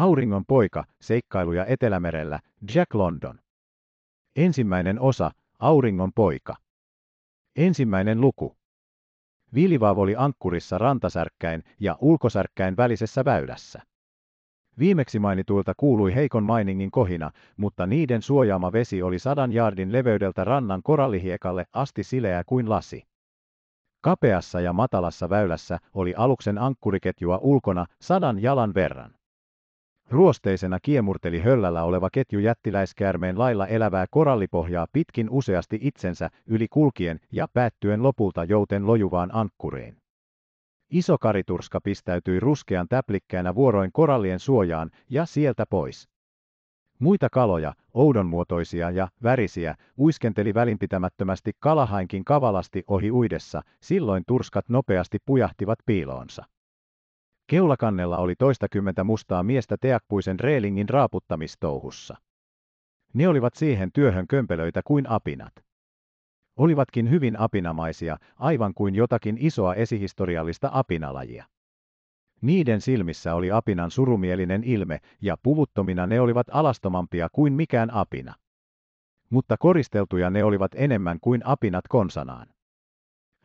Auringon poika, seikkailuja Etelämerellä, Jack London. Ensimmäinen osa, Auringon poika. Ensimmäinen luku. Viilivav oli ankkurissa rantasärkkäin ja ulkosärkkäin välisessä väylässä. Viimeksi mainituilta kuului heikon mainingin kohina, mutta niiden suojaama vesi oli sadan jaardin leveydeltä rannan korallihiekalle asti sileä kuin lasi. Kapeassa ja matalassa väylässä oli aluksen ankkuriketjua ulkona sadan jalan verran. Ruosteisena kiemurteli höllällä oleva ketju jättiläiskäärmeen lailla elävää korallipohjaa pitkin useasti itsensä yli kulkien ja päättyen lopulta jouten lojuvaan ankkureen. Iso kariturska pistäytyi ruskean täplikkäänä vuoroin korallien suojaan ja sieltä pois. Muita kaloja, oudonmuotoisia ja värisiä, uiskenteli välinpitämättömästi kalahainkin kavalasti ohi uidessa, silloin turskat nopeasti pujahtivat piiloonsa. Keulakannella oli toistakymmentä mustaa miestä teakkuisen reelingin raaputtamistouhussa. Ne olivat siihen työhön kömpelöitä kuin apinat. Olivatkin hyvin apinamaisia, aivan kuin jotakin isoa esihistoriallista apinalajia. Niiden silmissä oli apinan surumielinen ilme, ja puvuttomina ne olivat alastomampia kuin mikään apina. Mutta koristeltuja ne olivat enemmän kuin apinat konsanaan.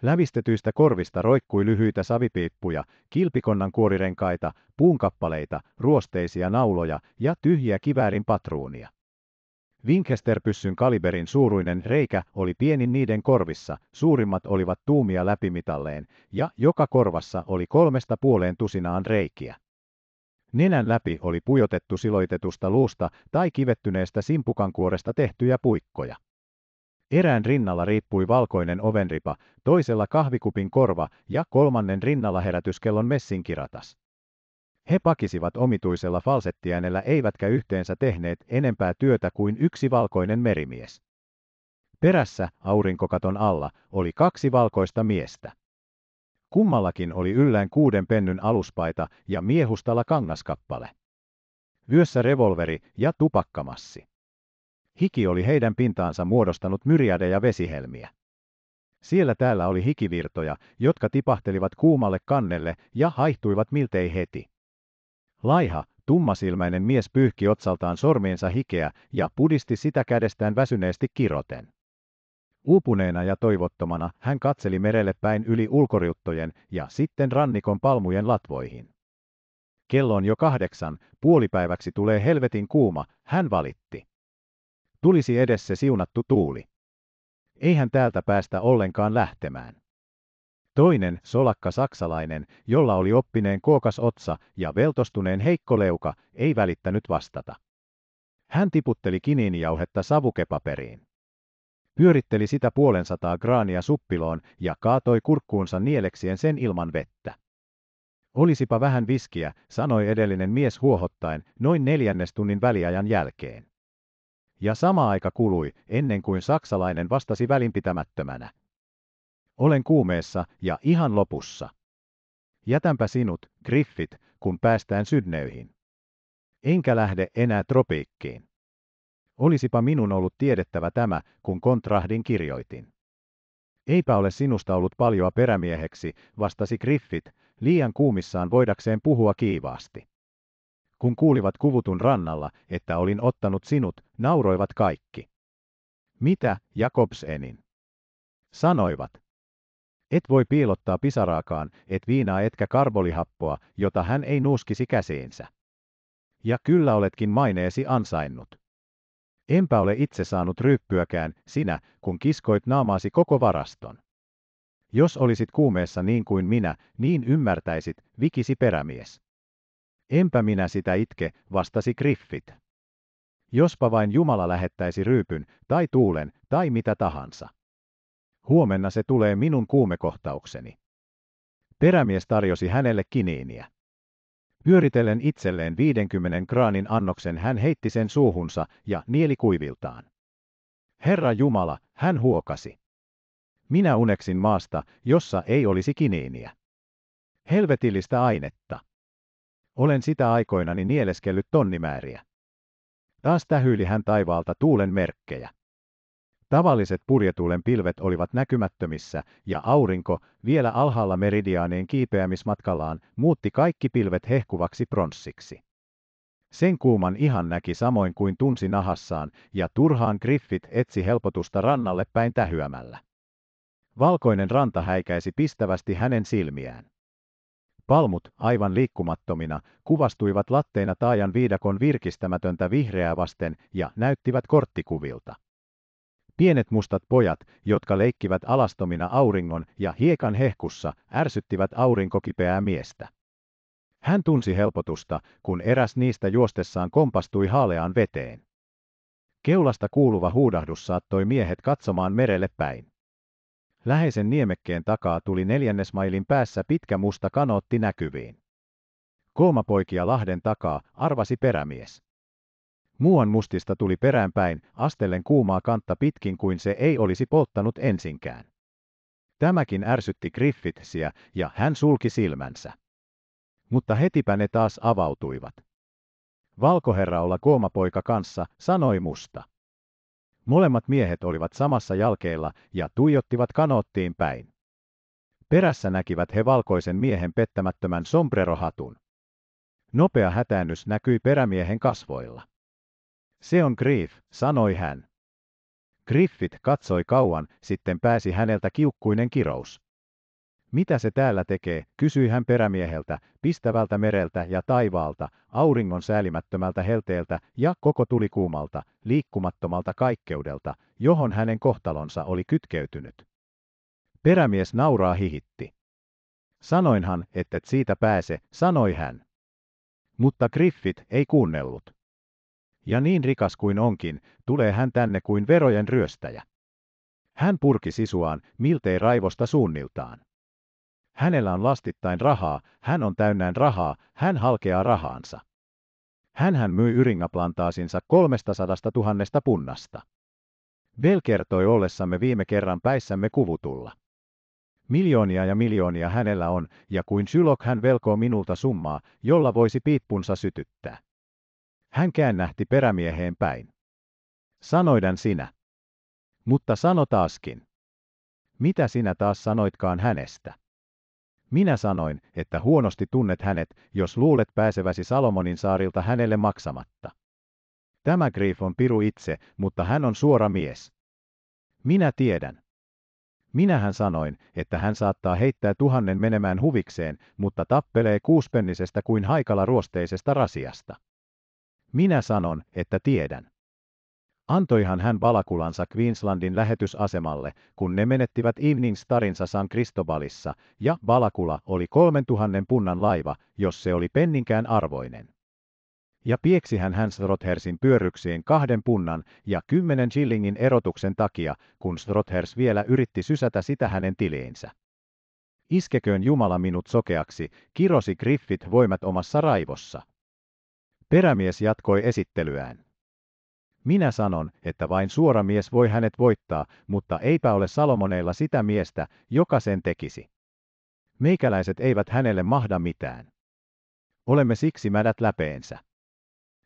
Lävistetyistä korvista roikkui lyhyitä savipiippuja, kilpikonnan kuorirenkaita, puunkappaleita, ruosteisia nauloja ja tyhjiä kiväärin patruunia. Winchester-pyssyn kaliberin suuruinen reikä oli pienin niiden korvissa, suurimmat olivat tuumia läpimitalleen, ja joka korvassa oli kolmesta puoleen tusinaan reikiä. Nenän läpi oli pujotettu siloitetusta luusta tai kivettyneestä simpukankuoresta tehtyjä puikkoja. Erään rinnalla riippui valkoinen ovenripa, toisella kahvikupin korva ja kolmannen rinnalla herätyskellon messinkiratas. He pakisivat omituisella falsettiäänellä eivätkä yhteensä tehneet enempää työtä kuin yksi valkoinen merimies. Perässä, aurinkokaton alla, oli kaksi valkoista miestä. Kummallakin oli yllään kuuden pennyn aluspaita ja miehustalla kangaskappale. Vyössä revolveri ja tupakkamassi. Hiki oli heidän pintaansa muodostanut myriadeja vesihelmiä. Siellä täällä oli hikivirtoja, jotka tipahtelivat kuumalle kannelle ja haihtuivat miltei heti. Laiha, tummasilmäinen mies pyyhki otsaltaan sormiensa hikeä ja pudisti sitä kädestään väsyneesti kiroten. Uupuneena ja toivottomana hän katseli merelle päin yli ulkoriuttojen ja sitten rannikon palmujen latvoihin. Kello on jo kahdeksan, puolipäiväksi tulee helvetin kuuma, hän valitti. Tulisi edes se siunattu tuuli. Eihän täältä päästä ollenkaan lähtemään. Toinen, solakka saksalainen, jolla oli oppineen kookas otsa ja veltostuneen heikko leuka, ei välittänyt vastata. Hän tiputteli kiniinijauhetta savukepaperiin. Pyöritteli sitä puolensataa graania suppiloon ja kaatoi kurkkuunsa nieleksien sen ilman vettä. Olisipa vähän viskiä, sanoi edellinen mies huohottaen, noin neljännes tunnin väliajan jälkeen ja sama aika kului, ennen kuin saksalainen vastasi välinpitämättömänä. Olen kuumeessa ja ihan lopussa. Jätänpä sinut, Griffit, kun päästään Sydneyhin. Enkä lähde enää tropiikkiin. Olisipa minun ollut tiedettävä tämä, kun kontrahdin kirjoitin. Eipä ole sinusta ollut paljoa perämieheksi, vastasi Griffith, liian kuumissaan voidakseen puhua kiivaasti. Kun kuulivat kuvutun rannalla, että olin ottanut sinut, nauroivat kaikki. Mitä, Jakobsenin? Sanoivat. Et voi piilottaa pisaraakaan, et viinaa etkä karbolihappoa, jota hän ei nuuskisi käsiinsä. Ja kyllä oletkin maineesi ansainnut. Enpä ole itse saanut ryppyäkään sinä, kun kiskoit naamaasi koko varaston. Jos olisit kuumeessa niin kuin minä, niin ymmärtäisit, vikisi perämies. Enpä minä sitä itke, vastasi Griffith. Jospa vain Jumala lähettäisi ryypyn, tai tuulen, tai mitä tahansa. Huomenna se tulee minun kuumekohtaukseni. Perämies tarjosi hänelle kiniiniä. Pyöritellen itselleen 50 graanin annoksen hän heitti sen suuhunsa ja nieli kuiviltaan. Herra Jumala, hän huokasi. Minä uneksin maasta, jossa ei olisi kiniiniä. Helvetillistä ainetta. Olen sitä aikoinani nieleskellyt tonnimääriä. Taas tähyili hän taivaalta tuulen merkkejä. Tavalliset purjetuulen pilvet olivat näkymättömissä, ja aurinko, vielä alhaalla meridiaaneen kiipeämismatkallaan, muutti kaikki pilvet hehkuvaksi pronssiksi. Sen kuuman ihan näki samoin kuin tunsi nahassaan, ja turhaan griffit etsi helpotusta rannalle päin tähyämällä. Valkoinen ranta häikäisi pistävästi hänen silmiään. Palmut, aivan liikkumattomina, kuvastuivat latteina taajan viidakon virkistämätöntä vihreää vasten ja näyttivät korttikuvilta. Pienet mustat pojat, jotka leikkivät alastomina auringon ja hiekan hehkussa, ärsyttivät aurinkokipeää miestä. Hän tunsi helpotusta, kun eräs niistä juostessaan kompastui haaleaan veteen. Keulasta kuuluva huudahdus saattoi miehet katsomaan merelle päin. Läheisen niemekkeen takaa tuli neljännesmailin päässä pitkä musta kanootti näkyviin. poikia Lahden takaa arvasi perämies. Muuan mustista tuli peräänpäin, astellen kuumaa kantta pitkin kuin se ei olisi polttanut ensinkään. Tämäkin ärsytti Griffithsiä ja hän sulki silmänsä. Mutta hetipä ne taas avautuivat. olla kuomapoika kanssa, sanoi musta. Molemmat miehet olivat samassa jalkeilla ja tuijottivat kanoottiin päin. Perässä näkivät he valkoisen miehen pettämättömän sombrerohatun. Nopea hätäännys näkyi perämiehen kasvoilla. Se on Griff, sanoi hän. Griffith katsoi kauan, sitten pääsi häneltä kiukkuinen kirous. Mitä se täällä tekee, kysyi hän perämieheltä, pistävältä mereltä ja taivaalta, auringon säälimättömältä helteeltä ja koko tulikuumalta, liikkumattomalta kaikkeudelta, johon hänen kohtalonsa oli kytkeytynyt. Perämies nauraa hihitti. Sanoinhan, että et siitä pääse, sanoi hän. Mutta Griffith ei kuunnellut. Ja niin rikas kuin onkin, tulee hän tänne kuin verojen ryöstäjä. Hän purki sisuaan, miltei raivosta suunniltaan. Hänellä on lastittain rahaa, hän on täynnään rahaa, hän halkeaa rahaansa. Hänhän myi yringaplantaasinsa 300 000 punnasta. Bell kertoi ollessamme viime kerran päissämme kuvutulla. Miljoonia ja miljoonia hänellä on, ja kuin Sylok hän velkoo minulta summaa, jolla voisi piippunsa sytyttää. Hän käännähti perämieheen päin. Sanoidan sinä. Mutta sano taaskin. Mitä sinä taas sanoitkaan hänestä? Minä sanoin, että huonosti tunnet hänet, jos luulet pääseväsi Salomonin saarilta hänelle maksamatta. Tämä Grief on piru itse, mutta hän on suora mies. Minä tiedän. Minähän sanoin, että hän saattaa heittää tuhannen menemään huvikseen, mutta tappelee kuuspennisestä kuin haikala ruosteisesta rasiasta. Minä sanon, että tiedän. Antoihan hän palakulansa Queenslandin lähetysasemalle, kun ne menettivät Evening Starinsa San Cristobalissa, ja balakula oli 3000 punnan laiva, jos se oli penninkään arvoinen. Ja pieksi hän Rothersin pyörryksiin kahden punnan ja kymmenen shillingin erotuksen takia, kun Strothers vielä yritti sysätä sitä hänen tiliinsä. Iskeköön Jumala minut sokeaksi, kirosi Griffith voimat omassa raivossa. Perämies jatkoi esittelyään. Minä sanon, että vain suora mies voi hänet voittaa, mutta eipä ole Salomoneilla sitä miestä, joka sen tekisi. Meikäläiset eivät hänelle mahda mitään. Olemme siksi mädät läpeensä.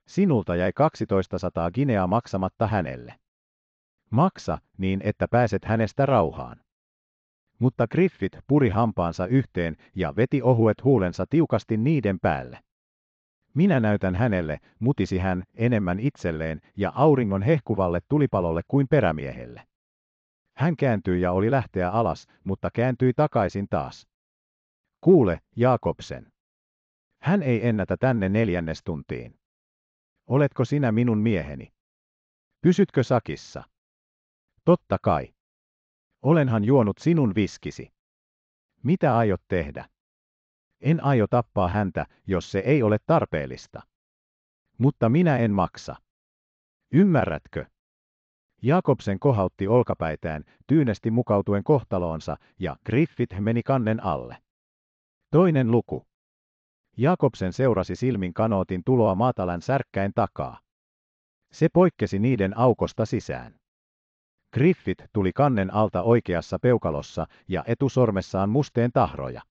Sinulta jäi 1200 gineaa maksamatta hänelle. Maksa, niin että pääset hänestä rauhaan. Mutta Griffith puri hampaansa yhteen ja veti ohuet huulensa tiukasti niiden päälle. Minä näytän hänelle, mutisi hän, enemmän itselleen ja auringon hehkuvalle tulipalolle kuin perämiehelle. Hän kääntyi ja oli lähteä alas, mutta kääntyi takaisin taas. Kuule, Jaakobsen. Hän ei ennätä tänne neljännes tuntiin. Oletko sinä minun mieheni? Pysytkö sakissa? Totta kai. Olenhan juonut sinun viskisi. Mitä aiot tehdä? en aio tappaa häntä, jos se ei ole tarpeellista. Mutta minä en maksa. Ymmärrätkö? Jakobsen kohautti olkapäitään, tyynesti mukautuen kohtaloonsa, ja Griffith meni kannen alle. Toinen luku. Jakobsen seurasi silmin kanootin tuloa maatalan särkkäin takaa. Se poikkesi niiden aukosta sisään. Griffith tuli kannen alta oikeassa peukalossa ja etusormessaan musteen tahroja.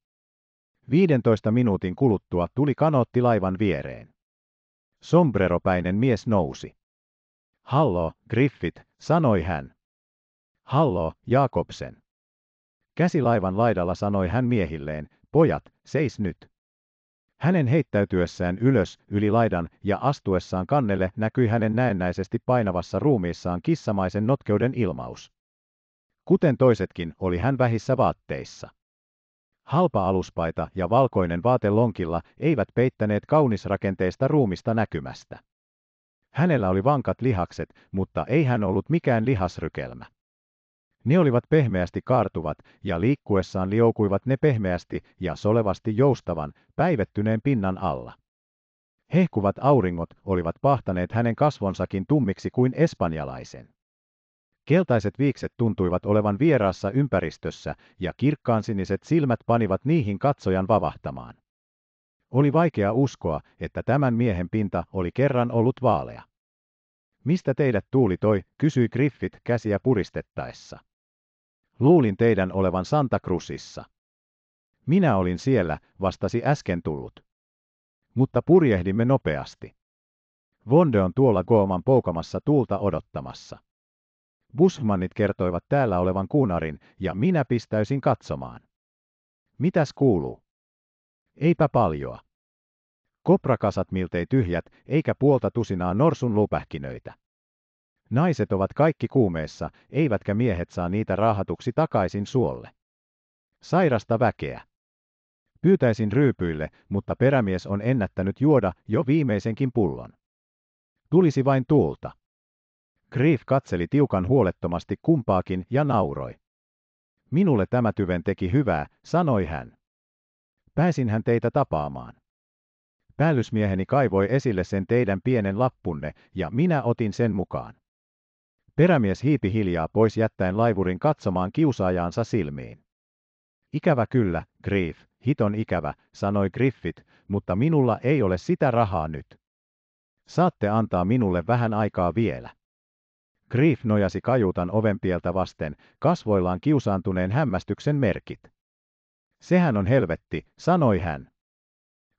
15 minuutin kuluttua tuli kanootti laivan viereen. Sombreropäinen mies nousi. Hallo, Griffith, sanoi hän. Hallo, Jakobsen. Käsilaivan laidalla sanoi hän miehilleen, pojat, seis nyt. Hänen heittäytyessään ylös yli laidan ja astuessaan kannelle näkyi hänen näennäisesti painavassa ruumiissaan kissamaisen notkeuden ilmaus. Kuten toisetkin, oli hän vähissä vaatteissa. Halpa-aluspaita ja valkoinen vaate lonkilla eivät peittäneet kaunisrakenteista ruumista näkymästä. Hänellä oli vankat lihakset, mutta ei hän ollut mikään lihasrykelmä. Ne olivat pehmeästi kaartuvat, ja liikkuessaan liokuivat ne pehmeästi ja solevasti joustavan, päivettyneen pinnan alla. Hehkuvat auringot olivat pahtaneet hänen kasvonsakin tummiksi kuin espanjalaisen. Keltaiset viikset tuntuivat olevan vieraassa ympäristössä, ja siniset silmät panivat niihin katsojan vavahtamaan. Oli vaikea uskoa, että tämän miehen pinta oli kerran ollut vaalea. Mistä teidät tuuli toi, kysyi Griffith käsiä puristettaessa. Luulin teidän olevan Santa Cruzissa. Minä olin siellä, vastasi äsken tullut. Mutta purjehdimme nopeasti. Vonde on tuolla Gooman poukamassa tuulta odottamassa. Bushmanit kertoivat täällä olevan kuunarin, ja minä pistäisin katsomaan. Mitäs kuuluu? Eipä paljoa. Koprakasat miltei tyhjät, eikä puolta tusinaa norsun lupähkinöitä. Naiset ovat kaikki kuumeessa, eivätkä miehet saa niitä raahatuksi takaisin suolle. Sairasta väkeä. Pyytäisin ryypyille, mutta perämies on ennättänyt juoda jo viimeisenkin pullon. Tulisi vain tuulta. Grief katseli tiukan huolettomasti kumpaakin ja nauroi. Minulle tämä tyven teki hyvää, sanoi hän. Pääsin hän teitä tapaamaan. Päällysmieheni kaivoi esille sen teidän pienen lappunne, ja minä otin sen mukaan. Perämies hiipi hiljaa pois jättäen laivurin katsomaan kiusaajaansa silmiin. Ikävä kyllä, Grief, hiton ikävä, sanoi Griffith, mutta minulla ei ole sitä rahaa nyt. Saatte antaa minulle vähän aikaa vielä. Griff nojasi kajutan ovenpieltä vasten, kasvoillaan kiusaantuneen hämmästyksen merkit. Sehän on helvetti, sanoi hän.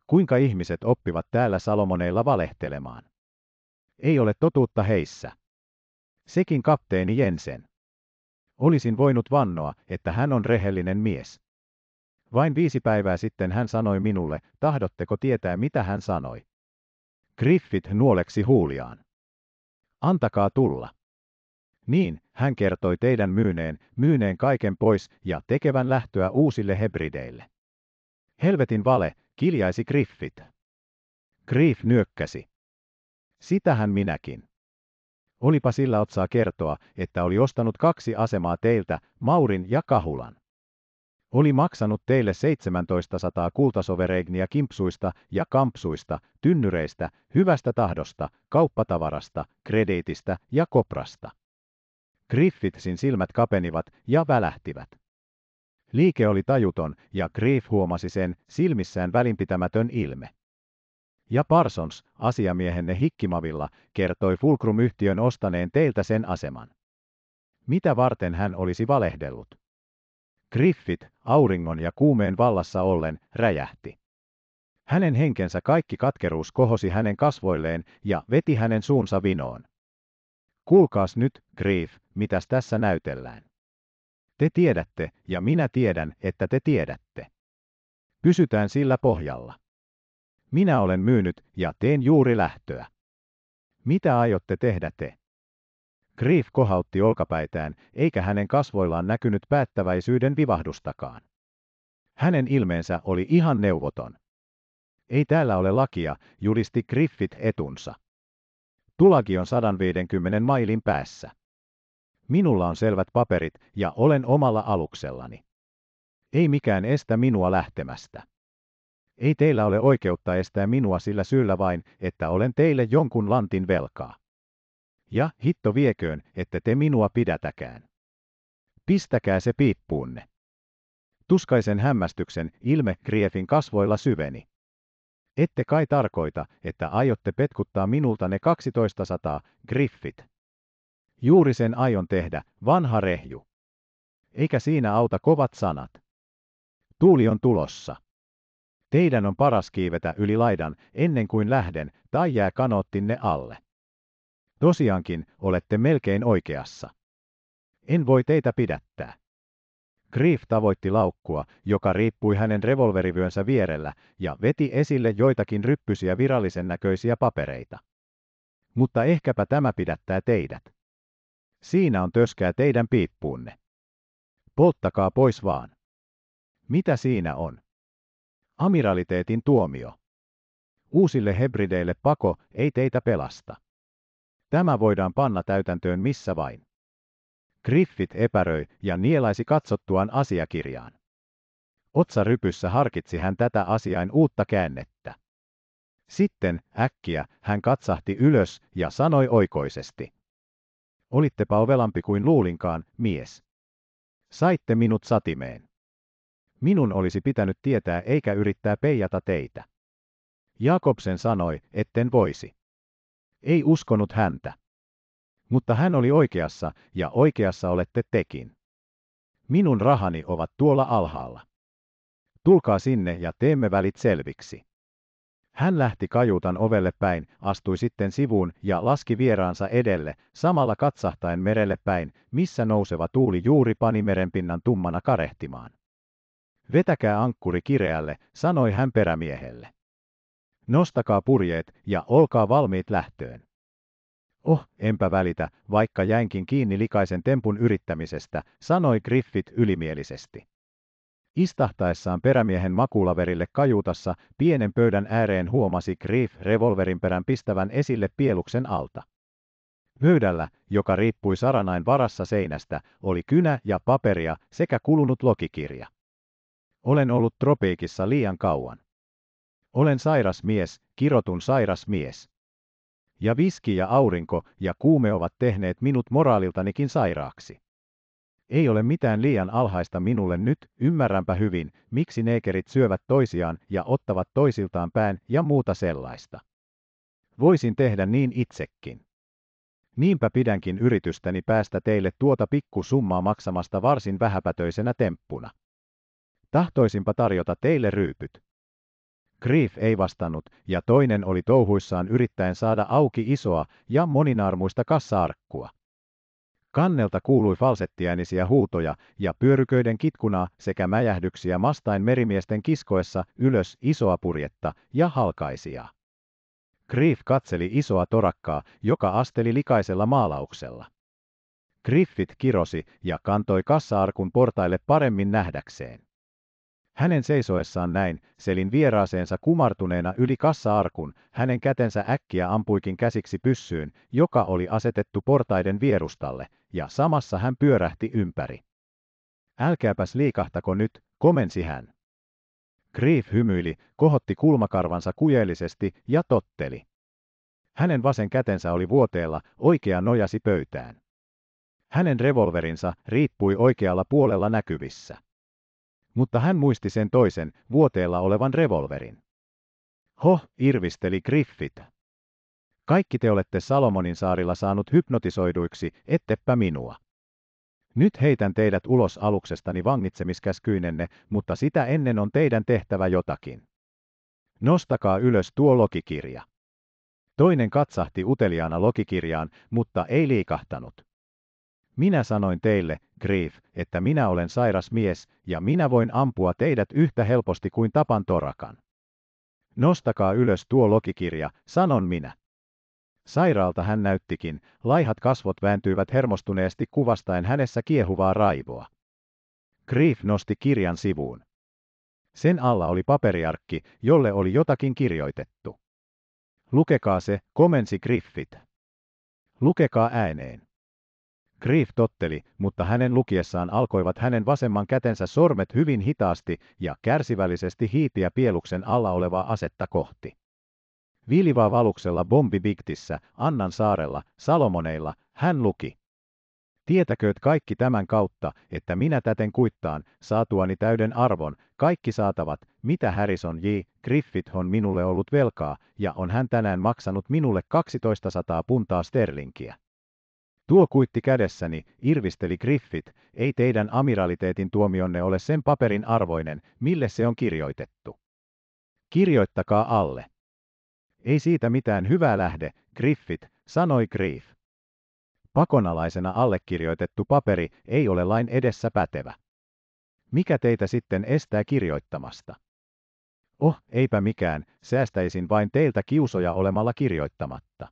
Kuinka ihmiset oppivat täällä Salomoneilla valehtelemaan? Ei ole totuutta heissä. Sekin kapteeni Jensen. Olisin voinut vannoa, että hän on rehellinen mies. Vain viisi päivää sitten hän sanoi minulle, tahdotteko tietää mitä hän sanoi. Griffith nuoleksi huuliaan. Antakaa tulla. Niin, hän kertoi teidän myyneen, myyneen kaiken pois ja tekevän lähtöä uusille hebrideille. Helvetin vale, kiljaisi Griffit. Griff nyökkäsi. Sitähän minäkin. Olipa sillä otsaa kertoa, että oli ostanut kaksi asemaa teiltä, Maurin ja Kahulan. Oli maksanut teille 1700 kultasovereignia kimpsuista ja kampsuista, tynnyreistä, hyvästä tahdosta, kauppatavarasta, krediitistä ja koprasta. Griffithsin silmät kapenivat ja välähtivät. Liike oli tajuton ja Griff huomasi sen silmissään välinpitämätön ilme. Ja Parsons, asiamiehenne hikkimavilla, kertoi Fulcrum-yhtiön ostaneen teiltä sen aseman. Mitä varten hän olisi valehdellut? Griffith, auringon ja kuumeen vallassa ollen, räjähti. Hänen henkensä kaikki katkeruus kohosi hänen kasvoilleen ja veti hänen suunsa vinoon. Kuulkaas nyt, Grief, mitäs tässä näytellään. Te tiedätte, ja minä tiedän, että te tiedätte. Pysytään sillä pohjalla. Minä olen myynyt ja teen juuri lähtöä. Mitä aiotte tehdä te? Grief kohautti olkapäitään, eikä hänen kasvoillaan näkynyt päättäväisyyden vivahdustakaan. Hänen ilmeensä oli ihan neuvoton. Ei täällä ole lakia, julisti Griffith etunsa. Tulaki on 150 mailin päässä. Minulla on selvät paperit ja olen omalla aluksellani. Ei mikään estä minua lähtemästä. Ei teillä ole oikeutta estää minua sillä syyllä vain, että olen teille jonkun lantin velkaa. Ja hitto vieköön, että te minua pidätäkään. Pistäkää se piippuunne. Tuskaisen hämmästyksen ilme Griefin kasvoilla syveni. Ette kai tarkoita, että aiotte petkuttaa minulta ne 1200 griffit. Juuri sen aion tehdä, vanha rehju. Eikä siinä auta kovat sanat. Tuuli on tulossa. Teidän on paras kiivetä yli laidan ennen kuin lähden tai jää kanoottinne alle. Tosiaankin olette melkein oikeassa. En voi teitä pidättää. Grief tavoitti laukkua, joka riippui hänen revolverivyönsä vierellä, ja veti esille joitakin ryppysiä virallisen näköisiä papereita. Mutta ehkäpä tämä pidättää teidät. Siinä on töskää teidän piippuunne. Polttakaa pois vaan. Mitä siinä on? Amiraliteetin tuomio. Uusille hebrideille pako ei teitä pelasta. Tämä voidaan panna täytäntöön missä vain. Griffith epäröi ja nielaisi katsottuaan asiakirjaan. rypyssä harkitsi hän tätä asiain uutta käännettä. Sitten äkkiä hän katsahti ylös ja sanoi oikoisesti. Olittepa ovelampi kuin luulinkaan, mies. Saitte minut satimeen. Minun olisi pitänyt tietää eikä yrittää peijata teitä. Jakobsen sanoi, etten voisi. Ei uskonut häntä. Mutta hän oli oikeassa, ja oikeassa olette tekin. Minun rahani ovat tuolla alhaalla. Tulkaa sinne ja teemme välit selviksi. Hän lähti kajutan ovelle päin, astui sitten sivuun ja laski vieraansa edelle, samalla katsahtaen merelle päin, missä nouseva tuuli juuri pani merenpinnan tummana karehtimaan. Vetäkää ankkuri kireälle, sanoi hän perämiehelle. Nostakaa purjeet ja olkaa valmiit lähtöön. Oh, enpä välitä, vaikka jäinkin kiinni likaisen tempun yrittämisestä, sanoi Griffith ylimielisesti. Istahtaessaan perämiehen makulaverille kajutassa pienen pöydän ääreen huomasi Griff revolverin perän pistävän esille pieluksen alta. Pöydällä, joka riippui saranain varassa seinästä, oli kynä ja paperia sekä kulunut lokikirja. Olen ollut tropiikissa liian kauan. Olen sairas mies, kirotun sairas mies ja viski ja aurinko ja kuume ovat tehneet minut moraaliltanikin sairaaksi. Ei ole mitään liian alhaista minulle nyt, ymmärränpä hyvin, miksi neekerit syövät toisiaan ja ottavat toisiltaan pään ja muuta sellaista. Voisin tehdä niin itsekin. Niinpä pidänkin yritystäni päästä teille tuota pikkusummaa maksamasta varsin vähäpätöisenä temppuna. Tahtoisinpa tarjota teille ryypyt. Grief ei vastannut, ja toinen oli touhuissaan yrittäen saada auki isoa ja moninarmuista kassaarkkua. Kannelta kuului falsettiäänisiä huutoja ja pyöryköiden kitkunaa sekä mäjähdyksiä mastain merimiesten kiskoessa ylös isoa purjetta ja halkaisia. Griff katseli isoa torakkaa, joka asteli likaisella maalauksella. Griffit kirosi ja kantoi kassaarkun portaille paremmin nähdäkseen. Hänen seisoessaan näin, selin vieraaseensa kumartuneena yli kassaarkun, hänen kätensä äkkiä ampuikin käsiksi pyssyyn, joka oli asetettu portaiden vierustalle, ja samassa hän pyörähti ympäri. Älkääpäs liikahtako nyt, komensi hän. Grief hymyili, kohotti kulmakarvansa kujellisesti ja totteli. Hänen vasen kätensä oli vuoteella, oikea nojasi pöytään. Hänen revolverinsa riippui oikealla puolella näkyvissä mutta hän muisti sen toisen, vuoteella olevan revolverin. Ho, irvisteli Griffith. Kaikki te olette Salomonin saarilla saanut hypnotisoiduiksi, ettepä minua. Nyt heitän teidät ulos aluksestani vangitsemiskäskyinenne, mutta sitä ennen on teidän tehtävä jotakin. Nostakaa ylös tuo lokikirja. Toinen katsahti uteliaana lokikirjaan, mutta ei liikahtanut. Minä sanoin teille, Grief, että minä olen sairas mies, ja minä voin ampua teidät yhtä helposti kuin tapan torakan. Nostakaa ylös tuo lokikirja, sanon minä. Sairaalta hän näyttikin, laihat kasvot vääntyivät hermostuneesti kuvastaen hänessä kiehuvaa raivoa. Grief nosti kirjan sivuun. Sen alla oli paperiarkki, jolle oli jotakin kirjoitettu. Lukekaa se, komensi Griffit. Lukekaa ääneen. Grief totteli, mutta hänen lukiessaan alkoivat hänen vasemman kätensä sormet hyvin hitaasti ja kärsivällisesti hiitiä pieluksen alla olevaa asetta kohti. Viilivaa valuksella Biktissä, Annan saarella, Salomoneilla, hän luki. Tietäkööt kaikki tämän kautta, että minä täten kuittaan, saatuani täyden arvon, kaikki saatavat, mitä Harrison J. Griffith on minulle ollut velkaa, ja on hän tänään maksanut minulle 1200 puntaa sterlinkiä. Tuo kuitti kädessäni, irvisteli Griffith, ei teidän amiraliteetin tuomionne ole sen paperin arvoinen, mille se on kirjoitettu. Kirjoittakaa alle. Ei siitä mitään hyvää lähde, Griffith, sanoi Griff. Pakonalaisena allekirjoitettu paperi ei ole lain edessä pätevä. Mikä teitä sitten estää kirjoittamasta? Oh, eipä mikään, säästäisin vain teiltä kiusoja olemalla kirjoittamatta.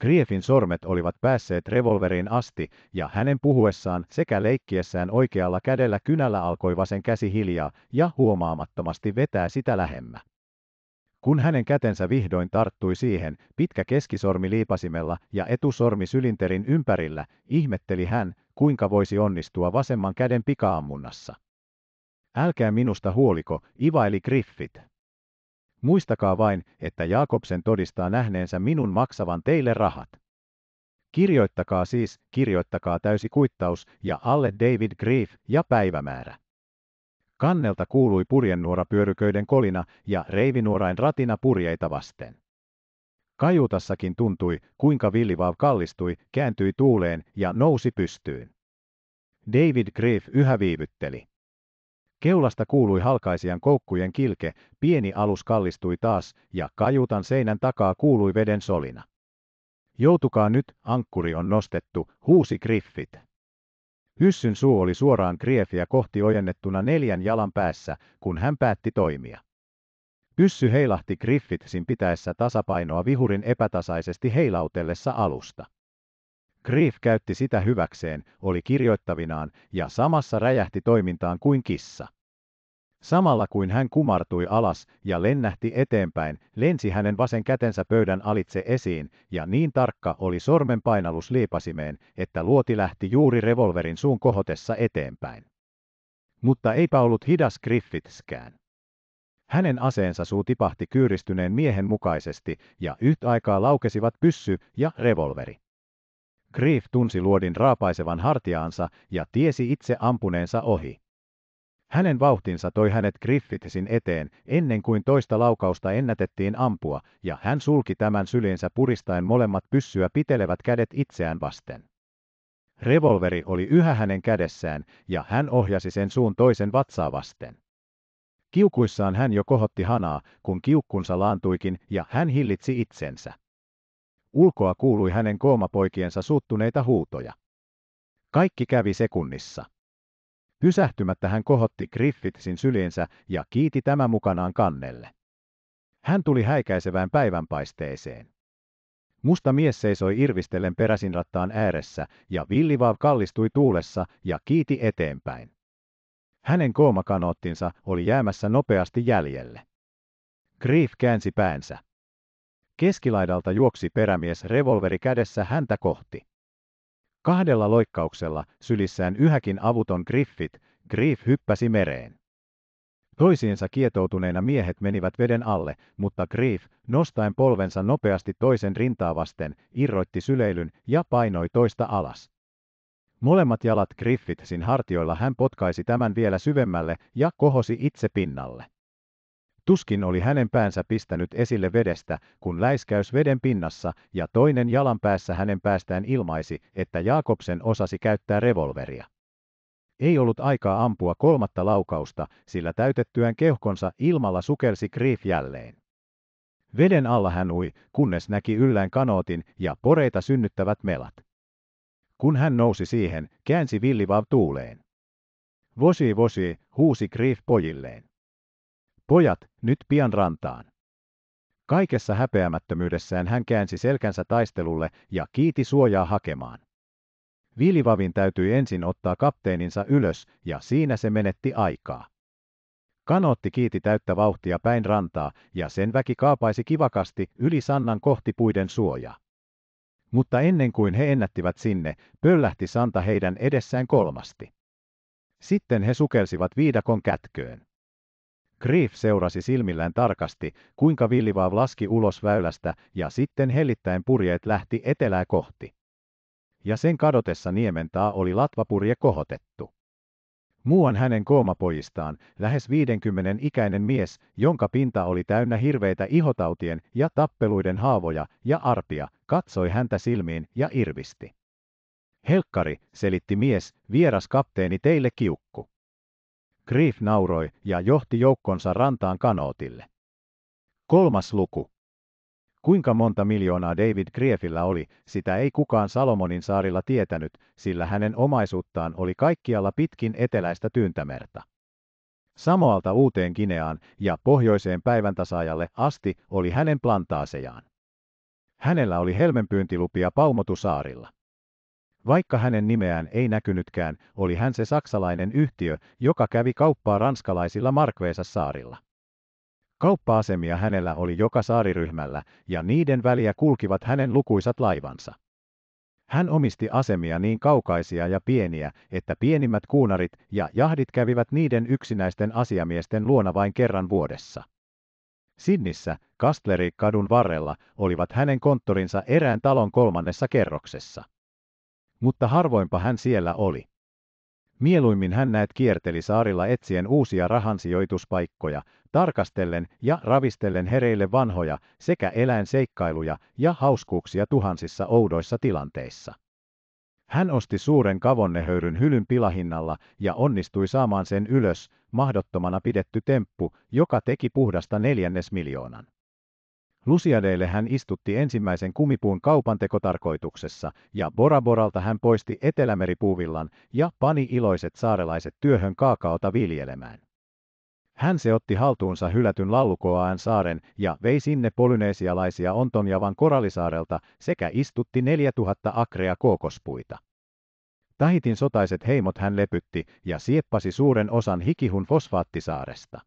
Griefin sormet olivat päässeet revolveriin asti, ja hänen puhuessaan sekä leikkiessään oikealla kädellä kynällä alkoi vasen käsi hiljaa ja huomaamattomasti vetää sitä lähemmä. Kun hänen kätensä vihdoin tarttui siihen, pitkä keskisormi liipasimella ja etusormi sylinterin ympärillä, ihmetteli hän, kuinka voisi onnistua vasemman käden pikaammunnassa. Älkää minusta huoliko, ivaili Griffith. Muistakaa vain, että Jaakobsen todistaa nähneensä minun maksavan teille rahat. Kirjoittakaa siis, kirjoittakaa täysi kuittaus ja alle David Grief ja päivämäärä. Kannelta kuului purjenuora pyöryköiden kolina ja reivinuorain ratina purjeita vasten. Kajutassakin tuntui, kuinka villivaav kallistui, kääntyi tuuleen ja nousi pystyyn. David Grief yhä viivytteli. Keulasta kuului halkaisijan koukkujen kilke, pieni alus kallistui taas, ja kajutan seinän takaa kuului veden solina. Joutukaa nyt, ankkuri on nostettu, huusi Griffith. Hyssyn suu oli suoraan Griefiä kohti ojennettuna neljän jalan päässä, kun hän päätti toimia. Hyssy heilahti Griffithsin pitäessä tasapainoa vihurin epätasaisesti heilautellessa alusta. Grief käytti sitä hyväkseen, oli kirjoittavinaan ja samassa räjähti toimintaan kuin kissa. Samalla kuin hän kumartui alas ja lennähti eteenpäin, lensi hänen vasen kätensä pöydän alitse esiin, ja niin tarkka oli sormen painallus liipasimeen, että luoti lähti juuri revolverin suun kohotessa eteenpäin. Mutta eipä ollut hidas Griffithskään. Hänen aseensa suu tipahti kyyristyneen miehen mukaisesti, ja yhtä aikaa laukesivat pyssy ja revolveri. Grief tunsi luodin raapaisevan hartiaansa ja tiesi itse ampuneensa ohi. Hänen vauhtinsa toi hänet Griffithsin eteen, ennen kuin toista laukausta ennätettiin ampua, ja hän sulki tämän sylinsä puristaen molemmat pyssyä pitelevät kädet itseään vasten. Revolveri oli yhä hänen kädessään, ja hän ohjasi sen suun toisen vatsaa vasten. Kiukuissaan hän jo kohotti hanaa, kun kiukkunsa laantuikin, ja hän hillitsi itsensä. Ulkoa kuului hänen koomapoikiensa suuttuneita huutoja. Kaikki kävi sekunnissa. Pysähtymättä hän kohotti Griffithsin syliinsä ja kiiti tämä mukanaan kannelle. Hän tuli häikäisevään päivänpaisteeseen. Musta mies seisoi irvistellen peräsinrattaan ääressä ja villivaav kallistui tuulessa ja kiiti eteenpäin. Hänen koomakanoottinsa oli jäämässä nopeasti jäljelle. Griff käänsi päänsä. Keskilaidalta juoksi perämies revolveri kädessä häntä kohti. Kahdella loikkauksella sylissään yhäkin avuton Griffith, Griff hyppäsi mereen. Toisiinsa kietoutuneena miehet menivät veden alle, mutta Griff nostaen polvensa nopeasti toisen rintaa vasten, irroitti syleilyn ja painoi toista alas. Molemmat jalat Griffithsin hartioilla hän potkaisi tämän vielä syvemmälle ja kohosi itse pinnalle. Tuskin oli hänen päänsä pistänyt esille vedestä, kun läiskäys veden pinnassa ja toinen jalan päässä hänen päästään ilmaisi, että Jaakobsen osasi käyttää revolveria. Ei ollut aikaa ampua kolmatta laukausta, sillä täytettyään keuhkonsa ilmalla sukelsi Grief jälleen. Veden alla hän ui, kunnes näki yllään kanootin ja poreita synnyttävät melat. Kun hän nousi siihen, käänsi villivav tuuleen. Vosi vosi, huusi Grief pojilleen. Pojat, nyt pian rantaan. Kaikessa häpeämättömyydessään hän käänsi selkänsä taistelulle ja kiiti suojaa hakemaan. Vilivavin täytyi ensin ottaa kapteeninsa ylös, ja siinä se menetti aikaa. Kanootti kiiti täyttä vauhtia päin rantaa, ja sen väki kaapaisi kivakasti yli Sannan kohti puiden suojaa. Mutta ennen kuin he ennättivät sinne, pöllähti Santa heidän edessään kolmasti. Sitten he sukelsivat viidakon kätköön. Grief seurasi silmillään tarkasti, kuinka villivaav laski ulos väylästä ja sitten hellittäen purjeet lähti etelää kohti. Ja sen kadotessa niementaa oli latvapurje kohotettu. Muuan hänen koomapojistaan, lähes 50 ikäinen mies, jonka pinta oli täynnä hirveitä ihotautien ja tappeluiden haavoja ja arpia, katsoi häntä silmiin ja irvisti. Helkkari, selitti mies, vieras kapteeni teille kiukku. Grief nauroi ja johti joukkonsa rantaan kanootille. Kolmas luku. Kuinka monta miljoonaa David Griefillä oli, sitä ei kukaan Salomonin saarilla tietänyt, sillä hänen omaisuuttaan oli kaikkialla pitkin eteläistä tyyntämerta. Samoalta uuteen Gineaan ja pohjoiseen päiväntasaajalle asti oli hänen plantaasejaan. Hänellä oli helmenpyyntilupia Paumotusaarilla. Vaikka hänen nimeään ei näkynytkään, oli hän se saksalainen yhtiö, joka kävi kauppaa ranskalaisilla Markveesa-saarilla. Kauppa-asemia hänellä oli joka saariryhmällä, ja niiden väliä kulkivat hänen lukuisat laivansa. Hän omisti asemia niin kaukaisia ja pieniä, että pienimmät kuunarit ja jahdit kävivät niiden yksinäisten asiamiesten luona vain kerran vuodessa. Sinnissä, Kastleri kadun varrella, olivat hänen konttorinsa erään talon kolmannessa kerroksessa mutta harvoinpa hän siellä oli. Mieluimmin hän näet kierteli saarilla etsien uusia rahansijoituspaikkoja, tarkastellen ja ravistellen hereille vanhoja sekä eläinseikkailuja ja hauskuuksia tuhansissa oudoissa tilanteissa. Hän osti suuren kavonnehöyryn hylyn pilahinnalla ja onnistui saamaan sen ylös, mahdottomana pidetty temppu, joka teki puhdasta neljännes miljoonan. Lusiadeille hän istutti ensimmäisen kumipuun kaupan tekotarkoituksessa, ja Bora hän poisti Etelämeripuuvillan ja pani iloiset saarelaiset työhön kaakaota viljelemään. Hän se otti haltuunsa hylätyn Lallukoaan saaren ja vei sinne polyneesialaisia Ontonjavan korallisaarelta sekä istutti 4000 akrea kookospuita. Tahitin sotaiset heimot hän lepytti ja sieppasi suuren osan Hikihun fosfaattisaaresta.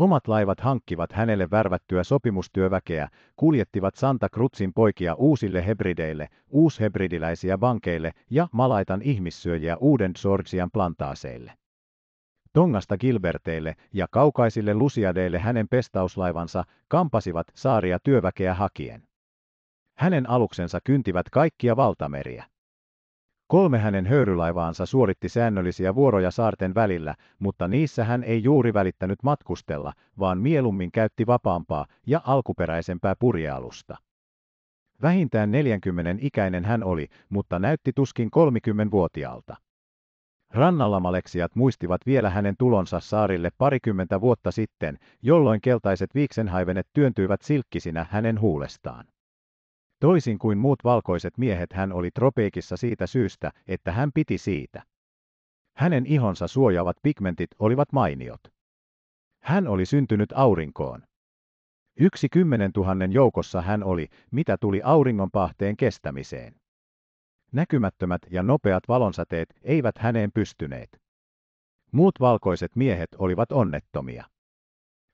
Omat laivat hankkivat hänelle värvättyä sopimustyöväkeä, kuljettivat Santa Cruzin poikia uusille hebrideille, uushebridiläisiä vankeille ja malaitan ihmissyöjiä uuden Georgian plantaaseille. Tongasta Gilberteille ja kaukaisille Lusiadeille hänen pestauslaivansa kampasivat saaria työväkeä hakien. Hänen aluksensa kyntivät kaikkia valtameriä. Kolme hänen höyrylaivaansa suoritti säännöllisiä vuoroja saarten välillä, mutta niissä hän ei juuri välittänyt matkustella, vaan mieluummin käytti vapaampaa ja alkuperäisempää purjealusta. Vähintään 40 ikäinen hän oli, mutta näytti tuskin 30-vuotiaalta. Rannalla maleksiat muistivat vielä hänen tulonsa saarille parikymmentä vuotta sitten, jolloin keltaiset viiksenhaivenet työntyivät silkkisinä hänen huulestaan. Toisin kuin muut valkoiset miehet hän oli tropeikissa siitä syystä, että hän piti siitä. Hänen ihonsa suojaavat pigmentit olivat mainiot. Hän oli syntynyt aurinkoon. Yksi kymmenentuhannen joukossa hän oli, mitä tuli auringonpahteen kestämiseen. Näkymättömät ja nopeat valonsäteet eivät häneen pystyneet. Muut valkoiset miehet olivat onnettomia.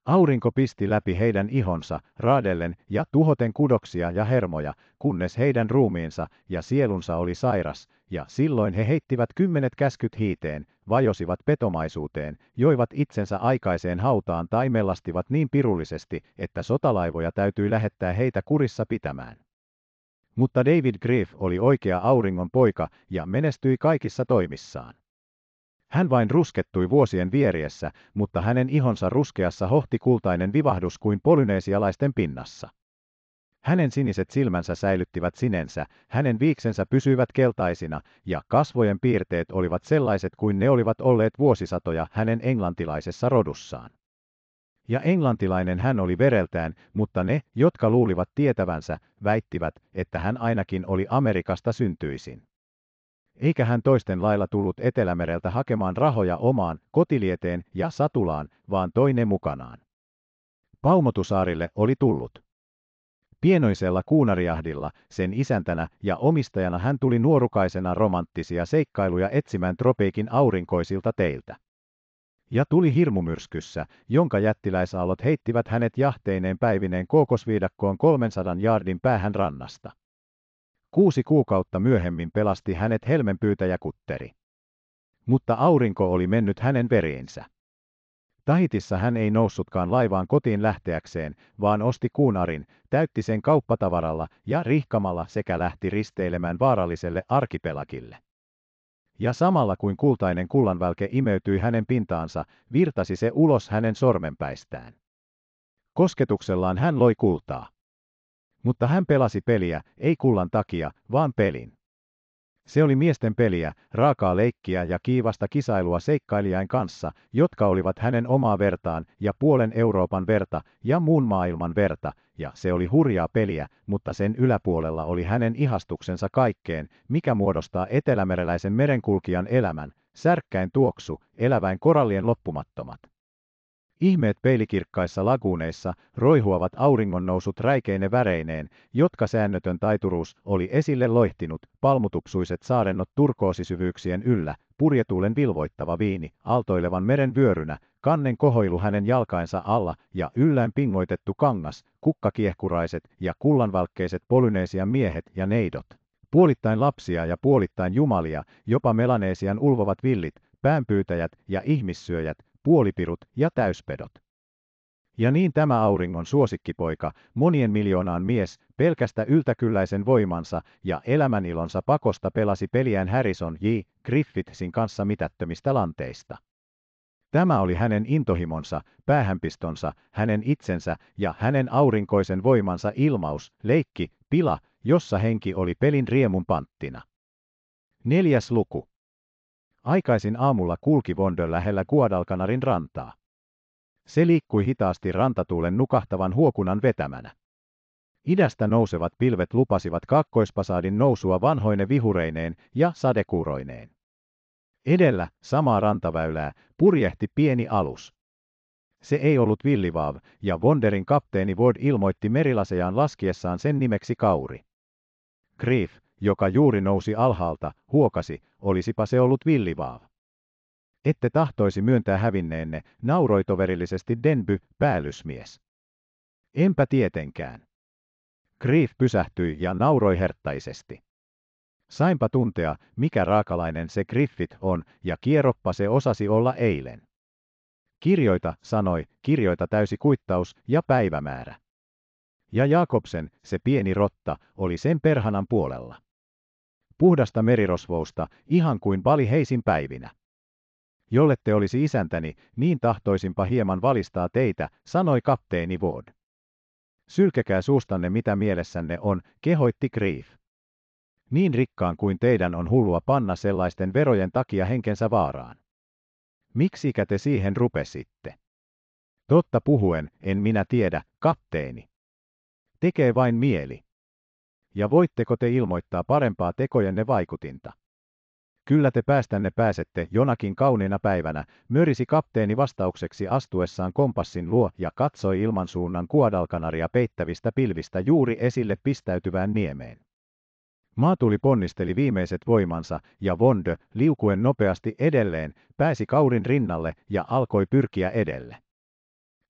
Aurinko pisti läpi heidän ihonsa, raadellen ja tuhoten kudoksia ja hermoja, kunnes heidän ruumiinsa ja sielunsa oli sairas, ja silloin he heittivät kymmenet käskyt hiiteen, vajosivat petomaisuuteen, joivat itsensä aikaiseen hautaan tai mellastivat niin pirullisesti, että sotalaivoja täytyy lähettää heitä kurissa pitämään. Mutta David Griff oli oikea auringon poika ja menestyi kaikissa toimissaan. Hän vain ruskettui vuosien vieressä, mutta hänen ihonsa ruskeassa hohti kultainen vivahdus kuin polyneesialaisten pinnassa. Hänen siniset silmänsä säilyttivät sinensä, hänen viiksensä pysyivät keltaisina, ja kasvojen piirteet olivat sellaiset kuin ne olivat olleet vuosisatoja hänen englantilaisessa rodussaan. Ja englantilainen hän oli vereltään, mutta ne, jotka luulivat tietävänsä, väittivät, että hän ainakin oli Amerikasta syntyisin eikä hän toisten lailla tullut Etelämereltä hakemaan rahoja omaan kotilieteen ja satulaan, vaan toi ne mukanaan. Paumotusaarille oli tullut. Pienoisella kuunariahdilla, sen isäntänä ja omistajana hän tuli nuorukaisena romanttisia seikkailuja etsimään tropeikin aurinkoisilta teiltä. Ja tuli hirmumyrskyssä, jonka jättiläisaallot heittivät hänet jahteineen päivineen kookosviidakkoon 300 jaardin päähän rannasta. Kuusi kuukautta myöhemmin pelasti hänet Kutteri. Mutta aurinko oli mennyt hänen veriinsä. Tahitissa hän ei noussutkaan laivaan kotiin lähteäkseen, vaan osti kuunarin, täytti sen kauppatavaralla ja rihkamalla sekä lähti risteilemään vaaralliselle arkipelakille. Ja samalla kuin kultainen kullanvälke imeytyi hänen pintaansa, virtasi se ulos hänen sormenpäistään. Kosketuksellaan hän loi kultaa. Mutta hän pelasi peliä, ei kullan takia, vaan pelin. Se oli miesten peliä, raakaa leikkiä ja kiivasta kisailua seikkailijain kanssa, jotka olivat hänen omaa vertaan ja puolen Euroopan verta ja muun maailman verta, ja se oli hurjaa peliä, mutta sen yläpuolella oli hänen ihastuksensa kaikkeen, mikä muodostaa etelämereläisen merenkulkijan elämän, särkkäin tuoksu, eläväin korallien loppumattomat. Ihmeet peilikirkkaissa laguuneissa roihuavat auringonnousut räikeine väreineen, jotka säännötön taituruus oli esille loihtinut, palmutuksuiset saarennot turkoosisyvyyksien yllä, purjetuulen vilvoittava viini, altoilevan meren vyörynä, kannen kohoilu hänen jalkainsa alla ja yllään pingoitettu kangas, kukkakiehkuraiset ja kullanvalkkeiset polyneesian miehet ja neidot. Puolittain lapsia ja puolittain jumalia, jopa melaneesian ulvovat villit, päänpyytäjät ja ihmissyöjät, puolipirut ja täyspedot. Ja niin tämä auringon suosikkipoika, monien miljoonaan mies, pelkästä yltäkylläisen voimansa ja elämänilonsa pakosta pelasi peliään Harrison J. Griffithsin kanssa mitättömistä lanteista. Tämä oli hänen intohimonsa, päähänpistonsa, hänen itsensä ja hänen aurinkoisen voimansa ilmaus, leikki, pila, jossa henki oli pelin riemun panttina. Neljäs luku. Aikaisin aamulla kulki Vondön lähellä Guadalcanarin rantaa. Se liikkui hitaasti rantatuulen nukahtavan huokunan vetämänä. Idästä nousevat pilvet lupasivat kakkoispasaadin nousua vanhoine vihureineen ja sadekuuroineen. Edellä, samaa rantaväylää, purjehti pieni alus. Se ei ollut Villivaav, ja Wonderin kapteeni Ward ilmoitti merilasejaan laskiessaan sen nimeksi Kauri. Grief, joka juuri nousi alhaalta, huokasi, olisipa se ollut villivaav. Ette tahtoisi myöntää hävinneenne, nauroi toverillisesti Denby, päällysmies. Enpä tietenkään. Grief pysähtyi ja nauroi herttaisesti. Sainpa tuntea, mikä raakalainen se Griffith on, ja kieroppa se osasi olla eilen. Kirjoita, sanoi, kirjoita täysi kuittaus ja päivämäärä. Ja Jakobsen, se pieni rotta, oli sen perhanan puolella puhdasta merirosvousta, ihan kuin heisin päivinä. Jollette olisi isäntäni, niin tahtoisinpa hieman valistaa teitä, sanoi kapteeni Wood. Sylkekää suustanne mitä mielessänne on, kehoitti Grief. Niin rikkaan kuin teidän on hullua panna sellaisten verojen takia henkensä vaaraan. Miksikä te siihen rupesitte? Totta puhuen, en minä tiedä, kapteeni. Tekee vain mieli ja voitteko te ilmoittaa parempaa tekojenne vaikutinta. Kyllä te päästänne pääsette jonakin kauniina päivänä, mörisi kapteeni vastaukseksi astuessaan kompassin luo ja katsoi ilmansuunnan kuodalkanaria peittävistä pilvistä juuri esille pistäytyvään niemeen. Maatuli ponnisteli viimeiset voimansa, ja Vonde, liukuen nopeasti edelleen, pääsi Kaurin rinnalle ja alkoi pyrkiä edelle.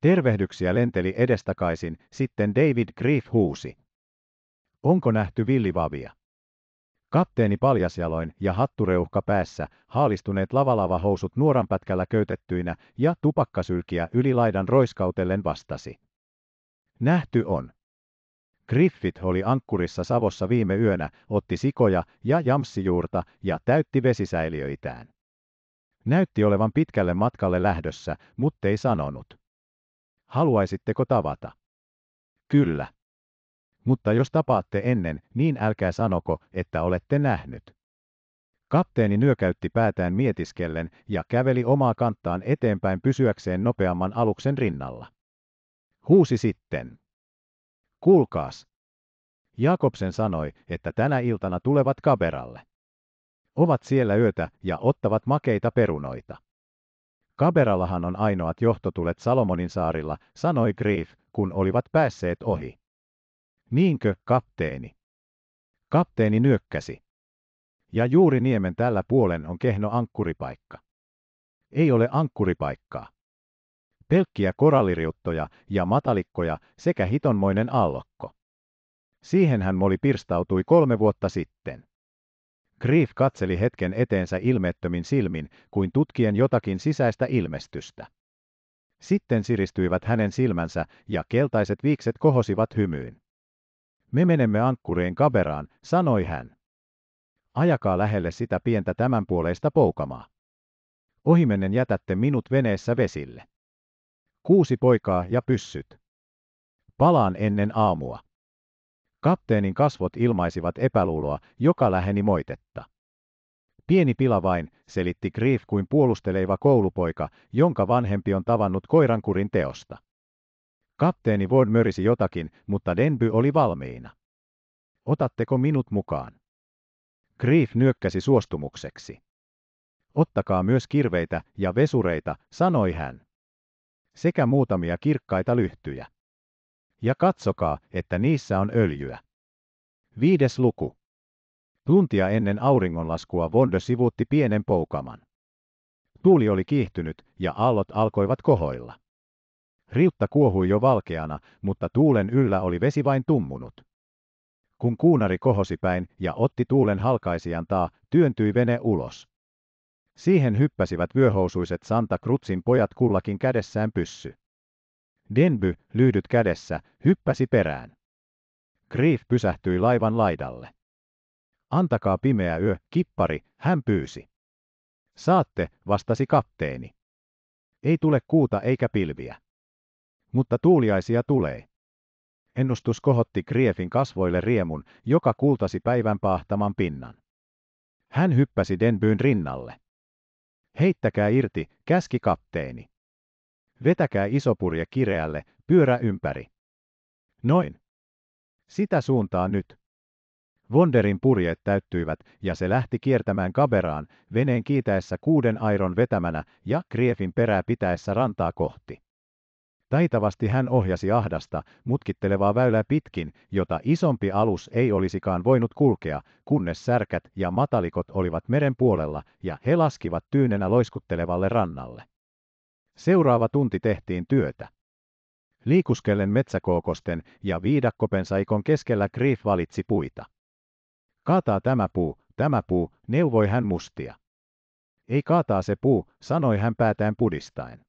Tervehdyksiä lenteli edestakaisin, sitten David Grief huusi. Onko nähty villivavia? Kapteeni paljasjaloin ja hattureuhka päässä, haalistuneet lavalavahousut nuoranpätkällä köytettyinä ja tupakkasylkiä yli laidan roiskautellen vastasi. Nähty on. Griffith oli ankkurissa Savossa viime yönä, otti sikoja ja jamssijuurta ja täytti vesisäiliöitään. Näytti olevan pitkälle matkalle lähdössä, muttei sanonut. Haluaisitteko tavata? Kyllä mutta jos tapaatte ennen, niin älkää sanoko, että olette nähnyt. Kapteeni nyökäytti päätään mietiskellen ja käveli omaa kanttaan eteenpäin pysyäkseen nopeamman aluksen rinnalla. Huusi sitten. Kuulkaas. Jakobsen sanoi, että tänä iltana tulevat kaberalle. Ovat siellä yötä ja ottavat makeita perunoita. Kaberallahan on ainoat johtotulet Salomonin saarilla, sanoi Grief, kun olivat päässeet ohi. Niinkö, kapteeni? Kapteeni nyökkäsi. Ja juuri niemen tällä puolen on kehno ankkuripaikka. Ei ole ankkuripaikkaa. Pelkkiä koralliriuttoja ja matalikkoja sekä hitonmoinen allokko. Siihen hän moli pirstautui kolme vuotta sitten. Grief katseli hetken eteensä ilmeettömin silmin, kuin tutkien jotakin sisäistä ilmestystä. Sitten siristyivät hänen silmänsä ja keltaiset viikset kohosivat hymyyn. Me menemme ankkuriin kaveraan, sanoi hän. Ajakaa lähelle sitä pientä tämänpuoleista poukamaa. Ohimennen jätätte minut veneessä vesille. Kuusi poikaa ja pyssyt. Palaan ennen aamua. Kapteenin kasvot ilmaisivat epäluuloa, joka läheni moitetta. Pieni pila vain, selitti Grief kuin puolusteleiva koulupoika, jonka vanhempi on tavannut koirankurin teosta. Kapteeni Ward mörisi jotakin, mutta Denby oli valmiina. Otatteko minut mukaan? Grief nyökkäsi suostumukseksi. Ottakaa myös kirveitä ja vesureita, sanoi hän. Sekä muutamia kirkkaita lyhtyjä. Ja katsokaa, että niissä on öljyä. Viides luku. Tuntia ennen auringonlaskua Vonde sivuutti pienen poukaman. Tuuli oli kiihtynyt ja aallot alkoivat kohoilla. Riutta kuohui jo valkeana, mutta tuulen yllä oli vesi vain tummunut. Kun kuunari kohosi päin ja otti tuulen halkaisijan, taa, työntyi vene ulos. Siihen hyppäsivät vyöhousuiset Santa Cruzin pojat kullakin kädessään pyssy. Denby, lyhdyt kädessä, hyppäsi perään. Grief pysähtyi laivan laidalle. Antakaa pimeä yö, kippari, hän pyysi. Saatte, vastasi kapteeni. Ei tule kuuta eikä pilviä mutta tulee. Ennustus kohotti Kriefin kasvoille riemun, joka kultasi päivän paahtaman pinnan. Hän hyppäsi Denbyn rinnalle. Heittäkää irti, käski kapteeni. Vetäkää isopurje kireälle, pyörä ympäri. Noin. Sitä suuntaa nyt. Vonderin purjeet täyttyivät ja se lähti kiertämään kaberaan, veneen kiitäessä kuuden airon vetämänä ja Kriefin perää pitäessä rantaa kohti. Taitavasti hän ohjasi ahdasta, mutkittelevaa väylää pitkin, jota isompi alus ei olisikaan voinut kulkea, kunnes särkät ja matalikot olivat meren puolella ja he laskivat tyynenä loiskuttelevalle rannalle. Seuraava tunti tehtiin työtä. Liikuskellen metsäkookosten ja viidakkopensaikon keskellä Grief valitsi puita. Kaataa tämä puu, tämä puu, neuvoi hän mustia. Ei kaataa se puu, sanoi hän päätään pudistaen.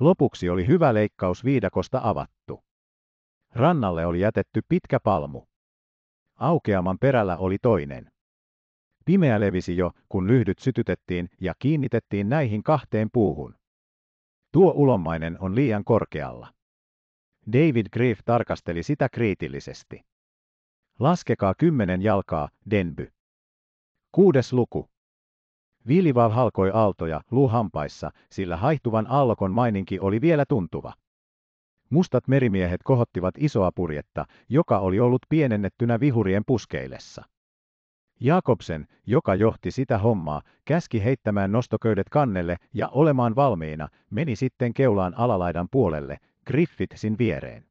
Lopuksi oli hyvä leikkaus viidakosta avattu. Rannalle oli jätetty pitkä palmu. Aukeaman perällä oli toinen. Pimeä levisi jo, kun lyhdyt sytytettiin ja kiinnitettiin näihin kahteen puuhun. Tuo ulommainen on liian korkealla. David Griff tarkasteli sitä kriitillisesti. Laskekaa kymmenen jalkaa, Denby. Kuudes luku. Vilival halkoi aaltoja luuhampaissa, sillä haihtuvan aallokon maininki oli vielä tuntuva. Mustat merimiehet kohottivat isoa purjetta, joka oli ollut pienennettynä vihurien puskeillessa. Jakobsen, joka johti sitä hommaa, käski heittämään nostoköydet kannelle ja olemaan valmiina, meni sitten keulaan alalaidan puolelle, Griffithsin viereen.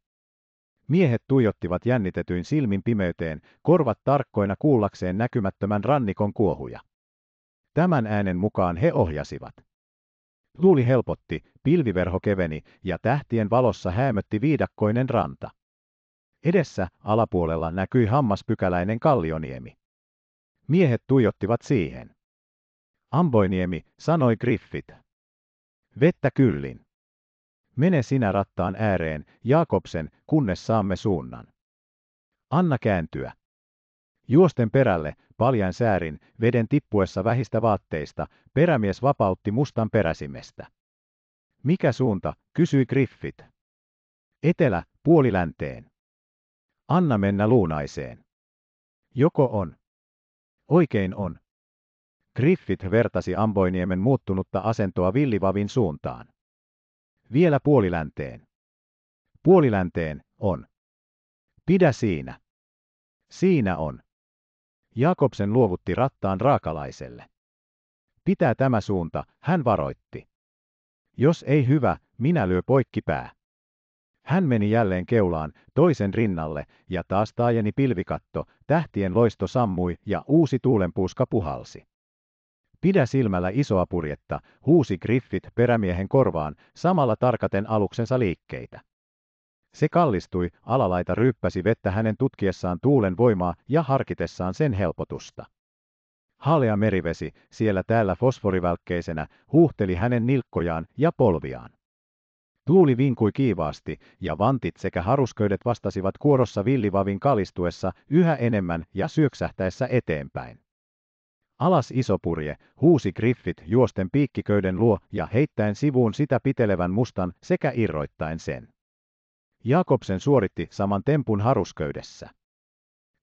Miehet tuijottivat jännitetyin silmin pimeyteen, korvat tarkkoina kuullakseen näkymättömän rannikon kuohuja. Tämän äänen mukaan he ohjasivat. Tuuli helpotti, pilviverho keveni ja tähtien valossa häämötti viidakkoinen ranta. Edessä alapuolella näkyi hammaspykäläinen kallioniemi. Miehet tuijottivat siihen. Amboiniemi, sanoi Griffith. Vettä kyllin. Mene sinä rattaan ääreen, Jakobsen, kunnes saamme suunnan. Anna kääntyä. Juosten perälle Paljain säärin, veden tippuessa vähistä vaatteista, perämies vapautti mustan peräsimestä. Mikä suunta, kysyi Griffith. Etelä, länteen. Anna mennä luunaiseen. Joko on? Oikein on. Griffith vertasi Amboiniemen muuttunutta asentoa villivavin suuntaan. Vielä puolilänteen. Puolilänteen on. Pidä siinä. Siinä on. Jakobsen luovutti rattaan raakalaiselle. Pitää tämä suunta, hän varoitti. Jos ei hyvä, minä lyö poikki pää. Hän meni jälleen keulaan, toisen rinnalle, ja taas taajeni pilvikatto, tähtien loisto sammui ja uusi tuulenpuuska puhalsi. Pidä silmällä isoa purjetta, huusi Griffith perämiehen korvaan, samalla tarkaten aluksensa liikkeitä. Se kallistui, alalaita ryyppäsi vettä hänen tutkiessaan tuulen voimaa ja harkitessaan sen helpotusta. Halea merivesi, siellä täällä fosforivälkkeisenä, huuhteli hänen nilkkojaan ja polviaan. Tuuli vinkui kiivaasti, ja vantit sekä harusköydet vastasivat kuorossa villivavin kalistuessa yhä enemmän ja syöksähtäessä eteenpäin. Alas isopurje, huusi griffit juosten piikkiköyden luo ja heittäen sivuun sitä pitelevän mustan sekä irroittain sen. Jakobsen suoritti saman tempun harusköydessä.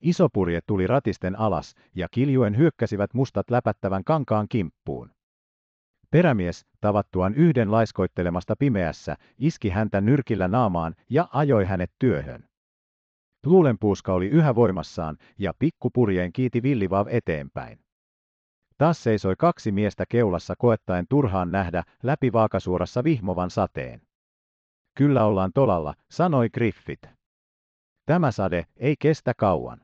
Isopurje tuli ratisten alas ja kiljuen hyökkäsivät mustat läpättävän kankaan kimppuun. Perämies, tavattuaan yhden laiskoittelemasta pimeässä, iski häntä nyrkillä naamaan ja ajoi hänet työhön. Luulenpuuska oli yhä voimassaan ja pikkupurjeen kiiti villivav eteenpäin. Taas seisoi kaksi miestä keulassa koettaen turhaan nähdä läpi vaakasuorassa vihmovan sateen. Kyllä ollaan tolalla, sanoi Griffith. Tämä sade ei kestä kauan.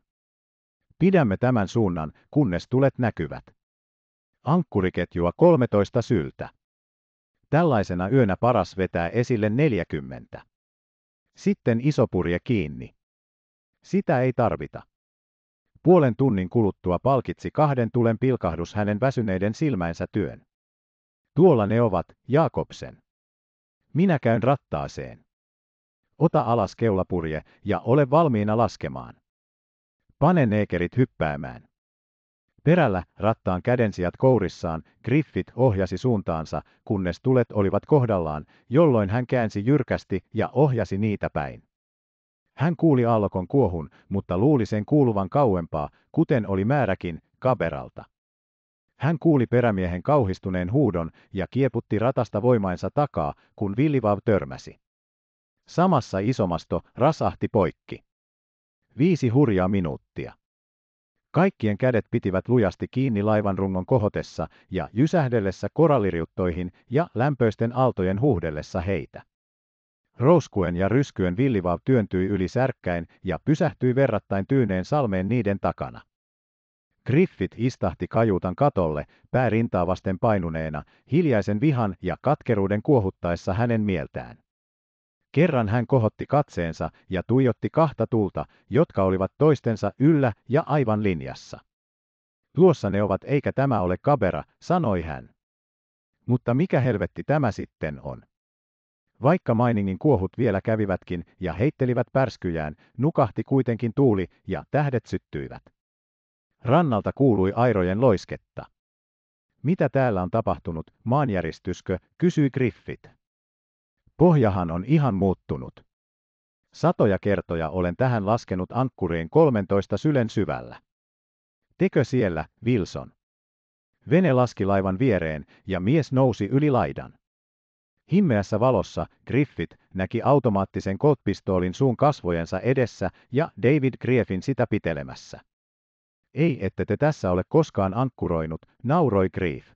Pidämme tämän suunnan, kunnes tulet näkyvät. Ankkuriketjua 13 syltä. Tällaisena yönä paras vetää esille 40. Sitten iso purje kiinni. Sitä ei tarvita. Puolen tunnin kuluttua palkitsi kahden tulen pilkahdus hänen väsyneiden silmänsä työn. Tuolla ne ovat, Jaakobsen. Minä käyn rattaaseen. Ota alas keulapurje ja ole valmiina laskemaan. Pane neekerit hyppäämään. Perällä rattaan kädensijat kourissaan Griffith ohjasi suuntaansa, kunnes tulet olivat kohdallaan, jolloin hän käänsi jyrkästi ja ohjasi niitä päin. Hän kuuli aallokon kuohun, mutta luuli sen kuuluvan kauempaa, kuten oli määräkin, kaberalta. Hän kuuli perämiehen kauhistuneen huudon ja kieputti ratasta voimainsa takaa, kun Villivav törmäsi. Samassa isomasto rasahti poikki. Viisi hurjaa minuuttia. Kaikkien kädet pitivät lujasti kiinni laivan rungon kohotessa ja jysähdellessä koralliriuttoihin ja lämpöisten aaltojen huuhdellessa heitä. Rouskuen ja ryskyen villivaav työntyi yli särkkäin ja pysähtyi verrattain tyyneen salmeen niiden takana. Griffith istahti kajuutan katolle, päärintaa vasten painuneena, hiljaisen vihan ja katkeruuden kuohuttaessa hänen mieltään. Kerran hän kohotti katseensa ja tuijotti kahta tulta, jotka olivat toistensa yllä ja aivan linjassa. Tuossa ne ovat eikä tämä ole kabera, sanoi hän. Mutta mikä helvetti tämä sitten on? Vaikka mainingin kuohut vielä kävivätkin ja heittelivät pärskyjään, nukahti kuitenkin tuuli ja tähdet syttyivät. Rannalta kuului airojen loisketta. Mitä täällä on tapahtunut, maanjäristyskö, kysyi Griffith. Pohjahan on ihan muuttunut. Satoja kertoja olen tähän laskenut ankkuriin 13 sylen syvällä. Tekö siellä, Wilson? Vene laski laivan viereen ja mies nousi yli laidan. Himmeässä valossa Griffith näki automaattisen koltpistoolin suun kasvojensa edessä ja David Griefin sitä pitelemässä. Ei ette te tässä ole koskaan ankkuroinut, nauroi Grief.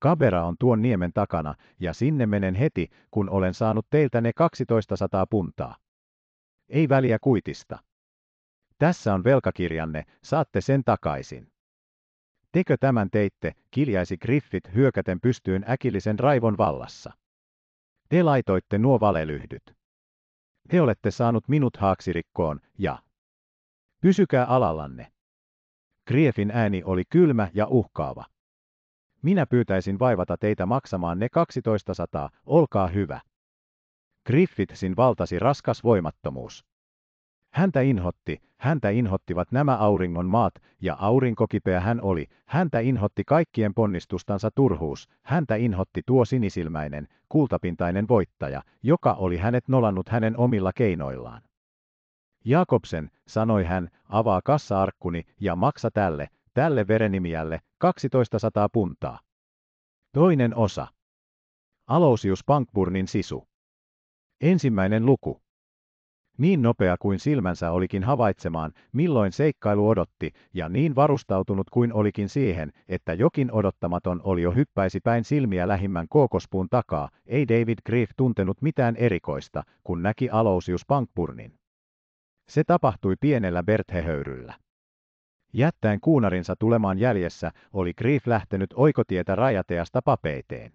Kabera on tuon niemen takana, ja sinne menen heti, kun olen saanut teiltä ne 1200 puntaa. Ei väliä kuitista. Tässä on velkakirjanne, saatte sen takaisin. Tekö tämän teitte, kiljaisi Griffit hyökäten pystyyn äkillisen raivon vallassa. Te laitoitte nuo valelyhdyt. Te olette saanut minut haaksirikkoon, ja... Pysykää alallanne. Griefin ääni oli kylmä ja uhkaava. Minä pyytäisin vaivata teitä maksamaan ne 1200, olkaa hyvä. Griffithsin valtasi raskas voimattomuus. Häntä inhotti, häntä inhottivat nämä auringon maat, ja aurinkokipeä hän oli, häntä inhotti kaikkien ponnistustansa turhuus, häntä inhotti tuo sinisilmäinen, kultapintainen voittaja, joka oli hänet nolannut hänen omilla keinoillaan. Jakobsen, sanoi hän, avaa kassaarkkuni ja maksa tälle, tälle verenimijälle 1200 puntaa. Toinen osa. Aloisius Pankburnin sisu. Ensimmäinen luku. Niin nopea kuin silmänsä olikin havaitsemaan, milloin seikkailu odotti, ja niin varustautunut kuin olikin siihen, että jokin odottamaton oli jo hyppäisi päin silmiä lähimmän kookospuun takaa, ei David Griff tuntenut mitään erikoista, kun näki Aloisius Pankburnin. Se tapahtui pienellä Berthehöyryllä. Jättäen kuunarinsa tulemaan jäljessä, oli Grief lähtenyt oikotietä rajateasta papeiteen.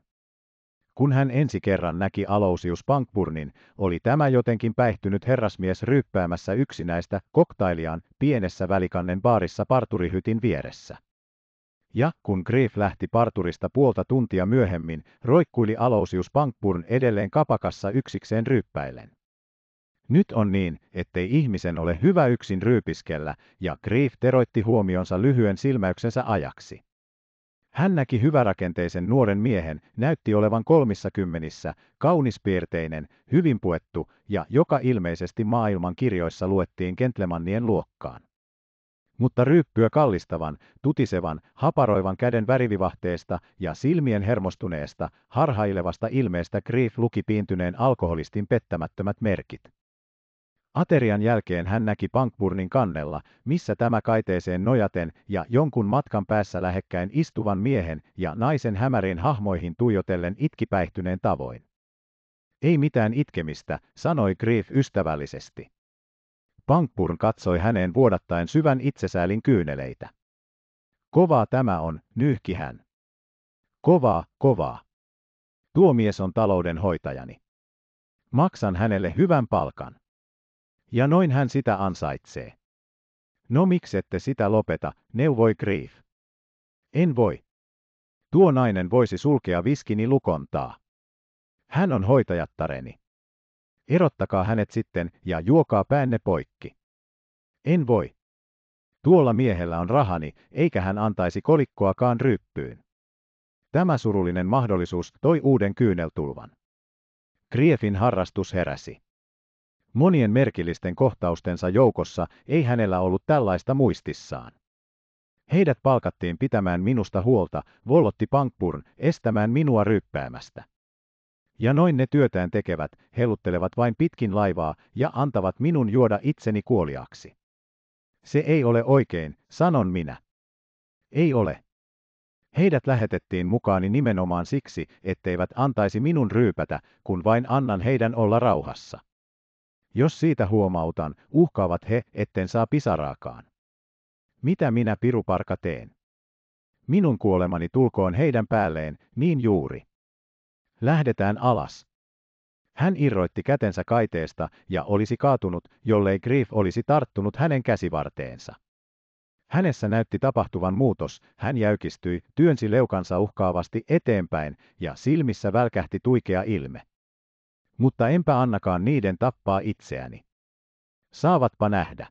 Kun hän ensi kerran näki Alousius Pankburnin, oli tämä jotenkin päihtynyt herrasmies ryppäämässä yksinäistä koktailiaan pienessä välikannen baarissa parturihytin vieressä. Ja kun Grief lähti parturista puolta tuntia myöhemmin, roikkuili Alousius Pankburn edelleen kapakassa yksikseen ryyppäillen. Nyt on niin, ettei ihmisen ole hyvä yksin ryypiskellä, ja Grief teroitti huomionsa lyhyen silmäyksensä ajaksi. Hän näki hyvärakenteisen nuoren miehen, näytti olevan kolmissa kymmenissä, kaunispiirteinen, hyvin puettu ja joka ilmeisesti maailman kirjoissa luettiin kentlemannien luokkaan. Mutta ryyppyä kallistavan, tutisevan, haparoivan käden värivivahteesta ja silmien hermostuneesta, harhailevasta ilmeestä Grief luki piintyneen alkoholistin pettämättömät merkit. Aterian jälkeen hän näki Pankburnin kannella, missä tämä kaiteeseen nojaten ja jonkun matkan päässä lähekkäin istuvan miehen ja naisen hämärin hahmoihin tuijotellen itkipäihtyneen tavoin. Ei mitään itkemistä, sanoi Grief ystävällisesti. Pankburn katsoi häneen vuodattaen syvän itsesäälin kyyneleitä. Kovaa tämä on, nyyhki hän. Kovaa, kovaa. Tuo mies on talouden hoitajani. Maksan hänelle hyvän palkan. Ja noin hän sitä ansaitsee. No miksette sitä lopeta, neuvoi Grief. En voi. Tuo nainen voisi sulkea viskini lukontaa. Hän on hoitajattareni. Erottakaa hänet sitten ja juokaa päänne poikki. En voi. Tuolla miehellä on rahani, eikä hän antaisi kolikkoakaan ryppyyn. Tämä surullinen mahdollisuus toi uuden kyyneltulvan. Griefin harrastus heräsi. Monien merkillisten kohtaustensa joukossa ei hänellä ollut tällaista muistissaan. Heidät palkattiin pitämään minusta huolta, vollotti Pankburn, estämään minua ryppäämästä. Ja noin ne työtään tekevät, heluttelevat vain pitkin laivaa ja antavat minun juoda itseni kuoliaksi. Se ei ole oikein, sanon minä. Ei ole. Heidät lähetettiin mukaani nimenomaan siksi, etteivät antaisi minun ryypätä, kun vain annan heidän olla rauhassa. Jos siitä huomautan, uhkaavat he, etten saa pisaraakaan. Mitä minä piruparka teen? Minun kuolemani tulkoon heidän päälleen, niin juuri. Lähdetään alas. Hän irroitti kätensä kaiteesta ja olisi kaatunut, jollei Grief olisi tarttunut hänen käsivarteensa. Hänessä näytti tapahtuvan muutos, hän jäykistyi, työnsi leukansa uhkaavasti eteenpäin ja silmissä välkähti tuikea ilme mutta enpä annakaan niiden tappaa itseäni. Saavatpa nähdä.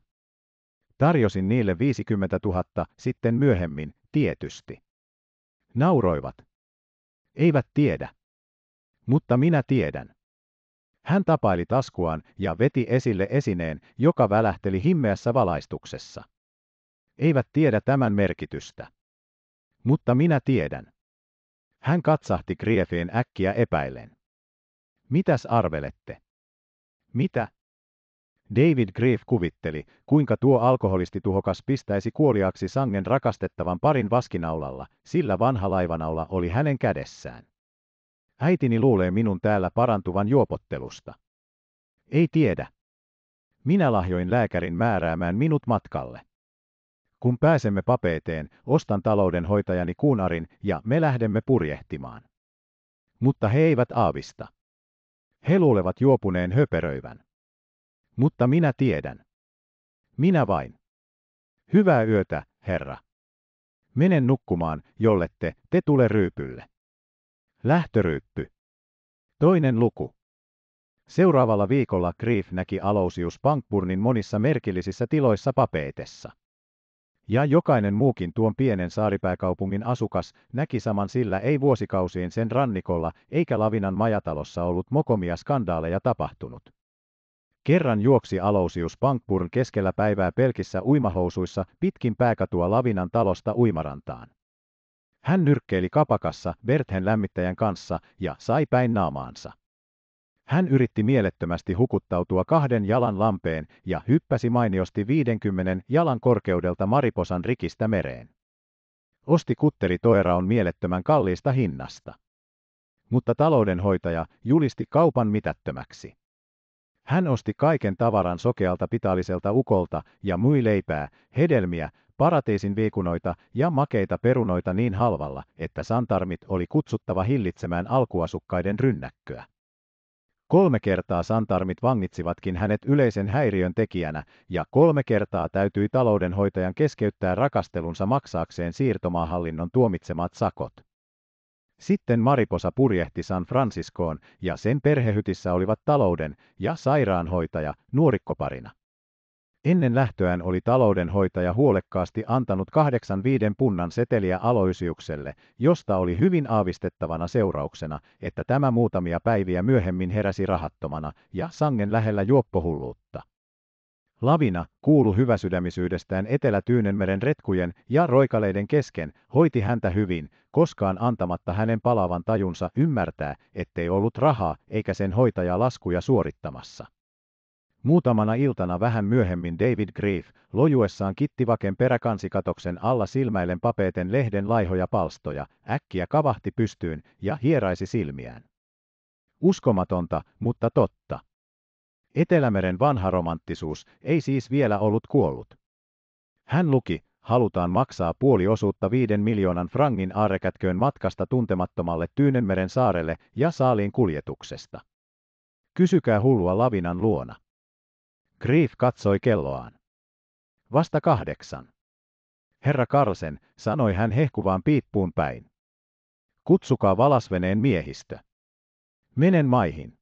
Tarjosin niille 50 000, sitten myöhemmin, tietysti. Nauroivat. Eivät tiedä. Mutta minä tiedän. Hän tapaili taskuaan ja veti esille esineen, joka välähteli himmeässä valaistuksessa. Eivät tiedä tämän merkitystä. Mutta minä tiedän. Hän katsahti Griefiin äkkiä epäilen. Mitäs arvelette? Mitä? David Grief kuvitteli, kuinka tuo alkoholistituhokas pistäisi kuoliaksi sangen rakastettavan parin vaskinaulalla, sillä vanha laivanaula oli hänen kädessään. Äitini luulee minun täällä parantuvan juopottelusta. Ei tiedä. Minä lahjoin lääkärin määräämään minut matkalle. Kun pääsemme papeeteen, ostan taloudenhoitajani Kuunarin ja me lähdemme purjehtimaan. Mutta he eivät aavista. He luulevat juopuneen höperöivän. Mutta minä tiedän. Minä vain. Hyvää yötä, herra. Menen nukkumaan, jollette te tule ryypylle. Lähtöryyppy. Toinen luku. Seuraavalla viikolla Grief näki Alousius Pankburnin monissa merkillisissä tiloissa papeetessa. Ja jokainen muukin tuon pienen saaripääkaupungin asukas näki saman sillä ei vuosikausiin sen rannikolla eikä Lavinan majatalossa ollut mokomia skandaaleja tapahtunut. Kerran juoksi Alousius Pankpurn keskellä päivää pelkissä uimahousuissa pitkin pääkatua Lavinan talosta uimarantaan. Hän nyrkkeili kapakassa Berthen lämmittäjän kanssa ja sai päin naamaansa. Hän yritti mielettömästi hukuttautua kahden jalan lampeen ja hyppäsi mainiosti 50 jalan korkeudelta Mariposan rikistä mereen. Osti kutteri Toeraon mielettömän kalliista hinnasta. Mutta taloudenhoitaja julisti kaupan mitättömäksi. Hän osti kaiken tavaran sokealta pitaliselta ukolta ja mui leipää, hedelmiä, paratiisin viikunoita ja makeita perunoita niin halvalla, että santarmit oli kutsuttava hillitsemään alkuasukkaiden rynnäkköä. Kolme kertaa santarmit vangitsivatkin hänet yleisen häiriön tekijänä, ja kolme kertaa täytyi taloudenhoitajan keskeyttää rakastelunsa maksaakseen siirtomaahallinnon tuomitsemat sakot. Sitten Mariposa purjehti San Franciscoon, ja sen perhehytissä olivat talouden ja sairaanhoitaja nuorikkoparina. Ennen lähtöään oli taloudenhoitaja huolekkaasti antanut kahdeksan viiden punnan seteliä Aloisiukselle, josta oli hyvin aavistettavana seurauksena, että tämä muutamia päiviä myöhemmin heräsi rahattomana ja sangen lähellä juoppohulluutta. Lavina, kuulu hyväsydämisyydestään Etelä-Tyynenmeren retkujen ja roikaleiden kesken, hoiti häntä hyvin, koskaan antamatta hänen palavan tajunsa ymmärtää, ettei ollut rahaa eikä sen hoitaja laskuja suorittamassa. Muutamana iltana vähän myöhemmin David Grief, lojuessaan kittivaken peräkansikatoksen alla silmäillen papeeten lehden laihoja palstoja, äkkiä kavahti pystyyn ja hieraisi silmiään. Uskomatonta, mutta totta. Etelämeren vanha romanttisuus ei siis vielä ollut kuollut. Hän luki, halutaan maksaa puoli osuutta viiden miljoonan frangin aarekätköön matkasta tuntemattomalle Tyynenmeren saarelle ja saaliin kuljetuksesta. Kysykää hullua lavinan luona. Grief katsoi kelloaan. Vasta kahdeksan. Herra Karlsen sanoi hän hehkuvaan piippuun päin. Kutsukaa valasveneen miehistö. Menen maihin.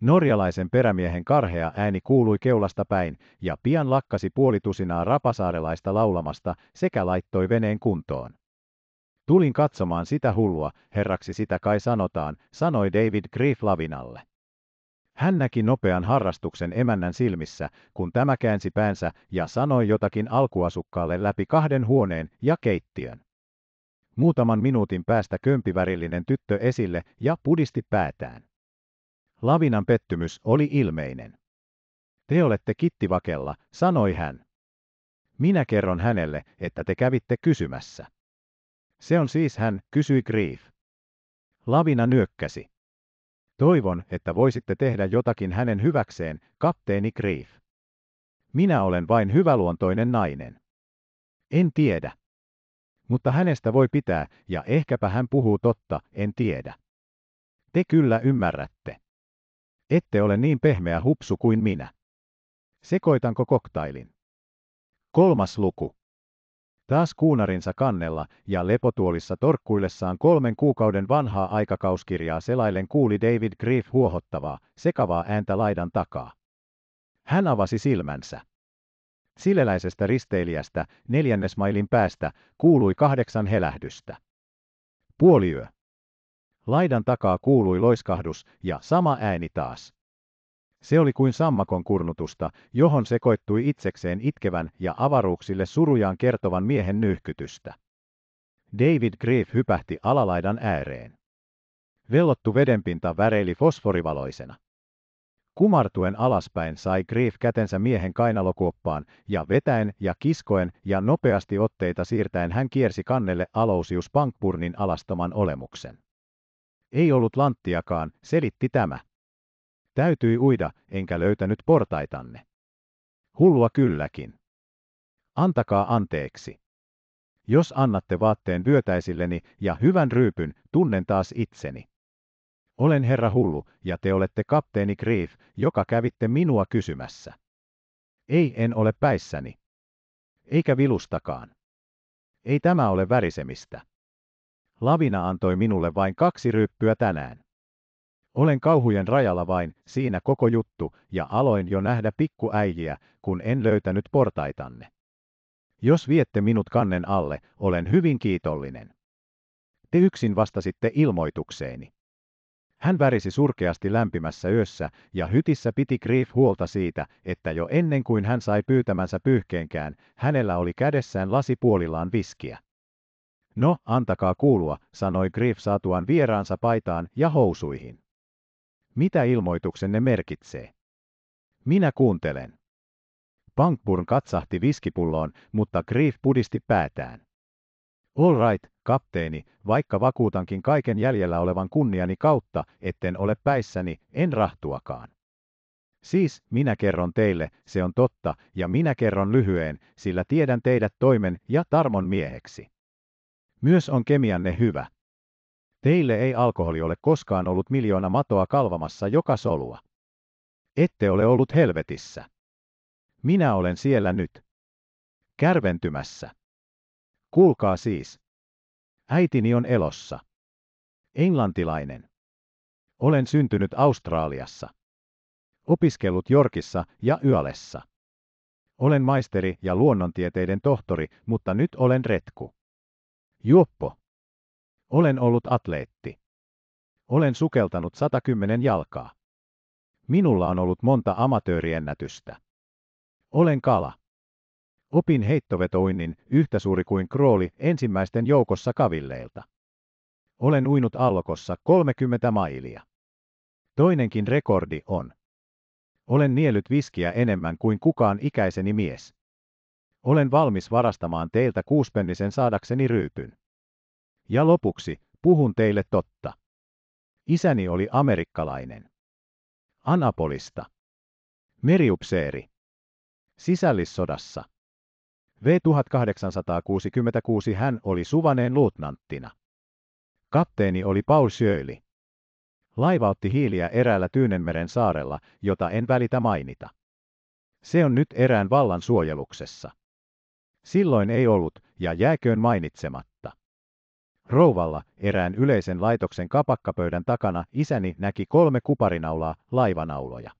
Norjalaisen perämiehen karhea ääni kuului keulasta päin ja pian lakkasi puolitusinaa rapasaarelaista laulamasta sekä laittoi veneen kuntoon. Tulin katsomaan sitä hullua, herraksi sitä kai sanotaan, sanoi David Grief lavinalle. Hän näki nopean harrastuksen emännän silmissä, kun tämä käänsi päänsä ja sanoi jotakin alkuasukkaalle läpi kahden huoneen ja keittiön. Muutaman minuutin päästä kömpivärillinen tyttö esille ja pudisti päätään. Lavinan pettymys oli ilmeinen. Te olette kittivakella, sanoi hän. Minä kerron hänelle, että te kävitte kysymässä. Se on siis hän, kysyi Grief. Lavina nyökkäsi. Toivon, että voisitte tehdä jotakin hänen hyväkseen, kapteeni Grief. Minä olen vain hyväluontoinen nainen. En tiedä. Mutta hänestä voi pitää, ja ehkäpä hän puhuu totta, en tiedä. Te kyllä ymmärrätte. Ette ole niin pehmeä hupsu kuin minä. Sekoitanko koktailin? Kolmas luku taas kuunarinsa kannella ja lepotuolissa torkkuillessaan kolmen kuukauden vanhaa aikakauskirjaa selailen kuuli David Grief huohottavaa, sekavaa ääntä laidan takaa. Hän avasi silmänsä. Sileläisestä risteilijästä, neljännesmailin päästä, kuului kahdeksan helähdystä. Puoliyö. Laidan takaa kuului loiskahdus ja sama ääni taas. Se oli kuin sammakon kurnutusta, johon sekoittui itsekseen itkevän ja avaruuksille surujaan kertovan miehen nyhkytystä. David Grief hypähti alalaidan ääreen. Vellottu vedenpinta väreili fosforivaloisena. Kumartuen alaspäin sai Grief kätensä miehen kainalokuoppaan, ja vetäen ja kiskoen ja nopeasti otteita siirtäen hän kiersi kannelle alousius Pankburnin alastoman olemuksen. Ei ollut lanttiakaan, selitti tämä. Täytyi uida, enkä löytänyt portaitanne. Hullua kylläkin. Antakaa anteeksi. Jos annatte vaatteen vyötäisilleni ja hyvän ryypyn, tunnen taas itseni. Olen herra hullu, ja te olette kapteeni Grief, joka kävitte minua kysymässä. Ei en ole päissäni. Eikä vilustakaan. Ei tämä ole värisemistä. Lavina antoi minulle vain kaksi ryppyä tänään. Olen kauhujen rajalla vain, siinä koko juttu, ja aloin jo nähdä pikkuäijiä, kun en löytänyt portaitanne. Jos viette minut kannen alle, olen hyvin kiitollinen. Te yksin vastasitte ilmoitukseeni. Hän värisi surkeasti lämpimässä yössä, ja hytissä piti Grief huolta siitä, että jo ennen kuin hän sai pyytämänsä pyyhkeenkään, hänellä oli kädessään lasi puolillaan viskiä. No, antakaa kuulua, sanoi Grief saatuaan vieraansa paitaan ja housuihin. Mitä ilmoituksenne merkitsee? Minä kuuntelen. Bankburn katsahti viskipulloon, mutta Grief pudisti päätään. All right, kapteeni, vaikka vakuutankin kaiken jäljellä olevan kunniani kautta, etten ole päissäni, en rahtuakaan. Siis, minä kerron teille, se on totta, ja minä kerron lyhyen, sillä tiedän teidät toimen ja tarmon mieheksi. Myös on kemianne hyvä. Teille ei alkoholi ole koskaan ollut miljoona matoa kalvamassa joka solua. Ette ole ollut helvetissä. Minä olen siellä nyt. Kärventymässä. Kuulkaa siis. Äitini on elossa. Englantilainen. Olen syntynyt Australiassa. Opiskellut Jorkissa ja Yalessa. Olen maisteri ja luonnontieteiden tohtori, mutta nyt olen retku. Juoppo. Olen ollut atleetti. Olen sukeltanut 110 jalkaa. Minulla on ollut monta amatööriennätystä. Olen kala. Opin heittovetoinnin, yhtä suuri kuin krooli, ensimmäisten joukossa kavilleilta. Olen uinut allokossa 30 mailia. Toinenkin rekordi on. Olen nielyt viskiä enemmän kuin kukaan ikäiseni mies. Olen valmis varastamaan teiltä kuuspennisen saadakseni ryypyn. Ja lopuksi, puhun teille totta. Isäni oli amerikkalainen. Anapolista. Meriupseeri. Sisällissodassa. V1866 hän oli Suvaneen luutnanttina. Kapteeni oli Paul Sjöli. Laiva otti hiiliä eräällä Tyynenmeren saarella, jota en välitä mainita. Se on nyt erään vallan suojeluksessa. Silloin ei ollut, ja jääköön mainitsematta. Rouvalla erään yleisen laitoksen kapakkapöydän takana isäni näki kolme kuparinaulaa, laivanauloja.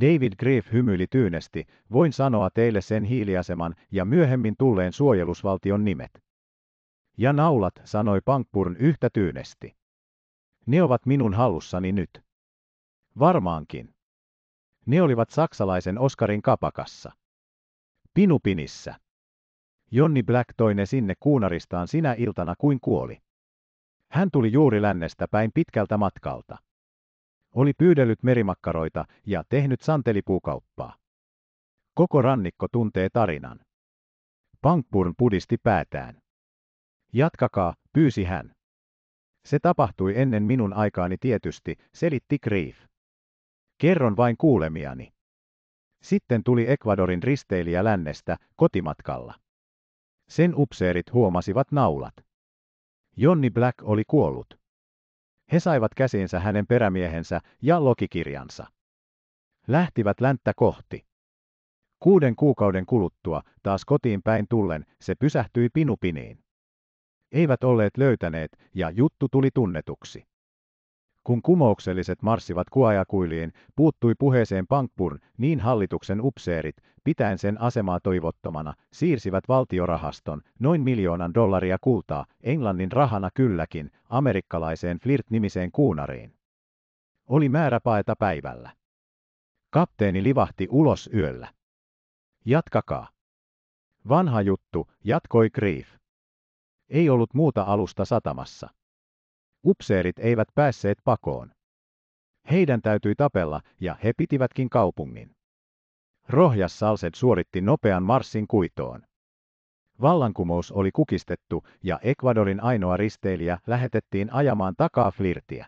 David Grief hymyili tyynesti, voin sanoa teille sen hiiliaseman ja myöhemmin tulleen suojelusvaltion nimet. Ja naulat, sanoi Pankpurn yhtä tyynesti. Ne ovat minun hallussani nyt. Varmaankin. Ne olivat saksalaisen Oskarin kapakassa. Pinupinissä. Jonni Black toi ne sinne kuunaristaan sinä iltana kuin kuoli. Hän tuli juuri lännestä päin pitkältä matkalta. Oli pyydellyt merimakkaroita ja tehnyt santelipuukauppaa. Koko rannikko tuntee tarinan. Pankburn pudisti päätään. Jatkakaa, pyysi hän. Se tapahtui ennen minun aikaani tietysti, selitti Grief. Kerron vain kuulemiani. Sitten tuli Ecuadorin risteilijä lännestä, kotimatkalla. Sen upseerit huomasivat naulat. Jonni Black oli kuollut. He saivat käsiinsä hänen perämiehensä ja lokikirjansa. Lähtivät länttä kohti. Kuuden kuukauden kuluttua taas kotiin päin tullen se pysähtyi pinupiniin. Eivät olleet löytäneet ja juttu tuli tunnetuksi. Kun kumoukselliset marssivat kuajakuiliin, puuttui puheeseen Pankpur, niin hallituksen upseerit, pitäen sen asemaa toivottomana, siirsivät valtiorahaston, noin miljoonan dollaria kultaa, Englannin rahana kylläkin, amerikkalaiseen Flirt-nimiseen kuunariin. Oli määrä paeta päivällä. Kapteeni livahti ulos yöllä. Jatkakaa. Vanha juttu, jatkoi Grief. Ei ollut muuta alusta satamassa upseerit eivät päässeet pakoon. Heidän täytyi tapella, ja he pitivätkin kaupungin. Rohjas salset suoritti nopean marssin kuitoon. Vallankumous oli kukistettu ja Ecuadorin ainoa risteilijä lähetettiin ajamaan takaa flirtiä.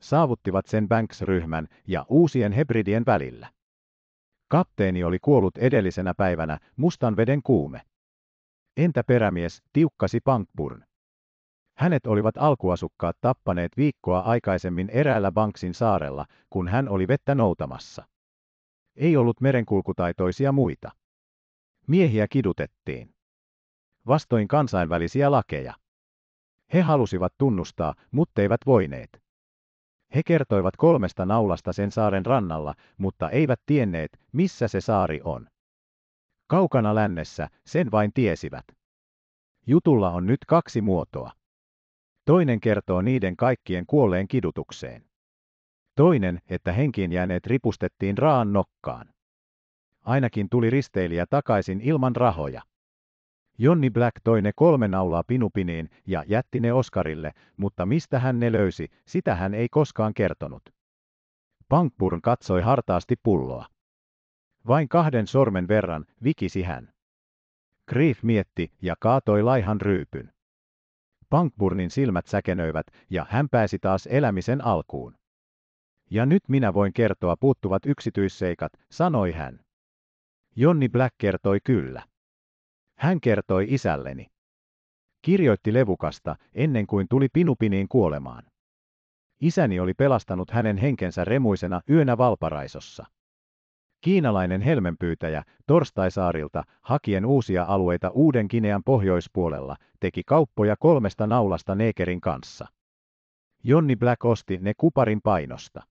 Saavuttivat sen Banks-ryhmän ja uusien hebridien välillä. Kapteeni oli kuollut edellisenä päivänä mustan veden kuume. Entä perämies tiukkasi Pankburn? Hänet olivat alkuasukkaat tappaneet viikkoa aikaisemmin eräällä Banksin saarella, kun hän oli vettä noutamassa. Ei ollut merenkulkutaitoisia muita. Miehiä kidutettiin. Vastoin kansainvälisiä lakeja. He halusivat tunnustaa, mutteivät voineet. He kertoivat kolmesta naulasta sen saaren rannalla, mutta eivät tienneet, missä se saari on. Kaukana lännessä, sen vain tiesivät. Jutulla on nyt kaksi muotoa. Toinen kertoo niiden kaikkien kuolleen kidutukseen. Toinen, että henkiin jääneet ripustettiin raan nokkaan. Ainakin tuli risteilijä takaisin ilman rahoja. Jonni Black toi ne kolme naulaa pinupiniin ja jätti ne Oskarille, mutta mistä hän ne löysi, sitä hän ei koskaan kertonut. Pankpurn katsoi hartaasti pulloa. Vain kahden sormen verran vikisi hän. Grief mietti ja kaatoi laihan ryypyn. Pankburnin silmät säkenöivät ja hän pääsi taas elämisen alkuun. Ja nyt minä voin kertoa puuttuvat yksityisseikat, sanoi hän. Jonni Black kertoi kyllä. Hän kertoi isälleni. Kirjoitti levukasta ennen kuin tuli Pinupiniin kuolemaan. Isäni oli pelastanut hänen henkensä remuisena yönä Valparaisossa kiinalainen helmenpyytäjä Torstaisaarilta hakien uusia alueita Uuden Kinean pohjoispuolella, teki kauppoja kolmesta naulasta Neekerin kanssa. Jonni Black osti ne kuparin painosta.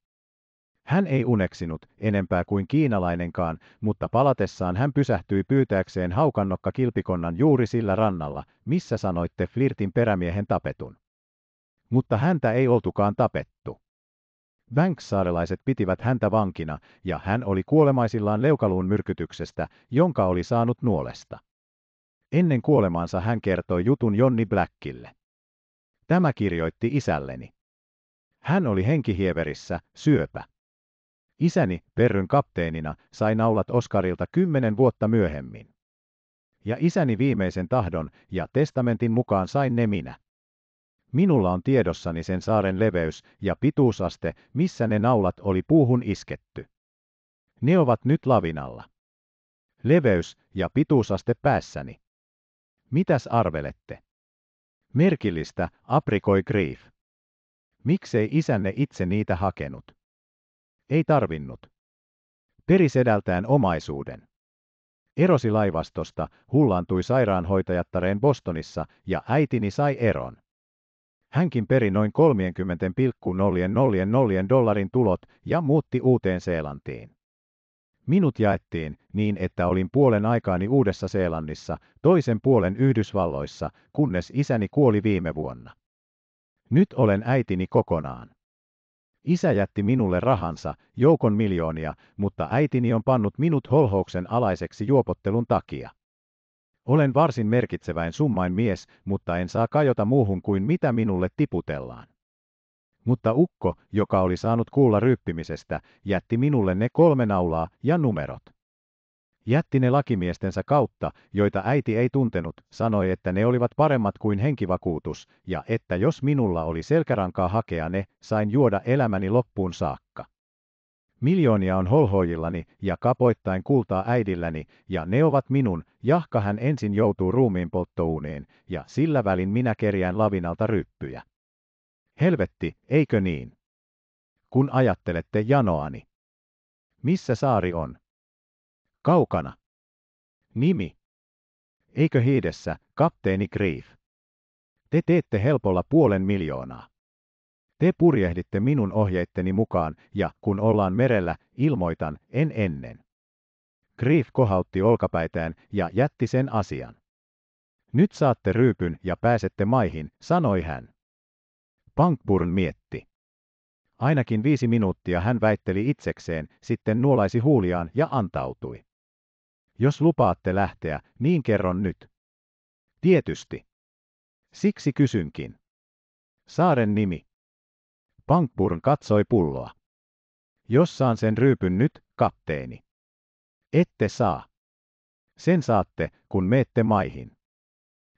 Hän ei uneksinut enempää kuin kiinalainenkaan, mutta palatessaan hän pysähtyi pyytääkseen haukannokka kilpikonnan juuri sillä rannalla, missä sanoitte flirtin perämiehen tapetun. Mutta häntä ei oltukaan tapettu. Banks-saarelaiset pitivät häntä vankina, ja hän oli kuolemaisillaan leukaluun myrkytyksestä, jonka oli saanut nuolesta. Ennen kuolemaansa hän kertoi jutun Jonni Blackille. Tämä kirjoitti isälleni. Hän oli henkihieverissä, syöpä. Isäni, Perryn kapteenina, sai naulat Oskarilta kymmenen vuotta myöhemmin. Ja isäni viimeisen tahdon ja testamentin mukaan sain ne minä. Minulla on tiedossani sen saaren leveys ja pituusaste, missä ne naulat oli puuhun isketty. Ne ovat nyt lavinalla. Leveys ja pituusaste päässäni. Mitäs arvelette? Merkillistä, aprikoi Grief. Miksei isänne itse niitä hakenut? Ei tarvinnut. Perisedältään omaisuuden. Erosi laivastosta, hullantui sairaanhoitajattareen Bostonissa ja äitini sai eron. Hänkin peri noin 30,000 dollarin tulot ja muutti uuteen Seelantiin. Minut jaettiin niin, että olin puolen aikaani Uudessa Seelannissa, toisen puolen Yhdysvalloissa, kunnes isäni kuoli viime vuonna. Nyt olen äitini kokonaan. Isä jätti minulle rahansa, joukon miljoonia, mutta äitini on pannut minut holhouksen alaiseksi juopottelun takia. Olen varsin merkitseväin summain mies, mutta en saa kajota muuhun kuin mitä minulle tiputellaan. Mutta ukko, joka oli saanut kuulla ryppimisestä, jätti minulle ne kolme naulaa ja numerot. Jätti ne lakimiestensä kautta, joita äiti ei tuntenut, sanoi, että ne olivat paremmat kuin henkivakuutus, ja että jos minulla oli selkärankaa hakea ne, sain juoda elämäni loppuun saakka. Miljoonia on holhoojillani ja kapoittain kultaa äidilläni, ja ne ovat minun, jahka hän ensin joutuu ruumiin polttouuniin, ja sillä välin minä kerjään lavinalta ryppyjä. Helvetti, eikö niin? Kun ajattelette janoani. Missä saari on? Kaukana. Nimi. Eikö hiidessä, kapteeni Grief? Te teette helpolla puolen miljoonaa. Te purjehditte minun ohjeitteni mukaan, ja kun ollaan merellä, ilmoitan, en ennen. Grief kohautti olkapäitään ja jätti sen asian. Nyt saatte ryypyn ja pääsette maihin, sanoi hän. Pankburn mietti. Ainakin viisi minuuttia hän väitteli itsekseen, sitten nuolaisi huuliaan ja antautui. Jos lupaatte lähteä, niin kerron nyt. Tietysti. Siksi kysynkin. Saaren nimi. Pankburn katsoi pulloa. Jos saan sen ryypyn nyt, kapteeni. Ette saa. Sen saatte, kun meette maihin.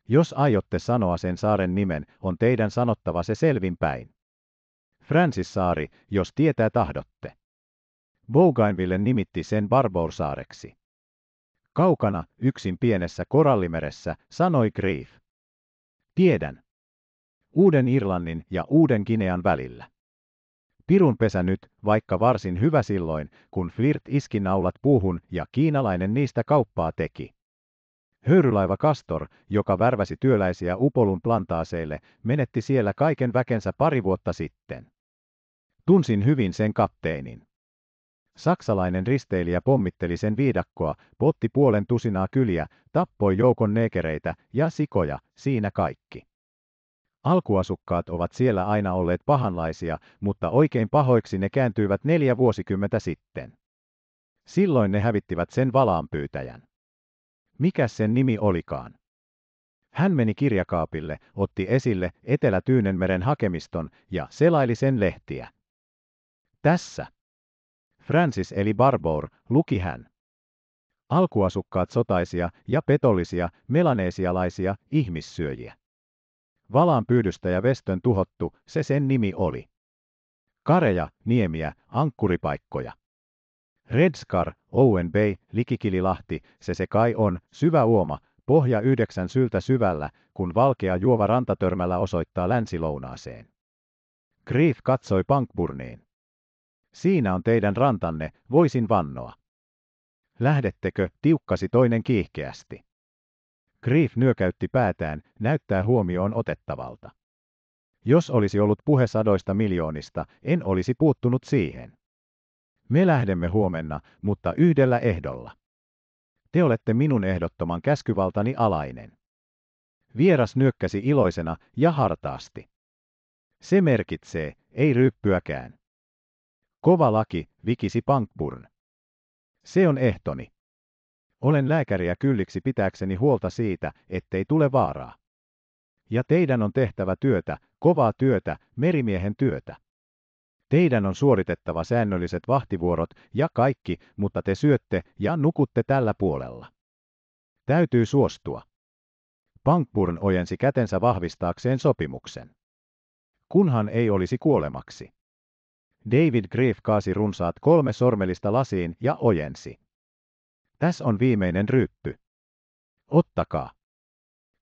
Jos aiotte sanoa sen saaren nimen, on teidän sanottava se selvinpäin. Francis Saari, jos tietää tahdotte. Bougainville nimitti sen Barbour-saareksi. Kaukana, yksin pienessä korallimeressä, sanoi Grief. Tiedän. Uuden Irlannin ja Uuden Kinean välillä pesä nyt, vaikka varsin hyvä silloin, kun Flirt iski naulat puuhun ja kiinalainen niistä kauppaa teki. Höyrylaiva Kastor, joka värväsi työläisiä Upolun plantaaseille, menetti siellä kaiken väkensä pari vuotta sitten. Tunsin hyvin sen kapteenin. Saksalainen risteilijä pommitteli sen viidakkoa, potti puolen tusinaa kyliä, tappoi joukon neekereitä ja sikoja, siinä kaikki. Alkuasukkaat ovat siellä aina olleet pahanlaisia, mutta oikein pahoiksi ne kääntyivät neljä vuosikymmentä sitten. Silloin ne hävittivät sen valaanpyytäjän. Mikä sen nimi olikaan? Hän meni kirjakaapille, otti esille Etelä-Tyynenmeren hakemiston ja selaili sen lehtiä. Tässä. Francis eli Barbour, luki hän. Alkuasukkaat sotaisia ja petollisia melaneesialaisia ihmissyöjiä pyydystä ja vestön tuhottu, se sen nimi oli. Kareja, niemiä, ankkuripaikkoja. Redskar, Owen Bay, Likikililahti, se se kai on, syvä uoma, pohja yhdeksän syltä syvällä, kun valkea juova rantatörmällä osoittaa länsilounaaseen. Grief katsoi Pankburniin. Siinä on teidän rantanne, voisin vannoa. Lähdettekö, tiukkasi toinen kiihkeästi. Grief nyökäytti päätään, näyttää huomioon otettavalta. Jos olisi ollut puhe sadoista miljoonista, en olisi puuttunut siihen. Me lähdemme huomenna, mutta yhdellä ehdolla. Te olette minun ehdottoman käskyvaltani alainen. Vieras nyökkäsi iloisena ja hartaasti. Se merkitsee, ei ryppyäkään. Kova laki, vikisi Pankburn. Se on ehtoni. Olen lääkäriä kylliksi pitääkseni huolta siitä, ettei tule vaaraa. Ja teidän on tehtävä työtä, kovaa työtä, merimiehen työtä. Teidän on suoritettava säännölliset vahtivuorot ja kaikki, mutta te syötte ja nukutte tällä puolella. Täytyy suostua. Pankpurn ojensi kätensä vahvistaakseen sopimuksen. Kunhan ei olisi kuolemaksi. David Grief kaasi runsaat kolme sormelista lasiin ja ojensi. Tässä on viimeinen ryppy. Ottakaa.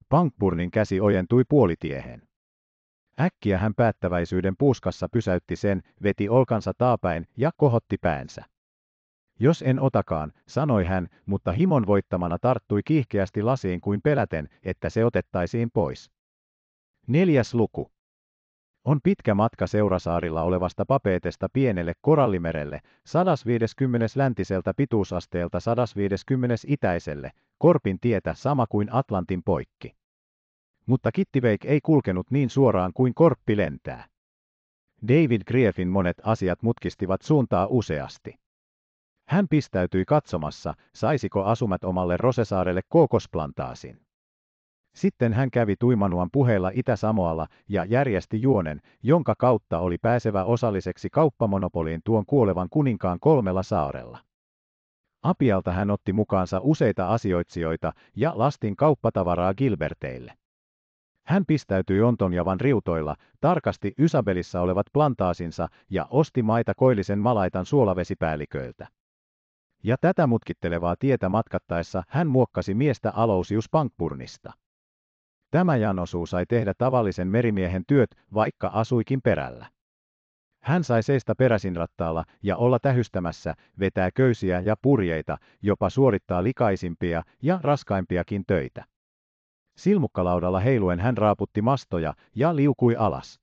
Pankburnin käsi ojentui puolitiehen. Äkkiä hän päättäväisyyden puuskassa pysäytti sen, veti olkansa taapäin ja kohotti päänsä. Jos en otakaan, sanoi hän, mutta himon voittamana tarttui kiihkeästi lasiin kuin peläten, että se otettaisiin pois. Neljäs luku. On pitkä matka Seurasaarilla olevasta Papeetesta pienelle Korallimerelle, 150 läntiseltä pituusasteelta 150 itäiselle, Korpin tietä sama kuin Atlantin poikki. Mutta Kittiveik ei kulkenut niin suoraan kuin Korppi lentää. David Griefin monet asiat mutkistivat suuntaa useasti. Hän pistäytyi katsomassa, saisiko asumat omalle Rosesaarelle kookosplantaasin. Sitten hän kävi Tuimanuan puheilla Itä-Samoalla ja järjesti juonen, jonka kautta oli pääsevä osalliseksi kauppamonopoliin tuon kuolevan kuninkaan kolmella saarella. Apialta hän otti mukaansa useita asioitsijoita ja lastin kauppatavaraa Gilberteille. Hän pistäytyi Ontonjavan riutoilla, tarkasti Ysabelissa olevat plantaasinsa ja osti maita koillisen malaitan suolavesipäälliköiltä. Ja tätä mutkittelevaa tietä matkattaessa hän muokkasi miestä Alousius Pankpurnista. Tämä Janosu sai tehdä tavallisen merimiehen työt, vaikka asuikin perällä. Hän sai seistä peräsinrattaalla ja olla tähystämässä, vetää köysiä ja purjeita, jopa suorittaa likaisimpia ja raskaimpiakin töitä. Silmukkalaudalla heiluen hän raaputti mastoja ja liukui alas.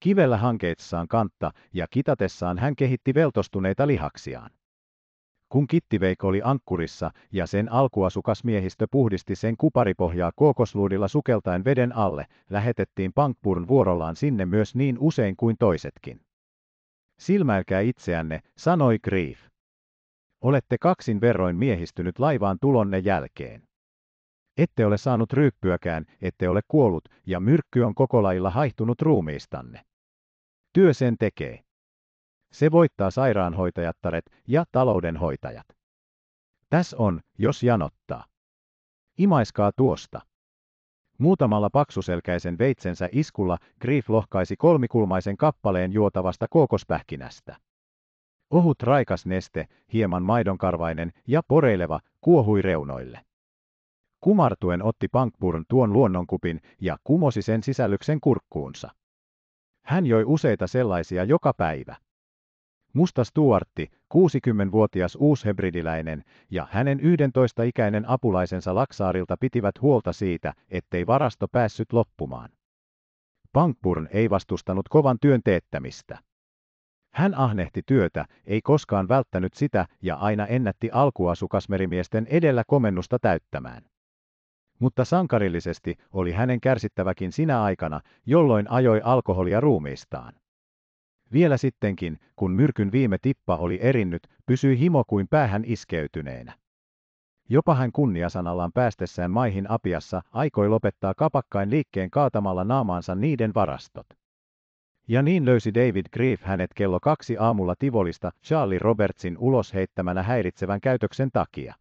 Kivellä hankeitsaan kantta ja kitatessaan hän kehitti veltostuneita lihaksiaan. Kun kittiveiko oli ankkurissa ja sen alkuasukas miehistö puhdisti sen kuparipohjaa kookosluudilla sukeltaen veden alle, lähetettiin Pankpurn vuorollaan sinne myös niin usein kuin toisetkin. Silmäilkää itseänne, sanoi Grief. Olette kaksin verroin miehistynyt laivaan tulonne jälkeen. Ette ole saanut ryyppyäkään, ette ole kuollut, ja myrkky on koko lailla haihtunut ruumiistanne. Työ sen tekee. Se voittaa sairaanhoitajattaret ja taloudenhoitajat. Täs on, jos janottaa. Imaiskaa tuosta. Muutamalla paksuselkäisen veitsensä iskulla Grief lohkaisi kolmikulmaisen kappaleen juotavasta kookospähkinästä. Ohut raikas neste, hieman maidonkarvainen ja poreileva, kuohui reunoille. Kumartuen otti Pankburn tuon luonnonkupin ja kumosi sen sisällyksen kurkkuunsa. Hän joi useita sellaisia joka päivä. Musta Stuartti, 60-vuotias uushebridiläinen, ja hänen 11-ikäinen apulaisensa Laksaarilta pitivät huolta siitä, ettei varasto päässyt loppumaan. Pankburn ei vastustanut kovan työn teettämistä. Hän ahnehti työtä, ei koskaan välttänyt sitä ja aina ennätti alkuasukasmerimiesten edellä komennusta täyttämään. Mutta sankarillisesti oli hänen kärsittäväkin sinä aikana, jolloin ajoi alkoholia ruumiistaan. Vielä sittenkin, kun myrkyn viime tippa oli erinnyt, pysyi himo kuin päähän iskeytyneenä. Jopa hän kunniasanallaan päästessään maihin apiassa aikoi lopettaa kapakkain liikkeen kaatamalla naamaansa niiden varastot. Ja niin löysi David Grief hänet kello kaksi aamulla Tivolista Charlie Robertsin ulos heittämänä häiritsevän käytöksen takia.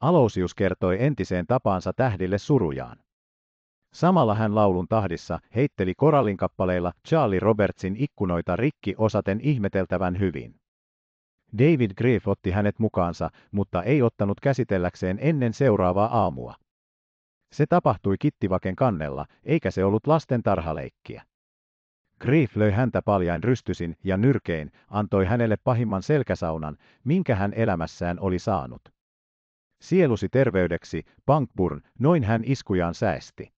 Alousius kertoi entiseen tapaansa tähdille surujaan. Samalla hän laulun tahdissa heitteli korallinkappaleilla Charlie Robertsin ikkunoita rikki osaten ihmeteltävän hyvin. David Griff otti hänet mukaansa, mutta ei ottanut käsitelläkseen ennen seuraavaa aamua. Se tapahtui kittivaken kannella, eikä se ollut lasten tarhaleikkiä. Grief löi häntä paljain rystysin ja nyrkein, antoi hänelle pahimman selkäsaunan, minkä hän elämässään oli saanut. Sielusi terveydeksi, Pankburn, noin hän iskujaan säästi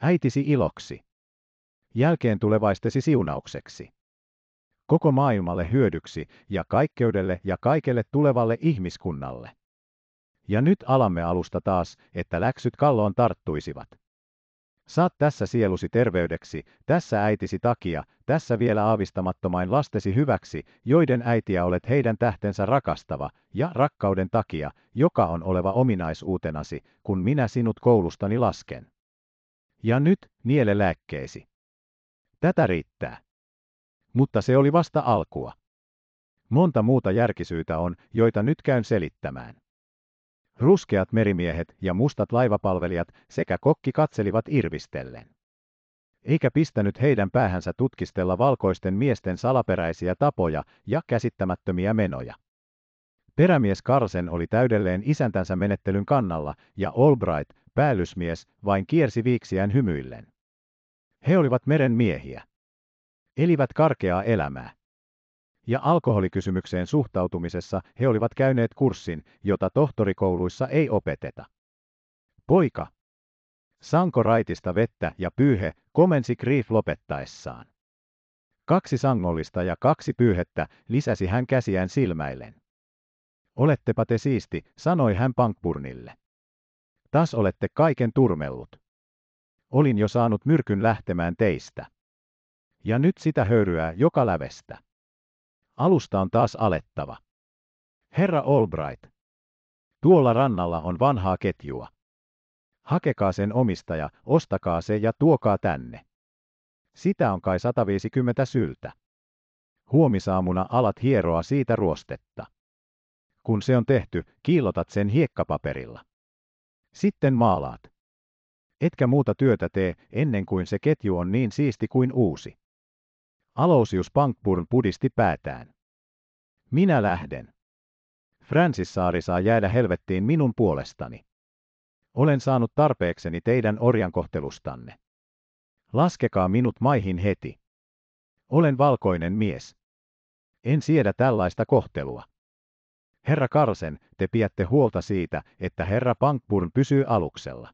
äitisi iloksi, jälkeen tulevaistesi siunaukseksi, koko maailmalle hyödyksi ja kaikkeudelle ja kaikelle tulevalle ihmiskunnalle. Ja nyt alamme alusta taas, että läksyt kalloon tarttuisivat. Saat tässä sielusi terveydeksi, tässä äitisi takia, tässä vielä aavistamattomain lastesi hyväksi, joiden äitiä olet heidän tähtensä rakastava, ja rakkauden takia, joka on oleva ominaisuutenasi, kun minä sinut koulustani lasken. Ja nyt niele lääkkeesi. Tätä riittää. Mutta se oli vasta alkua. Monta muuta järkisyytä on, joita nyt käyn selittämään. Ruskeat merimiehet ja mustat laivapalvelijat sekä kokki katselivat irvistellen. Eikä pistänyt heidän päähänsä tutkistella valkoisten miesten salaperäisiä tapoja ja käsittämättömiä menoja. Perämies Karsen oli täydelleen isäntänsä menettelyn kannalla ja Albright Päällysmies vain kiersi viiksiään hymyillen. He olivat meren miehiä. Elivät karkeaa elämää. Ja alkoholikysymykseen suhtautumisessa he olivat käyneet kurssin, jota tohtorikouluissa ei opeteta. Poika! Sanko raitista vettä ja pyyhe komensi Grief lopettaessaan. Kaksi sangollista ja kaksi pyyhettä lisäsi hän käsiään silmäillen. Olettepa te siisti, sanoi hän Pankburnille. Taas olette kaiken turmellut. Olin jo saanut myrkyn lähtemään teistä. Ja nyt sitä höyryää joka lävestä. Alusta on taas alettava. Herra Albright. Tuolla rannalla on vanhaa ketjua. Hakekaa sen omistaja, ostakaa se ja tuokaa tänne. Sitä on kai 150 syltä. Huomisaamuna alat hieroa siitä ruostetta. Kun se on tehty, kiilotat sen hiekkapaperilla. Sitten maalaat. Etkä muuta työtä tee, ennen kuin se ketju on niin siisti kuin uusi. Aloysius Pankburn pudisti päätään. Minä lähden. Francis Saari saa jäädä helvettiin minun puolestani. Olen saanut tarpeekseni teidän orjankohtelustanne. Laskekaa minut maihin heti. Olen valkoinen mies. En siedä tällaista kohtelua. Herra Karsen, te piette huolta siitä, että herra Pankpurn pysyy aluksella.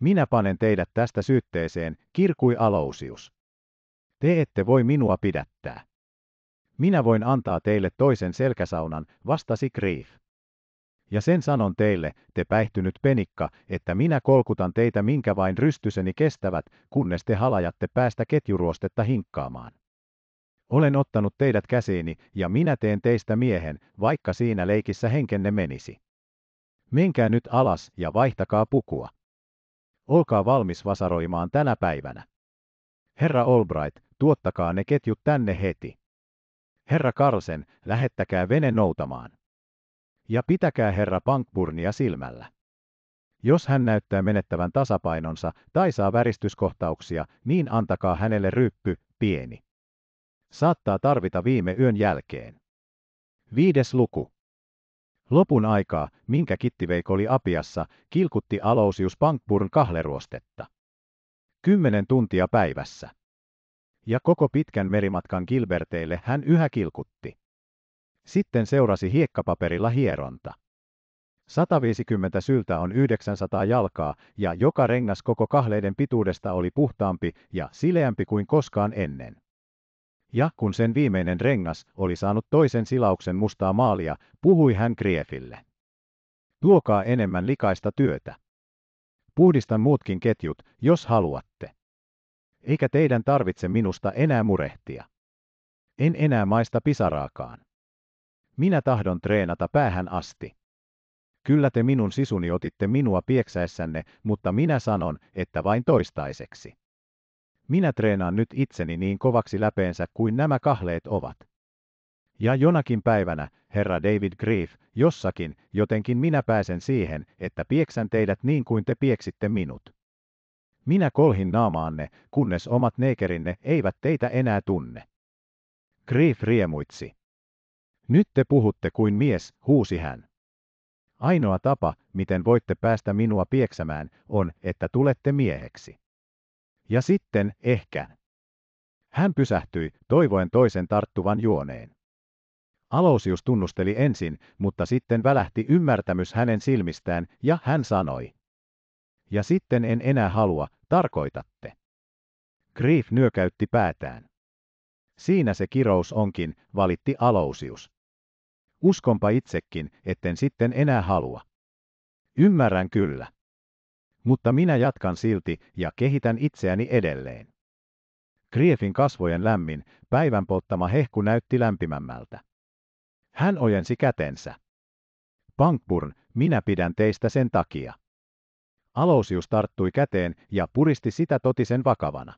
Minä panen teidät tästä syytteeseen, kirkui Alousius. Te ette voi minua pidättää. Minä voin antaa teille toisen selkäsaunan, vastasi Grief. Ja sen sanon teille, te päihtynyt penikka, että minä kolkutan teitä minkä vain rystyseni kestävät, kunnes te halajatte päästä ketjuruostetta hinkkaamaan. Olen ottanut teidät käsiini, ja minä teen teistä miehen, vaikka siinä leikissä henkenne menisi. Menkää nyt alas ja vaihtakaa pukua. Olkaa valmis vasaroimaan tänä päivänä. Herra Albright, tuottakaa ne ketjut tänne heti. Herra Karsen, lähettäkää vene noutamaan. Ja pitäkää herra Pankburnia silmällä. Jos hän näyttää menettävän tasapainonsa tai saa väristyskohtauksia, niin antakaa hänelle ryppy, pieni saattaa tarvita viime yön jälkeen. Viides luku. Lopun aikaa, minkä Kittiveik oli apiassa, kilkutti Alousius Pankpurn kahleruostetta. Kymmenen tuntia päivässä. Ja koko pitkän merimatkan Gilberteille hän yhä kilkutti. Sitten seurasi hiekkapaperilla hieronta. 150 syltä on 900 jalkaa, ja joka rengas koko kahleiden pituudesta oli puhtaampi ja sileämpi kuin koskaan ennen ja kun sen viimeinen rengas oli saanut toisen silauksen mustaa maalia, puhui hän Kriefille. Tuokaa enemmän likaista työtä. Puhdistan muutkin ketjut, jos haluatte. Eikä teidän tarvitse minusta enää murehtia. En enää maista pisaraakaan. Minä tahdon treenata päähän asti. Kyllä te minun sisuni otitte minua pieksäessänne, mutta minä sanon, että vain toistaiseksi. Minä treenaan nyt itseni niin kovaksi läpeensä kuin nämä kahleet ovat. Ja jonakin päivänä, herra David Grief, jossakin, jotenkin minä pääsen siihen, että pieksän teidät niin kuin te pieksitte minut. Minä kolhin naamaanne, kunnes omat neikerinne eivät teitä enää tunne. Grief riemuitsi. Nyt te puhutte kuin mies, huusi hän. Ainoa tapa, miten voitte päästä minua pieksämään, on, että tulette mieheksi. Ja sitten, ehkä. Hän pysähtyi, toivoen toisen tarttuvan juoneen. Alousius tunnusteli ensin, mutta sitten välähti ymmärtämys hänen silmistään, ja hän sanoi. Ja sitten en enää halua, tarkoitatte. Grief nyökäytti päätään. Siinä se kirous onkin, valitti Alousius. Uskonpa itsekin, etten sitten enää halua. Ymmärrän kyllä. Mutta minä jatkan silti ja kehitän itseäni edelleen. Kriefin kasvojen lämmin, päivän polttama hehku näytti lämpimämmältä. Hän ojensi kätensä. Pankburn, minä pidän teistä sen takia. Alousius tarttui käteen ja puristi sitä totisen vakavana.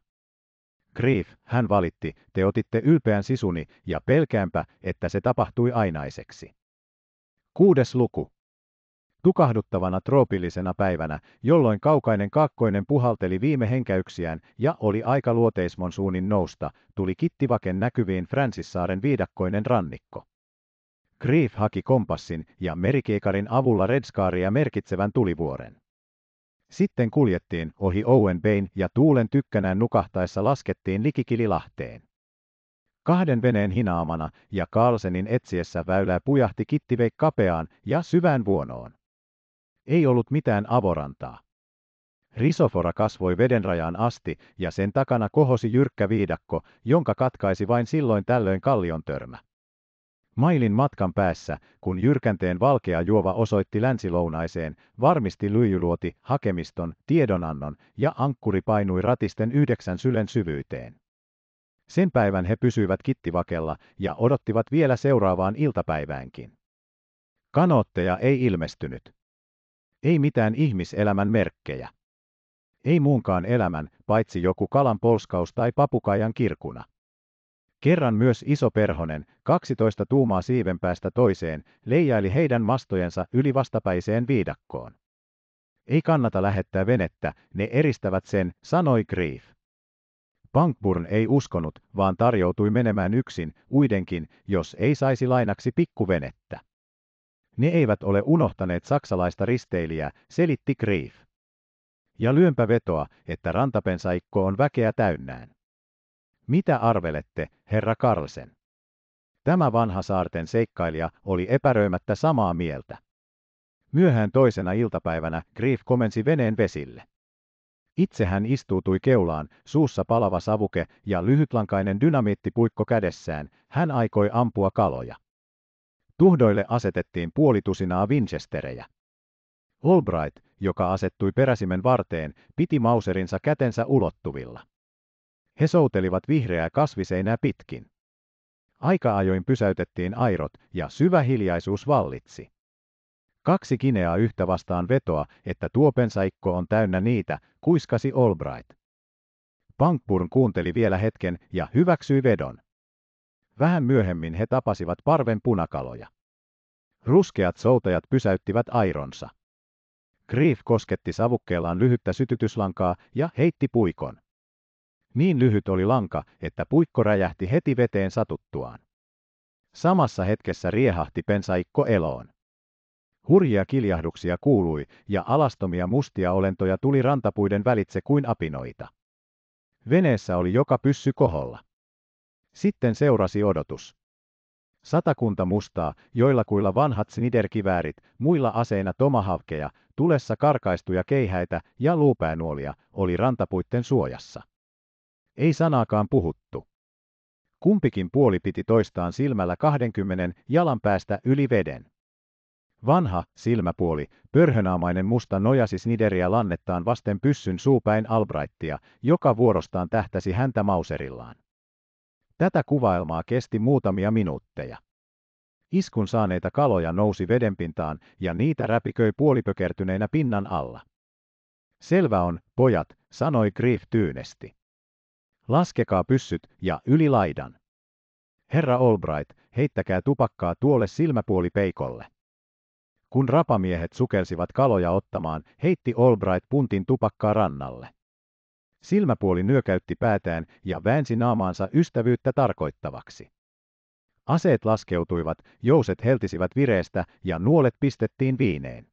Grief, hän valitti, te otitte ylpeän sisuni ja pelkäänpä, että se tapahtui ainaiseksi. Kuudes luku tukahduttavana troopillisena päivänä, jolloin kaukainen kaakkoinen puhalteli viime henkäyksiään ja oli aika luoteismon suunnin nousta, tuli kittivaken näkyviin Fransissaaren viidakkoinen rannikko. Grief haki kompassin ja merikeikarin avulla Redskaaria merkitsevän tulivuoren. Sitten kuljettiin ohi Owen Bayn ja tuulen tykkänään nukahtaessa laskettiin likikililahteen. Kahden veneen hinaamana ja Carlsenin etsiessä väylää pujahti kittivei kapeaan ja syvään vuonoon. Ei ollut mitään avorantaa. Risofora kasvoi vedenrajaan asti ja sen takana kohosi jyrkkä viidakko, jonka katkaisi vain silloin tällöin kallion törmä. Mailin matkan päässä, kun jyrkänteen valkea juova osoitti länsilounaiseen, varmisti lyijyluoti hakemiston, tiedonannon ja ankkuri painui ratisten yhdeksän sylen syvyyteen. Sen päivän he pysyivät kittivakella ja odottivat vielä seuraavaan iltapäiväänkin. Kanootteja ei ilmestynyt. Ei mitään ihmiselämän merkkejä. Ei muunkaan elämän, paitsi joku kalan polskaus tai papukaijan kirkuna. Kerran myös iso perhonen, 12 tuumaa siiven päästä toiseen, leijaili heidän mastojensa yli vastapäiseen viidakkoon. Ei kannata lähettää venettä, ne eristävät sen, sanoi Grief. Pankburn ei uskonut, vaan tarjoutui menemään yksin, uidenkin, jos ei saisi lainaksi pikkuvenettä. Ne eivät ole unohtaneet saksalaista risteilijää, selitti Grief. Ja lyönpä vetoa, että rantapensaikko on väkeä täynnään. Mitä arvelette, herra Karlsen? Tämä vanha saarten seikkailija oli epäröimättä samaa mieltä. Myöhään toisena iltapäivänä Grief komensi veneen vesille. Itse hän istuutui keulaan, suussa palava savuke ja lyhytlankainen dynamiittipuikko kädessään, hän aikoi ampua kaloja. Tuhdoille asetettiin puolitusinaa Winchesterejä. Albright, joka asettui peräsimen varteen, piti mauserinsa kätensä ulottuvilla. He soutelivat vihreää kasviseinää pitkin. Aika ajoin pysäytettiin airot ja syvä hiljaisuus vallitsi. Kaksi kineaa yhtä vastaan vetoa, että tuo pensaikko on täynnä niitä, kuiskasi Albright. Pankburn kuunteli vielä hetken ja hyväksyi vedon. Vähän myöhemmin he tapasivat parven punakaloja. Ruskeat soutajat pysäyttivät aironsa. Grief kosketti savukkeellaan lyhyttä sytytyslankaa ja heitti puikon. Niin lyhyt oli lanka, että puikko räjähti heti veteen satuttuaan. Samassa hetkessä riehahti pensaikko eloon. Hurjia kiljahduksia kuului, ja alastomia mustia olentoja tuli rantapuiden välitse kuin apinoita. Veneessä oli joka pyssy koholla. Sitten seurasi odotus. Satakunta mustaa, joilla kuilla vanhat sniderkiväärit, muilla aseina tomahavkeja, tulessa karkaistuja keihäitä ja luupäänuolia oli rantapuitten suojassa. Ei sanaakaan puhuttu. Kumpikin puoli piti toistaan silmällä 20 jalan päästä yli veden. Vanha, silmäpuoli, pörhönaamainen musta nojasi Snideriä lannettaan vasten pyssyn suupäin Albrightia, joka vuorostaan tähtäsi häntä mauserillaan. Tätä kuvailmaa kesti muutamia minuutteja. Iskun saaneita kaloja nousi vedenpintaan ja niitä räpiköi puolipökertyneinä pinnan alla. Selvä on, pojat, sanoi Griff tyynesti. Laskekaa pyssyt ja yli laidan. Herra Albright, heittäkää tupakkaa tuolle silmäpuolipeikolle. Kun rapamiehet sukelsivat kaloja ottamaan, heitti Albright puntin tupakkaa rannalle. Silmäpuoli nyökäytti päätään ja väänsi naamaansa ystävyyttä tarkoittavaksi. Aseet laskeutuivat, jouset heltisivät vireestä ja nuolet pistettiin viineen.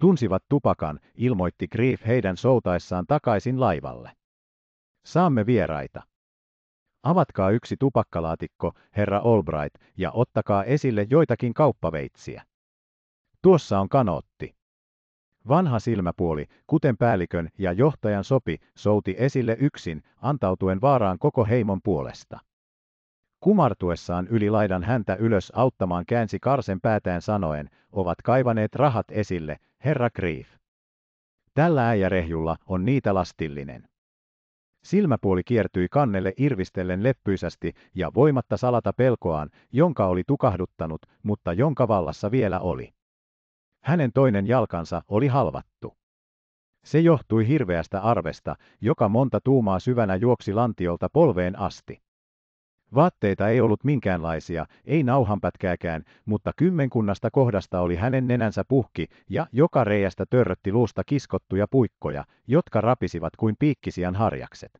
Tunsivat tupakan, ilmoitti Grief heidän soutaessaan takaisin laivalle. Saamme vieraita. Avatkaa yksi tupakkalaatikko, herra Albright, ja ottakaa esille joitakin kauppaveitsiä. Tuossa on kanootti. Vanha silmäpuoli, kuten päällikön ja johtajan sopi, souti esille yksin, antautuen vaaraan koko heimon puolesta. Kumartuessaan yli laidan häntä ylös auttamaan käänsi Karsen päätään sanoen, ovat kaivaneet rahat esille, herra Grief. Tällä äijärehjulla on niitä lastillinen. Silmäpuoli kiertyi kannelle irvistellen leppyisästi ja voimatta salata pelkoaan, jonka oli tukahduttanut, mutta jonka vallassa vielä oli. Hänen toinen jalkansa oli halvattu. Se johtui hirveästä arvesta, joka monta tuumaa syvänä juoksi lantiolta polveen asti. Vaatteita ei ollut minkäänlaisia, ei nauhanpätkääkään, mutta kymmenkunnasta kohdasta oli hänen nenänsä puhki, ja joka reiästä törrötti luusta kiskottuja puikkoja, jotka rapisivat kuin piikkisian harjakset.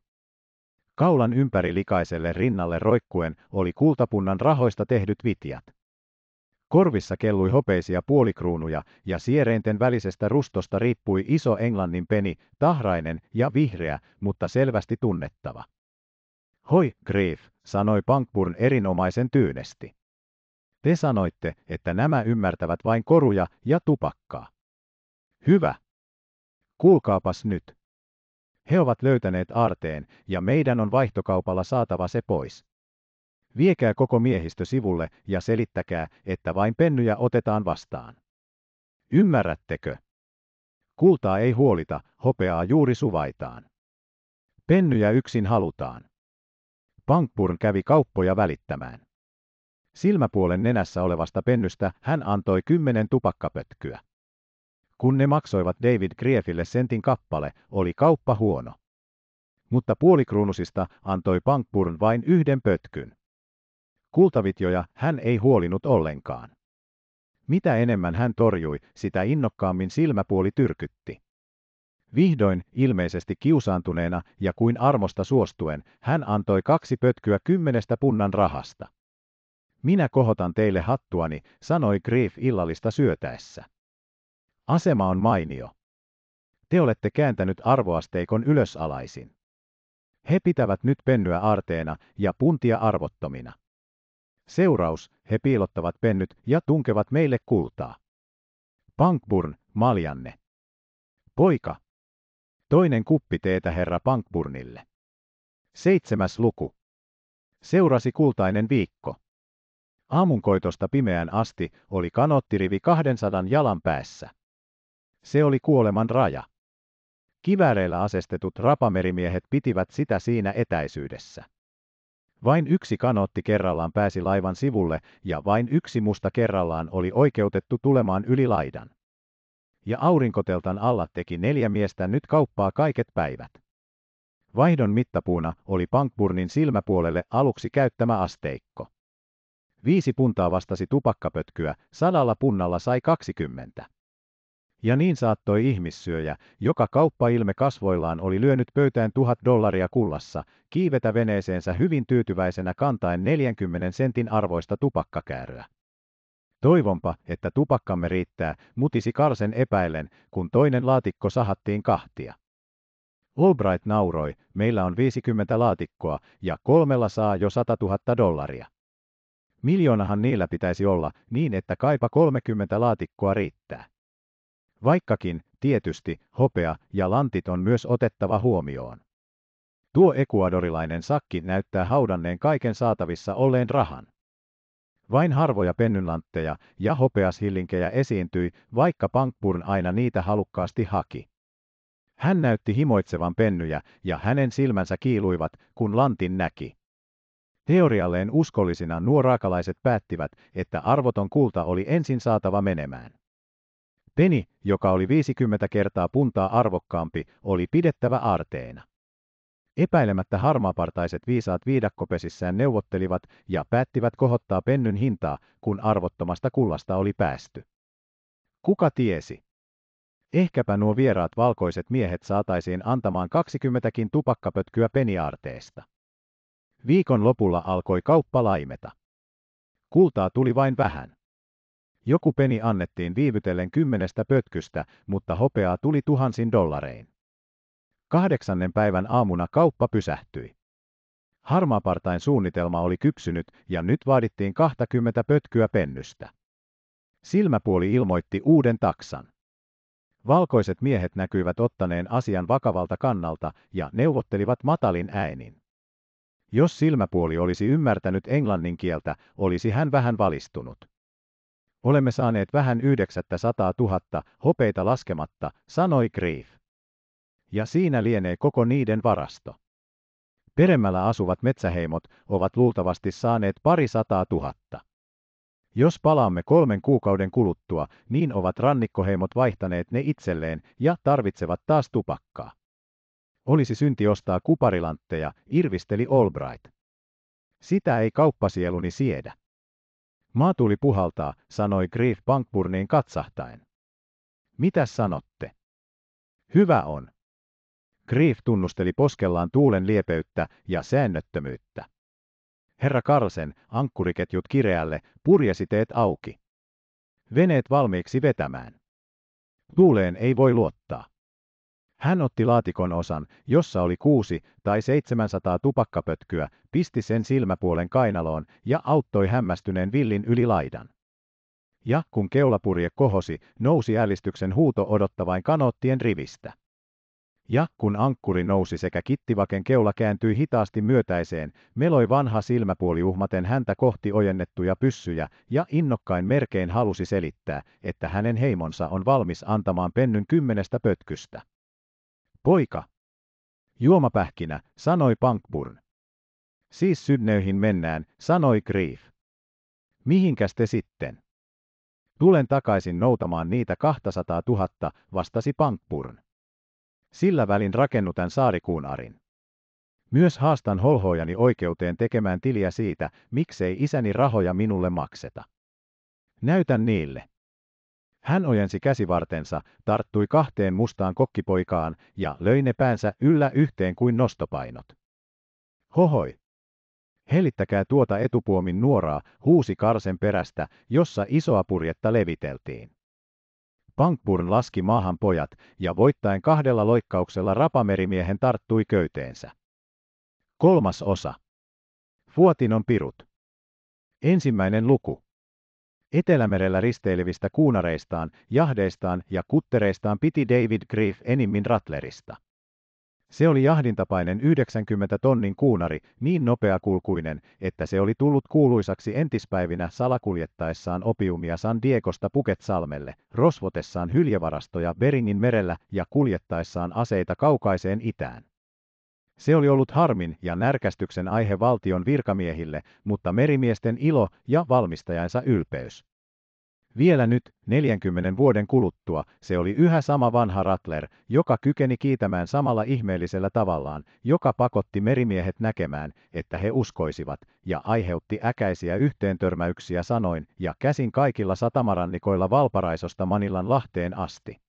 Kaulan ympäri likaiselle rinnalle roikkuen oli kultapunnan rahoista tehdyt vitiat. Korvissa kellui hopeisia puolikruunuja ja siereinten välisestä rustosta riippui iso englannin peni, tahrainen ja vihreä, mutta selvästi tunnettava. Hoi, Grief, sanoi Pankburn erinomaisen tyynesti. Te sanoitte, että nämä ymmärtävät vain koruja ja tupakkaa. Hyvä. Kuulkaapas nyt. He ovat löytäneet aarteen, ja meidän on vaihtokaupalla saatava se pois. Viekää koko miehistö sivulle ja selittäkää, että vain pennyjä otetaan vastaan. Ymmärrättekö? Kultaa ei huolita, hopeaa juuri suvaitaan. Pennyjä yksin halutaan. Pankpurn kävi kauppoja välittämään. Silmäpuolen nenässä olevasta pennystä hän antoi kymmenen tupakkapötkyä. Kun ne maksoivat David Griefille sentin kappale, oli kauppa huono. Mutta puolikruunusista antoi Pankpurn vain yhden pötkyn. Kultavitjoja hän ei huolinut ollenkaan. Mitä enemmän hän torjui, sitä innokkaammin silmäpuoli tyrkytti. Vihdoin, ilmeisesti kiusaantuneena ja kuin armosta suostuen, hän antoi kaksi pötkyä kymmenestä punnan rahasta. Minä kohotan teille hattuani, sanoi Grief illallista syötäessä. Asema on mainio. Te olette kääntänyt arvoasteikon ylösalaisin. He pitävät nyt pennyä arteena ja puntia arvottomina. Seuraus, he piilottavat pennyt ja tunkevat meille kultaa. Pankburn, maljanne. Poika. Toinen kuppi teetä herra Pankburnille. Seitsemäs luku. Seurasi kultainen viikko. Aamunkoitosta pimeään asti oli kanottirivi 200 jalan päässä. Se oli kuoleman raja. Kiväreillä asestetut rapamerimiehet pitivät sitä siinä etäisyydessä. Vain yksi kanootti kerrallaan pääsi laivan sivulle ja vain yksi musta kerrallaan oli oikeutettu tulemaan yli laidan. Ja aurinkoteltan alla teki neljä miestä nyt kauppaa kaiket päivät. Vaihdon mittapuuna oli Pankburnin silmäpuolelle aluksi käyttämä asteikko. Viisi puntaa vastasi tupakkapötkyä, sadalla punnalla sai kaksikymmentä. Ja niin saattoi ihmissyöjä, joka kauppailme kasvoillaan oli lyönyt pöytään tuhat dollaria kullassa, kiivetä veneeseensä hyvin tyytyväisenä kantaen 40 sentin arvoista tupakkakääryä. Toivonpa, että tupakkamme riittää, mutisi Karsen epäillen, kun toinen laatikko sahattiin kahtia. Albright nauroi, meillä on 50 laatikkoa ja kolmella saa jo 100 000 dollaria. Miljoonahan niillä pitäisi olla, niin että kaipa 30 laatikkoa riittää vaikkakin, tietysti, hopea ja lantit on myös otettava huomioon. Tuo ekuadorilainen sakki näyttää haudanneen kaiken saatavissa olleen rahan. Vain harvoja pennynlantteja ja hopeashillinkejä esiintyi, vaikka Pankburn aina niitä halukkaasti haki. Hän näytti himoitsevan pennyjä, ja hänen silmänsä kiiluivat, kun lantin näki. Teorialleen uskollisina nuo raakalaiset päättivät, että arvoton kulta oli ensin saatava menemään. Peni, joka oli 50 kertaa puntaa arvokkaampi, oli pidettävä aarteena. Epäilemättä harmaapartaiset viisaat viidakkopesissään neuvottelivat ja päättivät kohottaa pennyn hintaa, kun arvottomasta kullasta oli päästy. Kuka tiesi? Ehkäpä nuo vieraat valkoiset miehet saataisiin antamaan 20kin tupakkapötkyä peniaarteesta. Viikon lopulla alkoi kauppa laimeta. Kultaa tuli vain vähän. Joku peni annettiin viivytellen kymmenestä pötkystä, mutta hopeaa tuli tuhansin dollarein. Kahdeksannen päivän aamuna kauppa pysähtyi. Harmaapartain suunnitelma oli kypsynyt ja nyt vaadittiin 20 pötkyä pennystä. Silmäpuoli ilmoitti uuden taksan. Valkoiset miehet näkyivät ottaneen asian vakavalta kannalta ja neuvottelivat matalin äänin. Jos silmäpuoli olisi ymmärtänyt englannin kieltä, olisi hän vähän valistunut. Olemme saaneet vähän yhdeksättä sataa tuhatta, hopeita laskematta, sanoi Grief. Ja siinä lienee koko niiden varasto. Peremmällä asuvat metsäheimot ovat luultavasti saaneet pari sataa tuhatta. Jos palaamme kolmen kuukauden kuluttua, niin ovat rannikkoheimot vaihtaneet ne itselleen ja tarvitsevat taas tupakkaa. Olisi synti ostaa kuparilantteja, irvisteli Albright. Sitä ei kauppasieluni siedä tuli puhaltaa, sanoi Grief Bankburniin katsahtaen. Mitä sanotte? Hyvä on. Grief tunnusteli poskellaan tuulen liepeyttä ja säännöttömyyttä. Herra Karsen, ankkuriketjut kireälle, purjesiteet auki. Veneet valmiiksi vetämään. Tuuleen ei voi luottaa. Hän otti laatikon osan, jossa oli kuusi tai seitsemänsataa tupakkapötkyä, pisti sen silmäpuolen kainaloon ja auttoi hämmästyneen villin yli laidan. Ja kun keulapurje kohosi, nousi ällistyksen huuto odottavain kanoottien rivistä. Ja kun ankkuri nousi sekä kittivaken keula kääntyi hitaasti myötäiseen, meloi vanha silmäpuoli uhmaten häntä kohti ojennettuja pyssyjä ja innokkain merkein halusi selittää, että hänen heimonsa on valmis antamaan pennyn kymmenestä pötkystä. Poika! Juomapähkinä, sanoi Pankburn. Siis sydneyhin mennään, sanoi Grief. Mihinkäs te sitten? Tulen takaisin noutamaan niitä 200 000, vastasi Pankburn. Sillä välin rakennutan saarikuunarin. Myös haastan holhojani oikeuteen tekemään tiliä siitä, miksei isäni rahoja minulle makseta. Näytän niille. Hän ojensi käsivartensa, tarttui kahteen mustaan kokkipoikaan ja löi ne päänsä yllä yhteen kuin nostopainot. Hohoi! Hellittäkää tuota etupuomin nuoraa, huusi Karsen perästä, jossa isoa purjetta leviteltiin. Pankburn laski maahan pojat ja voittain kahdella loikkauksella rapamerimiehen tarttui köyteensä. Kolmas osa. Fuotinon pirut. Ensimmäinen luku. Etelämerellä risteilevistä kuunareistaan, jahdeistaan ja kuttereistaan piti David Grief enimmin Rattlerista. Se oli jahdintapainen 90 tonnin kuunari, niin nopeakulkuinen, että se oli tullut kuuluisaksi entispäivinä salakuljettaessaan opiumia San Diegosta Puketsalmelle, rosvotessaan hyljevarastoja Beringin merellä ja kuljettaessaan aseita kaukaiseen itään. Se oli ollut harmin ja närkästyksen aihe valtion virkamiehille, mutta merimiesten ilo ja valmistajansa ylpeys. Vielä nyt, 40 vuoden kuluttua, se oli yhä sama vanha Rattler, joka kykeni kiitämään samalla ihmeellisellä tavallaan, joka pakotti merimiehet näkemään, että he uskoisivat, ja aiheutti äkäisiä yhteentörmäyksiä sanoin ja käsin kaikilla satamarannikoilla Valparaisosta Manilan lahteen asti.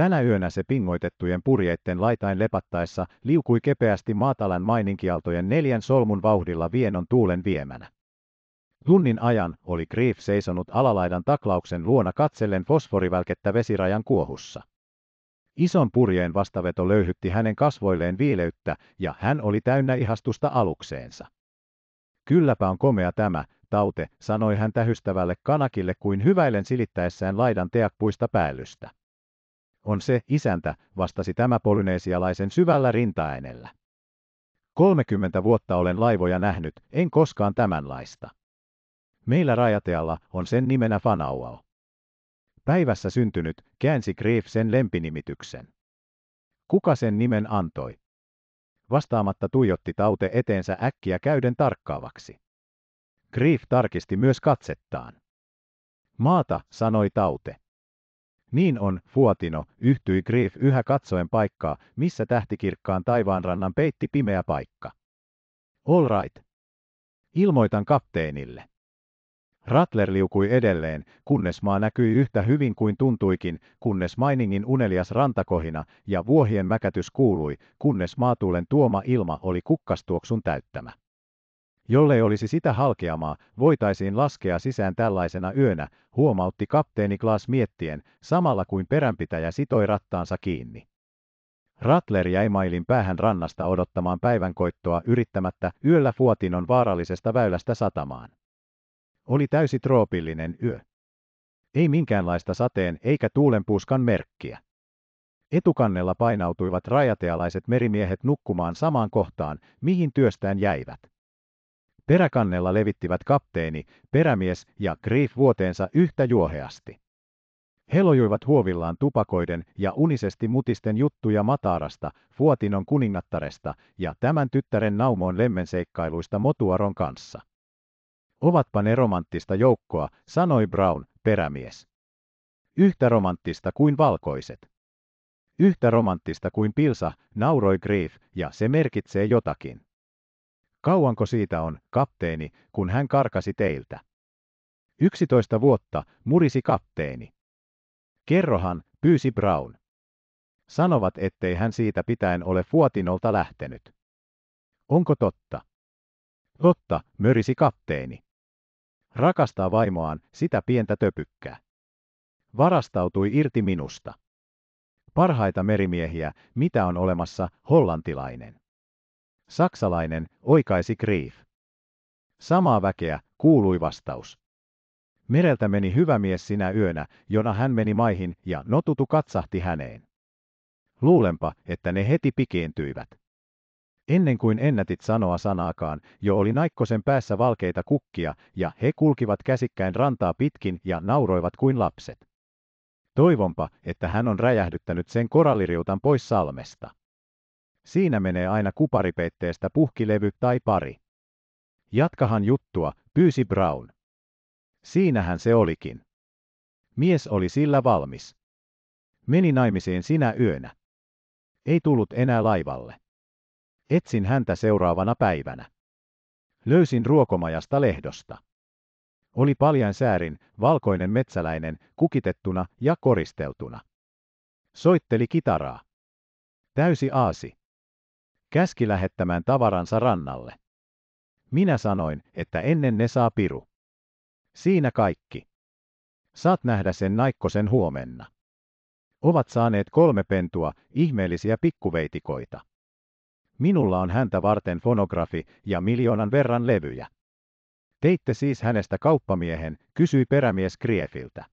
Tänä yönä se pingoitettujen purjeitten laitain lepattaessa liukui kepeästi maatalan maininkialtojen neljän solmun vauhdilla vienon tuulen viemänä. Tunnin ajan oli Grief seisonut alalaidan taklauksen luona katsellen fosforivälkettä vesirajan kuohussa. Ison purjeen vastaveto löyhytti hänen kasvoilleen viileyttä ja hän oli täynnä ihastusta alukseensa. Kylläpä on komea tämä, taute, sanoi hän tähystävälle kanakille kuin hyväilen silittäessään laidan teakpuista päällystä on se isäntä, vastasi tämä polyneesialaisen syvällä rintaäänellä. 30 vuotta olen laivoja nähnyt, en koskaan tämänlaista. Meillä rajatealla on sen nimenä Fanauau. Päivässä syntynyt käänsi Grief sen lempinimityksen. Kuka sen nimen antoi? Vastaamatta tuijotti taute eteensä äkkiä käyden tarkkaavaksi. Grief tarkisti myös katsettaan. Maata, sanoi taute. Niin on, Fuotino, yhtyi Grief yhä katsoen paikkaa, missä tähtikirkkaan taivaanrannan peitti pimeä paikka. All right. Ilmoitan kapteenille. Rattler liukui edelleen, kunnes maa näkyi yhtä hyvin kuin tuntuikin, kunnes mainingin unelias rantakohina ja vuohien mäkätys kuului, kunnes maatuulen tuoma ilma oli kukkastuoksun täyttämä. Jollei olisi sitä halkeamaa, voitaisiin laskea sisään tällaisena yönä, huomautti kapteeni Klaas miettien, samalla kuin peränpitäjä sitoi rattaansa kiinni. Rattler jäi mailin päähän rannasta odottamaan päivänkoittoa yrittämättä yöllä Fuotinon vaarallisesta väylästä satamaan. Oli täysi troopillinen yö. Ei minkäänlaista sateen eikä tuulenpuuskan merkkiä. Etukannella painautuivat rajatealaiset merimiehet nukkumaan samaan kohtaan, mihin työstään jäivät. Peräkannella levittivät kapteeni, perämies ja Grief vuoteensa yhtä juoheasti. He lojuivat huovillaan tupakoiden ja unisesti mutisten juttuja Matarasta, Fuotinon kuningattaresta ja tämän tyttären naumoon lemmenseikkailuista Motuaron kanssa. Ovatpa ne romanttista joukkoa, sanoi Brown, perämies. Yhtä romanttista kuin valkoiset. Yhtä romanttista kuin pilsa, nauroi Grief, ja se merkitsee jotakin. Kauanko siitä on, kapteeni, kun hän karkasi teiltä? Yksitoista vuotta, murisi kapteeni. Kerrohan, pyysi Brown. Sanovat, ettei hän siitä pitäen ole Fuotinolta lähtenyt. Onko totta? Totta, mörisi kapteeni. Rakastaa vaimoaan, sitä pientä töpykkää. Varastautui irti minusta. Parhaita merimiehiä, mitä on olemassa, hollantilainen. Saksalainen oikaisi Grief. Samaa väkeä, kuului vastaus. Mereltä meni hyvä mies sinä yönä, jona hän meni maihin, ja notutu katsahti häneen. Luulenpa, että ne heti pikiintyivät. Ennen kuin ennätit sanoa sanaakaan, jo oli Naikkosen päässä valkeita kukkia, ja he kulkivat käsikkäin rantaa pitkin ja nauroivat kuin lapset. Toivonpa, että hän on räjähdyttänyt sen koralliriutan pois salmesta. Siinä menee aina kuparipeitteestä puhkilevy tai pari. Jatkahan juttua, pyysi Brown. Siinähän se olikin. Mies oli sillä valmis. Meni naimisiin sinä yönä. Ei tullut enää laivalle. Etsin häntä seuraavana päivänä. Löysin ruokomajasta lehdosta. Oli paljon säärin, valkoinen metsäläinen, kukitettuna ja koristeltuna. Soitteli kitaraa. Täysi aasi käski lähettämään tavaransa rannalle. Minä sanoin, että ennen ne saa piru. Siinä kaikki. Saat nähdä sen naikkosen huomenna. Ovat saaneet kolme pentua, ihmeellisiä pikkuveitikoita. Minulla on häntä varten fonografi ja miljoonan verran levyjä. Teitte siis hänestä kauppamiehen, kysyi perämies Kriefiltä.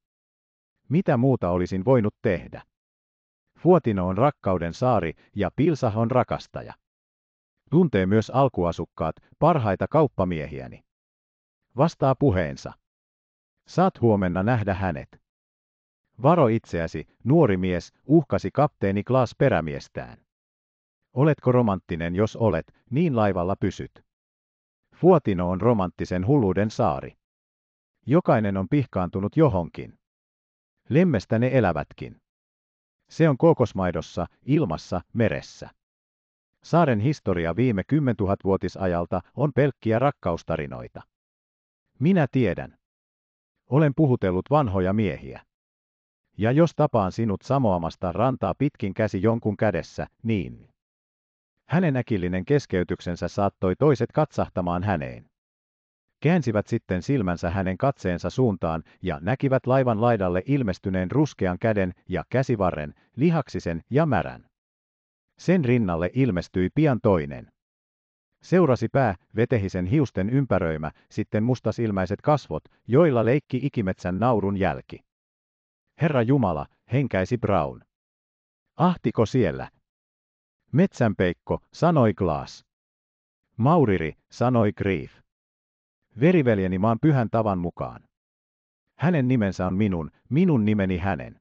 Mitä muuta olisin voinut tehdä? Fuotino on rakkauden saari ja Pilsah on rakastaja. Tuntee myös alkuasukkaat, parhaita kauppamiehiäni. Vastaa puheensa. Saat huomenna nähdä hänet. Varo itseäsi, nuori mies, uhkasi kapteeni Klaas perämiestään. Oletko romanttinen, jos olet, niin laivalla pysyt. Fuotino on romanttisen hulluuden saari. Jokainen on pihkaantunut johonkin. Lemmestä ne elävätkin. Se on kokosmaidossa, ilmassa, meressä. Saaren historia viime kymmentuhatvuotisajalta on pelkkiä rakkaustarinoita. Minä tiedän. Olen puhutellut vanhoja miehiä. Ja jos tapaan sinut samoamasta rantaa pitkin käsi jonkun kädessä, niin. Hänen äkillinen keskeytyksensä saattoi toiset katsahtamaan häneen. Käänsivät sitten silmänsä hänen katseensa suuntaan ja näkivät laivan laidalle ilmestyneen ruskean käden ja käsivarren, lihaksisen ja märän. Sen rinnalle ilmestyi pian toinen. Seurasi pää, vetehisen hiusten ympäröimä, sitten mustasilmäiset kasvot, joilla leikki ikimetsän naurun jälki. Herra Jumala, henkäisi Brown. Ahtiko siellä? Metsänpeikko, sanoi Glass. Mauriri, sanoi Grief. Veriveljeni maan pyhän tavan mukaan. Hänen nimensä on minun, minun nimeni hänen.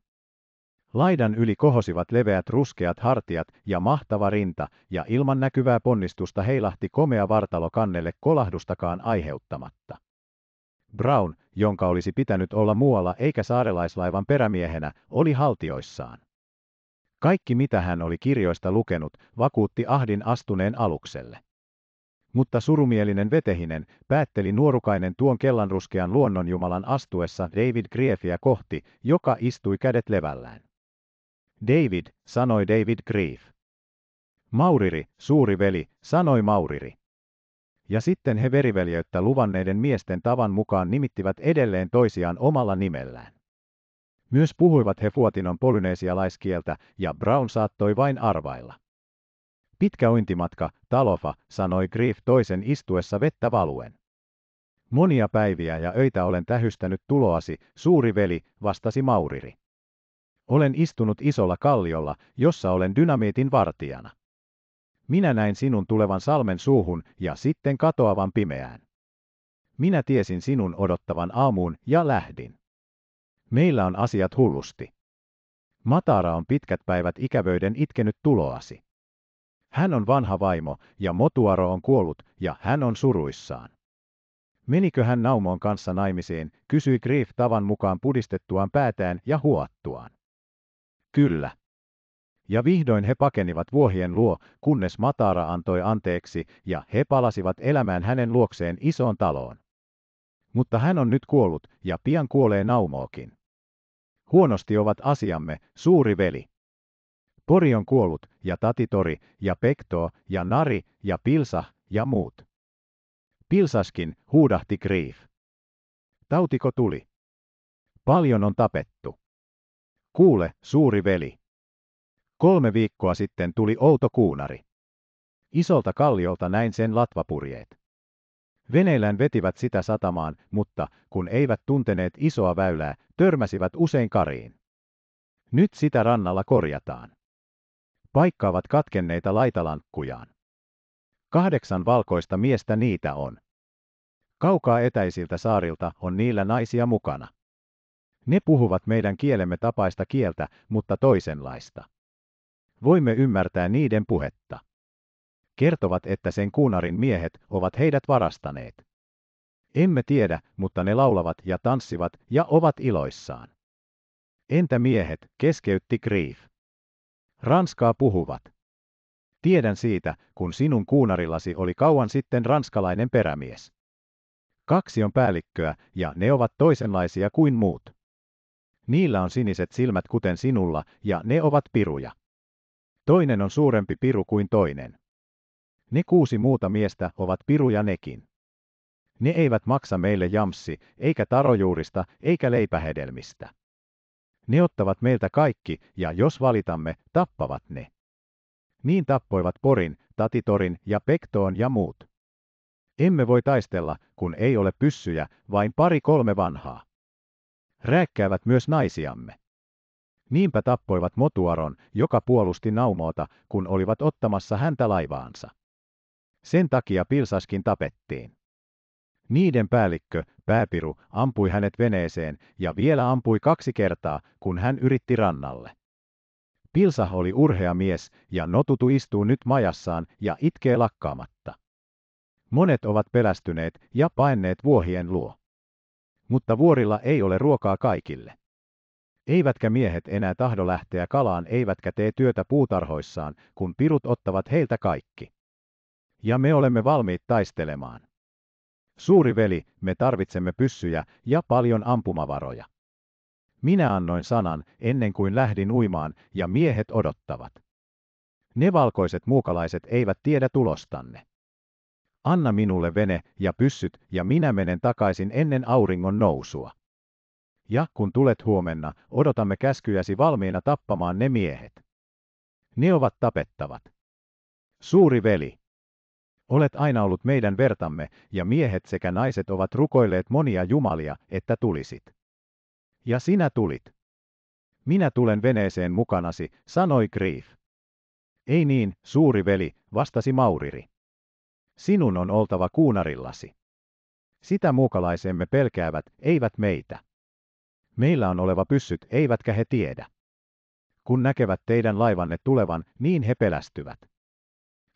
Laidan yli kohosivat leveät ruskeat hartiat ja mahtava rinta, ja ilman näkyvää ponnistusta heilahti komea vartalo kannelle kolahdustakaan aiheuttamatta. Brown, jonka olisi pitänyt olla muualla eikä saarelaislaivan perämiehenä, oli haltioissaan. Kaikki mitä hän oli kirjoista lukenut, vakuutti ahdin astuneen alukselle. Mutta surumielinen vetehinen päätteli nuorukainen tuon kellanruskean luonnonjumalan astuessa David Griefiä kohti, joka istui kädet levällään. David, sanoi David Grief. Mauriri, suuri veli, sanoi Mauriri. Ja sitten he veriveljöyttä luvanneiden miesten tavan mukaan nimittivät edelleen toisiaan omalla nimellään. Myös puhuivat he Fuotinon polyneesialaiskieltä, ja Brown saattoi vain arvailla. Pitkä uintimatka, Talofa, sanoi Grief toisen istuessa vettä valuen. Monia päiviä ja öitä olen tähystänyt tuloasi, suuri veli, vastasi Mauriri. Olen istunut isolla kalliolla, jossa olen dynamiitin vartijana. Minä näin sinun tulevan salmen suuhun ja sitten katoavan pimeään. Minä tiesin sinun odottavan aamuun ja lähdin. Meillä on asiat hullusti. Matara on pitkät päivät ikävöiden itkenyt tuloasi. Hän on vanha vaimo, ja Motuaro on kuollut, ja hän on suruissaan. Menikö hän Naumon kanssa naimisiin, kysyi Grief tavan mukaan pudistettuaan päätään ja huottuaan. Kyllä. Ja vihdoin he pakenivat vuohien luo, kunnes Matara antoi anteeksi, ja he palasivat elämään hänen luokseen isoon taloon. Mutta hän on nyt kuollut, ja pian kuolee Naumookin. Huonosti ovat asiamme, suuri veli. Pori on kuollut, ja Tatitori, ja Pekto, ja Nari, ja Pilsa, ja muut. Pilsaskin, huudahti Grief. Tautiko tuli. Paljon on tapettu. Kuule, suuri veli. Kolme viikkoa sitten tuli outo kuunari. Isolta kalliolta näin sen latvapurjeet. Veneillään vetivät sitä satamaan, mutta kun eivät tunteneet isoa väylää, törmäsivät usein kariin. Nyt sitä rannalla korjataan. Paikkaavat katkenneita laitalankkujaan. Kahdeksan valkoista miestä niitä on. Kaukaa etäisiltä saarilta on niillä naisia mukana. Ne puhuvat meidän kielemme tapaista kieltä, mutta toisenlaista. Voimme ymmärtää niiden puhetta. Kertovat, että sen kuunarin miehet ovat heidät varastaneet. Emme tiedä, mutta ne laulavat ja tanssivat ja ovat iloissaan. Entä miehet, keskeytti Grief. Ranskaa puhuvat. Tiedän siitä, kun sinun kuunarillasi oli kauan sitten ranskalainen perämies. Kaksi on päällikköä, ja ne ovat toisenlaisia kuin muut. Niillä on siniset silmät kuten sinulla, ja ne ovat piruja. Toinen on suurempi piru kuin toinen. Ne kuusi muuta miestä ovat piruja nekin. Ne eivät maksa meille jamssi, eikä tarojuurista, eikä leipähedelmistä. Ne ottavat meiltä kaikki, ja jos valitamme, tappavat ne. Niin tappoivat Porin, Tatitorin ja Pektoon ja muut. Emme voi taistella, kun ei ole pyssyjä, vain pari kolme vanhaa. Rääkkäävät myös naisiamme. Niinpä tappoivat Motuaron, joka puolusti Naumoota, kun olivat ottamassa häntä laivaansa. Sen takia Pilsaskin tapettiin. Niiden päällikkö, pääpiru, ampui hänet veneeseen ja vielä ampui kaksi kertaa, kun hän yritti rannalle. Pilsah oli urhea mies ja notutu istuu nyt majassaan ja itkee lakkaamatta. Monet ovat pelästyneet ja paenneet vuohien luo. Mutta vuorilla ei ole ruokaa kaikille. Eivätkä miehet enää tahdo lähteä kalaan eivätkä tee työtä puutarhoissaan, kun pirut ottavat heiltä kaikki. Ja me olemme valmiit taistelemaan. Suuri veli, me tarvitsemme pyssyjä ja paljon ampumavaroja. Minä annoin sanan ennen kuin lähdin uimaan ja miehet odottavat. Ne valkoiset muukalaiset eivät tiedä tulostanne anna minulle vene ja pyssyt, ja minä menen takaisin ennen auringon nousua. Ja kun tulet huomenna, odotamme käskyjäsi valmiina tappamaan ne miehet. Ne ovat tapettavat. Suuri veli. Olet aina ollut meidän vertamme, ja miehet sekä naiset ovat rukoilleet monia jumalia, että tulisit. Ja sinä tulit. Minä tulen veneeseen mukanasi, sanoi Grief. Ei niin, suuri veli, vastasi Mauriri. Sinun on oltava kuunarillasi. Sitä muukalaisemme pelkäävät, eivät meitä. Meillä on oleva pyssyt, eivätkä he tiedä. Kun näkevät teidän laivanne tulevan, niin he pelästyvät.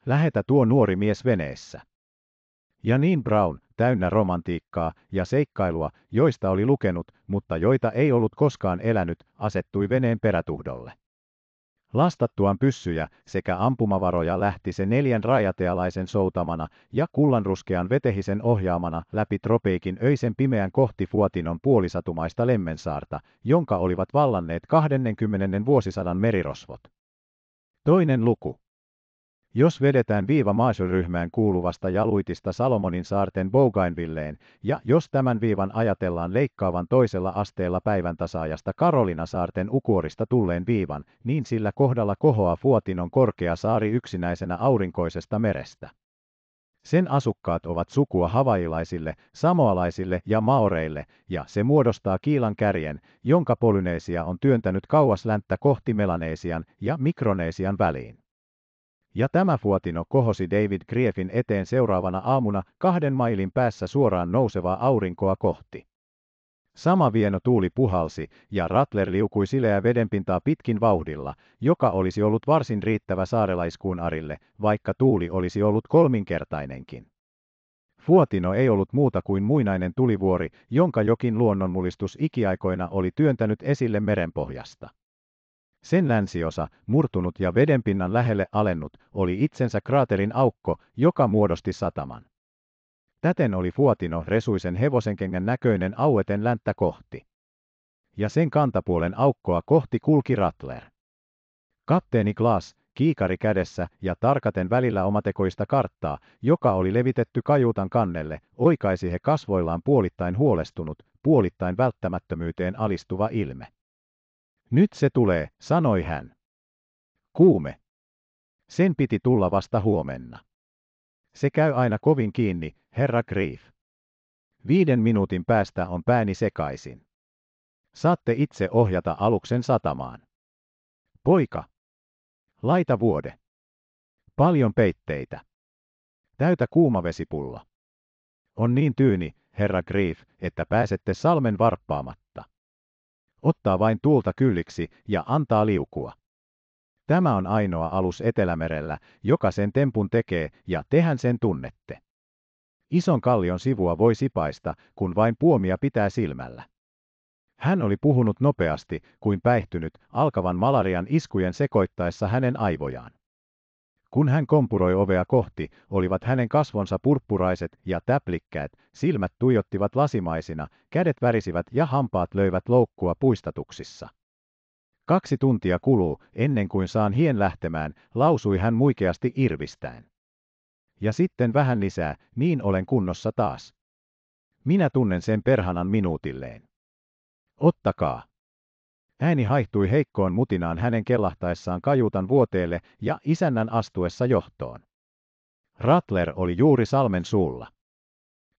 Lähetä tuo nuori mies veneessä. Ja niin Brown, täynnä romantiikkaa ja seikkailua, joista oli lukenut, mutta joita ei ollut koskaan elänyt, asettui veneen perätuhdolle. Lastattuaan pyssyjä sekä ampumavaroja lähti se neljän rajatealaisen soutamana ja kullanruskean vetehisen ohjaamana läpi tropeikin öisen pimeän kohti Fuotinon puolisatumaista Lemmensaarta, jonka olivat vallanneet 20. vuosisadan merirosvot. Toinen luku. Jos vedetään viiva maasryhmään kuuluvasta jaluitista Salomonin saarten Bougainvilleen, ja jos tämän viivan ajatellaan leikkaavan toisella asteella päivän tasaajasta Karolina saarten ukuorista tulleen viivan, niin sillä kohdalla kohoaa Fuotinon korkea saari yksinäisenä aurinkoisesta merestä. Sen asukkaat ovat sukua havailaisille, samoalaisille ja maoreille, ja se muodostaa kiilan kärjen, jonka Polyneesia on työntänyt kauas länttä kohti Melanesian ja Mikronesian väliin. Ja tämä fuotino kohosi David Griefin eteen seuraavana aamuna kahden mailin päässä suoraan nousevaa aurinkoa kohti. Sama vieno tuuli puhalsi, ja Rattler liukui sileä vedenpintaa pitkin vauhdilla, joka olisi ollut varsin riittävä saarelaiskuun arille, vaikka tuuli olisi ollut kolminkertainenkin. Fuotino ei ollut muuta kuin muinainen tulivuori, jonka jokin luonnonmulistus ikiaikoina oli työntänyt esille merenpohjasta. Sen länsiosa, murtunut ja vedenpinnan lähelle alennut, oli itsensä kraaterin aukko, joka muodosti sataman. Täten oli Fuotino resuisen hevosenkengän näköinen aueten länttä kohti. Ja sen kantapuolen aukkoa kohti kulki Rattler. Kapteeni Klaas, kiikari kädessä ja tarkaten välillä omatekoista karttaa, joka oli levitetty kajuutan kannelle, oikaisi he kasvoillaan puolittain huolestunut, puolittain välttämättömyyteen alistuva ilme. Nyt se tulee, sanoi hän. Kuume. Sen piti tulla vasta huomenna. Se käy aina kovin kiinni, herra Grief. Viiden minuutin päästä on pääni sekaisin. Saatte itse ohjata aluksen satamaan. Poika. Laita vuode. Paljon peitteitä. Täytä kuuma vesipulla. On niin tyyni, herra Grief, että pääsette salmen varppaamatta ottaa vain tuulta kylliksi ja antaa liukua. Tämä on ainoa alus Etelämerellä, joka sen tempun tekee, ja tehän sen tunnette. Ison kallion sivua voi sipaista, kun vain puomia pitää silmällä. Hän oli puhunut nopeasti, kuin päihtynyt, alkavan malarian iskujen sekoittaessa hänen aivojaan. Kun hän kompuroi ovea kohti, olivat hänen kasvonsa purppuraiset ja täplikkäät, silmät tuijottivat lasimaisina, kädet värisivät ja hampaat löivät loukkua puistatuksissa. Kaksi tuntia kuluu, ennen kuin saan hien lähtemään, lausui hän muikeasti irvistäen. Ja sitten vähän lisää, niin olen kunnossa taas. Minä tunnen sen perhanan minuutilleen. Ottakaa. Ääni haihtui heikkoon mutinaan hänen kellahtaessaan kajutan vuoteelle ja isännän astuessa johtoon. Rattler oli juuri salmen suulla.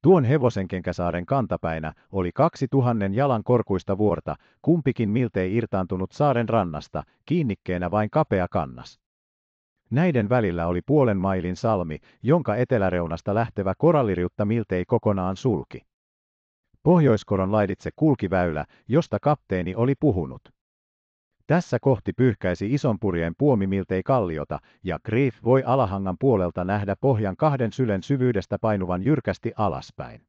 Tuon hevosenkenkäsaaren kantapäinä oli kaksi tuhannen jalan korkuista vuorta, kumpikin miltei irtaantunut saaren rannasta, kiinnikkeenä vain kapea kannas. Näiden välillä oli puolen mailin salmi, jonka eteläreunasta lähtevä koralliriutta miltei kokonaan sulki. Pohjoiskoron laiditse kulkiväylä, väylä, josta kapteeni oli puhunut. Tässä kohti pyyhkäisi ison purjeen puomi miltei kalliota, ja Grief voi alahangan puolelta nähdä pohjan kahden sylen syvyydestä painuvan jyrkästi alaspäin.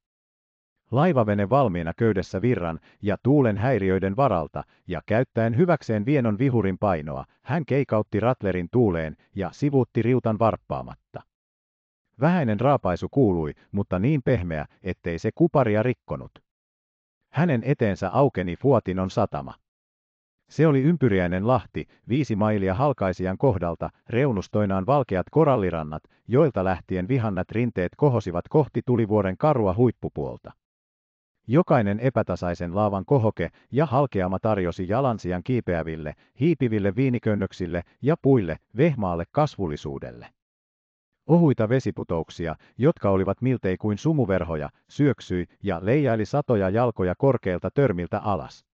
Laivavene valmiina köydessä virran ja tuulen häiriöiden varalta, ja käyttäen hyväkseen vienon vihurin painoa, hän keikautti ratlerin tuuleen ja sivuutti riutan varppaamatta. Vähäinen raapaisu kuului, mutta niin pehmeä, ettei se kuparia rikkonut. Hänen eteensä aukeni Fuotinon satama. Se oli ympyriäinen lahti, viisi mailia halkaisijan kohdalta, reunustoinaan valkeat korallirannat, joilta lähtien vihannat rinteet kohosivat kohti tulivuoren karua huippupuolta. Jokainen epätasaisen laavan kohoke ja halkeama tarjosi jalansijan kiipeäville, hiipiville viiniköynnöksille ja puille vehmaalle kasvullisuudelle. Ohuita vesiputouksia, jotka olivat miltei kuin sumuverhoja, syöksyi ja leijaili satoja jalkoja korkeilta törmiltä alas.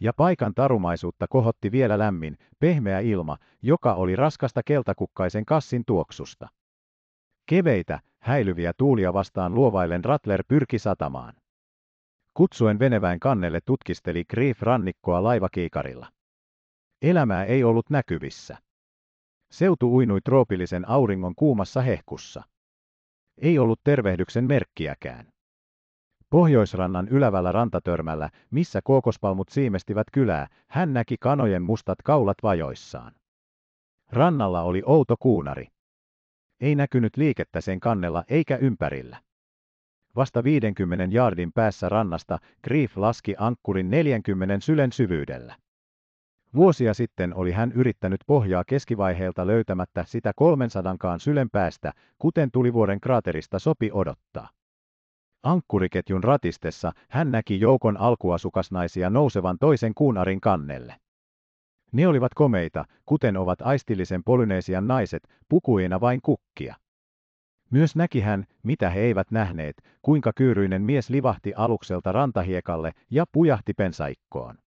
Ja paikan tarumaisuutta kohotti vielä lämmin, pehmeä ilma, joka oli raskasta keltakukkaisen kassin tuoksusta. Keveitä, häilyviä tuulia vastaan luovaillen Rattler pyrki satamaan. Kutsuen veneväen kannelle tutkisteli Grief rannikkoa laivakiikarilla. Elämää ei ollut näkyvissä. Seutu uinui troopillisen auringon kuumassa hehkussa. Ei ollut tervehdyksen merkkiäkään. Pohjoisrannan ylävällä rantatörmällä, missä kookospalmut siimestivät kylää, hän näki kanojen mustat kaulat vajoissaan. Rannalla oli outo kuunari. Ei näkynyt liikettä sen kannella eikä ympärillä. Vasta 50 jaardin päässä rannasta Grief laski ankkurin 40 sylen syvyydellä. Vuosia sitten oli hän yrittänyt pohjaa keskivaiheelta löytämättä sitä 300 päästä, kuten tulivuoren kraaterista sopi odottaa. Ankkuriketjun ratistessa hän näki joukon alkuasukasnaisia nousevan toisen kuunarin kannelle. Ne olivat komeita, kuten ovat aistillisen polyneesian naiset, pukuina vain kukkia. Myös näki hän, mitä he eivät nähneet, kuinka kyyryinen mies livahti alukselta rantahiekalle ja pujahti pensaikkoon.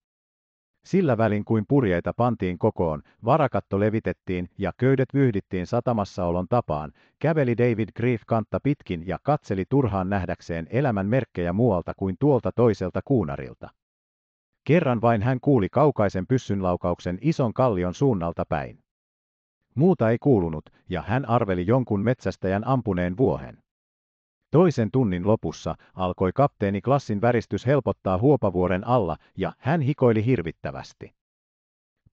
Sillä välin kuin purjeita pantiin kokoon, varakatto levitettiin ja köydet vyhdittiin satamassaolon tapaan, käveli David Grief kantta pitkin ja katseli turhaan nähdäkseen elämän merkkejä muualta kuin tuolta toiselta kuunarilta. Kerran vain hän kuuli kaukaisen pyssynlaukauksen ison kallion suunnalta päin. Muuta ei kuulunut, ja hän arveli jonkun metsästäjän ampuneen vuohen. Toisen tunnin lopussa alkoi kapteeni Klassin väristys helpottaa Huopavuoren alla ja hän hikoili hirvittävästi.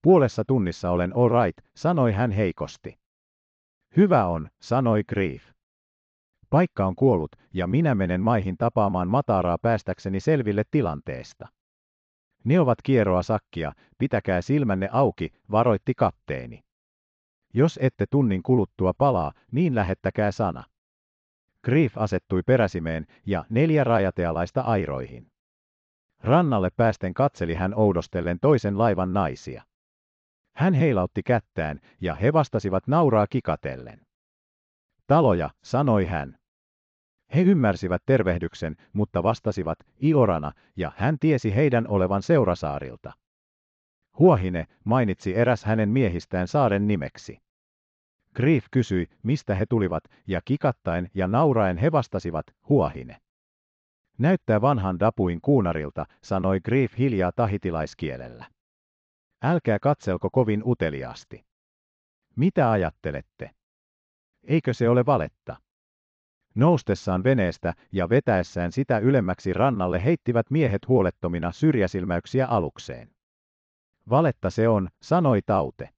Puolessa tunnissa olen all right, sanoi hän heikosti. Hyvä on, sanoi Grief. Paikka on kuollut ja minä menen maihin tapaamaan Mataraa päästäkseni selville tilanteesta. Ne ovat kieroa sakkia, pitäkää silmänne auki, varoitti kapteeni. Jos ette tunnin kuluttua palaa, niin lähettäkää sana. Grief asettui peräsimeen ja neljä rajatealaista airoihin. Rannalle päästen katseli hän oudostellen toisen laivan naisia. Hän heilautti kättään ja he vastasivat nauraa kikatellen. Taloja, sanoi hän. He ymmärsivät tervehdyksen, mutta vastasivat Iorana, ja hän tiesi heidän olevan seurasaarilta. Huohine mainitsi eräs hänen miehistään saaren nimeksi. Grief kysyi, mistä he tulivat, ja kikattaen ja nauraen he vastasivat, huohine. Näyttää vanhan dapuin kuunarilta, sanoi Grief hiljaa tahitilaiskielellä. Älkää katselko kovin uteliaasti. Mitä ajattelette? Eikö se ole valetta? Noustessaan veneestä ja vetäessään sitä ylemmäksi rannalle heittivät miehet huolettomina syrjäsilmäyksiä alukseen. Valetta se on, sanoi Taute.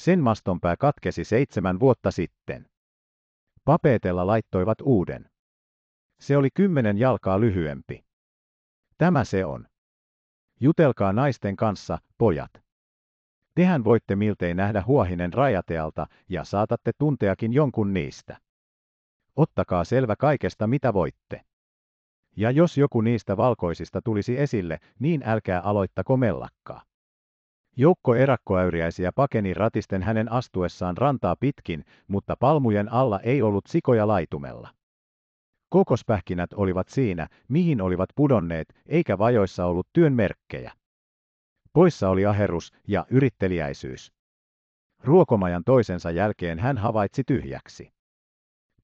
Sen mastonpää katkesi seitsemän vuotta sitten. Papeetella laittoivat uuden. Se oli kymmenen jalkaa lyhyempi. Tämä se on. Jutelkaa naisten kanssa, pojat. Tehän voitte miltei nähdä huohinen rajatealta ja saatatte tunteakin jonkun niistä. Ottakaa selvä kaikesta mitä voitte. Ja jos joku niistä valkoisista tulisi esille, niin älkää aloittako mellakkaa. Joukko erakkoäyriäisiä pakeni ratisten hänen astuessaan rantaa pitkin, mutta palmujen alla ei ollut sikoja laitumella. Kokospähkinät olivat siinä, mihin olivat pudonneet, eikä vajoissa ollut työn merkkejä. Poissa oli aherus ja yritteliäisyys. Ruokomajan toisensa jälkeen hän havaitsi tyhjäksi.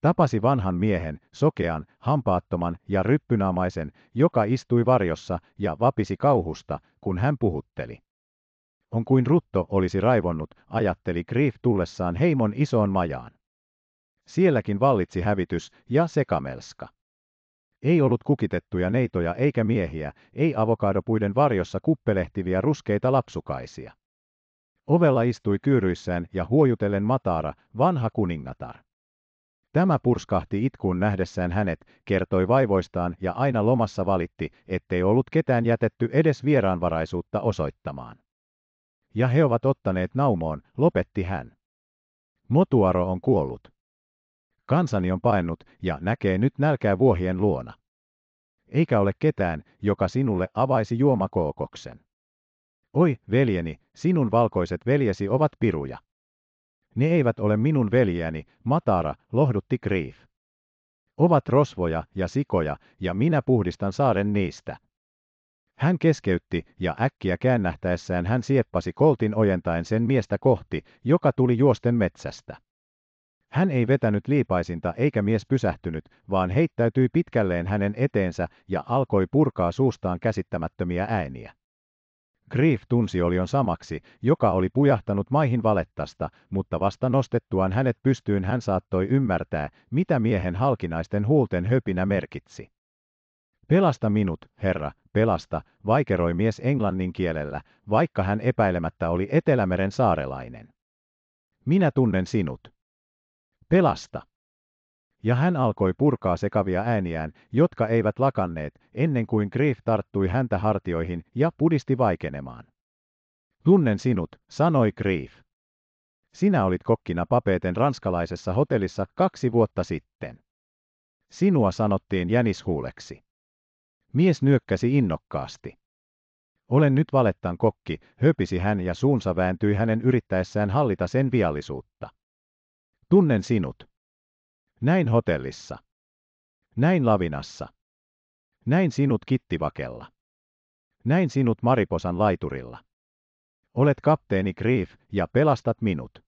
Tapasi vanhan miehen, sokean, hampaattoman ja ryppynaamaisen, joka istui varjossa ja vapisi kauhusta, kun hän puhutteli. On kuin rutto olisi raivonnut, ajatteli Grief tullessaan heimon isoon majaan. Sielläkin vallitsi hävitys ja sekamelska. Ei ollut kukitettuja neitoja eikä miehiä, ei avokadopuiden varjossa kuppelehtiviä ruskeita lapsukaisia. Ovella istui kyyryissään ja huojutellen Matara, vanha kuningatar. Tämä purskahti itkuun nähdessään hänet, kertoi vaivoistaan ja aina lomassa valitti, ettei ollut ketään jätetty edes vieraanvaraisuutta osoittamaan ja he ovat ottaneet naumoon, lopetti hän. Motuaro on kuollut. Kansani on paennut ja näkee nyt nälkää vuohien luona. Eikä ole ketään, joka sinulle avaisi juomakookoksen. Oi, veljeni, sinun valkoiset veljesi ovat piruja. Ne eivät ole minun veljeni, Matara, lohdutti Grief. Ovat rosvoja ja sikoja, ja minä puhdistan saaren niistä. Hän keskeytti, ja äkkiä käännähtäessään hän sieppasi koltin ojentaen sen miestä kohti, joka tuli juosten metsästä. Hän ei vetänyt liipaisinta eikä mies pysähtynyt, vaan heittäytyi pitkälleen hänen eteensä ja alkoi purkaa suustaan käsittämättömiä ääniä. Grief tunsi olion samaksi, joka oli pujahtanut maihin valettasta, mutta vasta nostettuaan hänet pystyyn hän saattoi ymmärtää, mitä miehen halkinaisten huulten höpinä merkitsi. Pelasta minut, herra, pelasta, vaikeroi mies englannin kielellä, vaikka hän epäilemättä oli Etelämeren saarelainen. Minä tunnen sinut. Pelasta. Ja hän alkoi purkaa sekavia ääniään, jotka eivät lakanneet, ennen kuin Grief tarttui häntä hartioihin ja pudisti vaikenemaan. Tunnen sinut, sanoi Grief. Sinä olit kokkina papeeten ranskalaisessa hotellissa kaksi vuotta sitten. Sinua sanottiin jänishuuleksi. Mies nyökkäsi innokkaasti. Olen nyt valettan kokki, höpisi hän ja suunsa vääntyi hänen yrittäessään hallita sen viallisuutta. Tunnen sinut. Näin hotellissa. Näin lavinassa. Näin sinut kittivakella. Näin sinut Mariposan laiturilla. Olet kapteeni Grief ja pelastat minut.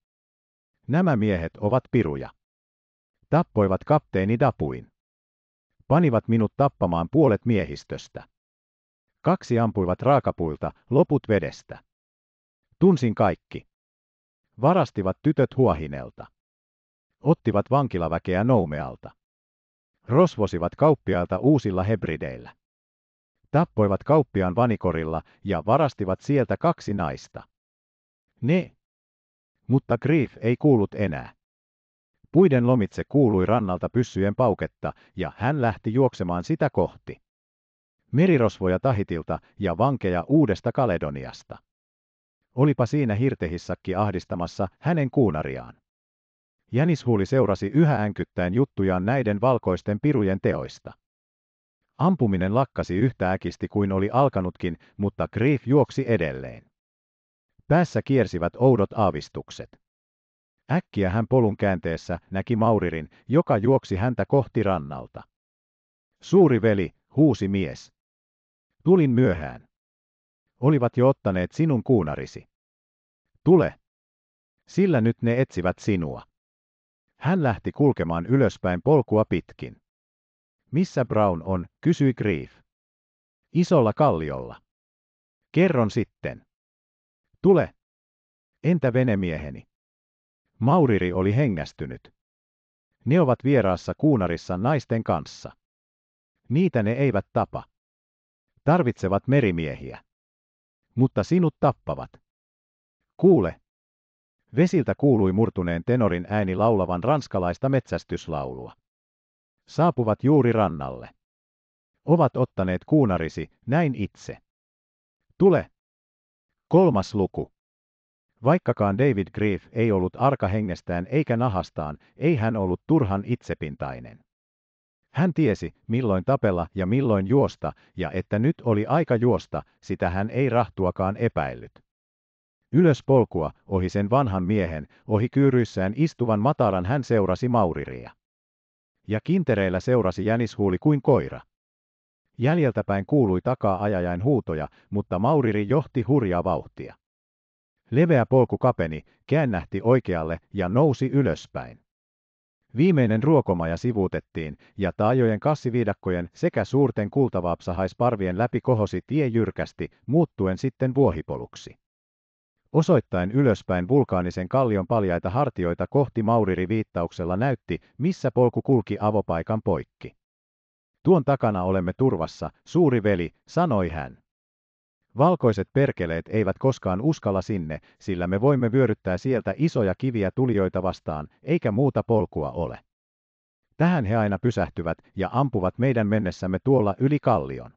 Nämä miehet ovat piruja. Tappoivat kapteeni Dapuin panivat minut tappamaan puolet miehistöstä. Kaksi ampuivat raakapuilta, loput vedestä. Tunsin kaikki. Varastivat tytöt huohinelta. Ottivat vankilaväkeä noumealta. Rosvosivat kauppiaalta uusilla hebrideillä. Tappoivat kauppiaan vanikorilla ja varastivat sieltä kaksi naista. Ne. Mutta Grief ei kuullut enää. Puiden lomitse kuului rannalta pyssyjen pauketta, ja hän lähti juoksemaan sitä kohti. Merirosvoja Tahitilta ja vankeja Uudesta Kaledoniasta. Olipa siinä hirtehissakki ahdistamassa hänen kuunariaan. Jänishuuli seurasi yhä änkyttäen juttujaan näiden valkoisten pirujen teoista. Ampuminen lakkasi yhtä äkisti kuin oli alkanutkin, mutta Grief juoksi edelleen. Päässä kiersivät oudot aavistukset. Äkkiä hän polun käänteessä näki Mauririn, joka juoksi häntä kohti rannalta. Suuri veli, huusi mies. Tulin myöhään. Olivat jo ottaneet sinun kuunarisi. Tule. Sillä nyt ne etsivät sinua. Hän lähti kulkemaan ylöspäin polkua pitkin. Missä Brown on, kysyi Grief. Isolla kalliolla. Kerron sitten. Tule. Entä venemieheni? Mauriri oli hengästynyt. Ne ovat vieraassa kuunarissa naisten kanssa. Niitä ne eivät tapa. Tarvitsevat merimiehiä. Mutta sinut tappavat. Kuule. Vesiltä kuului murtuneen tenorin ääni laulavan ranskalaista metsästyslaulua. Saapuvat juuri rannalle. Ovat ottaneet kuunarisi, näin itse. Tule. Kolmas luku. Vaikkakaan David Grief ei ollut arka hengestään eikä nahastaan, ei hän ollut turhan itsepintainen. Hän tiesi, milloin tapella ja milloin juosta, ja että nyt oli aika juosta, sitä hän ei rahtuakaan epäillyt. Ylös polkua, ohi sen vanhan miehen, ohi kyyryissään istuvan mataran hän seurasi Mauriria. Ja kintereillä seurasi jänishuuli kuin koira. Jäljeltäpäin kuului takaa ajajain huutoja, mutta Mauriri johti hurjaa vauhtia. Leveä polku kapeni, käännähti oikealle ja nousi ylöspäin. Viimeinen ruokomaja sivuutettiin, ja taajojen kassiviidakkojen sekä suurten kultavaapsahaisparvien läpi kohosi tie jyrkästi, muuttuen sitten vuohipoluksi. Osoittain ylöspäin vulkaanisen kallion paljaita hartioita kohti Mauriri-viittauksella näytti, missä polku kulki avopaikan poikki. Tuon takana olemme turvassa, suuri veli, sanoi hän. Valkoiset perkeleet eivät koskaan uskalla sinne, sillä me voimme vyöryttää sieltä isoja kiviä tulijoita vastaan, eikä muuta polkua ole. Tähän he aina pysähtyvät ja ampuvat meidän mennessämme tuolla yli kallion.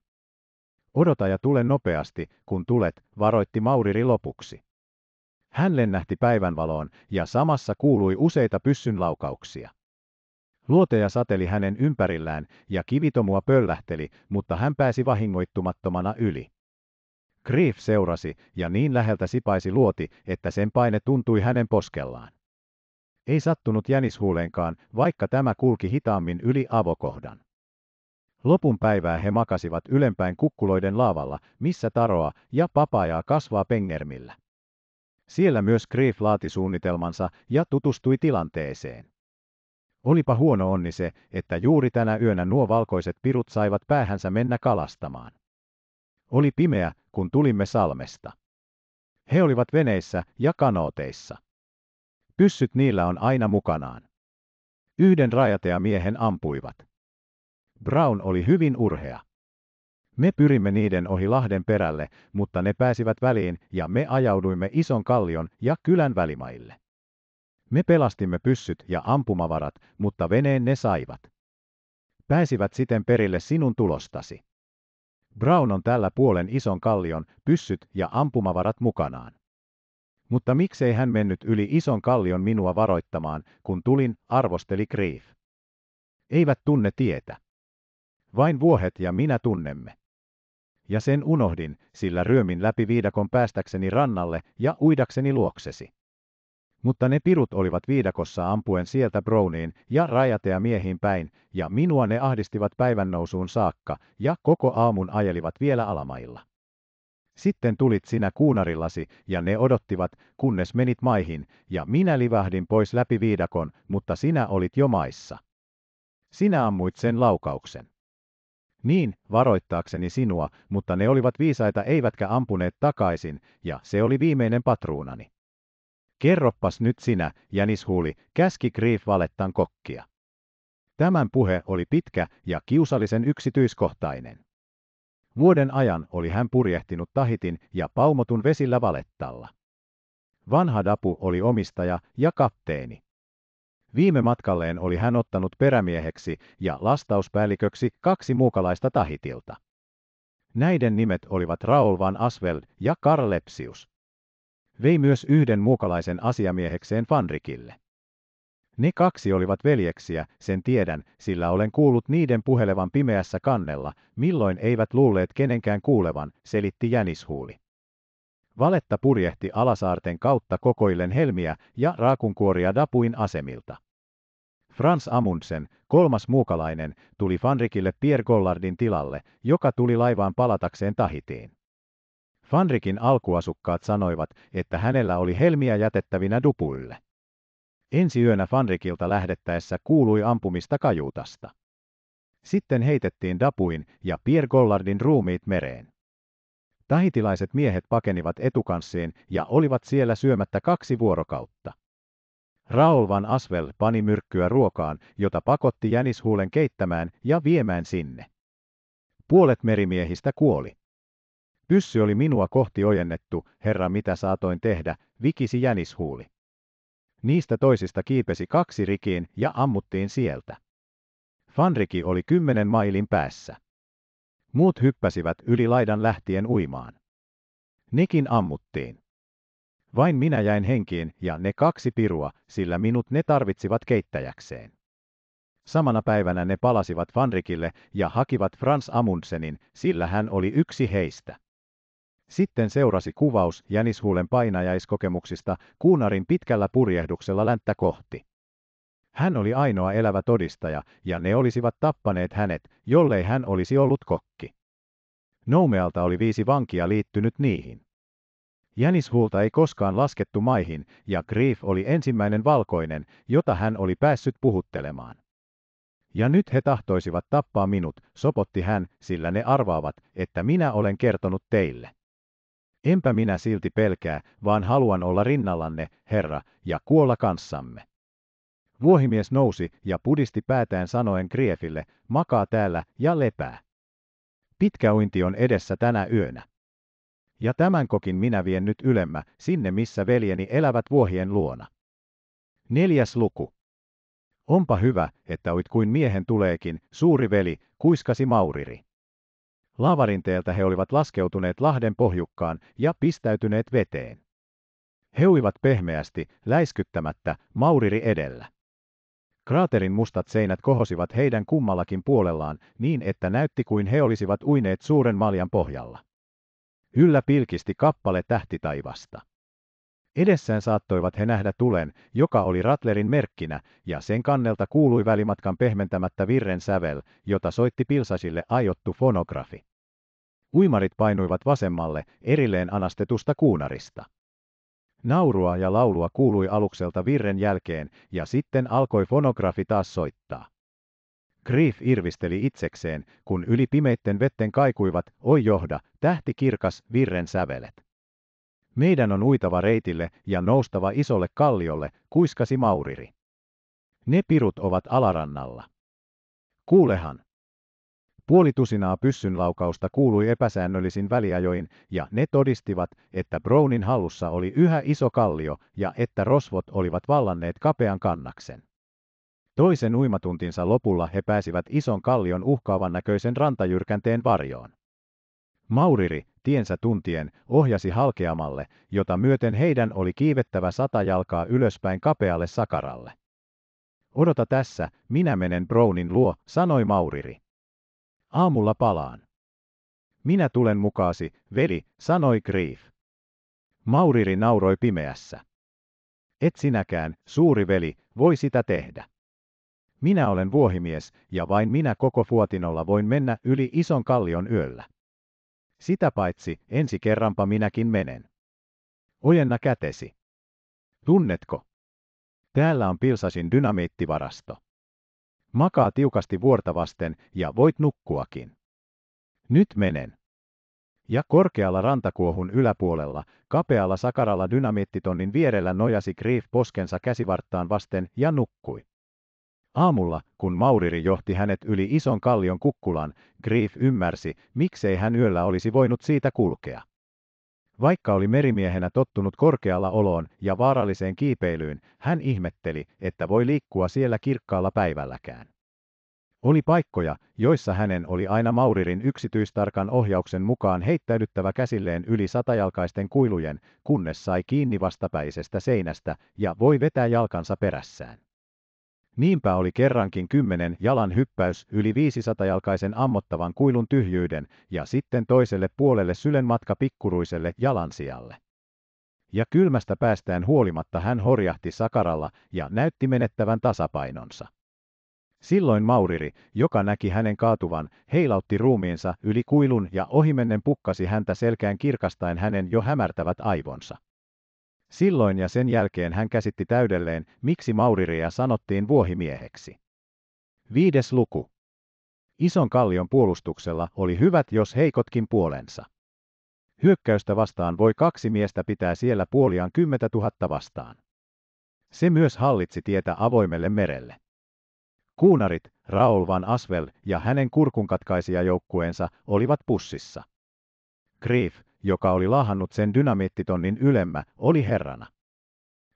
Odota ja tule nopeasti, kun tulet, varoitti Mauriri lopuksi. Hän lennähti päivänvaloon, ja samassa kuului useita pyssynlaukauksia. Luoteja sateli hänen ympärillään, ja kivitomua pöllähteli, mutta hän pääsi vahingoittumattomana yli. Grief seurasi ja niin läheltä sipaisi luoti, että sen paine tuntui hänen poskellaan. Ei sattunut jänishuuleenkaan, vaikka tämä kulki hitaammin yli avokohdan. Lopun päivää he makasivat ylempäin kukkuloiden laavalla, missä taroa ja papajaa kasvaa pengermillä. Siellä myös Grief laati suunnitelmansa ja tutustui tilanteeseen. Olipa huono onni se, että juuri tänä yönä nuo valkoiset pirut saivat päähänsä mennä kalastamaan. Oli pimeä, kun tulimme salmesta. He olivat veneissä ja kanooteissa. Pyssyt niillä on aina mukanaan. Yhden miehen ampuivat. Brown oli hyvin urhea. Me pyrimme niiden ohi Lahden perälle, mutta ne pääsivät väliin ja me ajauduimme ison kallion ja kylän välimaille. Me pelastimme pyssyt ja ampumavarat, mutta veneen ne saivat. Pääsivät siten perille sinun tulostasi. Brown on tällä puolen ison kallion, pyssyt ja ampumavarat mukanaan. Mutta miksei hän mennyt yli ison kallion minua varoittamaan, kun tulin, arvosteli Grief. Eivät tunne tietä. Vain vuohet ja minä tunnemme. Ja sen unohdin, sillä ryömin läpi viidakon päästäkseni rannalle ja uidakseni luoksesi mutta ne pirut olivat viidakossa ampuen sieltä Browniin ja rajatea miehiin päin, ja minua ne ahdistivat päivän nousuun saakka, ja koko aamun ajelivat vielä alamailla. Sitten tulit sinä kuunarillasi, ja ne odottivat, kunnes menit maihin, ja minä livahdin pois läpi viidakon, mutta sinä olit jo maissa. Sinä ammuit sen laukauksen. Niin, varoittaakseni sinua, mutta ne olivat viisaita eivätkä ampuneet takaisin, ja se oli viimeinen patruunani. Kerroppas nyt sinä, Jänis huuli, käski Grief valettan kokkia. Tämän puhe oli pitkä ja kiusallisen yksityiskohtainen. Vuoden ajan oli hän purjehtinut Tahitin ja paumotun vesillä valettalla. Vanha Dapu oli omistaja ja kapteeni. Viime matkalleen oli hän ottanut perämieheksi ja lastauspäälliköksi kaksi muukalaista Tahitilta. Näiden nimet olivat Raul van Asveld ja Karlepsius vei myös yhden muukalaisen asiamiehekseen Fanrikille. Ne kaksi olivat veljeksiä, sen tiedän, sillä olen kuullut niiden puhelevan pimeässä kannella, milloin eivät luulleet kenenkään kuulevan, selitti jänishuuli. Valetta purjehti alasaarten kautta kokoillen helmiä ja raakunkuoria Dapuin asemilta. Frans Amundsen, kolmas muukalainen, tuli Fanrikille Pierre Gollardin tilalle, joka tuli laivaan palatakseen Tahitiin. Fanrikin alkuasukkaat sanoivat, että hänellä oli helmiä jätettävinä dupuille. Ensi yönä Fanrikilta lähdettäessä kuului ampumista kajuutasta. Sitten heitettiin Dapuin ja Pierre Gollardin ruumiit mereen. Tahitilaiset miehet pakenivat etukanssiin ja olivat siellä syömättä kaksi vuorokautta. Raoul van Asvel pani myrkkyä ruokaan, jota pakotti jänishuulen keittämään ja viemään sinne. Puolet merimiehistä kuoli. Pyssy oli minua kohti ojennettu, herra mitä saatoin tehdä, vikisi jänishuuli. Niistä toisista kiipesi kaksi rikiin ja ammuttiin sieltä. Fanriki oli kymmenen mailin päässä. Muut hyppäsivät yli laidan lähtien uimaan. Nekin ammuttiin. Vain minä jäin henkiin ja ne kaksi pirua, sillä minut ne tarvitsivat keittäjäkseen. Samana päivänä ne palasivat Vanrikille ja hakivat Frans Amundsenin, sillä hän oli yksi heistä. Sitten seurasi kuvaus jänishuulen painajaiskokemuksista Kuunarin pitkällä purjehduksella länttä kohti. Hän oli ainoa elävä todistaja, ja ne olisivat tappaneet hänet, jollei hän olisi ollut kokki. Noumealta oli viisi vankia liittynyt niihin. Jänishuulta ei koskaan laskettu maihin, ja Grief oli ensimmäinen valkoinen, jota hän oli päässyt puhuttelemaan. Ja nyt he tahtoisivat tappaa minut, sopotti hän, sillä ne arvaavat, että minä olen kertonut teille. Enpä minä silti pelkää, vaan haluan olla rinnallanne, Herra, ja kuolla kanssamme. Vuohimies nousi ja pudisti päätään sanoen Kriefille, makaa täällä ja lepää. Pitkä uinti on edessä tänä yönä. Ja tämän kokin minä vien nyt ylemmä, sinne missä veljeni elävät vuohien luona. Neljäs luku. Onpa hyvä, että uit kuin miehen tuleekin, suuri veli, kuiskasi Mauriri. Laavarinteeltä he olivat laskeutuneet Lahden pohjukkaan ja pistäytyneet veteen. He uivat pehmeästi, läiskyttämättä, mauriri edellä. Kraaterin mustat seinät kohosivat heidän kummallakin puolellaan niin, että näytti kuin he olisivat uineet suuren maljan pohjalla. Yllä pilkisti kappale tähti taivasta. Edessään saattoivat he nähdä tulen, joka oli Ratlerin merkkinä, ja sen kannelta kuului välimatkan pehmentämättä virren sävel, jota soitti pilsasille aiottu fonografi. Uimarit painuivat vasemmalle, erilleen anastetusta kuunarista. Naurua ja laulua kuului alukselta virren jälkeen, ja sitten alkoi fonografi taas soittaa. Grief irvisteli itsekseen, kun yli pimeitten vetten kaikuivat, oi johda, tähti kirkas, virren sävelet. Meidän on uitava reitille ja noustava isolle kalliolle, kuiskasi Mauriri. Ne pirut ovat alarannalla. Kuulehan. Puoli tusinaa pyssynlaukausta kuului epäsäännöllisin väliajoin, ja ne todistivat, että Brownin hallussa oli yhä iso kallio ja että rosvot olivat vallanneet kapean kannaksen. Toisen uimatuntinsa lopulla he pääsivät ison kallion uhkaavan näköisen rantajyrkänteen varjoon. Mauriri, tiensä tuntien, ohjasi halkeamalle, jota myöten heidän oli kiivettävä sata jalkaa ylöspäin kapealle sakaralle. Odota tässä, minä menen Brownin luo, sanoi Mauriri. Aamulla palaan. Minä tulen mukaasi, veli, sanoi Grief. Mauriri nauroi pimeässä. Et sinäkään, suuri veli, voi sitä tehdä. Minä olen vuohimies, ja vain minä koko Fuotinolla voin mennä yli ison kallion yöllä. Sitä paitsi, ensi kerranpa minäkin menen. Ojenna kätesi. Tunnetko? Täällä on Pilsasin dynamiittivarasto. Makaa tiukasti vuorta vasten ja voit nukkuakin. Nyt menen. Ja korkealla rantakuohun yläpuolella, kapealla sakaralla dynamiittitonnin vierellä nojasi Grief poskensa käsivarttaan vasten ja nukkui. Aamulla, kun Mauriri johti hänet yli ison kallion kukkulan, Grief ymmärsi, miksei hän yöllä olisi voinut siitä kulkea. Vaikka oli merimiehenä tottunut korkealla oloon ja vaaralliseen kiipeilyyn, hän ihmetteli, että voi liikkua siellä kirkkaalla päivälläkään. Oli paikkoja, joissa hänen oli aina Mauririn yksityistarkan ohjauksen mukaan heittäydyttävä käsilleen yli satajalkaisten kuilujen, kunnes sai kiinni vastapäisestä seinästä ja voi vetää jalkansa perässään. Niinpä oli kerrankin kymmenen jalan hyppäys yli 500-jalkaisen ammottavan kuilun tyhjyyden ja sitten toiselle puolelle sylen matka pikkuruiselle jalansijalle. Ja kylmästä päästään huolimatta hän horjahti sakaralla ja näytti menettävän tasapainonsa. Silloin Mauriri, joka näki hänen kaatuvan, heilautti ruumiinsa yli kuilun ja ohimennen pukkasi häntä selkään kirkastaen hänen jo hämärtävät aivonsa. Silloin ja sen jälkeen hän käsitti täydelleen, miksi Mauriria sanottiin vuohimieheksi. Viides luku. Ison kallion puolustuksella oli hyvät jos heikotkin puolensa. Hyökkäystä vastaan voi kaksi miestä pitää siellä puoliaan kymmentä tuhatta vastaan. Se myös hallitsi tietä avoimelle merelle. Kuunarit, Raul van Asvel ja hänen kurkunkatkaissijajoukkueensa olivat pussissa. Grief, joka oli lahannut sen dynamiittitonnin ylemmä, oli herrana.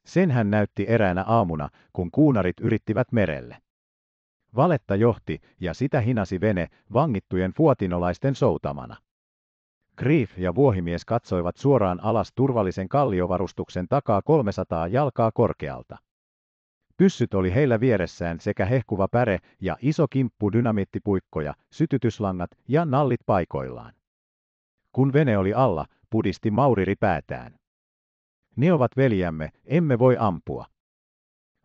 Sen hän näytti eräänä aamuna, kun kuunarit yrittivät merelle. Valetta johti ja sitä hinasi vene vangittujen fuotinolaisten soutamana. Grief ja vuohimies katsoivat suoraan alas turvallisen kalliovarustuksen takaa 300 jalkaa korkealta. Pyssyt oli heillä vieressään sekä hehkuva päre ja iso kimppu dynamiittipuikkoja, sytytyslangat ja nallit paikoillaan. Kun vene oli alla, pudisti Mauriri päätään. Ne ovat veljämme, emme voi ampua.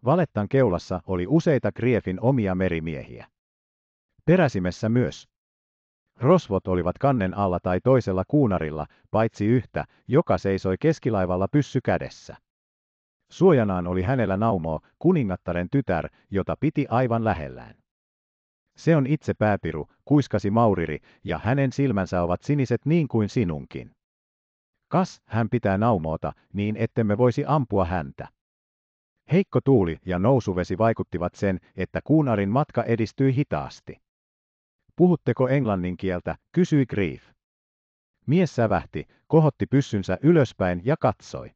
Valettan keulassa oli useita Griefin omia merimiehiä. Peräsimessä myös. Rosvot olivat kannen alla tai toisella kuunarilla, paitsi yhtä, joka seisoi keskilaivalla pyssy kädessä. Suojanaan oli hänellä Naumo, kuningattaren tytär, jota piti aivan lähellään. Se on itse pääpiru, kuiskasi Mauriri, ja hänen silmänsä ovat siniset niin kuin sinunkin. Kas, hän pitää naumoota, niin ettemme voisi ampua häntä. Heikko tuuli ja nousuvesi vaikuttivat sen, että kuunarin matka edistyi hitaasti. Puhutteko englannin kieltä, kysyi Grief. Mies sävähti, kohotti pyssynsä ylöspäin ja katsoi.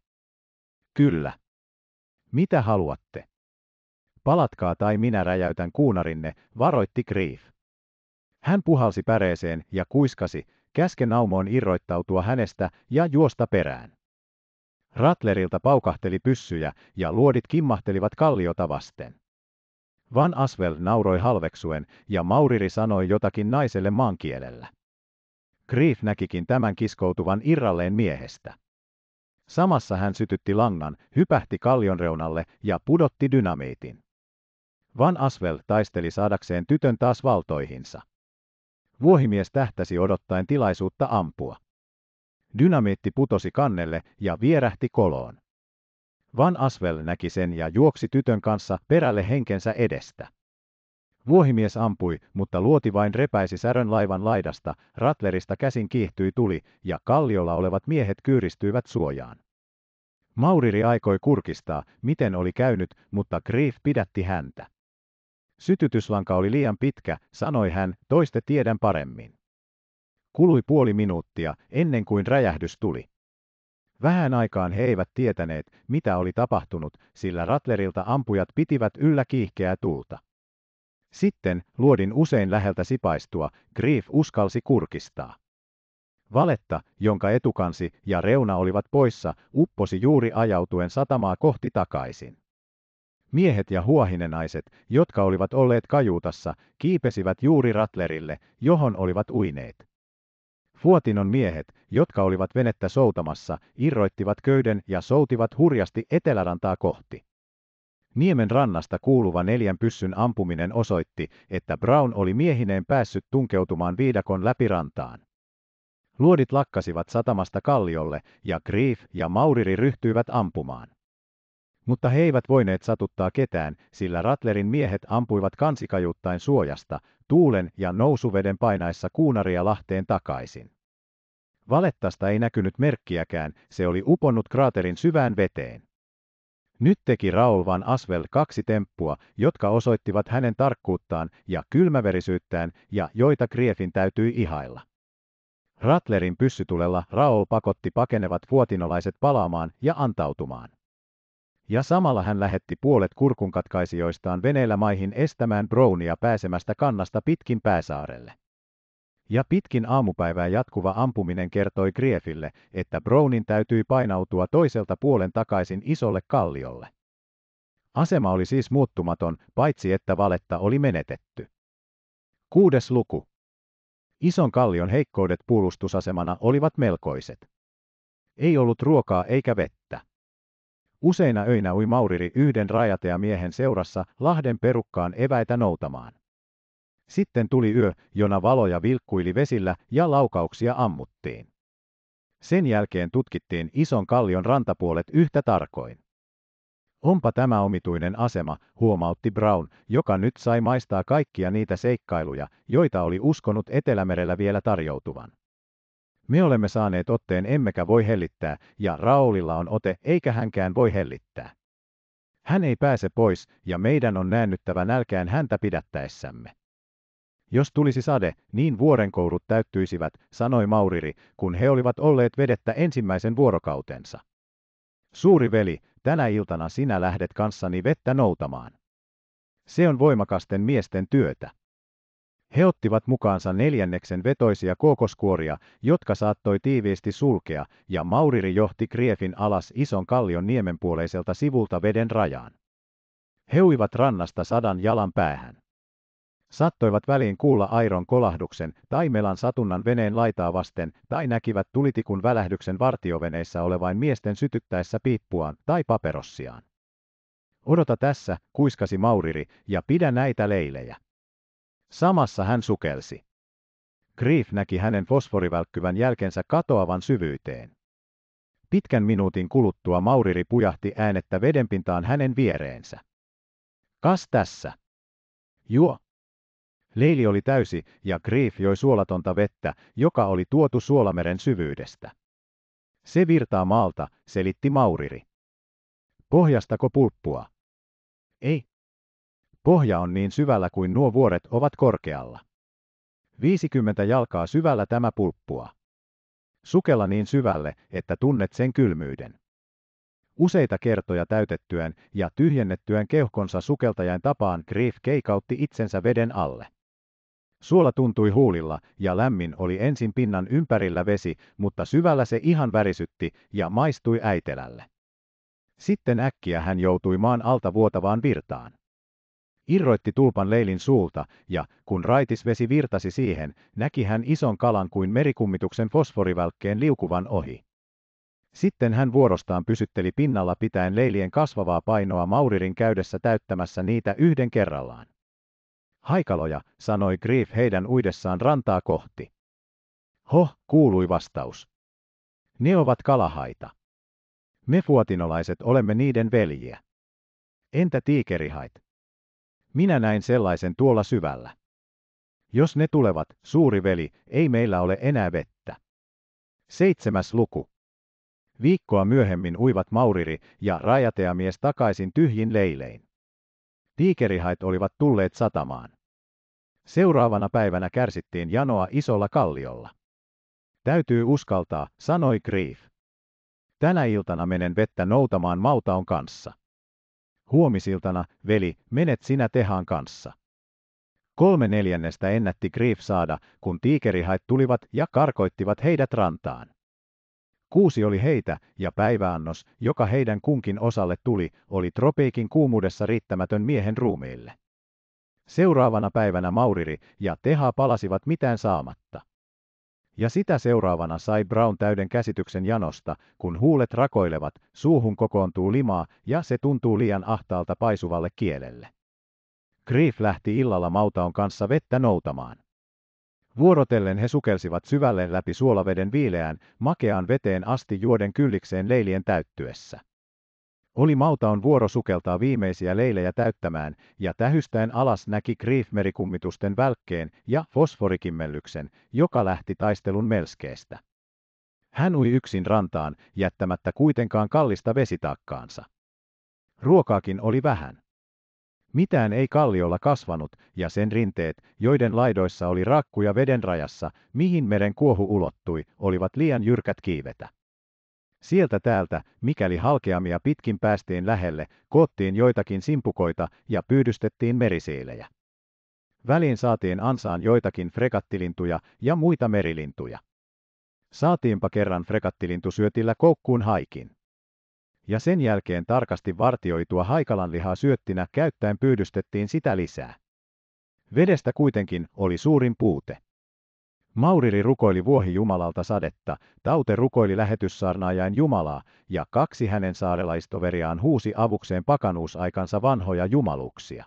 Kyllä. Mitä haluatte? palatkaa tai minä räjäytän kuunarinne, varoitti Grief. Hän puhalsi päreeseen ja kuiskasi, käsken naumoon irroittautua hänestä ja juosta perään. Rattlerilta paukahteli pyssyjä ja luodit kimmahtelivat kalliota vasten. Van Asvel nauroi halveksuen ja Mauriri sanoi jotakin naiselle maankielellä. Grief näkikin tämän kiskoutuvan irralleen miehestä. Samassa hän sytytti langan, hypähti kallion reunalle ja pudotti dynamiitin. Van Asvel taisteli saadakseen tytön taas valtoihinsa. Vuohimies tähtäsi odottaen tilaisuutta ampua. Dynamiitti putosi kannelle ja vierähti koloon. Van Asvel näki sen ja juoksi tytön kanssa perälle henkensä edestä. Vuohimies ampui, mutta luoti vain repäisi särön laivan laidasta, Ratlerista käsin kiihtyi tuli, ja kalliolla olevat miehet kyyristyivät suojaan. Mauriri aikoi kurkistaa, miten oli käynyt, mutta Grief pidätti häntä. Sytytyslanka oli liian pitkä, sanoi hän, toiste tiedän paremmin. Kului puoli minuuttia, ennen kuin räjähdys tuli. Vähän aikaan he eivät tietäneet, mitä oli tapahtunut, sillä Rattlerilta ampujat pitivät yllä kiihkeää tuulta. Sitten, luodin usein läheltä sipaistua, Grief uskalsi kurkistaa. Valetta, jonka etukansi ja reuna olivat poissa, upposi juuri ajautuen satamaa kohti takaisin. Miehet ja huohinenaiset, jotka olivat olleet kajuutassa, kiipesivät juuri Ratlerille, johon olivat uineet. Fuotinon miehet, jotka olivat venettä soutamassa, irroittivat köyden ja soutivat hurjasti etelärantaa kohti. Niemen rannasta kuuluva neljän pyssyn ampuminen osoitti, että Brown oli miehineen päässyt tunkeutumaan viidakon läpirantaan. Luodit lakkasivat satamasta kalliolle, ja Grief ja Mauriri ryhtyivät ampumaan. Mutta he eivät voineet satuttaa ketään, sillä Ratlerin miehet ampuivat kansikajuttain suojasta, tuulen ja nousuveden painaessa kuunaria lahteen takaisin. Valettasta ei näkynyt merkkiäkään, se oli uponnut kraaterin syvään veteen. Nyt teki Raul van Asvel kaksi temppua, jotka osoittivat hänen tarkkuuttaan ja kylmäverisyyttään ja joita Griefin täytyi ihailla. Ratlerin pyssytulella Raul pakotti pakenevat vuotinolaiset palaamaan ja antautumaan ja samalla hän lähetti puolet kurkunkatkaisijoistaan veneellä maihin estämään Brownia pääsemästä kannasta pitkin pääsaarelle. Ja pitkin aamupäivää jatkuva ampuminen kertoi Griefille, että Brownin täytyi painautua toiselta puolen takaisin isolle kalliolle. Asema oli siis muuttumaton, paitsi että valetta oli menetetty. Kuudes luku. Ison kallion heikkoudet puolustusasemana olivat melkoiset. Ei ollut ruokaa eikä vettä. Useina öinä ui Mauriri yhden rajateamiehen seurassa Lahden perukkaan eväitä noutamaan. Sitten tuli yö, jona valoja vilkkuili vesillä ja laukauksia ammuttiin. Sen jälkeen tutkittiin ison kallion rantapuolet yhtä tarkoin. Onpa tämä omituinen asema, huomautti Brown, joka nyt sai maistaa kaikkia niitä seikkailuja, joita oli uskonut Etelämerellä vielä tarjoutuvan. Me olemme saaneet otteen emmekä voi hellittää, ja Raulilla on ote eikä hänkään voi hellittää. Hän ei pääse pois, ja meidän on näännyttävä nälkään häntä pidättäessämme. Jos tulisi sade, niin vuorenkourut täyttyisivät, sanoi Mauriri, kun he olivat olleet vedettä ensimmäisen vuorokautensa. Suuri veli, tänä iltana sinä lähdet kanssani vettä noutamaan. Se on voimakasten miesten työtä. He ottivat mukaansa neljänneksen vetoisia kookoskuoria, jotka saattoi tiiviisti sulkea, ja Mauriri johti Kriefin alas ison kallion niemenpuoleiselta sivulta veden rajaan. He uivat rannasta sadan jalan päähän. Sattoivat väliin kuulla airon kolahduksen, melan satunnan veneen laitaa vasten, tai näkivät tulitikun välähdyksen vartioveneissä olevain miesten sytyttäessä piippuaan tai paperossiaan. Odota tässä, kuiskasi Mauriri, ja pidä näitä leilejä. Samassa hän sukelsi. Grief näki hänen fosforivälkkyvän jälkensä katoavan syvyyteen. Pitkän minuutin kuluttua Mauriri pujahti äänettä vedenpintaan hänen viereensä. Kas tässä. Juo. Leili oli täysi ja Grief joi suolatonta vettä, joka oli tuotu Suolameren syvyydestä. Se virtaa maalta, selitti Mauriri. Pohjastako pulppua? Ei. Pohja on niin syvällä kuin nuo vuoret ovat korkealla. 50 jalkaa syvällä tämä pulppua. Sukella niin syvälle, että tunnet sen kylmyyden. Useita kertoja täytettyään ja tyhjennettyään keuhkonsa sukeltajan tapaan Griff keikautti itsensä veden alle. Suola tuntui huulilla ja lämmin oli ensin pinnan ympärillä vesi, mutta syvällä se ihan värisytti ja maistui äitelälle. Sitten äkkiä hän joutui maan alta vuotavaan virtaan irroitti tulpan leilin suulta, ja kun raitisvesi virtasi siihen, näki hän ison kalan kuin merikummituksen fosforivälkkeen liukuvan ohi. Sitten hän vuorostaan pysytteli pinnalla pitäen leilien kasvavaa painoa Mauririn käydessä täyttämässä niitä yhden kerrallaan. Haikaloja, sanoi Grief heidän uidessaan rantaa kohti. Hoh, kuului vastaus. Ne ovat kalahaita. Me fuotinolaiset olemme niiden veljiä. Entä tiikerihait? Minä näin sellaisen tuolla syvällä. Jos ne tulevat, suuri veli, ei meillä ole enää vettä. Seitsemäs luku. Viikkoa myöhemmin uivat Mauriri ja rajateamies takaisin tyhjin leilein. Tiikerihait olivat tulleet satamaan. Seuraavana päivänä kärsittiin janoa isolla kalliolla. Täytyy uskaltaa, sanoi Grief. Tänä iltana menen vettä noutamaan Mautaon kanssa. Huomisiltana, veli, menet sinä tehaan kanssa. Kolme neljännestä ennätti Grief saada, kun tiikerihait tulivat ja karkoittivat heidät rantaan. Kuusi oli heitä, ja päiväannos, joka heidän kunkin osalle tuli, oli tropeikin kuumuudessa riittämätön miehen ruumiille. Seuraavana päivänä Mauriri ja Teha palasivat mitään saamatta ja sitä seuraavana sai Brown täyden käsityksen janosta, kun huulet rakoilevat, suuhun kokoontuu limaa ja se tuntuu liian ahtaalta paisuvalle kielelle. Grief lähti illalla Mautaon kanssa vettä noutamaan. Vuorotellen he sukelsivat syvälle läpi suolaveden viileään, makeaan veteen asti juoden kyllikseen leilien täyttyessä. Oli mautaon vuoro sukeltaa viimeisiä leilejä täyttämään, ja tähystäen alas näki kriifmerikummitusten välkkeen ja fosforikimmellyksen, joka lähti taistelun melskeestä. Hän ui yksin rantaan, jättämättä kuitenkaan kallista vesitaakkaansa. Ruokaakin oli vähän. Mitään ei kalliolla kasvanut, ja sen rinteet, joiden laidoissa oli rakkuja veden rajassa, mihin meren kuohu ulottui, olivat liian jyrkät kiivetä. Sieltä täältä, mikäli halkeamia pitkin päästiin lähelle, koottiin joitakin simpukoita ja pyydystettiin merisiilejä. Väliin saatiin ansaan joitakin frekattilintuja ja muita merilintuja. Saatiinpa kerran syötillä koukkuun haikin. Ja sen jälkeen tarkasti vartioitua haikalanlihaa syöttinä käyttäen pyydystettiin sitä lisää. Vedestä kuitenkin oli suurin puute. Mauriri rukoili Jumalalta sadetta, Taute rukoili lähetyssaarnaajain Jumalaa, ja kaksi hänen saarelaistoveriaan huusi avukseen pakanuusaikansa vanhoja jumaluksia.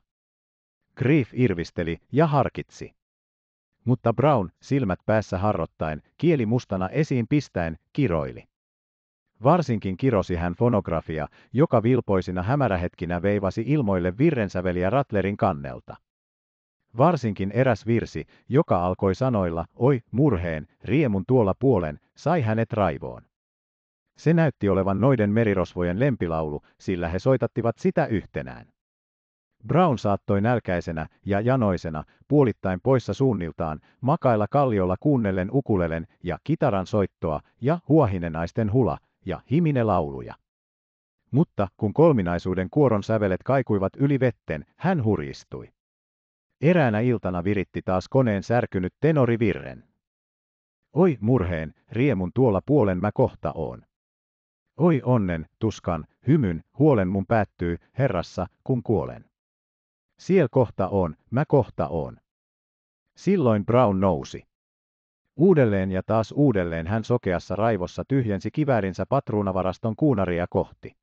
Grief irvisteli ja harkitsi. Mutta Brown, silmät päässä harrottaen, kieli mustana esiin pistäen, kiroili. Varsinkin kirosi hän fonografia, joka vilpoisina hämärähetkinä veivasi ilmoille virrensäveliä Rattlerin kannelta. Varsinkin eräs virsi, joka alkoi sanoilla, oi, murheen, riemun tuolla puolen, sai hänet raivoon. Se näytti olevan noiden merirosvojen lempilaulu, sillä he soitattivat sitä yhtenään. Brown saattoi nälkäisenä ja janoisena, puolittain poissa suunniltaan, makailla kalliolla kuunnellen ukulelen ja kitaran soittoa ja huohinenaisten hula ja himine lauluja. Mutta kun kolminaisuuden kuoron sävelet kaikuivat yli vetten, hän huristui. Eräänä iltana viritti taas koneen särkynyt tenori virren. Oi murheen, riemun tuolla puolen mä kohta oon. Oi onnen, tuskan, hymyn, huolen mun päättyy, Herrassa, kun kuolen. Siel kohta on, mä kohta oon. Silloin Brown nousi. Uudelleen ja taas uudelleen hän sokeassa raivossa tyhjensi kiväärinsä patruunavaraston kuunaria kohti.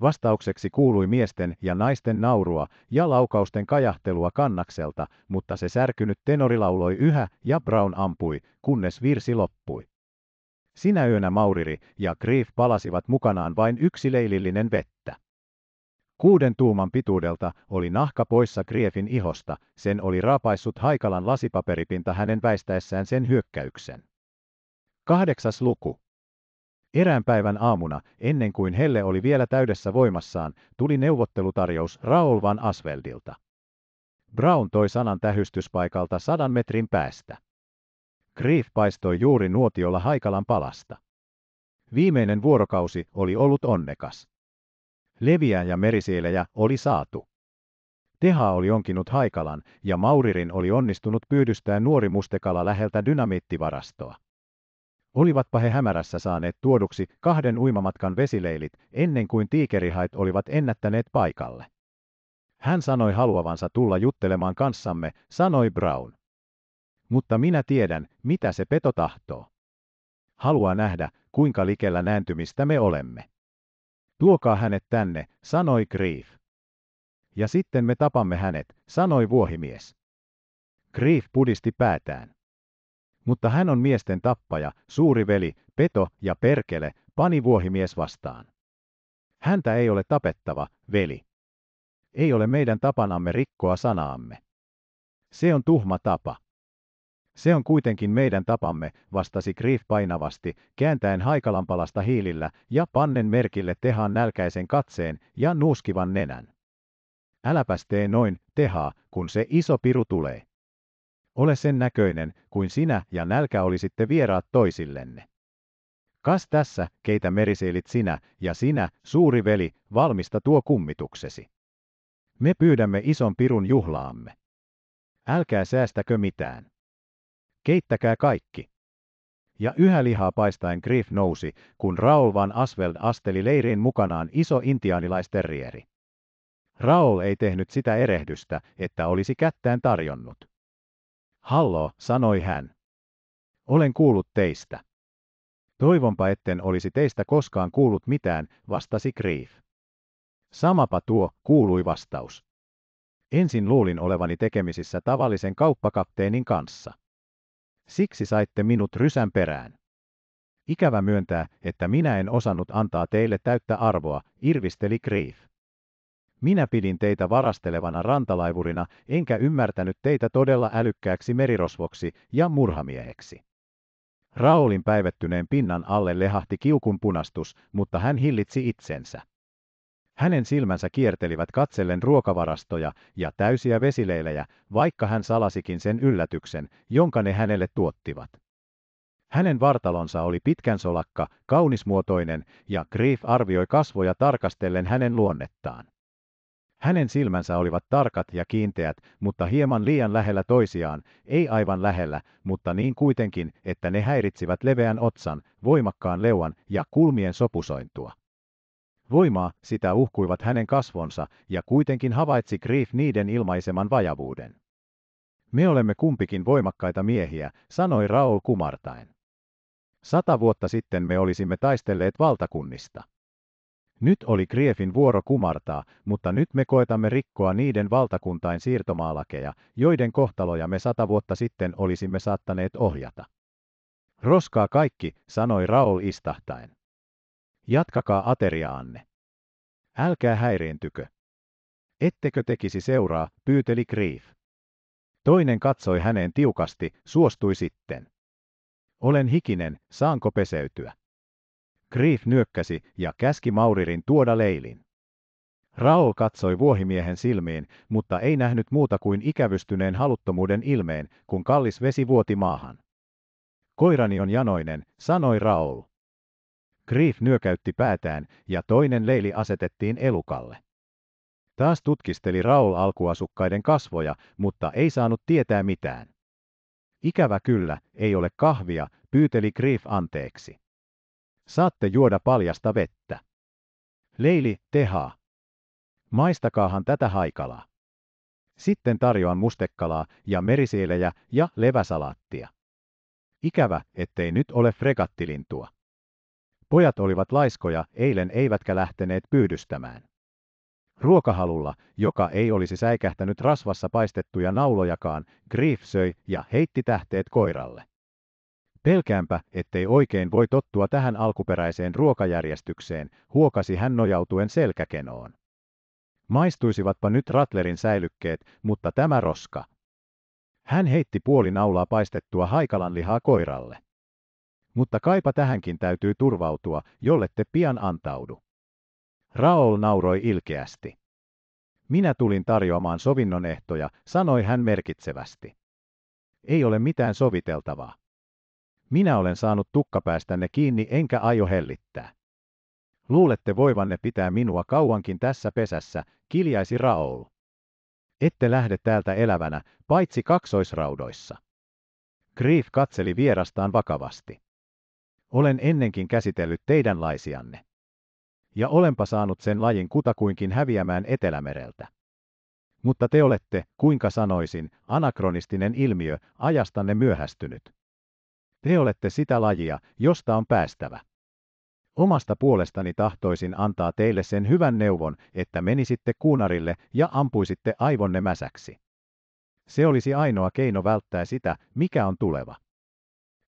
Vastaukseksi kuului miesten ja naisten naurua ja laukausten kajahtelua kannakselta, mutta se särkynyt tenori lauloi yhä ja Brown ampui, kunnes virsi loppui. Sinä yönä Mauriri ja Grief palasivat mukanaan vain yksi leilillinen vettä. Kuuden tuuman pituudelta oli nahka poissa Griefin ihosta, sen oli rapaissut haikalan lasipaperipinta hänen väistäessään sen hyökkäyksen. Kahdeksas luku. Erään päivän aamuna, ennen kuin Helle oli vielä täydessä voimassaan, tuli neuvottelutarjous Raoul van Asveldilta. Brown toi sanan tähystyspaikalta sadan metrin päästä. Grief paistoi juuri nuotiolla haikalan palasta. Viimeinen vuorokausi oli ollut onnekas. Leviä ja merisielejä oli saatu. Teha oli onkinut haikalan ja Mauririn oli onnistunut pyydystää nuori mustekala läheltä dynamiittivarastoa. Olivatpa he hämärässä saaneet tuoduksi kahden uimamatkan vesileilit, ennen kuin tiikerihait olivat ennättäneet paikalle. Hän sanoi haluavansa tulla juttelemaan kanssamme, sanoi Brown. Mutta minä tiedän, mitä se peto tahtoo. Haluaa nähdä, kuinka likellä nääntymistä me olemme. Tuokaa hänet tänne, sanoi Grief. Ja sitten me tapamme hänet, sanoi vuohimies. Grief pudisti päätään mutta hän on miesten tappaja, suuri veli, peto ja perkele, pani vuohimies vastaan. Häntä ei ole tapettava, veli. Ei ole meidän tapanamme rikkoa sanaamme. Se on tuhma tapa. Se on kuitenkin meidän tapamme, vastasi Grief painavasti, kääntäen haikalampalasta hiilillä ja pannen merkille tehaan nälkäisen katseen ja nuuskivan nenän. Äläpäs tee noin, tehaa, kun se iso piru tulee. Ole sen näköinen kuin sinä ja nälkä olisitte vieraat toisillenne. Kas tässä, keitä meriseilit sinä, ja sinä, suuri veli, valmista tuo kummituksesi. Me pyydämme ison pirun juhlaamme. Älkää säästäkö mitään. Keittäkää kaikki. Ja yhä lihaa paistaen Griff nousi, kun Raoul van Asveld asteli leiriin mukanaan iso intiaanilaisterrieri. Raoul ei tehnyt sitä erehdystä, että olisi kättään tarjonnut. Hallo, sanoi hän. Olen kuullut teistä. Toivonpa etten olisi teistä koskaan kuullut mitään, vastasi Grief. Samapa tuo, kuului vastaus. Ensin luulin olevani tekemisissä tavallisen kauppakapteenin kanssa. Siksi saitte minut rysän perään. Ikävä myöntää, että minä en osannut antaa teille täyttä arvoa, irvisteli Grief. Minä pidin teitä varastelevana rantalaivurina, enkä ymmärtänyt teitä todella älykkääksi merirosvoksi ja murhamieheksi. Raulin päivettyneen pinnan alle lehahti kiukun punastus, mutta hän hillitsi itsensä. Hänen silmänsä kiertelivät katsellen ruokavarastoja ja täysiä vesileilejä, vaikka hän salasikin sen yllätyksen, jonka ne hänelle tuottivat. Hänen vartalonsa oli pitkän solakka, kaunismuotoinen, ja Grief arvioi kasvoja tarkastellen hänen luonnettaan. Hänen silmänsä olivat tarkat ja kiinteät, mutta hieman liian lähellä toisiaan, ei aivan lähellä, mutta niin kuitenkin, että ne häiritsivät leveän otsan, voimakkaan leuan ja kulmien sopusointua. Voimaa, sitä uhkuivat hänen kasvonsa, ja kuitenkin havaitsi Grief niiden ilmaiseman vajavuuden. Me olemme kumpikin voimakkaita miehiä, sanoi Raoul kumartain. Sata vuotta sitten me olisimme taistelleet valtakunnista. Nyt oli Kriefin vuoro kumartaa, mutta nyt me koetamme rikkoa niiden valtakuntain siirtomaalakeja, joiden kohtaloja me sata vuotta sitten olisimme saattaneet ohjata. Roskaa kaikki, sanoi Raul istahtaen. Jatkakaa ateriaanne. Älkää häiriintykö. Ettekö tekisi seuraa, pyyteli Grief. Toinen katsoi häneen tiukasti, suostui sitten. Olen hikinen, saanko peseytyä? Grief nyökkäsi ja käski Mauririn tuoda leilin. Raoul katsoi vuohimiehen silmiin, mutta ei nähnyt muuta kuin ikävystyneen haluttomuuden ilmeen, kun kallis vesi vuoti maahan. Koirani on janoinen, sanoi Raoul. Grief nyökäytti päätään ja toinen leili asetettiin elukalle. Taas tutkisteli Raul alkuasukkaiden kasvoja, mutta ei saanut tietää mitään. Ikävä kyllä, ei ole kahvia, pyyteli Grief anteeksi. Saatte juoda paljasta vettä. Leili, tehaa. Maistakaahan tätä haikalaa. Sitten tarjoan mustekalaa ja merisielejä ja leväsalaattia. Ikävä, ettei nyt ole fregattilintua. Pojat olivat laiskoja eilen eivätkä lähteneet pyydystämään. Ruokahalulla, joka ei olisi säikähtänyt rasvassa paistettuja naulojakaan, Grief söi ja heitti tähteet koiralle. Pelkäänpä, ettei oikein voi tottua tähän alkuperäiseen ruokajärjestykseen, huokasi hän nojautuen selkäkenoon. Maistuisivatpa nyt Ratlerin säilykkeet, mutta tämä roska. Hän heitti puoli naulaa paistettua haikalanlihaa koiralle. Mutta kaipa tähänkin täytyy turvautua, jollette pian antaudu. Raoul nauroi ilkeästi. Minä tulin tarjoamaan sovinnon ehtoja, sanoi hän merkitsevästi. Ei ole mitään soviteltavaa. Minä olen saanut tukkapäästänne kiinni enkä aio hellittää. Luulette voivanne pitää minua kauankin tässä pesässä, kiljaisi Raoul. Ette lähde täältä elävänä, paitsi kaksoisraudoissa. Grief katseli vierastaan vakavasti. Olen ennenkin käsitellyt teidän laisianne. Ja olenpa saanut sen lajin kutakuinkin häviämään Etelämereltä. Mutta te olette, kuinka sanoisin, anakronistinen ilmiö, ajastanne myöhästynyt. Te olette sitä lajia, josta on päästävä. Omasta puolestani tahtoisin antaa teille sen hyvän neuvon, että menisitte kuunarille ja ampuisitte aivonne mäsäksi. Se olisi ainoa keino välttää sitä, mikä on tuleva.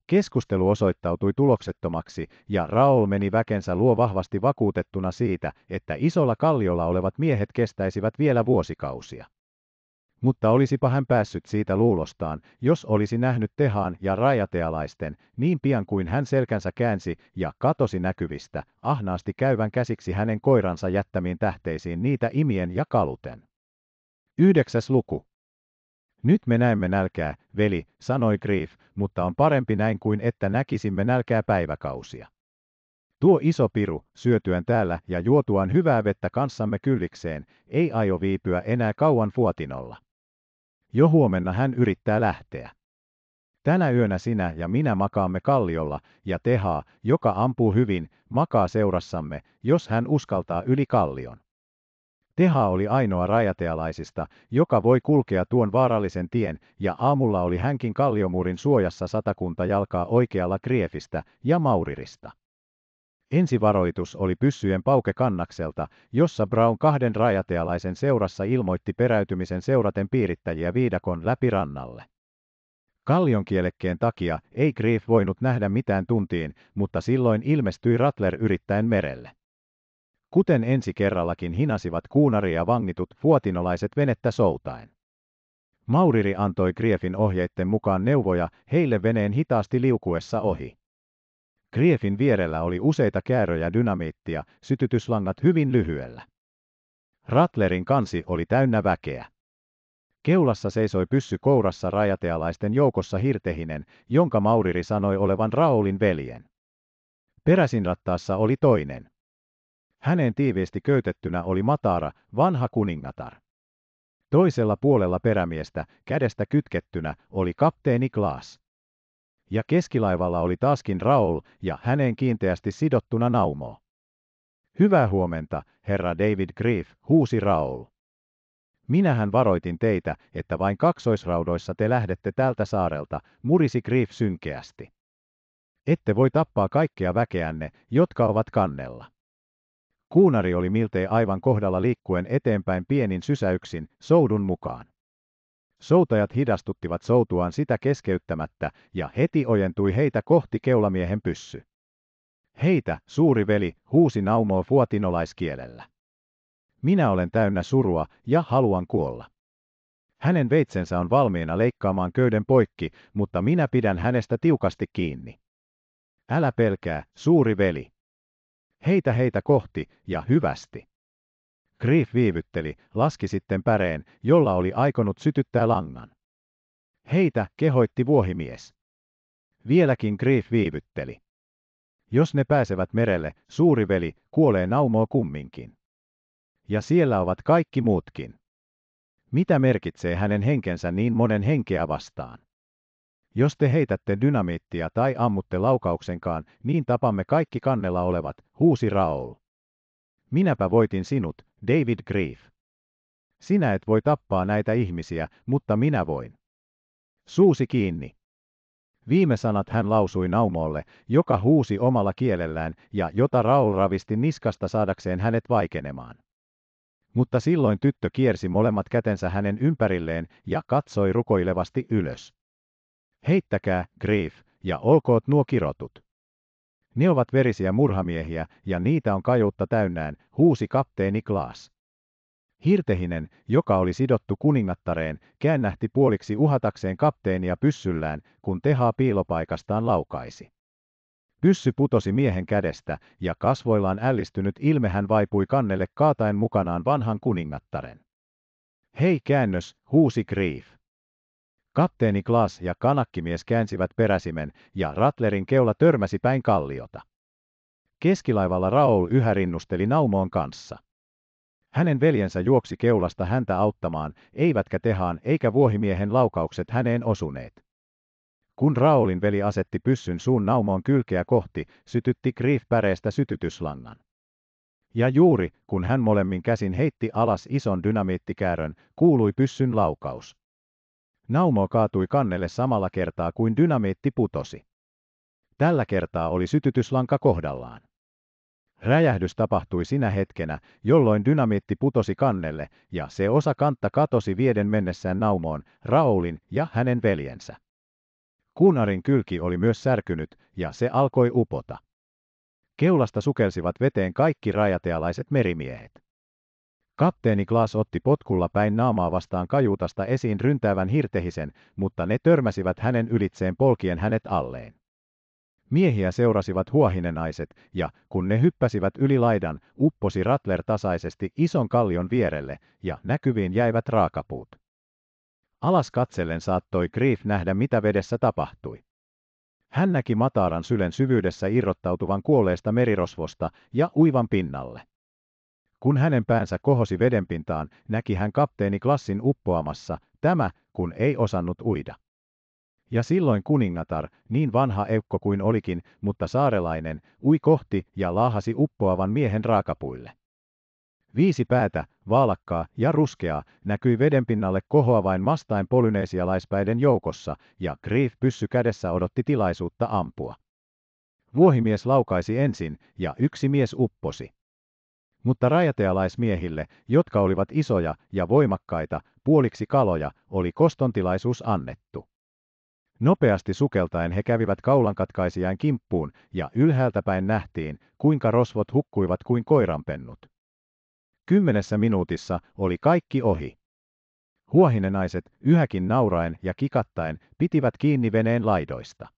Keskustelu osoittautui tuloksettomaksi, ja Raoul meni väkensä luo vahvasti vakuutettuna siitä, että isolla kalliolla olevat miehet kestäisivät vielä vuosikausia. Mutta olisipa hän päässyt siitä luulostaan, jos olisi nähnyt tehaan ja rajatealaisten, niin pian kuin hän selkänsä käänsi ja katosi näkyvistä, ahnaasti käyvän käsiksi hänen koiransa jättämiin tähteisiin niitä imien ja kaluten. Yhdeksäs luku. Nyt me näemme nälkää, veli, sanoi Grief, mutta on parempi näin kuin että näkisimme nälkää päiväkausia. Tuo iso piru, syötyään täällä ja juotuaan hyvää vettä kanssamme kyllikseen, ei aio viipyä enää kauan fuotinolla. Jo huomenna hän yrittää lähteä. Tänä yönä sinä ja minä makaamme kalliolla, ja Tehaa, joka ampuu hyvin, makaa seurassamme, jos hän uskaltaa yli kallion. Teha oli ainoa rajatealaisista, joka voi kulkea tuon vaarallisen tien, ja aamulla oli hänkin kalliomuurin suojassa satakunta jalkaa oikealla Kriefistä ja Maurirista. Ensivaroitus oli pyssyjen pauke kannakselta, jossa Brown kahden rajatealaisen seurassa ilmoitti peräytymisen seuraten piirittäjiä viidakon läpi rannalle. Kallionkielekkeen takia ei Grief voinut nähdä mitään tuntiin, mutta silloin ilmestyi Rattler yrittäen merelle. Kuten ensi kerrallakin hinasivat kuunaria vangitut vuotinolaiset venettä soutain. Mauriri antoi Griefin ohjeiden mukaan neuvoja heille veneen hitaasti liukuessa ohi. Griefin vierellä oli useita kääröjä dynamiittia, sytytyslannat hyvin lyhyellä. Rattlerin kansi oli täynnä väkeä. Keulassa seisoi pyssy kourassa rajatealaisten joukossa hirtehinen, jonka Mauriri sanoi olevan Raulin veljen. Peräsinrattaassa oli toinen. Hänen tiiviisti köytettynä oli Mataara, vanha kuningatar. Toisella puolella perämiestä, kädestä kytkettynä, oli kapteeni Klaas ja keskilaivalla oli taaskin Raoul ja häneen kiinteästi sidottuna naumo. Hyvää huomenta, herra David Grief, huusi Raoul. Minähän varoitin teitä, että vain kaksoisraudoissa te lähdette tältä saarelta, murisi Grief synkeästi. Ette voi tappaa kaikkea väkeänne, jotka ovat kannella. Kuunari oli miltei aivan kohdalla liikkuen eteenpäin pienin sysäyksin, soudun mukaan. Soutajat hidastuttivat soutuaan sitä keskeyttämättä, ja heti ojentui heitä kohti keulamiehen pyssy. Heitä, suuri veli, huusi Naumoo fuotinolaiskielellä. Minä olen täynnä surua ja haluan kuolla. Hänen veitsensä on valmiina leikkaamaan köyden poikki, mutta minä pidän hänestä tiukasti kiinni. Älä pelkää, suuri veli. Heitä heitä kohti ja hyvästi. Grief viivytteli, laski sitten päreen, jolla oli aikonut sytyttää langan. Heitä kehoitti vuohimies. Vieläkin Grief viivytteli. Jos ne pääsevät merelle, suuri veli kuolee naumoa kumminkin. Ja siellä ovat kaikki muutkin. Mitä merkitsee hänen henkensä niin monen henkeä vastaan? Jos te heitätte dynamiittia tai ammutte laukauksenkaan, niin tapamme kaikki kannella olevat, huusi Raoul. Minäpä voitin sinut, David Grief. Sinä et voi tappaa näitä ihmisiä, mutta minä voin. Suusi kiinni. Viime sanat hän lausui Naumolle, joka huusi omalla kielellään ja jota Raul ravisti niskasta saadakseen hänet vaikenemaan. Mutta silloin tyttö kiersi molemmat kätensä hänen ympärilleen ja katsoi rukoilevasti ylös. Heittäkää, Grief, ja olkoot nuo kirotut. Ne ovat verisiä murhamiehiä, ja niitä on kajuutta täynnään, huusi kapteeni Klaas. Hirtehinen, joka oli sidottu kuningattareen, käännähti puoliksi uhatakseen kapteenia pyssyllään, kun tehaa piilopaikastaan laukaisi. Pyssy putosi miehen kädestä, ja kasvoillaan ällistynyt ilme hän vaipui kannelle kaataen mukanaan vanhan kuningattaren. Hei käännös, huusi Grief. Kapteeni Klaas ja kanakkimies käänsivät peräsimen, ja Rattlerin keula törmäsi päin kalliota. Keskilaivalla Raoul yhä rinnusteli Naumoon kanssa. Hänen veljensä juoksi keulasta häntä auttamaan, eivätkä tehaan eikä vuohimiehen laukaukset häneen osuneet. Kun Raulin veli asetti pyssyn suun Naumoon kylkeä kohti, sytytti Grief päreestä sytytyslannan. Ja juuri, kun hän molemmin käsin heitti alas ison dynamiittikäärön, kuului pyssyn laukaus. Naumo kaatui kannelle samalla kertaa kuin dynamiitti putosi. Tällä kertaa oli sytytyslanka kohdallaan. Räjähdys tapahtui sinä hetkenä, jolloin dynamiitti putosi kannelle, ja se osa kantta katosi vieden mennessään naumoon, Raulin ja hänen veljensä. Kuunarin kylki oli myös särkynyt, ja se alkoi upota. Keulasta sukelsivat veteen kaikki rajatealaiset merimiehet. Kapteeni Klaas otti potkulla päin naamaa vastaan kajuutasta esiin ryntäävän hirtehisen, mutta ne törmäsivät hänen ylitseen polkien hänet alleen. Miehiä seurasivat huohinenaiset, ja kun ne hyppäsivät yli laidan, upposi Rattler tasaisesti ison kallion vierelle, ja näkyviin jäivät raakapuut. Alas katsellen saattoi Grief nähdä, mitä vedessä tapahtui. Hän näki mataran sylen syvyydessä irrottautuvan kuolleesta merirosvosta ja uivan pinnalle. Kun hänen päänsä kohosi vedenpintaan, näki hän kapteeni Klassin uppoamassa, tämä, kun ei osannut uida. Ja silloin kuningatar, niin vanha eukko kuin olikin, mutta saarelainen, ui kohti ja laahasi uppoavan miehen raakapuille. Viisi päätä, vaalakkaa ja ruskeaa, näkyi vedenpinnalle kohoa vain mastain polyneesialaispäiden joukossa, ja Grief pyssy kädessä odotti tilaisuutta ampua. Vuohimies laukaisi ensin, ja yksi mies upposi mutta rajatealaismiehille, jotka olivat isoja ja voimakkaita, puoliksi kaloja, oli kostontilaisuus annettu. Nopeasti sukeltaen he kävivät kaulankatkaisijain kimppuun, ja ylhäältäpäin nähtiin, kuinka rosvot hukkuivat kuin koiranpennut. Kymmenessä minuutissa oli kaikki ohi. Huohinenaiset, yhäkin nauraen ja kikattaen, pitivät kiinni veneen laidoista.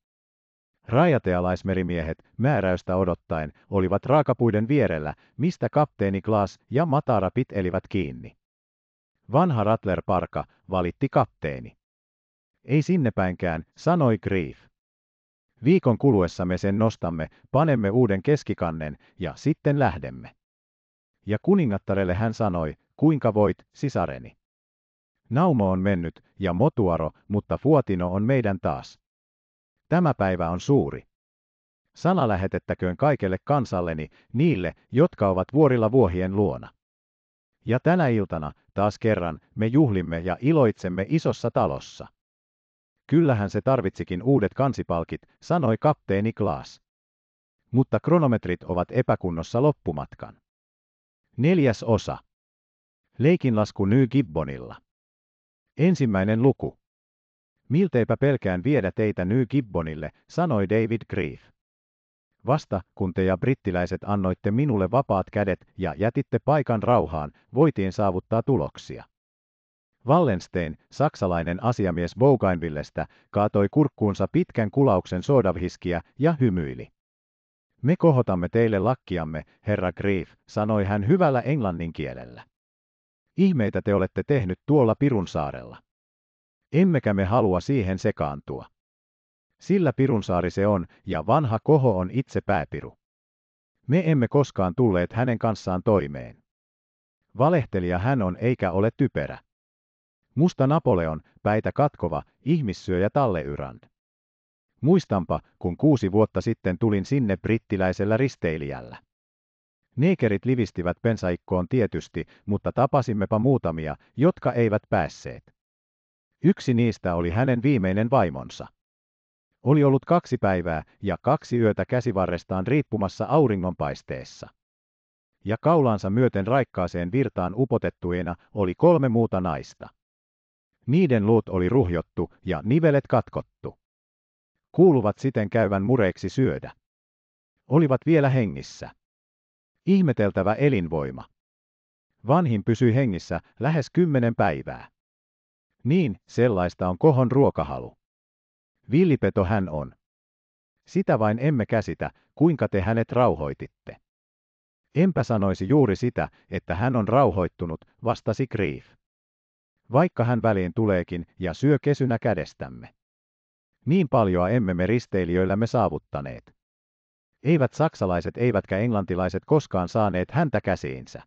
Rajatealaismerimiehet määräystä odottaen olivat raakapuiden vierellä, mistä kapteeni Klaas ja Matara pitelivät kiinni. Vanha Rattler Parka valitti kapteeni. Ei sinne päinkään, sanoi Grief. Viikon kuluessa me sen nostamme, panemme uuden keskikannen ja sitten lähdemme. Ja kuningattarelle hän sanoi, kuinka voit, sisareni. Naumo on mennyt ja Motuaro, mutta Fuotino on meidän taas. Tämä päivä on suuri. Sana lähetettäköön kaikelle kansalleni, niille, jotka ovat vuorilla vuohien luona. Ja tänä iltana, taas kerran, me juhlimme ja iloitsemme isossa talossa. Kyllähän se tarvitsikin uudet kansipalkit, sanoi kapteeni Klaas. Mutta kronometrit ovat epäkunnossa loppumatkan. Neljäs osa. Leikinlasku New Gibbonilla. Ensimmäinen luku. Milteipä pelkään viedä teitä New Gibbonille, sanoi David Grief. Vasta kun te ja brittiläiset annoitte minulle vapaat kädet ja jätitte paikan rauhaan, voitiin saavuttaa tuloksia. Wallenstein, saksalainen asiamies Bougainvillestä, kaatoi kurkkuunsa pitkän kulauksen soodavhiskiä ja hymyili. Me kohotamme teille lakkiamme, herra Grief, sanoi hän hyvällä englannin kielellä. Ihmeitä te olette tehnyt tuolla Pirun saarella emmekä me halua siihen sekaantua. Sillä Pirunsaari se on, ja vanha koho on itse pääpiru. Me emme koskaan tulleet hänen kanssaan toimeen. Valehtelija hän on eikä ole typerä. Musta Napoleon, päitä katkova, ihmissyöjä talleyrand. Muistanpa, kun kuusi vuotta sitten tulin sinne brittiläisellä risteilijällä. Neikerit livistivät pensaikkoon tietysti, mutta tapasimmepa muutamia, jotka eivät päässeet. Yksi niistä oli hänen viimeinen vaimonsa. Oli ollut kaksi päivää ja kaksi yötä käsivarrestaan riippumassa auringonpaisteessa. Ja kaulaansa myöten raikkaaseen virtaan upotettuina oli kolme muuta naista. Niiden luut oli ruhjottu ja nivelet katkottu. Kuuluvat siten käyvän mureiksi syödä. Olivat vielä hengissä. Ihmeteltävä elinvoima. Vanhin pysyi hengissä lähes kymmenen päivää. Niin, sellaista on kohon ruokahalu. Villipeto hän on. Sitä vain emme käsitä, kuinka te hänet rauhoititte. Enpä sanoisi juuri sitä, että hän on rauhoittunut, vastasi Grief. Vaikka hän väliin tuleekin ja syö kesynä kädestämme. Niin paljoa emme me risteilijöillämme saavuttaneet. Eivät saksalaiset eivätkä englantilaiset koskaan saaneet häntä käsiinsä.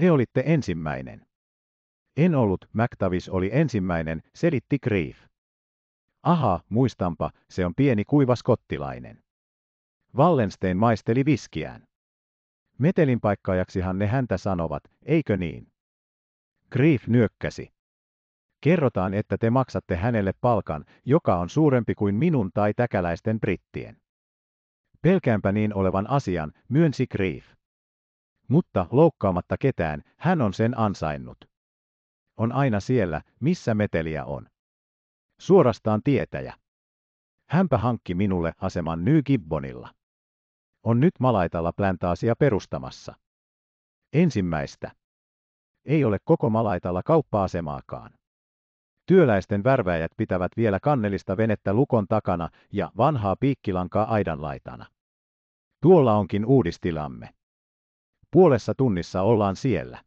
Te olitte ensimmäinen. En ollut, McTavish oli ensimmäinen, selitti Grief. Aha, muistanpa, se on pieni kuiva skottilainen. Wallenstein maisteli viskiään. Metelinpaikkaajaksihan ne häntä sanovat, eikö niin? Grief nyökkäsi. Kerrotaan, että te maksatte hänelle palkan, joka on suurempi kuin minun tai täkäläisten brittien. Pelkäänpä niin olevan asian, myönsi Grief. Mutta loukkaamatta ketään, hän on sen ansainnut on aina siellä, missä meteliä on. Suorastaan tietäjä. Hänpä hankki minulle aseman New Gibbonilla. On nyt Malaitalla plantaasia perustamassa. Ensimmäistä. Ei ole koko Malaitalla kauppa-asemaakaan. Työläisten värväjät pitävät vielä kannellista venettä lukon takana ja vanhaa piikkilankaa aidanlaitana. Tuolla onkin uudistilamme. Puolessa tunnissa ollaan siellä.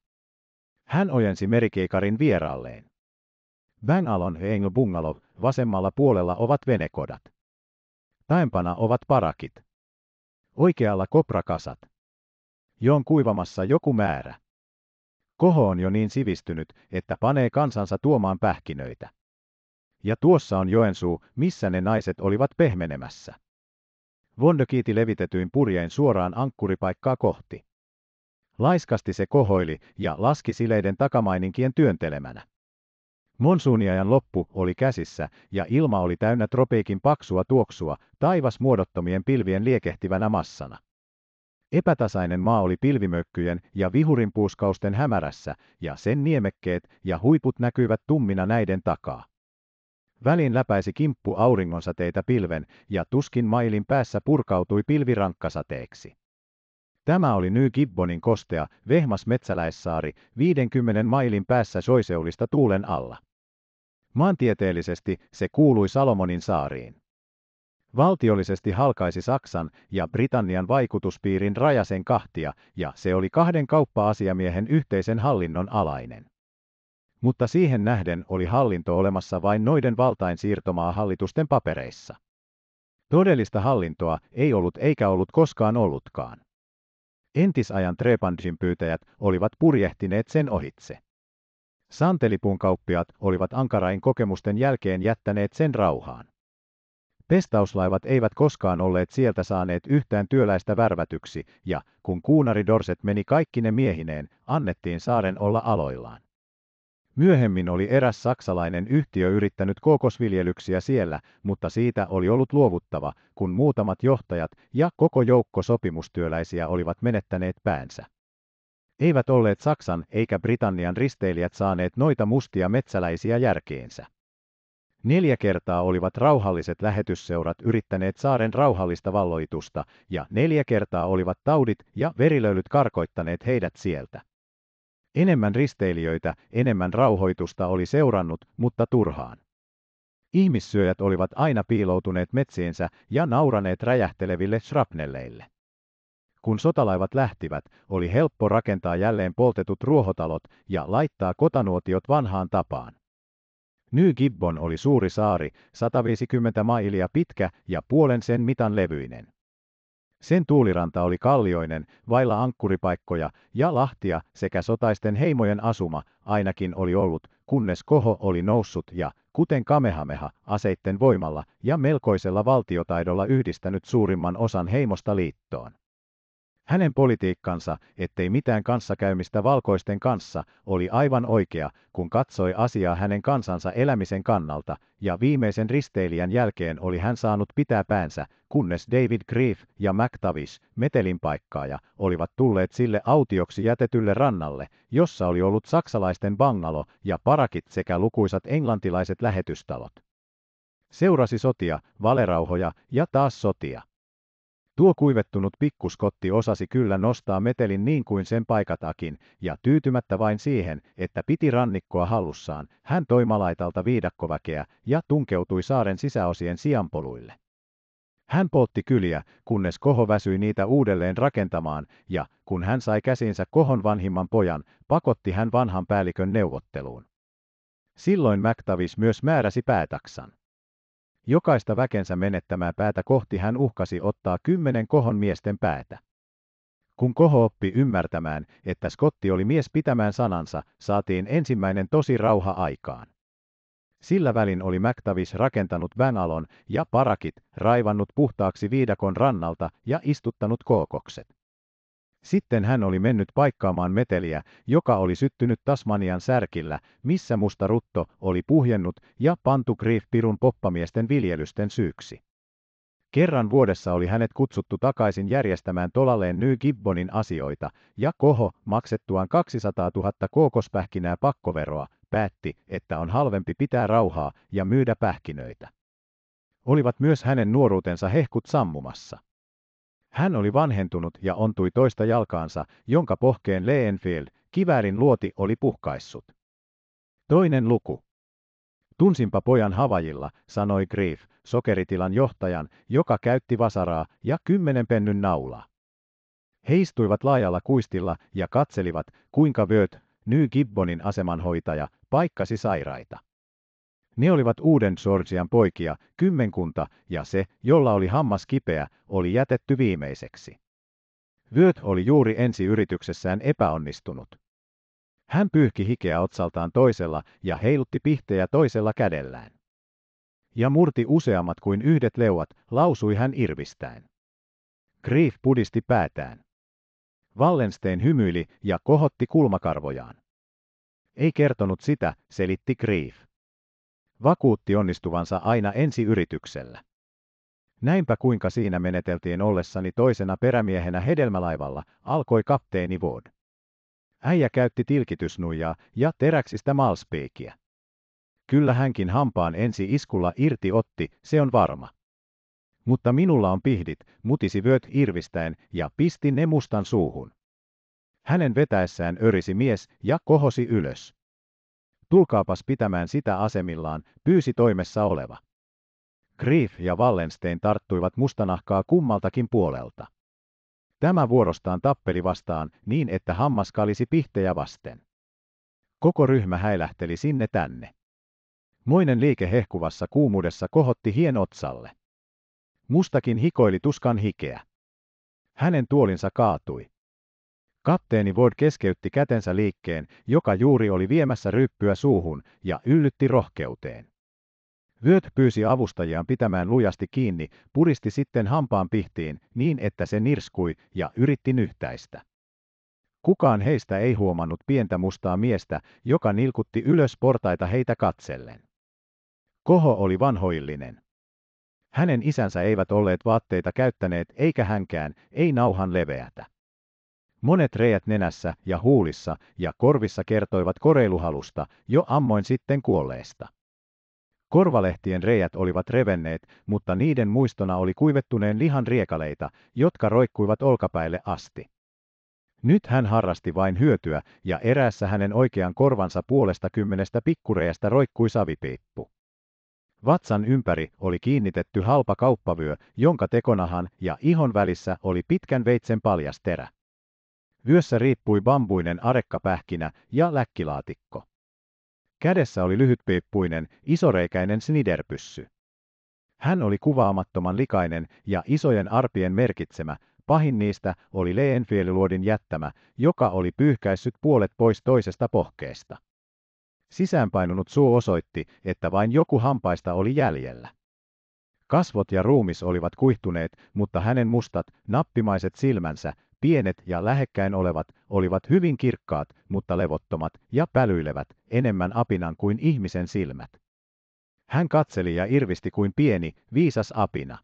Hän ojensi merikeikarin vieraalleen. Bangalon ja Engel Bungalow vasemmalla puolella ovat venekodat. Taempana ovat parakit. Oikealla koprakasat. Jo on kuivamassa joku määrä. Koho on jo niin sivistynyt, että panee kansansa tuomaan pähkinöitä. Ja tuossa on Joensuu, missä ne naiset olivat pehmenemässä. Vondokiiti levitetyin purjein suoraan ankkuripaikkaa kohti. Laiskasti se kohoili ja laski sileiden takamaininkien työntelemänä. Monsuuniajan loppu oli käsissä ja ilma oli täynnä tropiikin paksua tuoksua, taivas muodottomien pilvien liekehtivänä massana. Epätasainen maa oli pilvimökkyjen ja vihurinpuuskausten hämärässä, ja sen niemekkeet ja huiput näkyivät tummina näiden takaa. Välin läpäisi kimppu auringonsateita pilven, ja tuskin mailin päässä purkautui pilvirankkasateeksi. Tämä oli Ny Gibbonin kostea, vehmas metsäläissaari, 50 mailin päässä soiseulista tuulen alla. Maantieteellisesti se kuului Salomonin saariin. Valtiollisesti halkaisi Saksan ja Britannian vaikutuspiirin rajasen kahtia, ja se oli kahden kauppa-asiamiehen yhteisen hallinnon alainen. Mutta siihen nähden oli hallinto olemassa vain noiden valtain siirtomaa hallitusten papereissa. Todellista hallintoa ei ollut eikä ollut koskaan ollutkaan. Entisajan Trebandin pyytäjät olivat purjehtineet sen ohitse. Santelipun kauppiat olivat ankarain kokemusten jälkeen jättäneet sen rauhaan. Pestauslaivat eivät koskaan olleet sieltä saaneet yhtään työläistä värvätyksi, ja kun kuunari Dorset meni kaikkine miehineen, annettiin saaren olla aloillaan. Myöhemmin oli eräs saksalainen yhtiö yrittänyt kookosviljelyksiä siellä, mutta siitä oli ollut luovuttava, kun muutamat johtajat ja koko joukko sopimustyöläisiä olivat menettäneet päänsä. Eivät olleet Saksan eikä Britannian risteilijät saaneet noita mustia metsäläisiä järkeensä. Neljä kertaa olivat rauhalliset lähetysseurat yrittäneet saaren rauhallista valloitusta, ja neljä kertaa olivat taudit ja verilöylyt karkoittaneet heidät sieltä. Enemmän risteilijöitä, enemmän rauhoitusta oli seurannut, mutta turhaan. Ihmissyöjät olivat aina piiloutuneet metsiinsä ja nauraneet räjähteleville shrapnelleille. Kun sotalaivat lähtivät, oli helppo rakentaa jälleen poltetut ruohotalot ja laittaa kotanuotiot vanhaan tapaan. New Gibbon oli suuri saari, 150 mailia pitkä ja puolen sen mitan levyinen. Sen tuuliranta oli kallioinen, vailla ankkuripaikkoja ja lahtia sekä sotaisten heimojen asuma ainakin oli ollut, kunnes koho oli noussut ja, kuten Kamehameha, aseitten voimalla ja melkoisella valtiotaidolla yhdistänyt suurimman osan heimosta liittoon. Hänen politiikkansa, ettei mitään kanssakäymistä valkoisten kanssa, oli aivan oikea, kun katsoi asiaa hänen kansansa elämisen kannalta, ja viimeisen risteilijän jälkeen oli hän saanut pitää päänsä, kunnes David Grief ja McTavish, metelinpaikkaaja, olivat tulleet sille autioksi jätetylle rannalle, jossa oli ollut saksalaisten bangalo ja parakit sekä lukuisat englantilaiset lähetystalot. Seurasi sotia, valerauhoja ja taas sotia. Tuo kuivettunut pikkuskotti osasi kyllä nostaa metelin niin kuin sen paikatakin, ja tyytymättä vain siihen, että piti rannikkoa hallussaan, hän toi malaitalta viidakkoväkeä ja tunkeutui saaren sisäosien sijanpoluille. Hän poltti kyliä, kunnes Koho väsyi niitä uudelleen rakentamaan, ja kun hän sai käsinsä Kohon vanhimman pojan, pakotti hän vanhan päällikön neuvotteluun. Silloin MacTavis myös määräsi päätaksan jokaista väkensä menettämää päätä kohti hän uhkasi ottaa kymmenen kohon miesten päätä. Kun koho oppi ymmärtämään, että Skotti oli mies pitämään sanansa, saatiin ensimmäinen tosi rauha aikaan. Sillä välin oli Mäktavis rakentanut Vänalon ja parakit, raivannut puhtaaksi viidakon rannalta ja istuttanut kookokset. Sitten hän oli mennyt paikkaamaan meteliä, joka oli syttynyt Tasmanian särkillä, missä musta rutto oli puhjennut ja pantu Grief-pirun poppamiesten viljelysten syyksi. Kerran vuodessa oli hänet kutsuttu takaisin järjestämään tolalleen New Gibbonin asioita, ja koho, maksettuaan 200 000 kookospähkinää pakkoveroa, päätti, että on halvempi pitää rauhaa ja myydä pähkinöitä. Olivat myös hänen nuoruutensa hehkut sammumassa. Hän oli vanhentunut ja ontui toista jalkaansa, jonka pohkeen Leenfield, kiväärin luoti oli puhkaissut. Toinen luku. Tunsinpa pojan havajilla, sanoi Grief, sokeritilan johtajan, joka käytti vasaraa ja kymmenen pennyn naulaa. He istuivat laajalla kuistilla ja katselivat, kuinka Vöt, ny Gibbonin asemanhoitaja, paikkasi sairaita. Ne olivat uuden Sorsian poikia, kymmenkunta, ja se, jolla oli hammas kipeä, oli jätetty viimeiseksi. Vyöt oli juuri ensi yrityksessään epäonnistunut. Hän pyyhki hikeä otsaltaan toisella ja heilutti pihtejä toisella kädellään. Ja murti useammat kuin yhdet leuat, lausui hän irvistäen. Grief pudisti päätään. Wallenstein hymyili ja kohotti kulmakarvojaan. Ei kertonut sitä, selitti Grief. Vakuutti onnistuvansa aina ensi yrityksellä. Näinpä kuinka siinä meneteltiin ollessani toisena perämiehenä hedelmälaivalla, alkoi kapteeni Wood. Äijä käytti tilkitysnuijaa ja teräksistä malspeikiä. Kyllä hänkin hampaan ensi iskulla irti otti, se on varma. Mutta minulla on pihdit, mutisi vyöt irvistäen ja pisti ne mustan suuhun. Hänen vetäessään örisi mies ja kohosi ylös tulkaapas pitämään sitä asemillaan, pyysi toimessa oleva. Grief ja Wallenstein tarttuivat mustanahkaa kummaltakin puolelta. Tämä vuorostaan tappeli vastaan niin, että hammas kalisi pihtejä vasten. Koko ryhmä häilähteli sinne tänne. Moinen liike hehkuvassa kuumuudessa kohotti hien otsalle. Mustakin hikoili tuskan hikeä. Hänen tuolinsa kaatui. Kapteeni Ward keskeytti kätensä liikkeen, joka juuri oli viemässä ryppyä suuhun, ja yllytti rohkeuteen. Vyöt pyysi avustajiaan pitämään lujasti kiinni, puristi sitten hampaan pihtiin niin, että se nirskui ja yritti nyhtäistä. Kukaan heistä ei huomannut pientä mustaa miestä, joka nilkutti ylös portaita heitä katsellen. Koho oli vanhoillinen. Hänen isänsä eivät olleet vaatteita käyttäneet eikä hänkään, ei nauhan leveätä. Monet reet nenässä ja huulissa ja korvissa kertoivat koreiluhalusta jo ammoin sitten kuolleesta. Korvalehtien reijät olivat revenneet, mutta niiden muistona oli kuivettuneen lihan riekaleita, jotka roikkuivat olkapäille asti. Nyt hän harrasti vain hyötyä, ja eräässä hänen oikean korvansa puolesta kymmenestä pikkureestä roikkui savipiippu. Vatsan ympäri oli kiinnitetty halpa kauppavyö, jonka tekonahan ja ihon välissä oli pitkän veitsen paljas terä. Vyössä riippui bambuinen arekkapähkinä ja läkkilaatikko. Kädessä oli lyhytpiippuinen, isoreikäinen sniderpyssy. Hän oli kuvaamattoman likainen ja isojen arpien merkitsemä, pahin niistä oli Leenfieliluodin jättämä, joka oli pyyhkäissyt puolet pois toisesta pohkeesta. Sisäänpainunut suu osoitti, että vain joku hampaista oli jäljellä. Kasvot ja ruumis olivat kuihtuneet, mutta hänen mustat, nappimaiset silmänsä Pienet ja lähekkäin olevat olivat hyvin kirkkaat, mutta levottomat ja pälyilevät, enemmän apinan kuin ihmisen silmät. Hän katseli ja irvisti kuin pieni, viisas apina.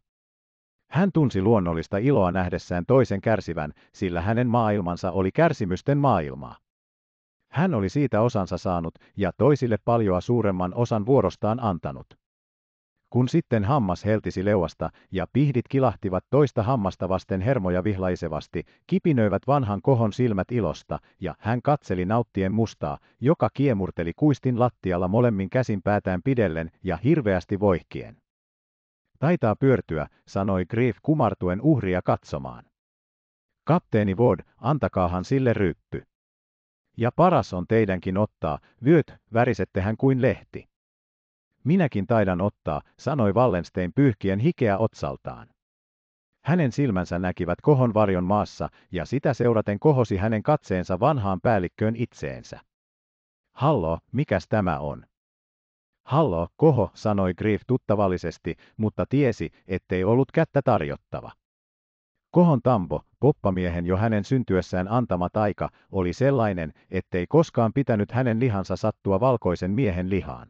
Hän tunsi luonnollista iloa nähdessään toisen kärsivän, sillä hänen maailmansa oli kärsimysten maailmaa. Hän oli siitä osansa saanut ja toisille paljoa suuremman osan vuorostaan antanut. Kun sitten hammas heltisi leuasta ja pihdit kilahtivat toista hammasta vasten hermoja vihlaisevasti, kipinöivät vanhan kohon silmät ilosta, ja hän katseli nauttien mustaa, joka kiemurteli kuistin lattialla molemmin käsin päätään pidellen ja hirveästi voihkien. Taitaa pyörtyä, sanoi Grief kumartuen uhria katsomaan. Kapteeni Wood, antakaahan sille ryppy. Ja paras on teidänkin ottaa, vyöt, värisettehän kuin lehti. Minäkin taidan ottaa, sanoi Wallenstein pyyhkien hikeä otsaltaan. Hänen silmänsä näkivät kohon varjon maassa, ja sitä seuraten kohosi hänen katseensa vanhaan päällikköön itseensä. Hallo, mikäs tämä on? Hallo, koho, sanoi Grief tuttavallisesti, mutta tiesi, ettei ollut kättä tarjottava. Kohon tampo, poppamiehen jo hänen syntyessään antama taika, oli sellainen, ettei koskaan pitänyt hänen lihansa sattua valkoisen miehen lihaan.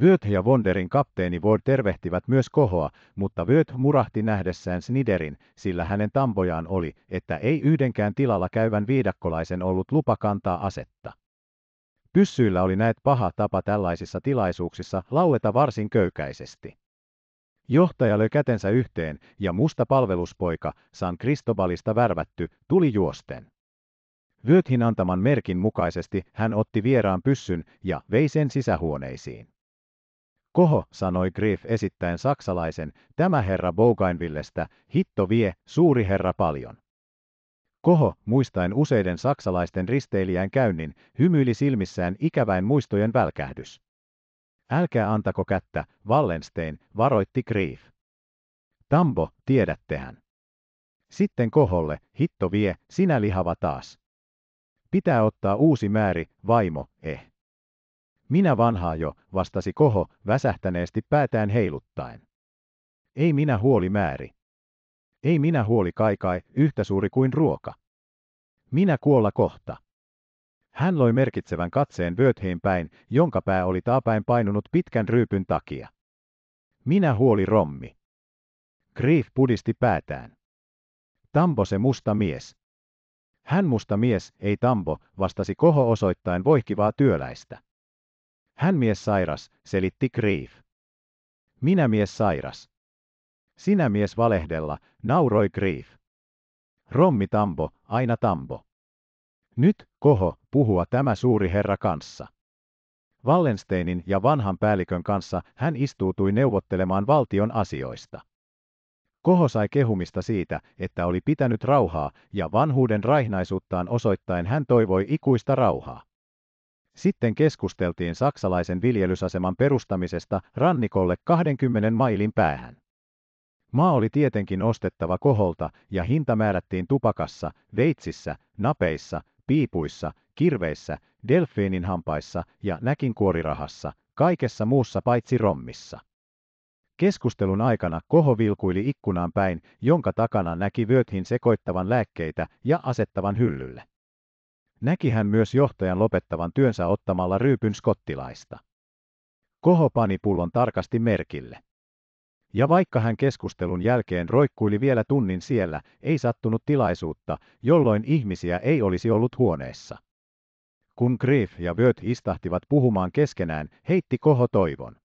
Worth ja Wonderin kapteeni Ward tervehtivät myös kohoa, mutta Worth murahti nähdessään Sniderin, sillä hänen tampojaan oli, että ei yhdenkään tilalla käyvän viidakkolaisen ollut lupa kantaa asetta. Pyssyillä oli näet paha tapa tällaisissa tilaisuuksissa lauleta varsin köykäisesti. Johtaja löi kätensä yhteen ja musta palveluspoika, San Cristobalista värvätty, tuli juosten. Vyöthin antaman merkin mukaisesti hän otti vieraan pyssyn ja vei sen sisähuoneisiin. Koho, sanoi Griff esittäen saksalaisen, tämä herra Bougainvillestä, hitto vie, suuri herra paljon. Koho, muistaen useiden saksalaisten risteilijän käynnin, hymyili silmissään ikäväin muistojen välkähdys. Älkää antako kättä, Wallenstein, varoitti Grief. Tambo, tiedättehän. Sitten koholle, hitto vie, sinä lihava taas. Pitää ottaa uusi määri, vaimo, eh. Minä vanhaa jo, vastasi Koho väsähtäneesti päätään heiluttaen. Ei minä huoli määri. Ei minä huoli kaikai, yhtä suuri kuin ruoka. Minä kuolla kohta. Hän loi merkitsevän katseen Wörthein päin, jonka pää oli taapäin painunut pitkän ryypyn takia. Minä huoli rommi. Grief pudisti päätään. Tambo se musta mies. Hän musta mies, ei Tambo, vastasi koho osoittain voihkivaa työläistä. Hän mies sairas, selitti Grief. Minä mies sairas. Sinä mies valehdella, nauroi Grief. Rommi Tambo, aina Tambo. Nyt, koho, puhua tämä suuri herra kanssa. Wallensteinin ja vanhan päällikön kanssa hän istuutui neuvottelemaan valtion asioista. Koho sai kehumista siitä, että oli pitänyt rauhaa, ja vanhuuden raihnaisuuttaan osoittain hän toivoi ikuista rauhaa. Sitten keskusteltiin saksalaisen viljelysaseman perustamisesta rannikolle 20 mailin päähän. Maa oli tietenkin ostettava koholta ja hinta määrättiin tupakassa, veitsissä, napeissa, piipuissa, kirveissä, delfiinin hampaissa ja näkinkuorirahassa, kaikessa muussa paitsi rommissa. Keskustelun aikana koho vilkuili ikkunaan päin, jonka takana näki vyöthin sekoittavan lääkkeitä ja asettavan hyllylle. Näki myös johtajan lopettavan työnsä ottamalla ryypyn skottilaista. Koho pani pullon tarkasti merkille. Ja vaikka hän keskustelun jälkeen roikkuili vielä tunnin siellä, ei sattunut tilaisuutta, jolloin ihmisiä ei olisi ollut huoneessa. Kun Griff ja Wörth istahtivat puhumaan keskenään, heitti koho toivon.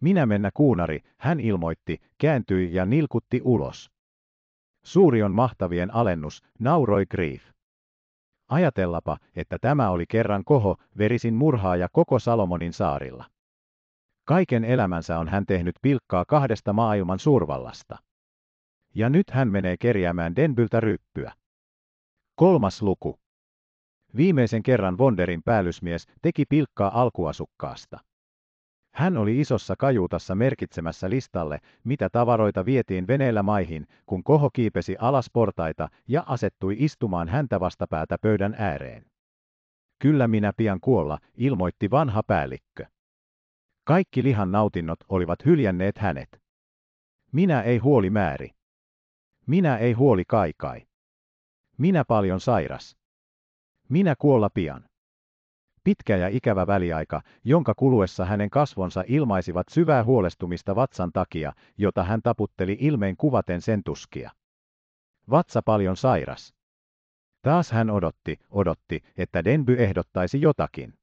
Minä mennä kuunari, hän ilmoitti, kääntyi ja nilkutti ulos. Suuri on mahtavien alennus, nauroi Griff. Ajatellapa, että tämä oli kerran koho, verisin murhaaja koko Salomonin saarilla. Kaiken elämänsä on hän tehnyt pilkkaa kahdesta maailman suurvallasta. Ja nyt hän menee kerjäämään Denbyltä ryppyä. Kolmas luku. Viimeisen kerran Vonderin päällysmies teki pilkkaa alkuasukkaasta. Hän oli isossa kajuutassa merkitsemässä listalle, mitä tavaroita vietiin veneellä maihin, kun koho kiipesi alas portaita ja asettui istumaan häntä vastapäätä pöydän ääreen. Kyllä minä pian kuolla, ilmoitti vanha päällikkö. Kaikki lihan nautinnot olivat hyljänneet hänet. Minä ei huoli määri. Minä ei huoli kaikai. Minä paljon sairas. Minä kuolla pian pitkä ja ikävä väliaika, jonka kuluessa hänen kasvonsa ilmaisivat syvää huolestumista vatsan takia, jota hän taputteli ilmeen kuvaten sen tuskia. Vatsa paljon sairas. Taas hän odotti, odotti, että Denby ehdottaisi jotakin.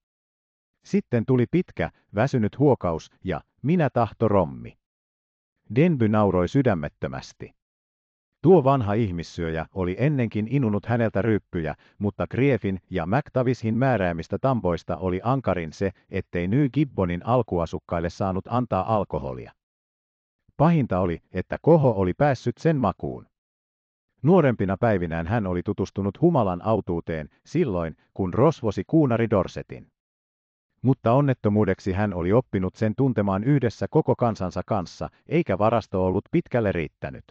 Sitten tuli pitkä, väsynyt huokaus ja minä tahto rommi. Denby nauroi sydämettömästi. Tuo vanha ihmissyöjä oli ennenkin inunut häneltä ryppyjä, mutta Griefin ja McTavishin määräämistä tampoista oli ankarin se, ettei New Gibbonin alkuasukkaille saanut antaa alkoholia. Pahinta oli, että koho oli päässyt sen makuun. Nuorempina päivinään hän oli tutustunut humalan autuuteen silloin, kun rosvosi kuunari Dorsetin. Mutta onnettomuudeksi hän oli oppinut sen tuntemaan yhdessä koko kansansa kanssa, eikä varasto ollut pitkälle riittänyt.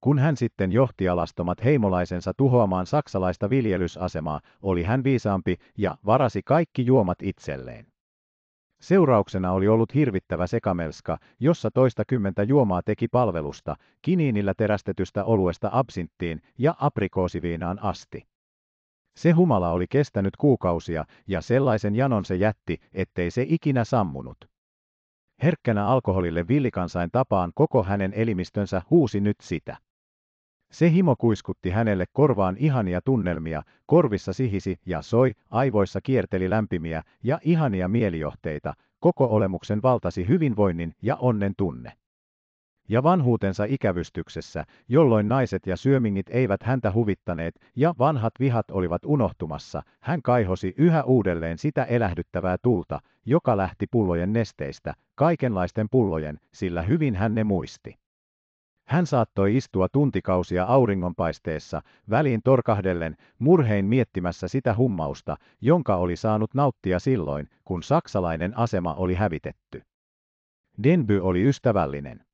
Kun hän sitten johti alastomat heimolaisensa tuhoamaan saksalaista viljelysasemaa, oli hän viisaampi ja varasi kaikki juomat itselleen. Seurauksena oli ollut hirvittävä sekamelska, jossa toista kymmentä juomaa teki palvelusta, kiniinillä terästetystä oluesta absinttiin ja aprikoosiviinaan asti. Se humala oli kestänyt kuukausia, ja sellaisen janon se jätti, ettei se ikinä sammunut. Herkkänä alkoholille villikansain tapaan koko hänen elimistönsä huusi nyt sitä. Se himo kuiskutti hänelle korvaan ihania tunnelmia, korvissa sihisi ja soi, aivoissa kierteli lämpimiä ja ihania mielijohteita, koko olemuksen valtasi hyvinvoinnin ja onnen tunne. Ja vanhuutensa ikävystyksessä, jolloin naiset ja syömingit eivät häntä huvittaneet ja vanhat vihat olivat unohtumassa, hän kaihosi yhä uudelleen sitä elähdyttävää tulta, joka lähti pullojen nesteistä, kaikenlaisten pullojen, sillä hyvin hän ne muisti. Hän saattoi istua tuntikausia auringonpaisteessa, väliin torkahdellen, murhein miettimässä sitä hummausta, jonka oli saanut nauttia silloin, kun saksalainen asema oli hävitetty. Denby oli ystävällinen.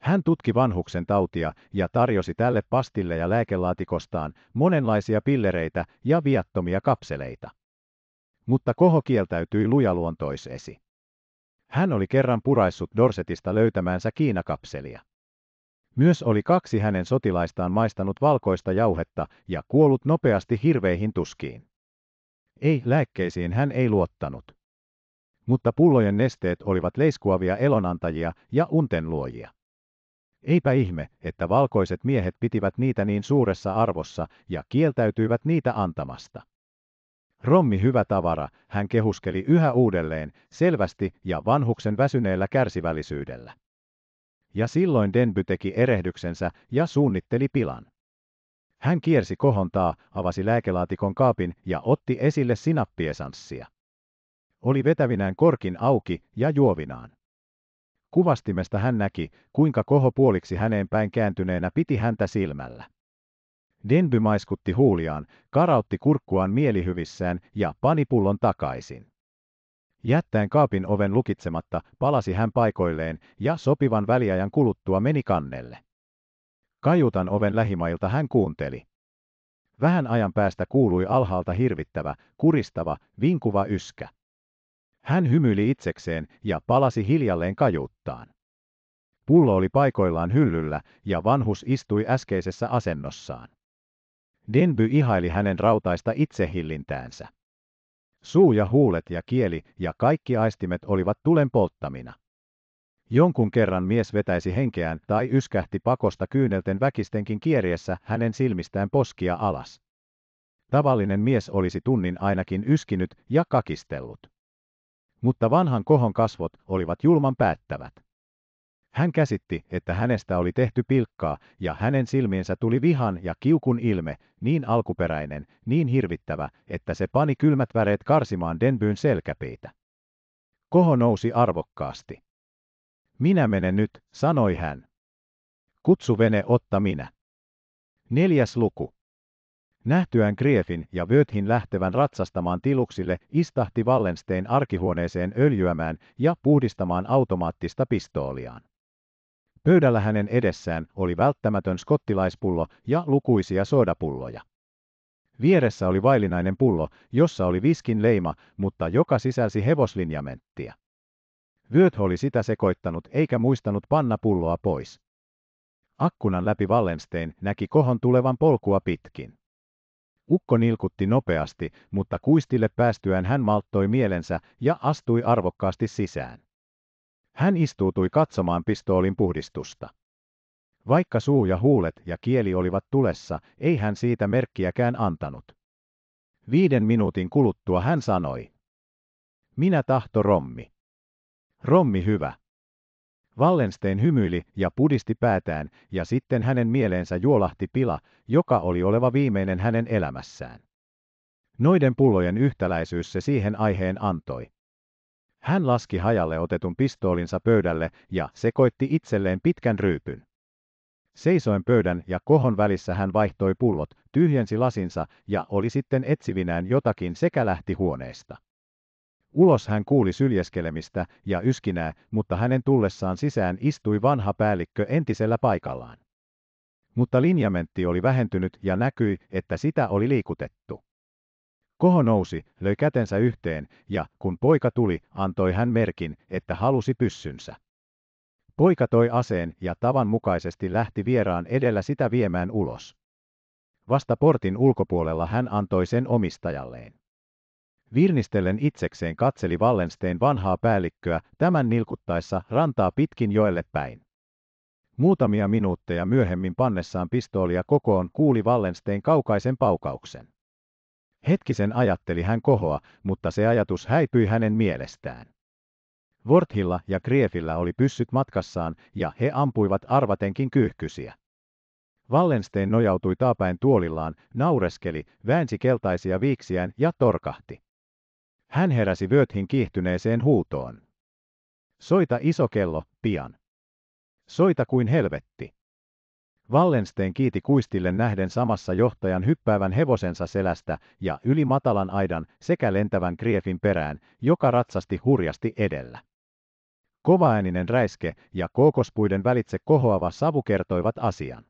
Hän tutki vanhuksen tautia ja tarjosi tälle pastille ja lääkelaatikostaan monenlaisia pillereitä ja viattomia kapseleita. Mutta koho kieltäytyi lujaluontoisesi. Hän oli kerran puraissut Dorsetista löytämäänsä kiinakapselia. Myös oli kaksi hänen sotilaistaan maistanut valkoista jauhetta ja kuollut nopeasti hirveihin tuskiin. Ei, lääkkeisiin hän ei luottanut. Mutta pullojen nesteet olivat leiskuavia elonantajia ja untenluojia. Eipä ihme, että valkoiset miehet pitivät niitä niin suuressa arvossa ja kieltäytyivät niitä antamasta. Rommi hyvä tavara, hän kehuskeli yhä uudelleen, selvästi ja vanhuksen väsyneellä kärsivällisyydellä ja silloin Denby teki erehdyksensä ja suunnitteli pilan. Hän kiersi kohontaa, avasi lääkelaatikon kaapin ja otti esille sinappiesanssia. Oli vetävinään korkin auki ja juovinaan. Kuvastimesta hän näki, kuinka koho puoliksi häneen päin kääntyneenä piti häntä silmällä. Denby maiskutti huuliaan, karautti kurkkuaan mielihyvissään ja pani pullon takaisin. Jättäen kaapin oven lukitsematta, palasi hän paikoilleen ja sopivan väliajan kuluttua meni kannelle. Kajutan oven lähimailta hän kuunteli. Vähän ajan päästä kuului alhaalta hirvittävä, kuristava, vinkuva yskä. Hän hymyili itsekseen ja palasi hiljalleen kajuuttaan. Pullo oli paikoillaan hyllyllä ja vanhus istui äskeisessä asennossaan. Denby ihaili hänen rautaista itsehillintäänsä. Suu ja huulet ja kieli ja kaikki aistimet olivat tulen polttamina. Jonkun kerran mies vetäisi henkeään tai yskähti pakosta kyynelten väkistenkin kieriessä hänen silmistään poskia alas. Tavallinen mies olisi tunnin ainakin yskinyt ja kakistellut. Mutta vanhan kohon kasvot olivat julman päättävät. Hän käsitti, että hänestä oli tehty pilkkaa, ja hänen silmiinsä tuli vihan ja kiukun ilme, niin alkuperäinen, niin hirvittävä, että se pani kylmät väreet karsimaan Denbyn selkäpiitä. Koho nousi arvokkaasti. Minä menen nyt, sanoi hän. Kutsu vene otta minä. Neljäs luku. Nähtyään Griefin ja Vöthin lähtevän ratsastamaan tiluksille, istahti Wallenstein arkihuoneeseen öljyämään ja puhdistamaan automaattista pistooliaan. Pöydällä hänen edessään oli välttämätön skottilaispullo ja lukuisia soodapulloja. Vieressä oli vaillinainen pullo, jossa oli viskin leima, mutta joka sisälsi hevoslinjamenttia. Vyöt oli sitä sekoittanut eikä muistanut panna pulloa pois. Akkunan läpi Wallenstein näki kohon tulevan polkua pitkin. Ukko nilkutti nopeasti, mutta kuistille päästyään hän malttoi mielensä ja astui arvokkaasti sisään. Hän istuutui katsomaan pistoolin puhdistusta. Vaikka suu ja huulet ja kieli olivat tulessa, ei hän siitä merkkiäkään antanut. Viiden minuutin kuluttua hän sanoi. Minä tahto rommi. Rommi hyvä. Wallenstein hymyili ja pudisti päätään, ja sitten hänen mieleensä juolahti pila, joka oli oleva viimeinen hänen elämässään. Noiden pullojen yhtäläisyys se siihen aiheen antoi. Hän laski hajalle otetun pistoolinsa pöydälle ja sekoitti itselleen pitkän ryypyn. Seisoin pöydän ja kohon välissä hän vaihtoi pullot, tyhjensi lasinsa ja oli sitten etsivinään jotakin sekä lähti huoneesta. Ulos hän kuuli syljeskelemistä ja yskinää, mutta hänen tullessaan sisään istui vanha päällikkö entisellä paikallaan. Mutta linjamentti oli vähentynyt ja näkyi, että sitä oli liikutettu. Koho nousi, löi kätensä yhteen, ja kun poika tuli, antoi hän merkin, että halusi pyssynsä. Poika toi aseen ja tavan mukaisesti lähti vieraan edellä sitä viemään ulos. Vasta portin ulkopuolella hän antoi sen omistajalleen. Virnistellen itsekseen katseli Wallenstein vanhaa päällikköä tämän nilkuttaessa rantaa pitkin joelle päin. Muutamia minuutteja myöhemmin pannessaan pistoolia kokoon kuuli Wallenstein kaukaisen paukauksen. Hetkisen ajatteli hän kohoa, mutta se ajatus häipyi hänen mielestään. Vorthilla ja Kriefillä oli pyssyt matkassaan, ja he ampuivat arvatenkin kyyhkysiä. Wallenstein nojautui taapäin tuolillaan, naureskeli, väänsi keltaisia viiksiään ja torkahti. Hän heräsi Vöthin kiihtyneeseen huutoon. Soita iso kello, pian. Soita kuin helvetti. Wallenstein kiiti kuistille nähden samassa johtajan hyppäävän hevosensa selästä ja yli matalan aidan sekä lentävän Kriefin perään, joka ratsasti hurjasti edellä. Kovaääninen räiske ja kookospuiden välitse kohoava savu kertoivat asian.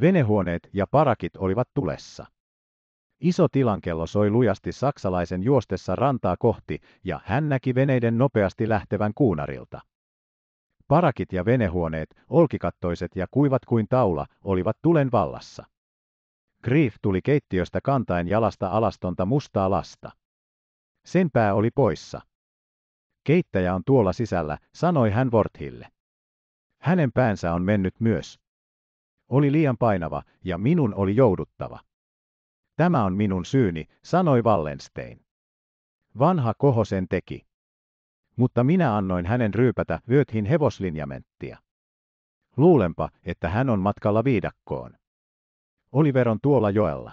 Venehuoneet ja parakit olivat tulessa. Iso tilankello soi lujasti saksalaisen juostessa rantaa kohti, ja hän näki veneiden nopeasti lähtevän kuunarilta. Parakit ja venehuoneet, olkikattoiset ja kuivat kuin taula, olivat tulen vallassa. Grief tuli keittiöstä kantaen jalasta alastonta mustaa lasta. Sen pää oli poissa. Keittäjä on tuolla sisällä, sanoi hän Worthille. Hänen päänsä on mennyt myös. Oli liian painava, ja minun oli jouduttava. Tämä on minun syyni, sanoi Wallenstein. Vanha koho sen teki mutta minä annoin hänen ryypätä vyöthin hevoslinjamenttia. Luulenpa, että hän on matkalla viidakkoon. Oliver on tuolla joella.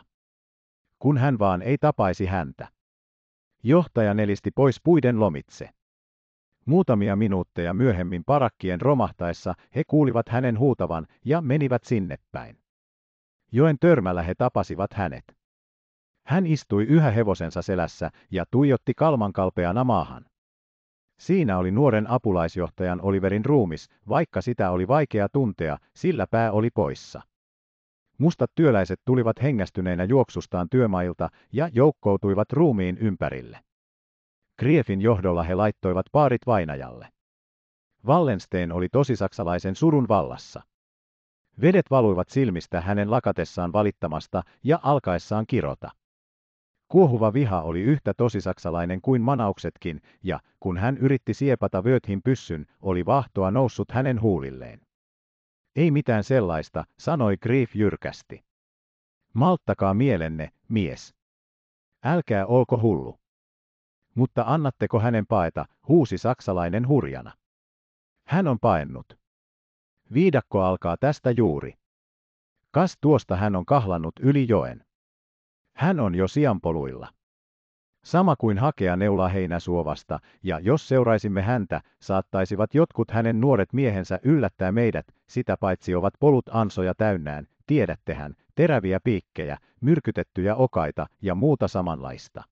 Kun hän vaan ei tapaisi häntä. Johtaja nelisti pois puiden lomitse. Muutamia minuutteja myöhemmin parakkien romahtaessa he kuulivat hänen huutavan ja menivät sinne päin. Joen törmällä he tapasivat hänet. Hän istui yhä hevosensa selässä ja tuijotti kalmankalpeana maahan. Siinä oli nuoren apulaisjohtajan Oliverin ruumis, vaikka sitä oli vaikea tuntea, sillä pää oli poissa. Mustat työläiset tulivat hengästyneenä juoksustaan työmailta ja joukkoutuivat ruumiin ympärille. Griefin johdolla he laittoivat paarit vainajalle. Wallenstein oli tosi saksalaisen surun vallassa. Vedet valuivat silmistä hänen lakatessaan valittamasta ja alkaessaan kirota. Kuohuva viha oli yhtä tosisaksalainen kuin manauksetkin, ja kun hän yritti siepata Vöthin pyssyn, oli vahtoa noussut hänen huulilleen. Ei mitään sellaista, sanoi Grief jyrkästi. Malttakaa mielenne, mies. Älkää olko hullu. Mutta annatteko hänen paeta, huusi saksalainen hurjana. Hän on paennut. Viidakko alkaa tästä juuri. Kas tuosta hän on kahlannut yli joen. Hän on jo sianpoluilla. Sama kuin hakea neula suovasta ja jos seuraisimme häntä, saattaisivat jotkut hänen nuoret miehensä yllättää meidät, sitä paitsi ovat polut ansoja täynnään, tiedättehän, teräviä piikkejä, myrkytettyjä okaita ja muuta samanlaista.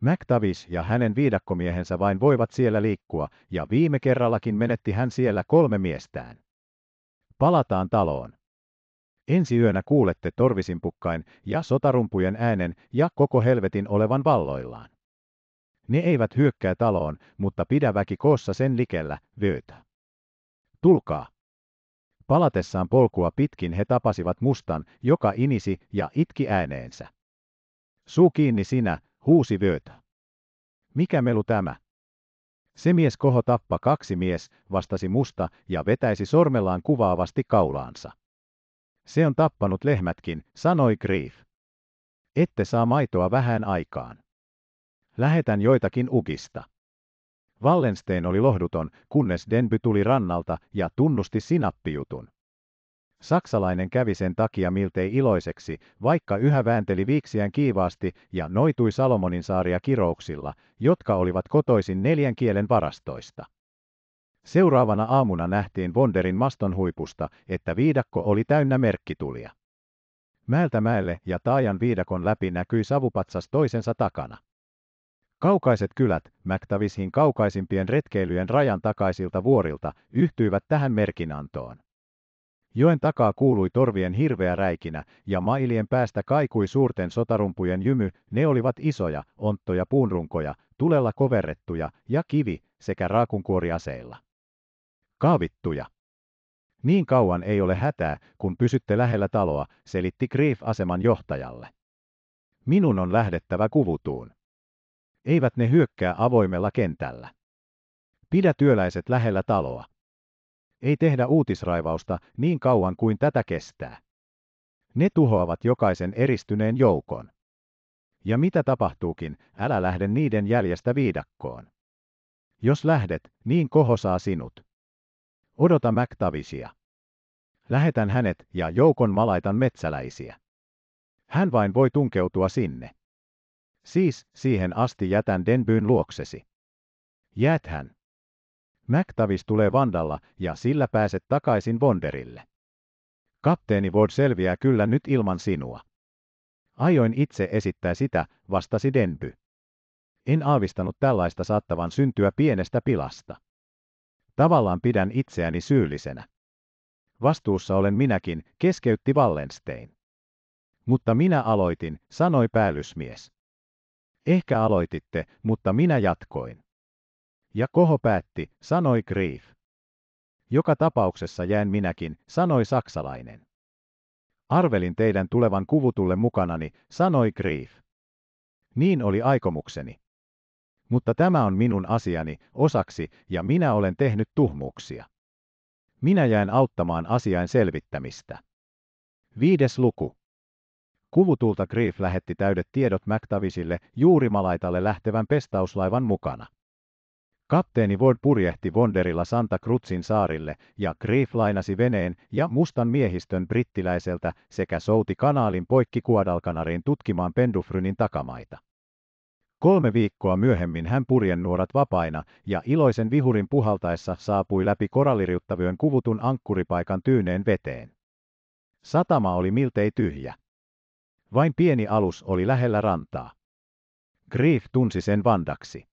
McTavish ja hänen viidakkomiehensä vain voivat siellä liikkua, ja viime kerrallakin menetti hän siellä kolme miestään. Palataan taloon. Ensi yönä kuulette torvisimpukkain ja sotarumpujen äänen ja koko helvetin olevan valloillaan. Ne eivät hyökkää taloon, mutta pidä väki koossa sen likellä, vöötä. Tulkaa! Palatessaan polkua pitkin he tapasivat mustan, joka inisi ja itki ääneensä. Suu kiinni sinä, huusi vöötä. Mikä melu tämä? Se mies koho tappa kaksi mies, vastasi musta ja vetäisi sormellaan kuvaavasti kaulaansa. Se on tappanut lehmätkin, sanoi Grief. Ette saa maitoa vähän aikaan. Lähetän joitakin ukista. Wallenstein oli lohduton, kunnes Denby tuli rannalta ja tunnusti sinappijutun. Saksalainen kävi sen takia miltei iloiseksi, vaikka yhä väänteli viiksiään kiivaasti ja noitui Salomonin saaria kirouksilla, jotka olivat kotoisin neljän kielen varastoista. Seuraavana aamuna nähtiin Bonderin maston huipusta, että viidakko oli täynnä merkkitulia. Määltä mäelle ja taajan viidakon läpi näkyi savupatsas toisensa takana. Kaukaiset kylät, Mäktavishin kaukaisimpien retkeilyjen rajan takaisilta vuorilta, yhtyivät tähän merkinantoon. Joen takaa kuului torvien hirveä räikinä, ja mailien päästä kaikui suurten sotarumpujen jymy, ne olivat isoja, onttoja puunrunkoja, tulella koverrettuja, ja kivi, sekä raakunkuoriaseilla. Kaavittuja. Niin kauan ei ole hätää, kun pysytte lähellä taloa, selitti Grief aseman johtajalle. Minun on lähdettävä kuvutuun. Eivät ne hyökkää avoimella kentällä. Pidä työläiset lähellä taloa. Ei tehdä uutisraivausta niin kauan kuin tätä kestää. Ne tuhoavat jokaisen eristyneen joukon. Ja mitä tapahtuukin, älä lähde niiden jäljestä viidakkoon. Jos lähdet, niin koho saa sinut. Odota Mäktavisia. Lähetän hänet ja joukon malaitan metsäläisiä. Hän vain voi tunkeutua sinne. Siis, siihen asti jätän Denbyn luoksesi. Jäät hän. tulee Vandalla ja sillä pääset takaisin Vonderille. Kapteeni Ward selviää kyllä nyt ilman sinua. Ajoin itse esittää sitä, vastasi Denby. En aavistanut tällaista saattavan syntyä pienestä pilasta. Tavallaan pidän itseäni syyllisenä. Vastuussa olen minäkin, keskeytti Wallenstein. Mutta minä aloitin, sanoi päällysmies. Ehkä aloititte, mutta minä jatkoin. Ja koho päätti, sanoi Grief. Joka tapauksessa jään minäkin, sanoi saksalainen. Arvelin teidän tulevan kuvutulle mukanani, sanoi Grief. Niin oli aikomukseni mutta tämä on minun asiani osaksi ja minä olen tehnyt tuhmuuksia. Minä jään auttamaan asian selvittämistä. Viides luku. Kuvutulta Grief lähetti täydet tiedot McTavisille juurimalaitalle lähtevän pestauslaivan mukana. Kapteeni Ward purjehti Vonderilla Santa Cruzin saarille ja Grief lainasi veneen ja mustan miehistön brittiläiseltä sekä souti kanaalin poikki Kuadalkanariin tutkimaan Pendufrynin takamaita. Kolme viikkoa myöhemmin hän nuorat vapaina ja iloisen vihurin puhaltaessa saapui läpi koralliriuttavyön kuvutun ankkuripaikan tyyneen veteen. Satama oli miltei tyhjä. Vain pieni alus oli lähellä rantaa. Grief tunsi sen vandaksi.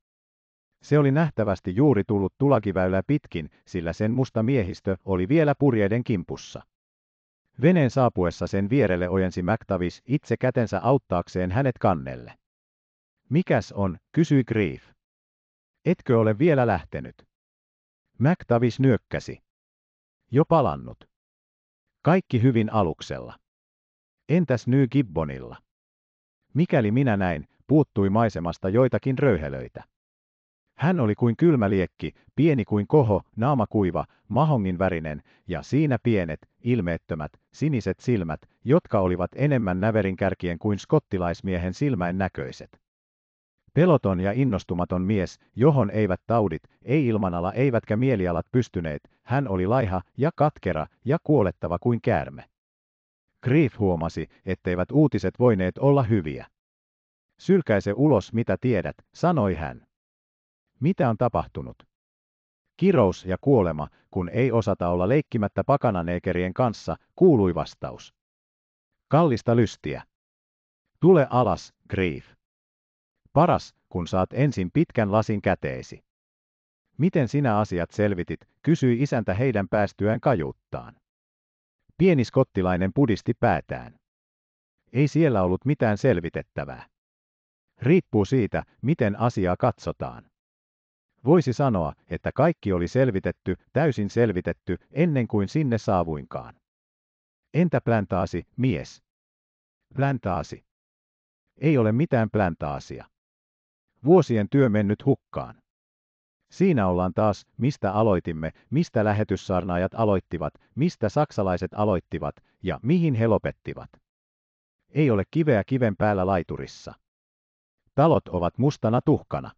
Se oli nähtävästi juuri tullut tulakiväylää pitkin, sillä sen musta miehistö oli vielä purjeiden kimpussa. Veneen saapuessa sen vierelle ojensi McTavish itse kätensä auttaakseen hänet kannelle. Mikäs on, kysyi Grief. Etkö ole vielä lähtenyt? McTavis nyökkäsi. Jo palannut. Kaikki hyvin aluksella. Entäs New Gibbonilla? Mikäli minä näin, puuttui maisemasta joitakin röyhelöitä. Hän oli kuin kylmä liekki, pieni kuin koho, naama kuiva, mahongin värinen, ja siinä pienet, ilmeettömät, siniset silmät, jotka olivat enemmän näverin kärkien kuin skottilaismiehen silmäin näköiset. Peloton ja innostumaton mies, johon eivät taudit, ei ilmanala eivätkä mielialat pystyneet, hän oli laiha ja katkera ja kuolettava kuin käärme. Grief huomasi, etteivät uutiset voineet olla hyviä. Sylkäise ulos mitä tiedät, sanoi hän. Mitä on tapahtunut? Kirous ja kuolema, kun ei osata olla leikkimättä pakananeekerien kanssa, kuului vastaus. Kallista lystiä. Tule alas, Grief. Paras, kun saat ensin pitkän lasin käteesi. Miten sinä asiat selvitit, kysyi isäntä heidän päästyään kajuuttaan. Pieni skottilainen pudisti päätään. Ei siellä ollut mitään selvitettävää. Riippuu siitä, miten asiaa katsotaan. Voisi sanoa, että kaikki oli selvitetty, täysin selvitetty, ennen kuin sinne saavuinkaan. Entä plantaasi, mies? Plantaasi. Ei ole mitään plantaasia. Vuosien työ mennyt hukkaan. Siinä ollaan taas, mistä aloitimme, mistä lähetyssaarnaajat aloittivat, mistä saksalaiset aloittivat ja mihin he lopettivat. Ei ole kiveä kiven päällä laiturissa. Talot ovat mustana tuhkana.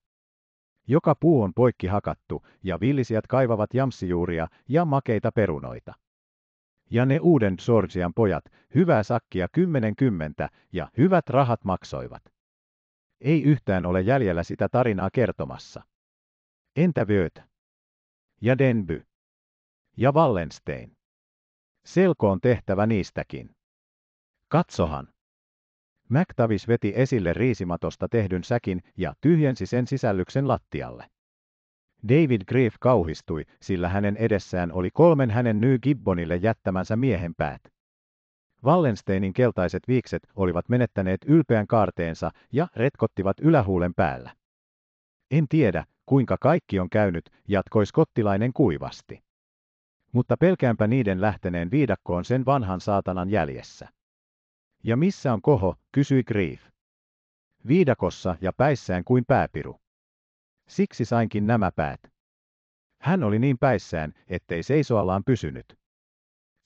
Joka puu on poikki hakattu, ja villisijät kaivavat jamsijuuria ja makeita perunoita. Ja ne uuden Sorgian pojat, hyvää sakkia kymmenen kymmentä, ja hyvät rahat maksoivat. Ei yhtään ole jäljellä sitä tarinaa kertomassa. Entä Vöt? Ja Denby? Ja Wallenstein? Selkoon tehtävä niistäkin. Katsohan. McTavish veti esille riisimatosta tehdyn säkin ja tyhjensi sen sisällyksen lattialle. David Grief kauhistui, sillä hänen edessään oli kolmen hänen New Gibbonille jättämänsä miehen päät. Wallensteinin keltaiset viikset olivat menettäneet ylpeän kaarteensa ja retkottivat ylähuulen päällä. En tiedä, kuinka kaikki on käynyt, jatkoi skottilainen kuivasti. Mutta pelkäänpä niiden lähteneen viidakkoon sen vanhan saatanan jäljessä. Ja missä on koho, kysyi Grief. Viidakossa ja päissään kuin pääpiru. Siksi sainkin nämä päät. Hän oli niin päissään, ettei seisoallaan pysynyt.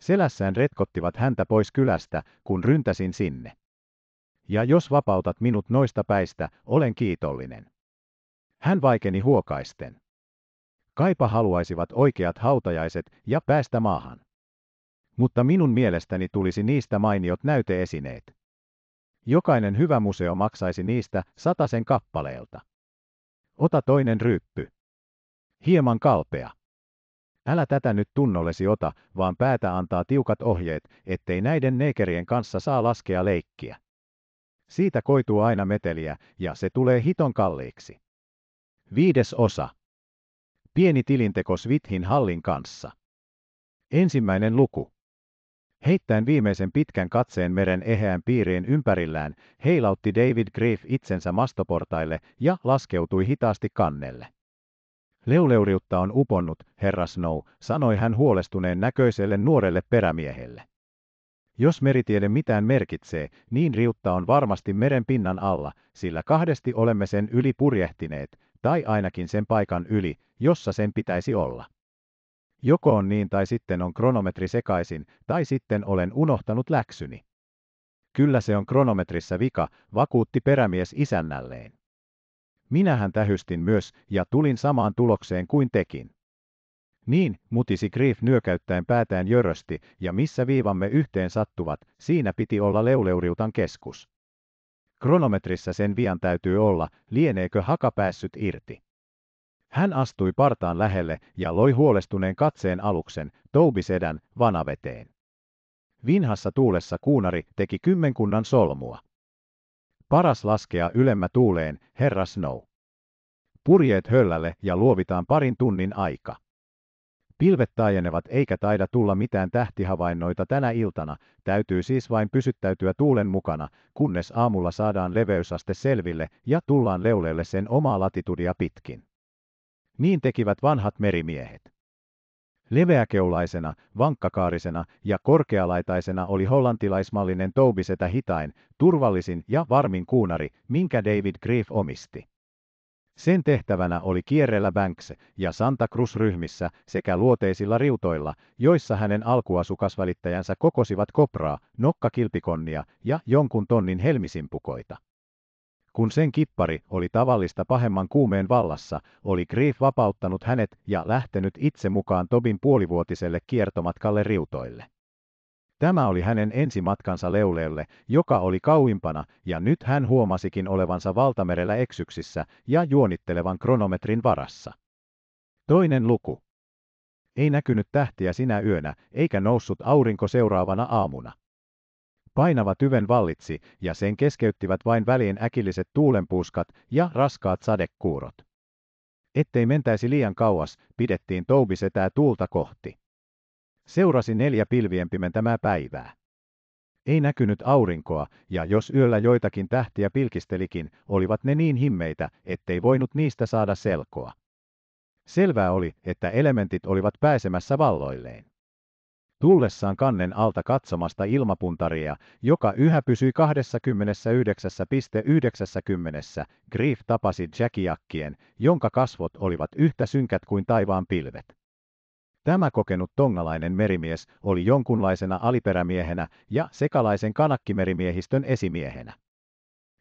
Selässään retkottivat häntä pois kylästä, kun ryntäsin sinne. Ja jos vapautat minut noista päistä, olen kiitollinen. Hän vaikeni huokaisten. Kaipa haluaisivat oikeat hautajaiset ja päästä maahan. Mutta minun mielestäni tulisi niistä mainiot näyteesineet. Jokainen hyvä museo maksaisi niistä sataisen kappaleelta. Ota toinen ryppy. Hieman kalpea. Älä tätä nyt tunnollesi ota, vaan päätä antaa tiukat ohjeet, ettei näiden neekerien kanssa saa laskea leikkiä. Siitä koituu aina meteliä, ja se tulee hiton kalliiksi. Viides osa. Pieni tilinteko Svithin hallin kanssa. Ensimmäinen luku. Heittäen viimeisen pitkän katseen meren eheän piiriin ympärillään, heilautti David Grief itsensä mastoportaille ja laskeutui hitaasti kannelle. Leuleuriutta on uponnut, herra Snow, sanoi hän huolestuneen näköiselle nuorelle perämiehelle. Jos meritiede mitään merkitsee, niin riutta on varmasti meren pinnan alla, sillä kahdesti olemme sen yli purjehtineet, tai ainakin sen paikan yli, jossa sen pitäisi olla. Joko on niin tai sitten on kronometri sekaisin, tai sitten olen unohtanut läksyni. Kyllä se on kronometrissa vika, vakuutti perämies isännälleen. Minähän tähystin myös ja tulin samaan tulokseen kuin tekin. Niin, mutisi Grief nyökäyttäen päätään jörösti, ja missä viivamme yhteen sattuvat, siinä piti olla leuleuriutan keskus. Kronometrissä sen vian täytyy olla, lieneekö haka päässyt irti. Hän astui partaan lähelle ja loi huolestuneen katseen aluksen, toubisedän, vanaveteen. Vinhassa tuulessa kuunari teki kymmenkunnan solmua. Paras laskea ylemmä tuuleen, herra Snow. Purjeet höllälle ja luovitaan parin tunnin aika. Pilvet taajenevat eikä taida tulla mitään tähtihavainnoita tänä iltana, täytyy siis vain pysyttäytyä tuulen mukana, kunnes aamulla saadaan leveysaste selville ja tullaan leuleelle sen omaa latitudia pitkin. Niin tekivät vanhat merimiehet. Leveäkeulaisena, vankkakaarisena ja korkealaitaisena oli hollantilaismallinen toubisetä hitain, turvallisin ja varmin kuunari, minkä David Grief omisti. Sen tehtävänä oli kierrellä Banks ja Santa Cruz-ryhmissä sekä luoteisilla riutoilla, joissa hänen alkuasukasvälittäjänsä kokosivat kopraa, nokkakilpikonnia ja jonkun tonnin helmisimpukoita. Kun sen kippari oli tavallista pahemman kuumeen vallassa, oli Grief vapauttanut hänet ja lähtenyt itse mukaan Tobin puolivuotiselle kiertomatkalle riutoille. Tämä oli hänen ensimatkansa leuleelle, joka oli kauimpana, ja nyt hän huomasikin olevansa valtamerellä eksyksissä ja juonittelevan kronometrin varassa. Toinen luku. Ei näkynyt tähtiä sinä yönä, eikä noussut aurinko seuraavana aamuna. Painava tyven vallitsi, ja sen keskeyttivät vain väliin äkilliset tuulenpuuskat ja raskaat sadekuurot. Ettei mentäisi liian kauas, pidettiin toubisetää tuulta kohti. Seurasi neljä pilvien pimentämää päivää. Ei näkynyt aurinkoa, ja jos yöllä joitakin tähtiä pilkistelikin, olivat ne niin himmeitä, ettei voinut niistä saada selkoa. Selvää oli, että elementit olivat pääsemässä valloilleen tullessaan kannen alta katsomasta ilmapuntaria, joka yhä pysyi 29,90. Griff tapasi Jackiakkien, jonka kasvot olivat yhtä synkät kuin taivaan pilvet. Tämä kokenut tongalainen merimies oli jonkunlaisena aliperämiehenä ja sekalaisen kanakkimerimiehistön esimiehenä.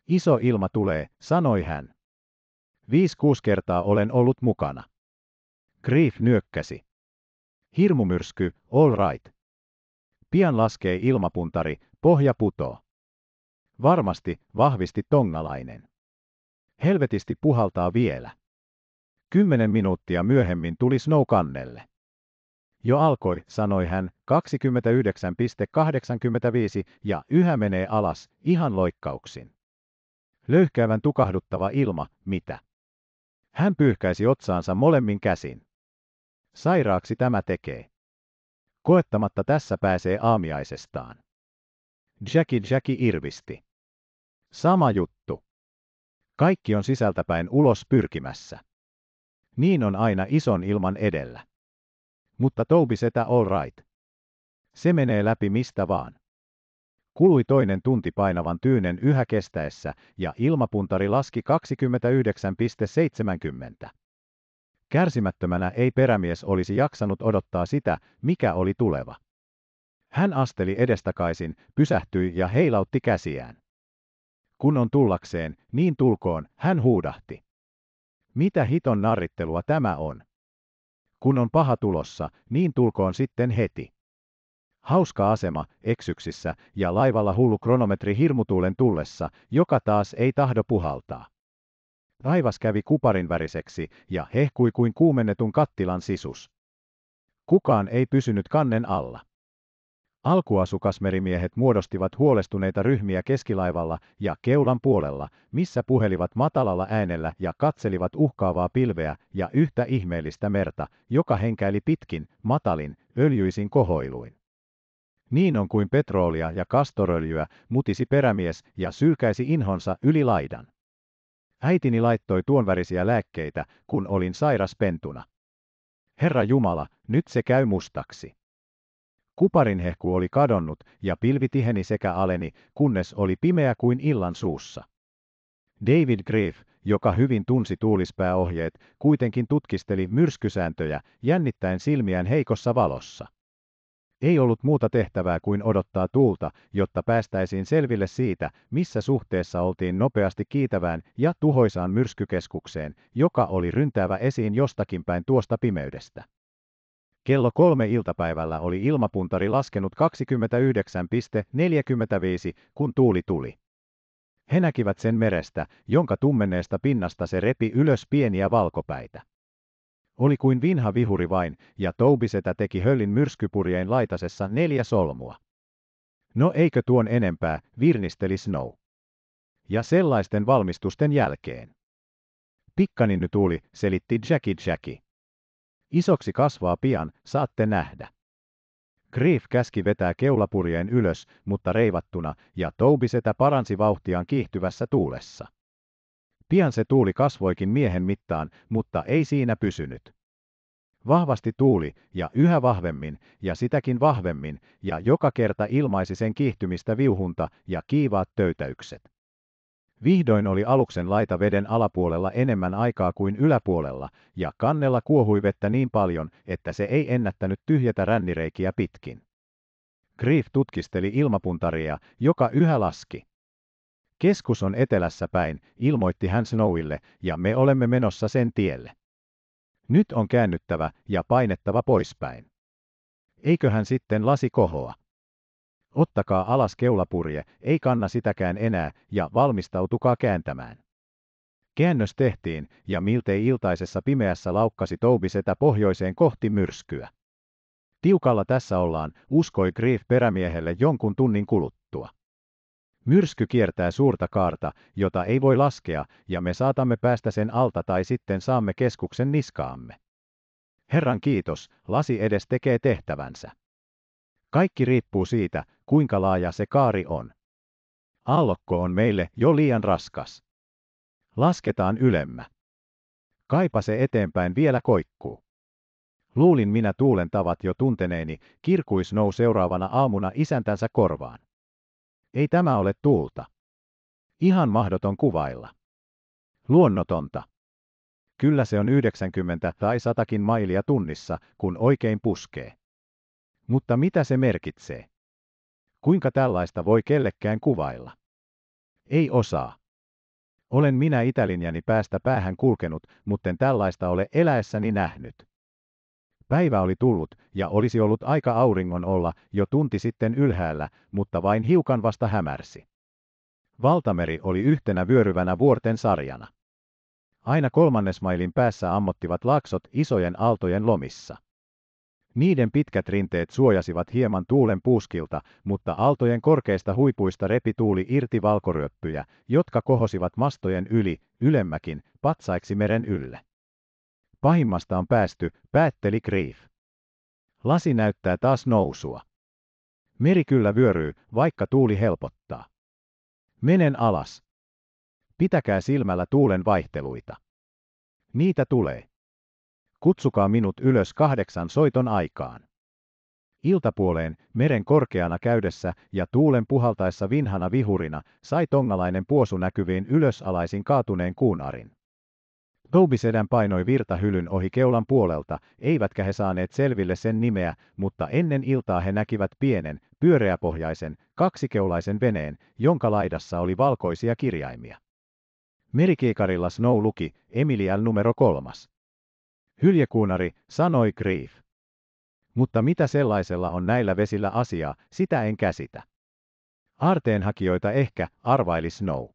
Iso ilma tulee, sanoi hän. Viisi kuusi kertaa olen ollut mukana. Grief nyökkäsi. Hirmumyrsky, all right. Pian laskee ilmapuntari, pohja putoo. Varmasti, vahvisti tongalainen. Helvetisti puhaltaa vielä. Kymmenen minuuttia myöhemmin tuli Snow kannelle. Jo alkoi, sanoi hän, 29.85 ja yhä menee alas, ihan loikkauksin. Löyhkäävän tukahduttava ilma, mitä? Hän pyyhkäisi otsaansa molemmin käsin. Sairaaksi tämä tekee. Koettamatta tässä pääsee aamiaisestaan. Jackie Jackie irvisti. Sama juttu. Kaikki on sisältäpäin ulos pyrkimässä. Niin on aina ison ilman edellä. Mutta Toby setä all right. Se menee läpi mistä vaan. Kului toinen tunti painavan tyynen yhä kestäessä ja ilmapuntari laski 29,70. Kärsimättömänä ei perämies olisi jaksanut odottaa sitä, mikä oli tuleva. Hän asteli edestakaisin, pysähtyi ja heilautti käsiään. Kun on tullakseen, niin tulkoon, hän huudahti. Mitä hiton narrittelua tämä on? Kun on paha tulossa, niin tulkoon sitten heti. Hauska asema, eksyksissä ja laivalla hullu kronometri hirmutuulen tullessa, joka taas ei tahdo puhaltaa. Taivas kävi kuparinväriseksi ja hehkui kuin kuumennetun kattilan sisus. Kukaan ei pysynyt kannen alla. Alkuasukasmerimiehet muodostivat huolestuneita ryhmiä keskilaivalla ja keulan puolella, missä puhelivat matalalla äänellä ja katselivat uhkaavaa pilveä ja yhtä ihmeellistä merta, joka henkäili pitkin, matalin, öljyisin kohoiluin. Niin on kuin petroolia ja kastoröljyä mutisi perämies ja sylkäisi inhonsa yli laidan. Äitini laittoi tuonvärisiä lääkkeitä, kun olin sairas pentuna. Herra Jumala, nyt se käy mustaksi. Kuparin hehku oli kadonnut ja pilvi tiheni sekä aleni, kunnes oli pimeä kuin illan suussa. David Griff, joka hyvin tunsi tuulispääohjeet, kuitenkin tutkisteli myrskysääntöjä, jännittäen silmiään heikossa valossa. Ei ollut muuta tehtävää kuin odottaa tuulta, jotta päästäisiin selville siitä, missä suhteessa oltiin nopeasti kiitävään ja tuhoisaan myrskykeskukseen, joka oli ryntäävä esiin jostakin päin tuosta pimeydestä. Kello kolme iltapäivällä oli ilmapuntari laskenut 29,45, kun tuuli tuli. He näkivät sen merestä, jonka tummenneesta pinnasta se repi ylös pieniä valkopäitä. Oli kuin vinha vihuri vain, ja toubisetä teki höllin myrskypurjein laitasessa neljä solmua. No eikö tuon enempää, virnisteli Snow. Ja sellaisten valmistusten jälkeen. Pikkanin nyt tuli, selitti Jackie Jackie. Isoksi kasvaa pian, saatte nähdä. Grief käski vetää keulapurjeen ylös, mutta reivattuna, ja toubisetä paransi vauhtiaan kiihtyvässä tuulessa. Pian se tuuli kasvoikin miehen mittaan, mutta ei siinä pysynyt. Vahvasti tuuli, ja yhä vahvemmin, ja sitäkin vahvemmin, ja joka kerta ilmaisi sen kiihtymistä viuhunta ja kiivaat töytäykset. Vihdoin oli aluksen laita veden alapuolella enemmän aikaa kuin yläpuolella, ja kannella kuohui vettä niin paljon, että se ei ennättänyt tyhjätä rännireikiä pitkin. Grief tutkisteli ilmapuntaria, joka yhä laski. Keskus on etelässä päin, ilmoitti hän Snowille, ja me olemme menossa sen tielle. Nyt on käännyttävä ja painettava poispäin. Eiköhän sitten lasi kohoa. Ottakaa alas keulapurje, ei kanna sitäkään enää, ja valmistautukaa kääntämään. Käännös tehtiin, ja miltei iltaisessa pimeässä laukkasi toubisetä pohjoiseen kohti myrskyä. Tiukalla tässä ollaan, uskoi Grief perämiehelle jonkun tunnin kuluttua. Myrsky kiertää suurta kaarta, jota ei voi laskea, ja me saatamme päästä sen alta tai sitten saamme keskuksen niskaamme. Herran kiitos, lasi edes tekee tehtävänsä. Kaikki riippuu siitä, kuinka laaja se kaari on. Aallokko on meille jo liian raskas. Lasketaan ylemmä. Kaipa se eteenpäin vielä koikkuu. Luulin minä tuulen tavat jo tunteneeni, kirkuis nou seuraavana aamuna isäntänsä korvaan. Ei tämä ole tuulta. Ihan mahdoton kuvailla. Luonnotonta. Kyllä se on 90 tai satakin mailia tunnissa, kun oikein puskee. Mutta mitä se merkitsee? Kuinka tällaista voi kellekään kuvailla? Ei osaa. Olen minä itälinjani päästä päähän kulkenut, mutten tällaista ole eläessäni nähnyt. Päivä oli tullut, ja olisi ollut aika auringon olla jo tunti sitten ylhäällä, mutta vain hiukan vasta hämärsi. Valtameri oli yhtenä vyöryvänä vuorten sarjana. Aina kolmannesmailin päässä ammottivat laaksot isojen aaltojen lomissa. Niiden pitkät rinteet suojasivat hieman tuulen puuskilta, mutta aaltojen korkeista huipuista repi tuuli irti valkoryöppyjä, jotka kohosivat mastojen yli, ylemmäkin, patsaiksi meren ylle. Pahimmasta on päästy, päätteli Grief. Lasi näyttää taas nousua. Meri kyllä vyöryy, vaikka tuuli helpottaa. Menen alas. Pitäkää silmällä tuulen vaihteluita. Niitä tulee. Kutsukaa minut ylös kahdeksan soiton aikaan. Iltapuoleen, meren korkeana käydessä ja tuulen puhaltaessa vinhana vihurina, sai tongalainen puosu näkyviin ylösalaisin kaatuneen kuunarin. Toubisedän painoi virtahylyn ohi keulan puolelta, eivätkä he saaneet selville sen nimeä, mutta ennen iltaa he näkivät pienen, pyöreäpohjaisen, kaksikeulaisen veneen, jonka laidassa oli valkoisia kirjaimia. Merikiikarilla Snow luki, Emilial numero kolmas. Hyljekuunari, sanoi Grief. Mutta mitä sellaisella on näillä vesillä asiaa, sitä en käsitä. Arteenhakijoita ehkä, arvaili Snow.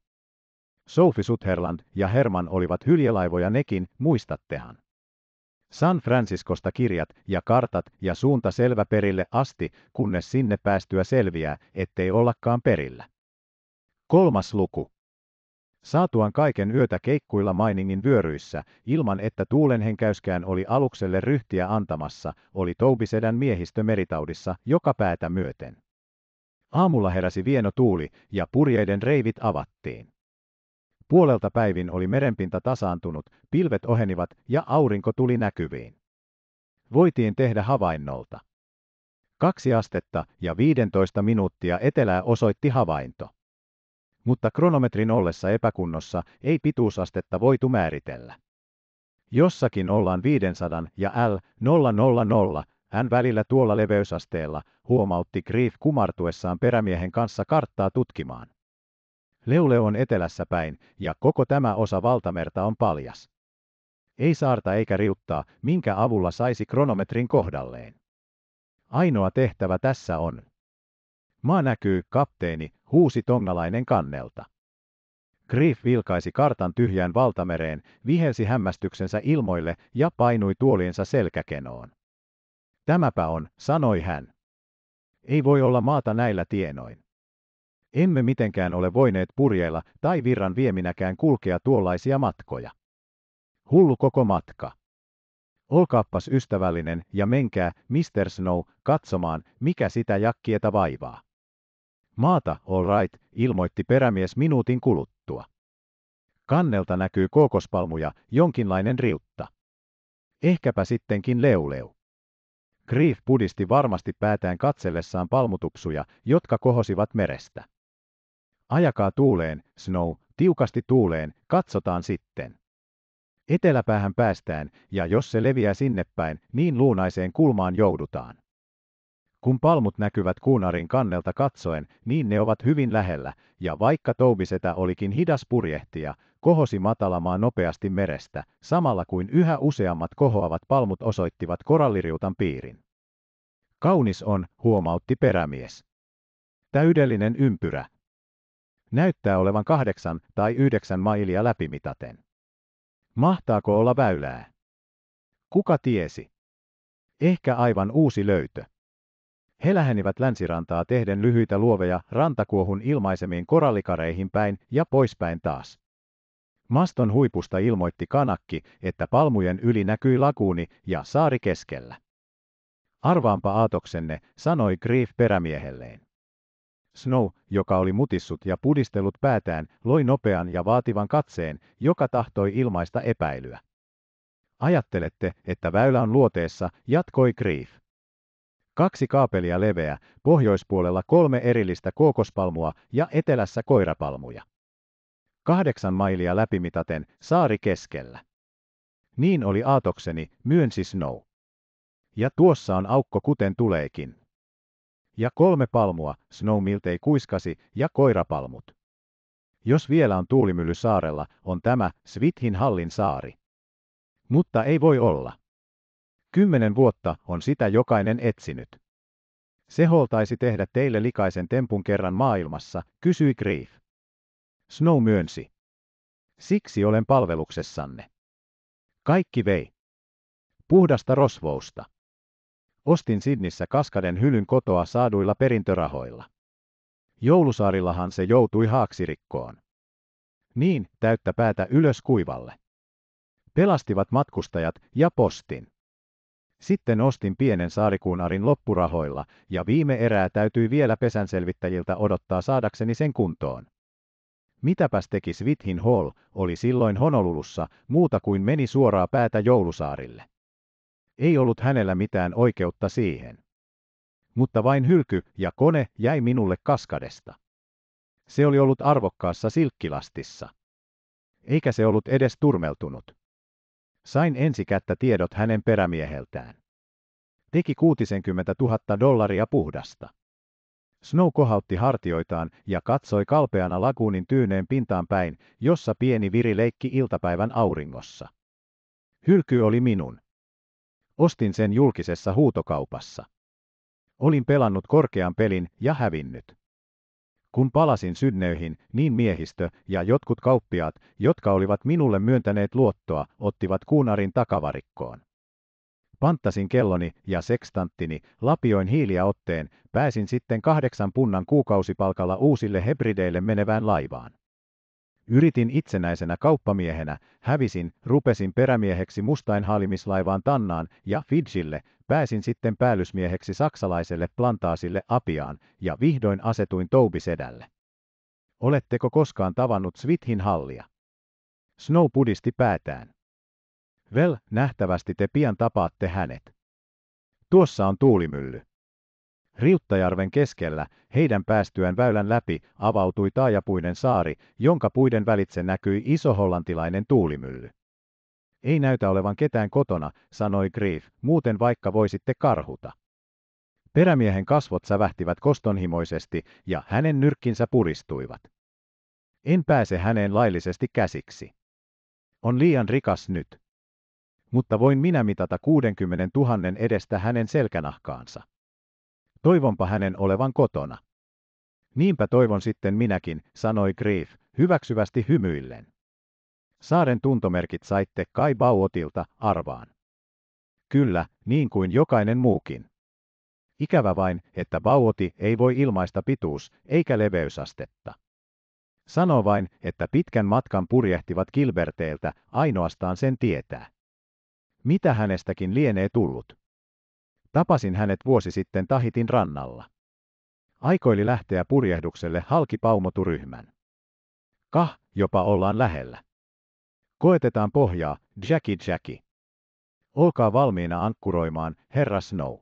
Sophie Sutherland ja Herman olivat hyljelaivoja nekin, muistattehan. San Franciscosta kirjat ja kartat ja suunta selvä perille asti, kunnes sinne päästyä selviää, ettei ollakaan perillä. Kolmas luku. Saatuan kaiken yötä keikkuilla mainingin vyöryissä, ilman että tuulenhenkäyskään oli alukselle ryhtiä antamassa, oli Toubisedän miehistö meritaudissa joka päätä myöten. Aamulla heräsi vieno tuuli ja purjeiden reivit avattiin. Puolelta päivin oli merenpinta tasaantunut, pilvet ohenivat ja aurinko tuli näkyviin. Voitiin tehdä havainnolta. Kaksi astetta ja 15 minuuttia etelää osoitti havainto. Mutta kronometrin ollessa epäkunnossa ei pituusastetta voitu määritellä. Jossakin ollaan 500 ja L 000 hän välillä tuolla leveysasteella, huomautti Grief kumartuessaan perämiehen kanssa karttaa tutkimaan. Leule on etelässä päin, ja koko tämä osa valtamerta on paljas. Ei saarta eikä riuttaa, minkä avulla saisi kronometrin kohdalleen. Ainoa tehtävä tässä on. Maa näkyy, kapteeni, huusi tongalainen kannelta. Griff vilkaisi kartan tyhjään valtamereen, vihelsi hämmästyksensä ilmoille ja painui tuoliensa selkäkenoon. Tämäpä on, sanoi hän. Ei voi olla maata näillä tienoin. Emme mitenkään ole voineet purjeilla tai virran vieminäkään kulkea tuollaisia matkoja. Hullu koko matka. Olkaappas ystävällinen ja menkää, Mr. Snow, katsomaan, mikä sitä jakkieta vaivaa. Maata, all right, ilmoitti perämies minuutin kuluttua. Kannelta näkyy kookospalmuja, jonkinlainen riutta. Ehkäpä sittenkin leuleu. Grief pudisti varmasti päätään katsellessaan palmutupsuja, jotka kohosivat merestä. Ajakaa tuuleen, Snow, tiukasti tuuleen, katsotaan sitten. Eteläpäähän päästään, ja jos se leviää sinne päin, niin luunaiseen kulmaan joudutaan. Kun palmut näkyvät kuunarin kannelta katsoen, niin ne ovat hyvin lähellä, ja vaikka toubisetä olikin hidas purjehtija, kohosi matalamaa nopeasti merestä, samalla kuin yhä useammat kohoavat palmut osoittivat koralliriutan piirin. Kaunis on, huomautti perämies. Täydellinen ympyrä, Näyttää olevan kahdeksan tai yhdeksän mailia läpimitaten. Mahtaako olla väylää? Kuka tiesi? Ehkä aivan uusi löytö. He lähenivät länsirantaa tehden lyhyitä luoveja rantakuohun ilmaisemiin korallikareihin päin ja poispäin taas. Maston huipusta ilmoitti kanakki, että palmujen yli näkyi lakuuni ja saari keskellä. Arvaanpa aatoksenne, sanoi Grief perämiehelleen. Snow, joka oli mutissut ja pudistellut päätään, loi nopean ja vaativan katseen, joka tahtoi ilmaista epäilyä. Ajattelette, että väylä on luoteessa, jatkoi Grief. Kaksi kaapelia leveä, pohjoispuolella kolme erillistä kookospalmua ja etelässä koirapalmuja. Kahdeksan mailia läpimitaten, saari keskellä. Niin oli aatokseni, myönsi Snow. Ja tuossa on aukko kuten tuleekin ja kolme palmua, Snow miltei kuiskasi, ja koirapalmut. Jos vielä on tuulimylly saarella, on tämä Svithin hallin saari. Mutta ei voi olla. Kymmenen vuotta on sitä jokainen etsinyt. Se holtaisi tehdä teille likaisen tempun kerran maailmassa, kysyi Grief. Snow myönsi. Siksi olen palveluksessanne. Kaikki vei. Puhdasta rosvousta. Ostin Sidnissä kaskaden hylyn kotoa saaduilla perintörahoilla. Joulusaarillahan se joutui haaksirikkoon. Niin, täyttä päätä ylös kuivalle. Pelastivat matkustajat ja postin. Sitten ostin pienen saarikuunarin loppurahoilla, ja viime erää täytyi vielä pesänselvittäjiltä odottaa saadakseni sen kuntoon. Mitäpäs teki Svithin Hall, oli silloin Honolulussa, muuta kuin meni suoraa päätä joulusaarille. Ei ollut hänellä mitään oikeutta siihen. Mutta vain hylky ja kone jäi minulle kaskadesta. Se oli ollut arvokkaassa silkkilastissa. Eikä se ollut edes turmeltunut. Sain ensikättä tiedot hänen perämieheltään. Teki 60 000 dollaria puhdasta. Snow kohautti hartioitaan ja katsoi kalpeana laguunin tyyneen pintaan päin, jossa pieni viri leikki iltapäivän auringossa. Hylky oli minun. Ostin sen julkisessa huutokaupassa. Olin pelannut korkean pelin ja hävinnyt. Kun palasin Sydneyhin, niin miehistö ja jotkut kauppiaat, jotka olivat minulle myöntäneet luottoa, ottivat kuunarin takavarikkoon. Panttasin kelloni ja sekstanttini, lapioin hiiliä otteen, pääsin sitten kahdeksan punnan kuukausipalkalla uusille hebrideille menevään laivaan. Yritin itsenäisenä kauppamiehenä, hävisin, rupesin perämieheksi mustain haalimislaivaan Tannaan ja Fidjille, pääsin sitten päällysmieheksi saksalaiselle plantaasille Apiaan ja vihdoin asetuin Toubisedälle. Oletteko koskaan tavannut Svithin hallia? Snow pudisti päätään. Vel, nähtävästi te pian tapaatte hänet. Tuossa on tuulimylly. Riuttajärven keskellä, heidän päästyään väylän läpi, avautui taajapuinen saari, jonka puiden välitse näkyi iso hollantilainen tuulimylly. Ei näytä olevan ketään kotona, sanoi Grief, muuten vaikka voisitte karhuta. Perämiehen kasvot sävähtivät kostonhimoisesti ja hänen nyrkkinsä puristuivat. En pääse häneen laillisesti käsiksi. On liian rikas nyt. Mutta voin minä mitata 60 000 edestä hänen selkänahkaansa. Toivonpa hänen olevan kotona. Niinpä toivon sitten minäkin, sanoi Grief, hyväksyvästi hymyillen. Saaren tuntomerkit saitte Kai Bauotilta arvaan. Kyllä, niin kuin jokainen muukin. Ikävä vain, että Bauoti ei voi ilmaista pituus- eikä leveysastetta. Sano vain, että pitkän matkan purjehtivat Gilberteiltä, ainoastaan sen tietää. Mitä hänestäkin lienee tullut? Tapasin hänet vuosi sitten Tahitin rannalla. Aikoili lähteä purjehdukselle halki paumoturyhmän. Kah, jopa ollaan lähellä. Koetetaan pohjaa, Jackie Jackie. Olkaa valmiina ankkuroimaan, herra Snow.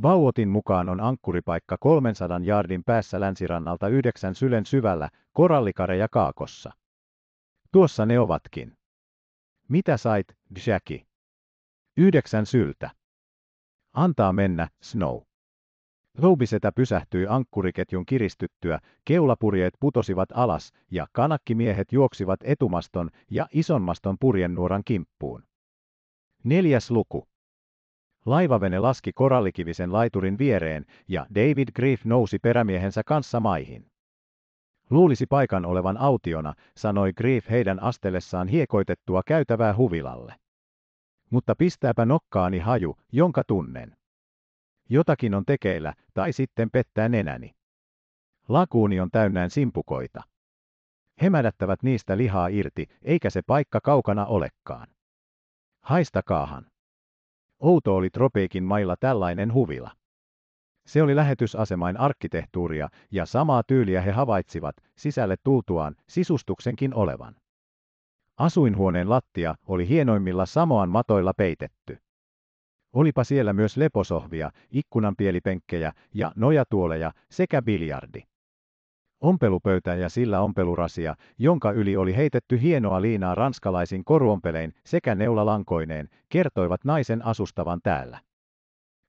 Bauotin mukaan on ankkuripaikka 300 jaardin päässä länsirannalta yhdeksän sylen syvällä, korallikareja kaakossa. Tuossa ne ovatkin. Mitä sait, Jackie? Yhdeksän syltä. Antaa mennä, Snow. Roubisetä pysähtyi ankkuriketjun kiristyttyä, keulapurjeet putosivat alas ja kanakkimiehet juoksivat etumaston ja isonmaston purjennuoran kimppuun. Neljäs luku. Laivavene laski korallikivisen laiturin viereen ja David Griff nousi perämiehensä kanssa maihin. Luulisi paikan olevan autiona, sanoi Grief heidän astellessaan hiekoitettua käytävää huvilalle mutta pistääpä nokkaani haju, jonka tunnen. Jotakin on tekeillä, tai sitten pettää nenäni. Lakuuni on täynnään simpukoita. Hemädättävät niistä lihaa irti, eikä se paikka kaukana olekaan. Haistakaahan. Outo oli tropeikin mailla tällainen huvila. Se oli lähetysasemain arkkitehtuuria, ja samaa tyyliä he havaitsivat, sisälle tultuaan, sisustuksenkin olevan. Asuinhuoneen lattia oli hienoimmilla samoan matoilla peitetty. Olipa siellä myös leposohvia, ikkunanpielipenkkejä ja nojatuoleja sekä biljardi. Ompelupöytä ja sillä ompelurasia, jonka yli oli heitetty hienoa liinaa ranskalaisin koruompelein sekä neulalankoineen, kertoivat naisen asustavan täällä.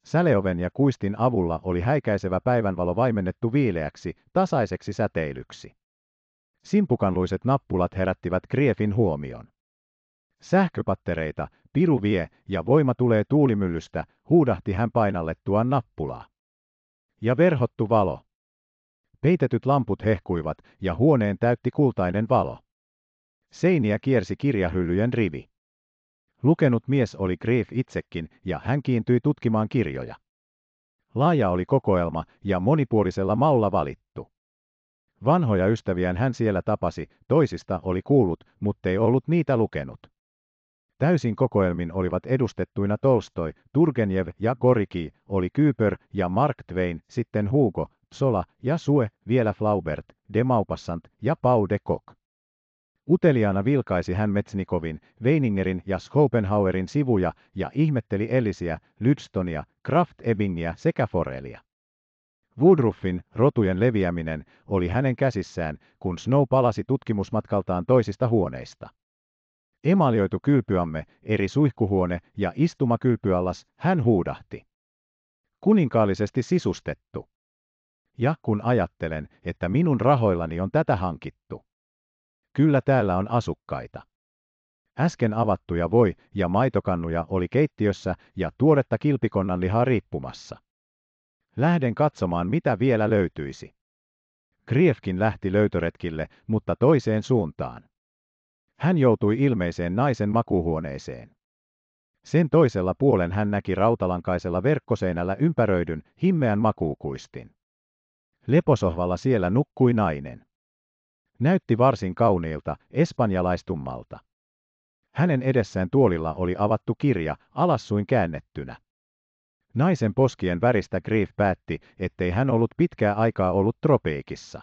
Säleoven ja kuistin avulla oli häikäisevä päivänvalo vaimennettu viileäksi, tasaiseksi säteilyksi. Simpukanluiset nappulat herättivät Griefin huomion. Sähköpattereita, piru vie ja voima tulee tuulimyllystä, huudahti hän painallettuaan nappulaa. Ja verhottu valo. Peitetyt lamput hehkuivat ja huoneen täytti kultainen valo. Seiniä kiersi kirjahyllyjen rivi. Lukenut mies oli Grief itsekin ja hän kiintyi tutkimaan kirjoja. Laaja oli kokoelma ja monipuolisella maulla valittu. Vanhoja ystäviään hän siellä tapasi, toisista oli kuullut, muttei ollut niitä lukenut. Täysin kokoelmin olivat edustettuina Tolstoi, Turgenev ja Goriki, oli Kyyper ja Mark Twain, sitten Hugo, Sola ja Sue, vielä Flaubert, de Maupassant ja Pau de Kock. Uteliaana vilkaisi hän Metsnikovin, Weiningerin ja Schopenhauerin sivuja ja ihmetteli Elisiä, Lydstonia, Kraft-Ebingiä sekä Forelia. Woodruffin rotujen leviäminen oli hänen käsissään, kun Snow palasi tutkimusmatkaltaan toisista huoneista. Emalioitu kylpyamme, eri suihkuhuone ja istumakylpyallas, hän huudahti. Kuninkaallisesti sisustettu. Ja kun ajattelen, että minun rahoillani on tätä hankittu. Kyllä täällä on asukkaita. Äsken avattuja voi- ja maitokannuja oli keittiössä ja tuoretta kilpikonnan lihaa riippumassa. Lähden katsomaan, mitä vielä löytyisi. Griefkin lähti löytöretkille, mutta toiseen suuntaan. Hän joutui ilmeiseen naisen makuhuoneeseen. Sen toisella puolen hän näki rautalankaisella verkkoseinällä ympäröidyn, himmeän makuukuistin. Leposohvalla siellä nukkui nainen. Näytti varsin kauniilta, espanjalaistummalta. Hänen edessään tuolilla oli avattu kirja, alassuin käännettynä. Naisen poskien väristä Grief päätti, ettei hän ollut pitkää aikaa ollut tropeikissa.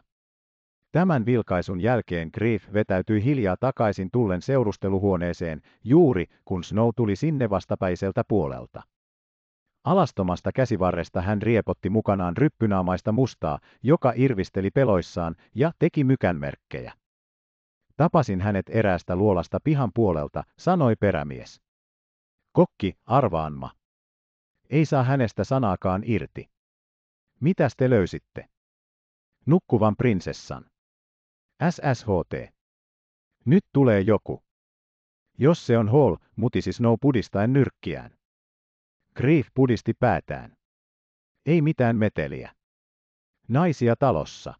Tämän vilkaisun jälkeen Grief vetäytyi hiljaa takaisin tullen seurusteluhuoneeseen, juuri kun Snow tuli sinne vastapäiseltä puolelta. Alastomasta käsivarresta hän riepotti mukanaan ryppynaamaista mustaa, joka irvisteli peloissaan ja teki mykänmerkkejä. Tapasin hänet eräästä luolasta pihan puolelta, sanoi perämies. Kokki, arvaanma. Ei saa hänestä sanaakaan irti. Mitäs te löysitte? Nukkuvan prinsessan. SSHT. Nyt tulee joku. Jos se on Hall, mutisi Snow pudistaen nyrkkiään. Grief pudisti päätään. Ei mitään meteliä. Naisia talossa.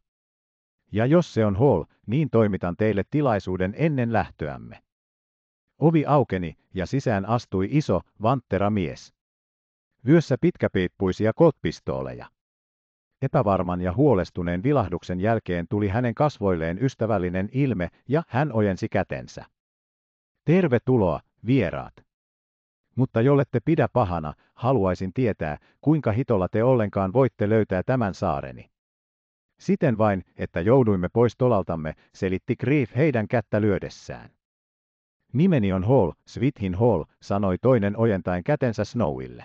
Ja jos se on Hall, niin toimitan teille tilaisuuden ennen lähtöämme. Ovi aukeni ja sisään astui iso, vanttera mies vyössä pitkäpiippuisia kotpistooleja. Epävarman ja huolestuneen vilahduksen jälkeen tuli hänen kasvoilleen ystävällinen ilme ja hän ojensi kätensä. Tervetuloa, vieraat! Mutta jollette pidä pahana, haluaisin tietää, kuinka hitolla te ollenkaan voitte löytää tämän saareni. Siten vain, että jouduimme pois tolaltamme, selitti Grief heidän kättä lyödessään. Nimeni on Hall, Svithin Hall, sanoi toinen ojentaen kätensä Snowille.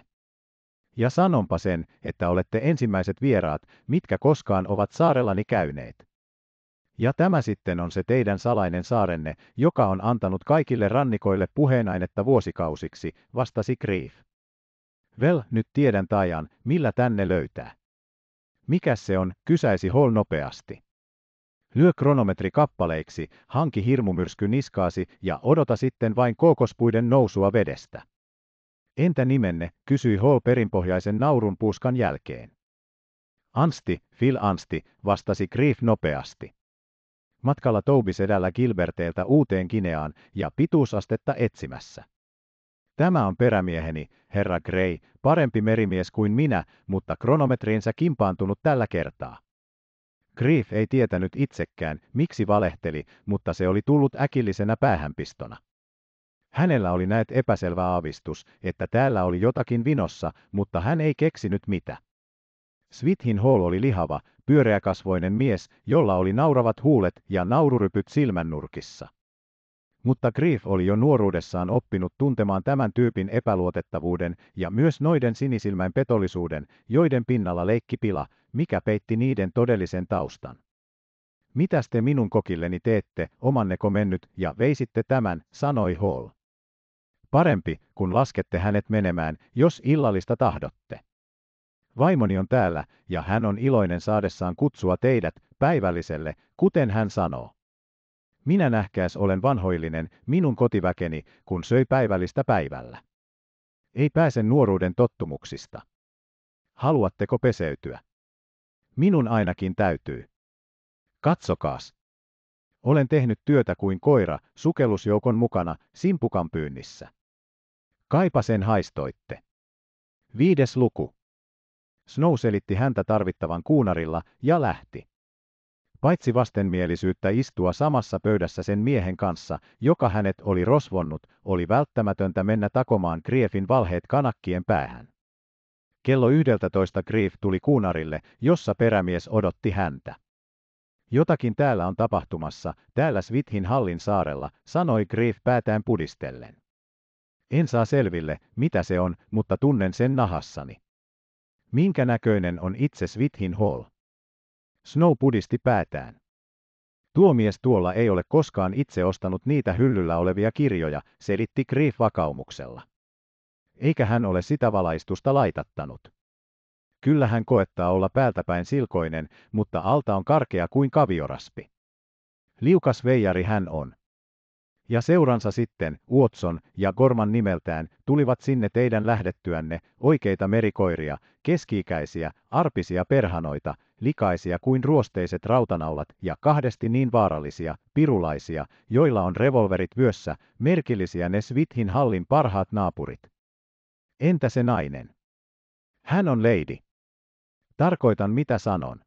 Ja sanonpa sen, että olette ensimmäiset vieraat, mitkä koskaan ovat saarellani käyneet. Ja tämä sitten on se teidän salainen saarenne, joka on antanut kaikille rannikoille puheenainetta vuosikausiksi, vastasi Grief. Vel, nyt tiedän tajan, millä tänne löytää. Mikä se on, kysäisi Hall nopeasti. Lyö kronometri kappaleiksi, hanki hirmumyrsky niskaasi ja odota sitten vain kookospuiden nousua vedestä. Entä nimenne, kysyi Hall perinpohjaisen naurun puuskan jälkeen. Ansti, Phil Ansti, vastasi Grief nopeasti. Matkalla Toby sedällä Gilberteeltä uuteen Kineaan ja pituusastetta etsimässä. Tämä on perämieheni, herra Gray, parempi merimies kuin minä, mutta kronometriinsä kimpaantunut tällä kertaa. Grief ei tietänyt itsekään, miksi valehteli, mutta se oli tullut äkillisenä päähänpistona. Hänellä oli näet epäselvä aavistus, että täällä oli jotakin vinossa, mutta hän ei keksinyt mitä. Svithin Hall oli lihava, pyöreäkasvoinen mies, jolla oli nauravat huulet ja naururypyt silmännurkissa. Mutta Grief oli jo nuoruudessaan oppinut tuntemaan tämän tyypin epäluotettavuuden ja myös noiden sinisilmän petollisuuden, joiden pinnalla leikki pila, mikä peitti niiden todellisen taustan. Mitäs te minun kokilleni teette, omanneko mennyt, ja veisitte tämän, sanoi Hall. Parempi, kun laskette hänet menemään, jos illallista tahdotte. Vaimoni on täällä, ja hän on iloinen saadessaan kutsua teidät päivälliselle, kuten hän sanoo. Minä nähkääs olen vanhoillinen, minun kotiväkeni, kun söi päivällistä päivällä. Ei pääse nuoruuden tottumuksista. Haluatteko peseytyä? Minun ainakin täytyy. Katsokaas. Olen tehnyt työtä kuin koira, sukellusjoukon mukana, simpukan pyynnissä. Kaipa sen haistoitte. Viides luku. Snow selitti häntä tarvittavan kuunarilla ja lähti. Paitsi vastenmielisyyttä istua samassa pöydässä sen miehen kanssa, joka hänet oli rosvonnut, oli välttämätöntä mennä takomaan Griefin valheet kanakkien päähän. Kello yhdeltätoista Grief tuli kuunarille, jossa perämies odotti häntä. Jotakin täällä on tapahtumassa, täällä Svithin hallin saarella, sanoi Grief päätään pudistellen. En saa selville, mitä se on, mutta tunnen sen nahassani. Minkä näköinen on itse Swithin Hall? Snow pudisti päätään. Tuo mies tuolla ei ole koskaan itse ostanut niitä hyllyllä olevia kirjoja, selitti Grief vakaumuksella. Eikä hän ole sitä valaistusta laitattanut. Kyllä hän koettaa olla päältäpäin silkoinen, mutta alta on karkea kuin kavioraspi. Liukas veijari hän on. Ja seuransa sitten, Uotson ja Gorman nimeltään, tulivat sinne teidän lähdettyänne, oikeita merikoiria, keski-ikäisiä, arpisia perhanoita, likaisia kuin ruosteiset rautanaulat ja kahdesti niin vaarallisia, pirulaisia, joilla on revolverit vyössä, merkillisiä ne Svithin hallin parhaat naapurit. Entä se nainen? Hän on leidi. Tarkoitan mitä sanon.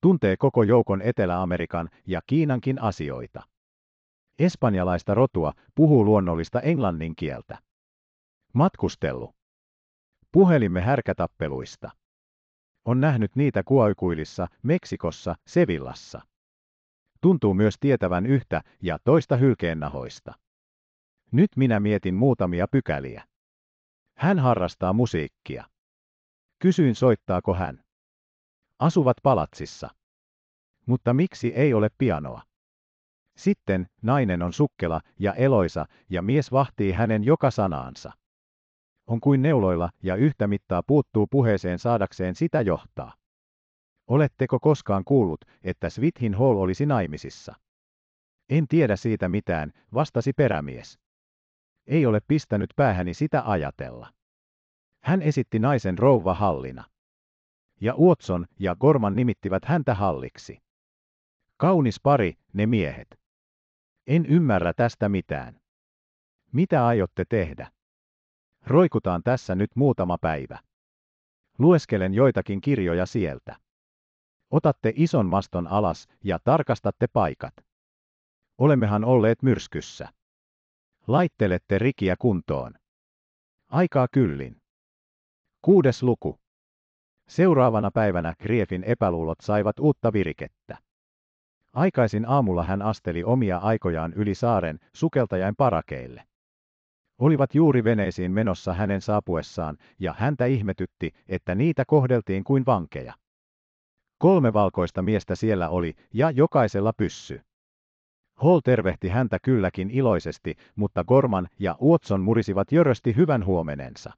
Tuntee koko joukon Etelä-Amerikan ja Kiinankin asioita espanjalaista rotua, puhuu luonnollista englannin kieltä. Matkustellu. Puhelimme härkätappeluista. On nähnyt niitä kuoikuilissa, Meksikossa, Sevillassa. Tuntuu myös tietävän yhtä ja toista hylkeennahoista. Nyt minä mietin muutamia pykäliä. Hän harrastaa musiikkia. Kysyin soittaako hän. Asuvat palatsissa. Mutta miksi ei ole pianoa? Sitten nainen on sukkela ja eloisa, ja mies vahtii hänen joka sanaansa. On kuin neuloilla ja yhtä mittaa puuttuu puheeseen saadakseen sitä johtaa. Oletteko koskaan kuullut, että Swithin Hall olisi naimisissa? En tiedä siitä mitään, vastasi perämies. Ei ole pistänyt päähäni sitä ajatella. Hän esitti naisen rouva hallina. Ja Uotson ja Gorman nimittivät häntä halliksi. Kaunis pari, ne miehet. En ymmärrä tästä mitään. Mitä aiotte tehdä? Roikutaan tässä nyt muutama päivä. Lueskelen joitakin kirjoja sieltä. Otatte ison maston alas ja tarkastatte paikat. Olemmehan olleet myrskyssä. Laittelette rikiä kuntoon. Aikaa kyllin. Kuudes luku. Seuraavana päivänä Griefin epäluulot saivat uutta virikettä. Aikaisin aamulla hän asteli omia aikojaan yli saaren sukeltajain parakeille. Olivat juuri veneisiin menossa hänen saapuessaan, ja häntä ihmetytti, että niitä kohdeltiin kuin vankeja. Kolme valkoista miestä siellä oli, ja jokaisella pyssy. Hall tervehti häntä kylläkin iloisesti, mutta Gorman ja Watson murisivat jörösti hyvän huomenensa.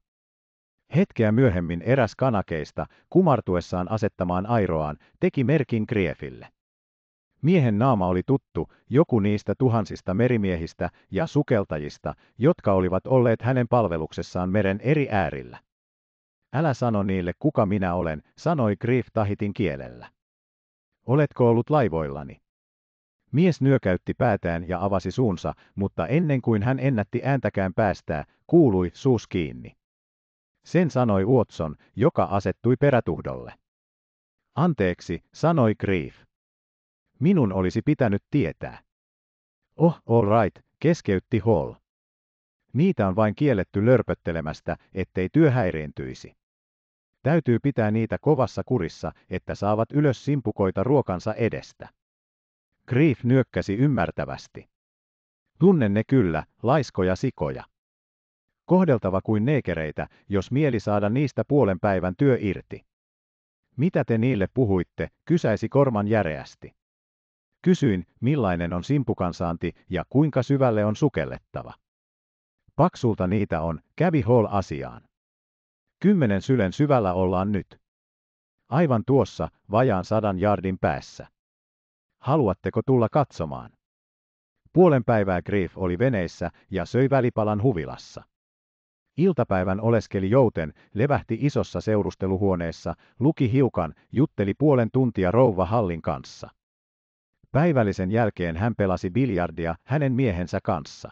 Hetkeä myöhemmin eräs kanakeista, kumartuessaan asettamaan airoaan, teki merkin Griefille. Miehen naama oli tuttu, joku niistä tuhansista merimiehistä ja sukeltajista, jotka olivat olleet hänen palveluksessaan meren eri äärillä. Älä sano niille, kuka minä olen, sanoi Grief Tahitin kielellä. Oletko ollut laivoillani? Mies nyökäytti päätään ja avasi suunsa, mutta ennen kuin hän ennätti ääntäkään päästää, kuului suus kiinni. Sen sanoi Watson, joka asettui perätuhdolle. Anteeksi, sanoi Grief. Minun olisi pitänyt tietää. Oh, all right, keskeytti Hall. Niitä on vain kielletty lörpöttelemästä, ettei työ häiriintyisi. Täytyy pitää niitä kovassa kurissa, että saavat ylös simpukoita ruokansa edestä. Grief nyökkäsi ymmärtävästi. Tunnen ne kyllä, laiskoja sikoja. Kohdeltava kuin neekereitä, jos mieli saada niistä puolen päivän työ irti. Mitä te niille puhuitte, kysäisi Korman järeästi. Kysyin, millainen on simpukansaanti ja kuinka syvälle on sukellettava. Paksulta niitä on, kävi Hall asiaan. Kymmenen sylen syvällä ollaan nyt. Aivan tuossa, vajaan sadan jardin päässä. Haluatteko tulla katsomaan? Puolen päivää Grief oli veneissä ja söi välipalan huvilassa. Iltapäivän oleskeli jouten, levähti isossa seurusteluhuoneessa, luki hiukan, jutteli puolen tuntia rouva Hallin kanssa. Päivällisen jälkeen hän pelasi biljardia hänen miehensä kanssa.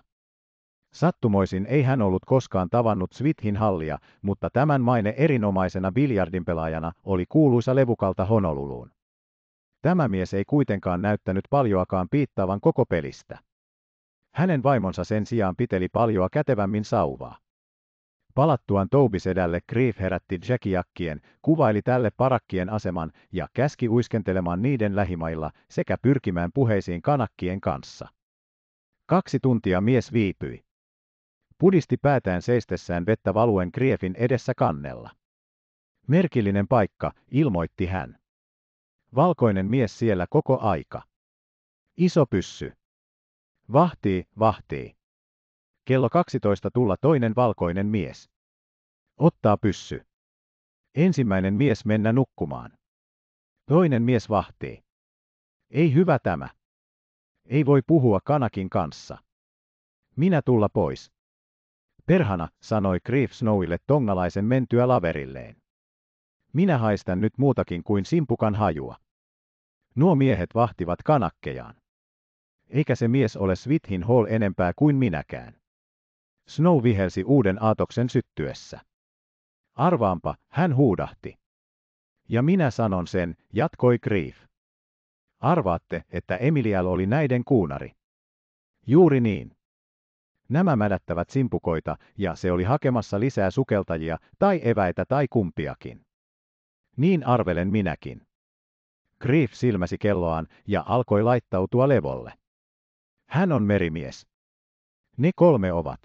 Sattumoisin ei hän ollut koskaan tavannut Svithin hallia, mutta tämän maine erinomaisena biljardinpelaajana oli kuuluisa levukalta Honoluluun. Tämä mies ei kuitenkaan näyttänyt paljoakaan piittaavan koko pelistä. Hänen vaimonsa sen sijaan piteli paljoa kätevämmin sauvaa. Palattuaan Toubisedälle Grief herätti Jackiakkien, kuvaili tälle parakkien aseman ja käski uiskentelemaan niiden lähimailla sekä pyrkimään puheisiin kanakkien kanssa. Kaksi tuntia mies viipyi. Pudisti päätään seistessään vettä valuen Griefin edessä kannella. Merkillinen paikka, ilmoitti hän. Valkoinen mies siellä koko aika. Iso pyssy. Vahtii, vahtii. Kello 12 tulla toinen valkoinen mies. Ottaa pyssy. Ensimmäinen mies mennä nukkumaan. Toinen mies vahtii. Ei hyvä tämä. Ei voi puhua kanakin kanssa. Minä tulla pois. Perhana, sanoi Grief Snowille tongalaisen mentyä laverilleen. Minä haistan nyt muutakin kuin simpukan hajua. Nuo miehet vahtivat kanakkejaan. Eikä se mies ole Swithin Hall enempää kuin minäkään. Snow vihelsi uuden aatoksen syttyessä. Arvaampa, hän huudahti. Ja minä sanon sen, jatkoi Grief. Arvaatte, että Emilial oli näiden kuunari. Juuri niin. Nämä mädättävät simpukoita, ja se oli hakemassa lisää sukeltajia, tai eväitä tai kumpiakin. Niin arvelen minäkin. Grief silmäsi kelloaan ja alkoi laittautua levolle. Hän on merimies. Ne kolme ovat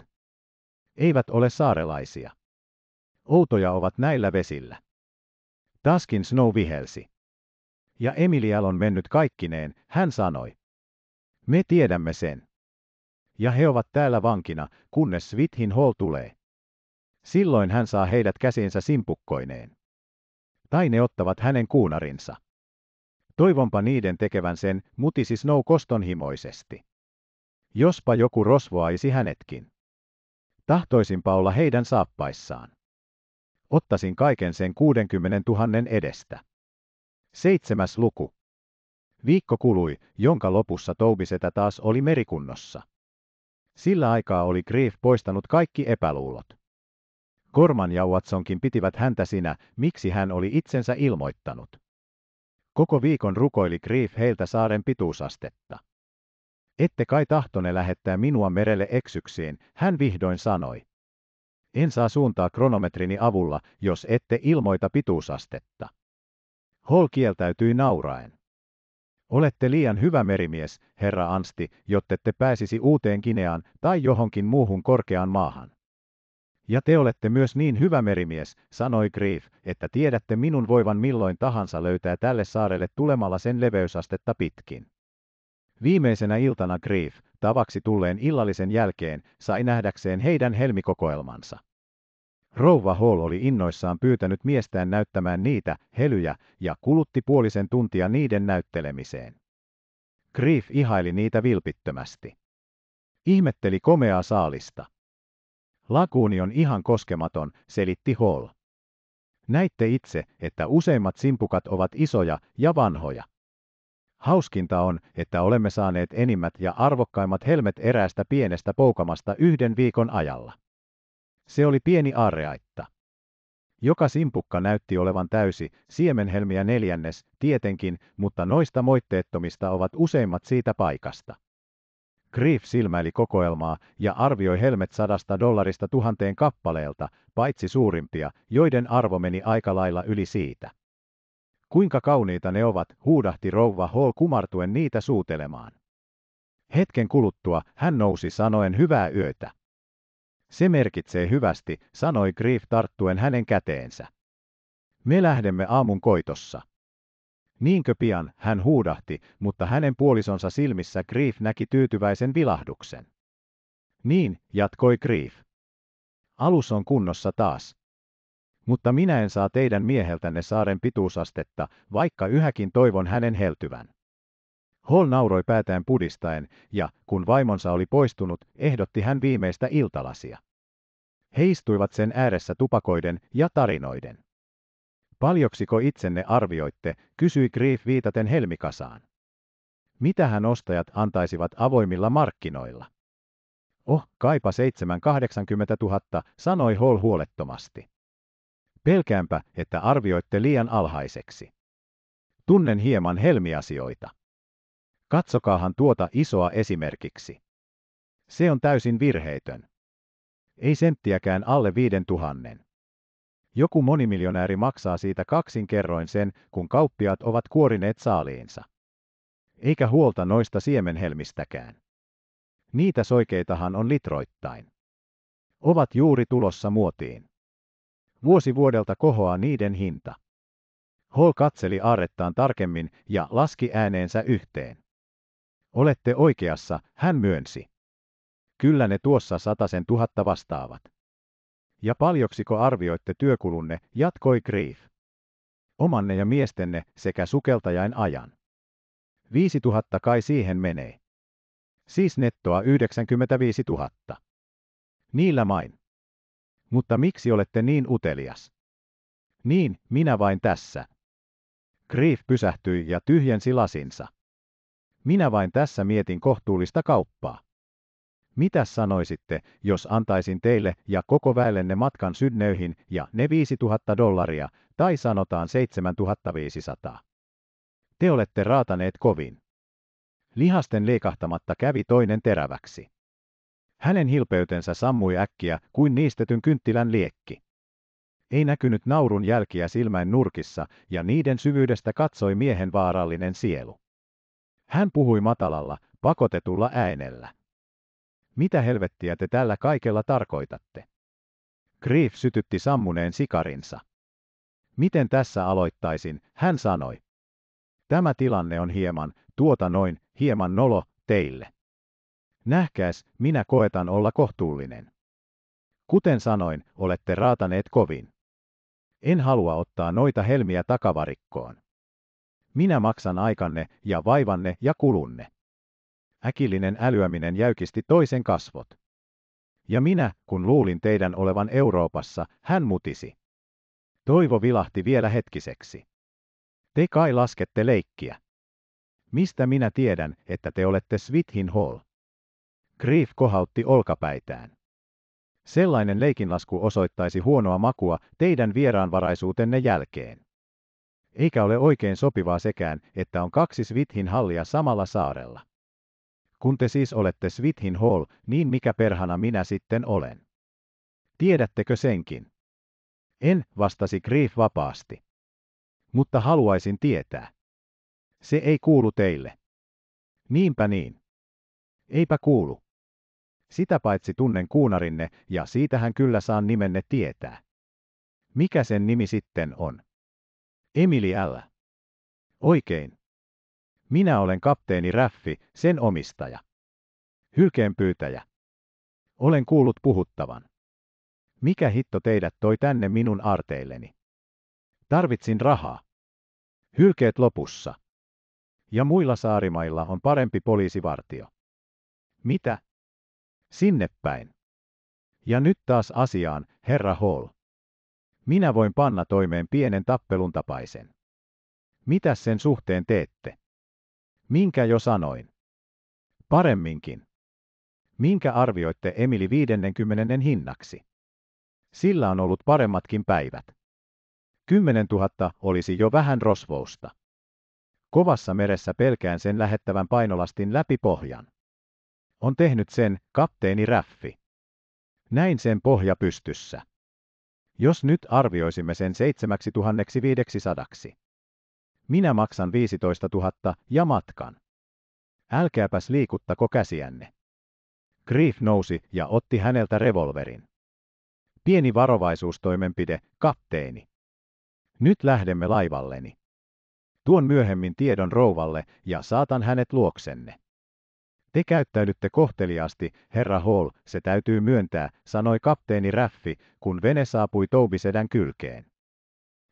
eivät ole saarelaisia. Outoja ovat näillä vesillä. Taskin Snow vihelsi. Ja Emilial on mennyt kaikkineen, hän sanoi. Me tiedämme sen. Ja he ovat täällä vankina, kunnes Svithin Hall tulee. Silloin hän saa heidät käsiinsä simpukkoineen. Tai ne ottavat hänen kuunarinsa. Toivonpa niiden tekevän sen, mutisi Snow kostonhimoisesti. Jospa joku rosvoaisi hänetkin. Tahtoisin olla heidän saappaissaan. Ottaisin kaiken sen 60 000 edestä. Seitsemäs luku. Viikko kului, jonka lopussa Toubisetä taas oli merikunnossa. Sillä aikaa oli Grief poistanut kaikki epäluulot. Korman ja Watsonkin pitivät häntä sinä, miksi hän oli itsensä ilmoittanut. Koko viikon rukoili Grief heiltä saaren pituusastetta. Ette kai tahtone lähettää minua merelle eksyksiin, hän vihdoin sanoi. En saa suuntaa kronometrini avulla, jos ette ilmoita pituusastetta. Hall kieltäytyi nauraen. Olette liian hyvä merimies, herra Ansti, jottette pääsisi uuteen Kineaan tai johonkin muuhun korkeaan maahan. Ja te olette myös niin hyvä merimies, sanoi Grief, että tiedätte minun voivan milloin tahansa löytää tälle saarelle tulemalla sen leveysastetta pitkin. Viimeisenä iltana Grief, tavaksi tulleen illallisen jälkeen, sai nähdäkseen heidän helmikokoelmansa. Rouva Hall oli innoissaan pyytänyt miestään näyttämään niitä helyjä ja kulutti puolisen tuntia niiden näyttelemiseen. Grief ihaili niitä vilpittömästi. Ihmetteli komeaa saalista. Lakuuni on ihan koskematon, selitti Hall. Näitte itse, että useimmat simpukat ovat isoja ja vanhoja. Hauskinta on, että olemme saaneet enimmät ja arvokkaimmat helmet eräästä pienestä poukamasta yhden viikon ajalla. Se oli pieni areaitta. Joka simpukka näytti olevan täysi, siemenhelmiä neljännes, tietenkin, mutta noista moitteettomista ovat useimmat siitä paikasta. Griff silmäili kokoelmaa ja arvioi helmet sadasta dollarista tuhanteen kappaleelta, paitsi suurimpia, joiden arvo meni aika lailla yli siitä. Kuinka kauniita ne ovat, huudahti rouva Hall kumartuen niitä suutelemaan. Hetken kuluttua hän nousi sanoen hyvää yötä. Se merkitsee hyvästi, sanoi Grief tarttuen hänen käteensä. Me lähdemme aamun koitossa. Niinkö pian, hän huudahti, mutta hänen puolisonsa silmissä Grief näki tyytyväisen vilahduksen. Niin, jatkoi Grief. Alus on kunnossa taas mutta minä en saa teidän mieheltänne saaren pituusastetta, vaikka yhäkin toivon hänen heltyvän. Hall nauroi päätään pudistaen, ja kun vaimonsa oli poistunut, ehdotti hän viimeistä iltalasia. He istuivat sen ääressä tupakoiden ja tarinoiden. Paljoksiko itsenne arvioitte, kysyi Grief viitaten helmikasaan. Mitähän ostajat antaisivat avoimilla markkinoilla? Oh, kaipa 780 000, sanoi Hall huolettomasti. Pelkäänpä, että arvioitte liian alhaiseksi. Tunnen hieman helmiasioita. Katsokaahan tuota isoa esimerkiksi. Se on täysin virheitön. Ei senttiäkään alle viiden tuhannen. Joku monimiljonääri maksaa siitä kaksinkerroin sen, kun kauppiaat ovat kuorineet saaliinsa. Eikä huolta noista siemenhelmistäkään. Niitä soikeitahan on litroittain. Ovat juuri tulossa muotiin. Vuosi vuodelta kohoaa niiden hinta. Hall katseli aarettaan tarkemmin ja laski ääneensä yhteen. Olette oikeassa, hän myönsi. Kyllä ne tuossa sataisen tuhatta vastaavat. Ja paljoksiko arvioitte työkulunne, jatkoi Grief. Omanne ja miestenne sekä sukeltajain ajan. tuhatta kai siihen menee. Siis nettoa 95 000. Niillä main. Mutta miksi olette niin utelias? Niin, minä vain tässä. Grief pysähtyi ja tyhjensi lasinsa. Minä vain tässä mietin kohtuullista kauppaa. Mitä sanoisitte, jos antaisin teille ja koko väellenne matkan sydneyhin ja ne 5000 dollaria, tai sanotaan 7500? Te olette raataneet kovin. Lihasten leikahtamatta kävi toinen teräväksi. Hänen hilpeytensä sammui äkkiä kuin niistetyn kynttilän liekki. Ei näkynyt naurun jälkiä silmäin nurkissa, ja niiden syvyydestä katsoi miehen vaarallinen sielu. Hän puhui matalalla, pakotetulla äänellä. Mitä helvettiä te tällä kaikella tarkoitatte? Grief sytytti sammuneen sikarinsa. Miten tässä aloittaisin, hän sanoi. Tämä tilanne on hieman, tuota noin, hieman nolo teille. Nähkääs, minä koetan olla kohtuullinen. Kuten sanoin, olette raataneet kovin. En halua ottaa noita helmiä takavarikkoon. Minä maksan aikanne ja vaivanne ja kulunne. Äkillinen älyäminen jäykisti toisen kasvot. Ja minä, kun luulin teidän olevan Euroopassa, hän mutisi. Toivo vilahti vielä hetkiseksi. Te kai laskette leikkiä. Mistä minä tiedän, että te olette Swithin Hall? Grief kohautti olkapäitään. Sellainen leikinlasku osoittaisi huonoa makua teidän vieraanvaraisuutenne jälkeen. Eikä ole oikein sopivaa sekään, että on kaksi Svithin hallia samalla saarella. Kun te siis olette Svithin Hall, niin mikä perhana minä sitten olen? Tiedättekö senkin? En, vastasi Grief vapaasti. Mutta haluaisin tietää. Se ei kuulu teille. Niinpä niin. Eipä kuulu. Sitä paitsi tunnen kuunarinne, ja siitähän kyllä saan nimenne tietää. Mikä sen nimi sitten on? Emili L. Oikein. Minä olen kapteeni Raffi, sen omistaja. pyytäjä. Olen kuullut puhuttavan. Mikä hitto teidät toi tänne minun arteilleni? Tarvitsin rahaa. Hylkeet lopussa. Ja muilla saarimailla on parempi poliisivartio. Mitä? Sinne päin. Ja nyt taas asiaan, herra Hall. Minä voin panna toimeen pienen tappelun tapaisen. Mitä sen suhteen teette? Minkä jo sanoin? Paremminkin. Minkä arvioitte Emili 50 hinnaksi? Sillä on ollut paremmatkin päivät. 10 000 olisi jo vähän rosvousta. Kovassa meressä pelkään sen lähettävän painolastin läpi pohjan on tehnyt sen kapteeni Raffi. Näin sen pohja pystyssä. Jos nyt arvioisimme sen 7500. Minä maksan 15 000 ja matkan. Älkääpäs liikuttako käsiänne. Grief nousi ja otti häneltä revolverin. Pieni varovaisuustoimenpide, kapteeni. Nyt lähdemme laivalleni. Tuon myöhemmin tiedon rouvalle ja saatan hänet luoksenne. Te käyttäydytte kohteliaasti, herra Hall, se täytyy myöntää, sanoi kapteeni Raffi, kun vene saapui Toubisedän kylkeen.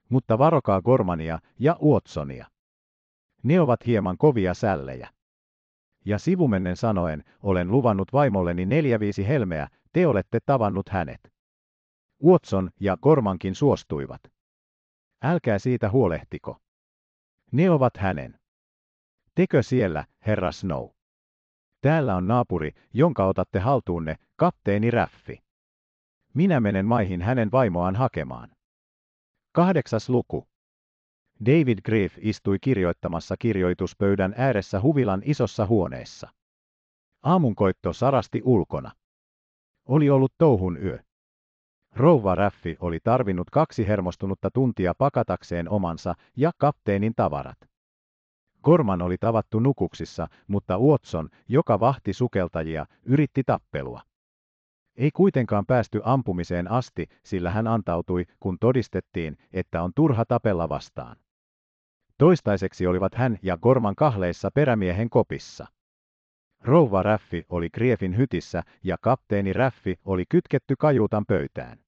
Mutta varokaa Gormania ja Uotsonia. Ne ovat hieman kovia sällejä. Ja sivumennen sanoen, olen luvannut vaimolleni neljä viisi helmeä, te olette tavannut hänet. Watson ja Gormankin suostuivat. Älkää siitä huolehtiko. Ne ovat hänen. Tekö siellä, herra Snow? Täällä on naapuri, jonka otatte haltuunne, kapteeni Raffi. Minä menen maihin hänen vaimoaan hakemaan. Kahdeksas luku. David Griff istui kirjoittamassa kirjoituspöydän ääressä huvilan isossa huoneessa. Aamunkoitto sarasti ulkona. Oli ollut touhun yö. Rouva Raffi oli tarvinnut kaksi hermostunutta tuntia pakatakseen omansa ja kapteenin tavarat. Gorman oli tavattu nukuksissa, mutta Watson, joka vahti sukeltajia, yritti tappelua. Ei kuitenkaan päästy ampumiseen asti, sillä hän antautui, kun todistettiin, että on turha tapella vastaan. Toistaiseksi olivat hän ja Gorman kahleissa perämiehen kopissa. Rouva Räffi oli Griefin hytissä ja kapteeni Räffi oli kytketty kajuutan pöytään.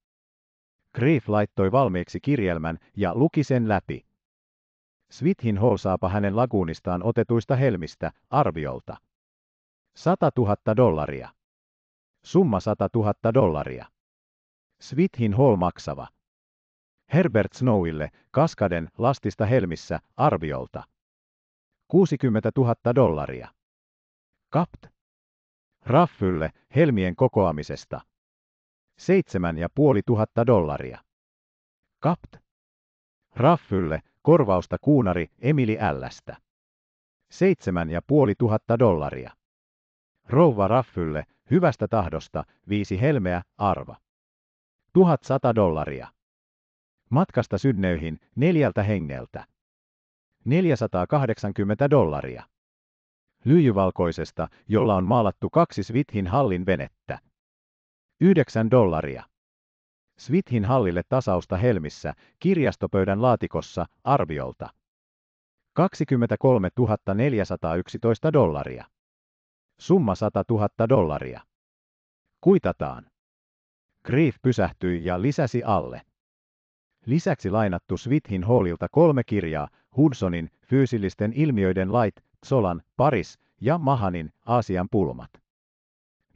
Grief laittoi valmiiksi kirjelmän ja luki sen läpi. Svithin hoosaapa hänen laguunistaan otetuista helmistä, arviolta. 100 000 dollaria. Summa 100 000 dollaria. Svithin Hall maksava. Herbert Snowille, Kaskaden, lastista helmissä, arviolta. 60 000 dollaria. Kapt. Raffylle, helmien kokoamisesta. 7 500 dollaria. Kapt. Raffylle, Korvausta kuunari Emili Ällästä. Seitsemän ja puoli tuhatta dollaria. Rouva Raffylle, hyvästä tahdosta, viisi helmeä, arva. 1100 dollaria. Matkasta Sydneyhin neljältä hengeltä. 480 dollaria. Lyijyvalkoisesta, jolla on maalattu kaksi Svithin hallin venettä. 9 dollaria. Svithin hallille tasausta Helmissä, kirjastopöydän laatikossa, arviolta 23 411 dollaria. Summa 100 000 dollaria. Kuitataan. Grief pysähtyi ja lisäsi alle. Lisäksi lainattu Svithin Hallilta kolme kirjaa, Hudsonin Fyysillisten ilmiöiden lait, Solan, Paris ja Mahanin Aasian pulmat.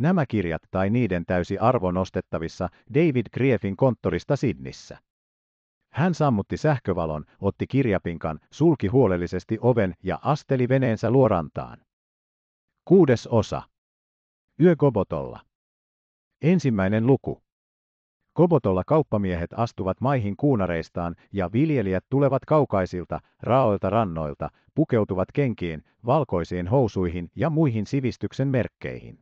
Nämä kirjat tai niiden täysi arvo nostettavissa David Griefin konttorista Sidnissä. Hän sammutti sähkövalon, otti kirjapinkan, sulki huolellisesti oven ja asteli veneensä luorantaan. Kuudes osa. Yö Kobotolla. Ensimmäinen luku. Kobotolla kauppamiehet astuvat maihin kuunareistaan ja viljelijät tulevat kaukaisilta, raoilta rannoilta, pukeutuvat kenkiin, valkoisiin housuihin ja muihin sivistyksen merkkeihin.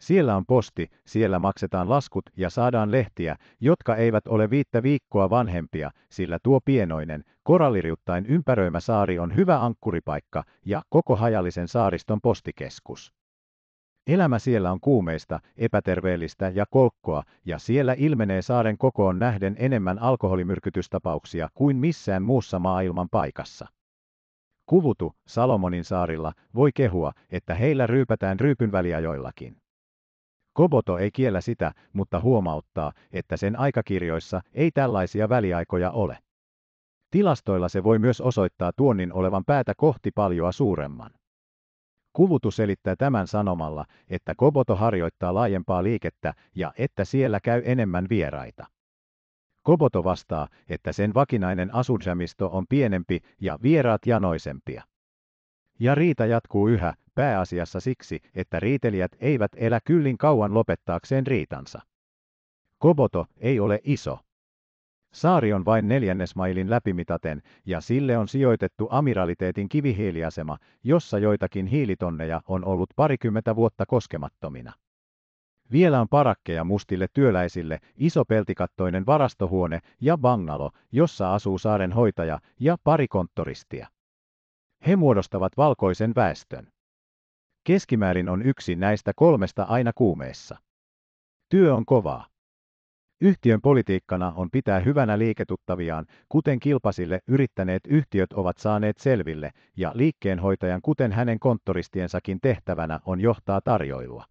Siellä on posti, siellä maksetaan laskut ja saadaan lehtiä, jotka eivät ole viittä viikkoa vanhempia, sillä tuo pienoinen, koralliriuttain ympäröimä saari on hyvä ankkuripaikka ja koko hajallisen saariston postikeskus. Elämä siellä on kuumeista, epäterveellistä ja kolkkoa, ja siellä ilmenee saaren kokoon nähden enemmän alkoholimyrkytystapauksia kuin missään muussa maailman paikassa. Kuvutu Salomonin saarilla voi kehua, että heillä ryypätään ryypyn väliajoillakin. Koboto ei kiellä sitä, mutta huomauttaa, että sen aikakirjoissa ei tällaisia väliaikoja ole. Tilastoilla se voi myös osoittaa tuonnin olevan päätä kohti paljoa suuremman. Kuvutu selittää tämän sanomalla, että Koboto harjoittaa laajempaa liikettä ja että siellä käy enemmän vieraita. Koboto vastaa, että sen vakinainen asunsamisto on pienempi ja vieraat janoisempia. Ja riita jatkuu yhä, pääasiassa siksi, että riitelijät eivät elä kyllin kauan lopettaakseen riitansa. Koboto ei ole iso. Saari on vain neljännesmailin läpimitaten, ja sille on sijoitettu amiraliteetin kivihiiliasema, jossa joitakin hiilitonneja on ollut parikymmentä vuotta koskemattomina. Vielä on parakkeja mustille työläisille, iso peltikattoinen varastohuone ja bangalo, jossa asuu saaren hoitaja ja pari konttoristia. He muodostavat valkoisen väestön. Keskimäärin on yksi näistä kolmesta aina kuumeessa. Työ on kovaa. Yhtiön politiikkana on pitää hyvänä liiketuttaviaan, kuten kilpasille yrittäneet yhtiöt ovat saaneet selville, ja liikkeenhoitajan kuten hänen konttoristiensakin tehtävänä on johtaa tarjoilua.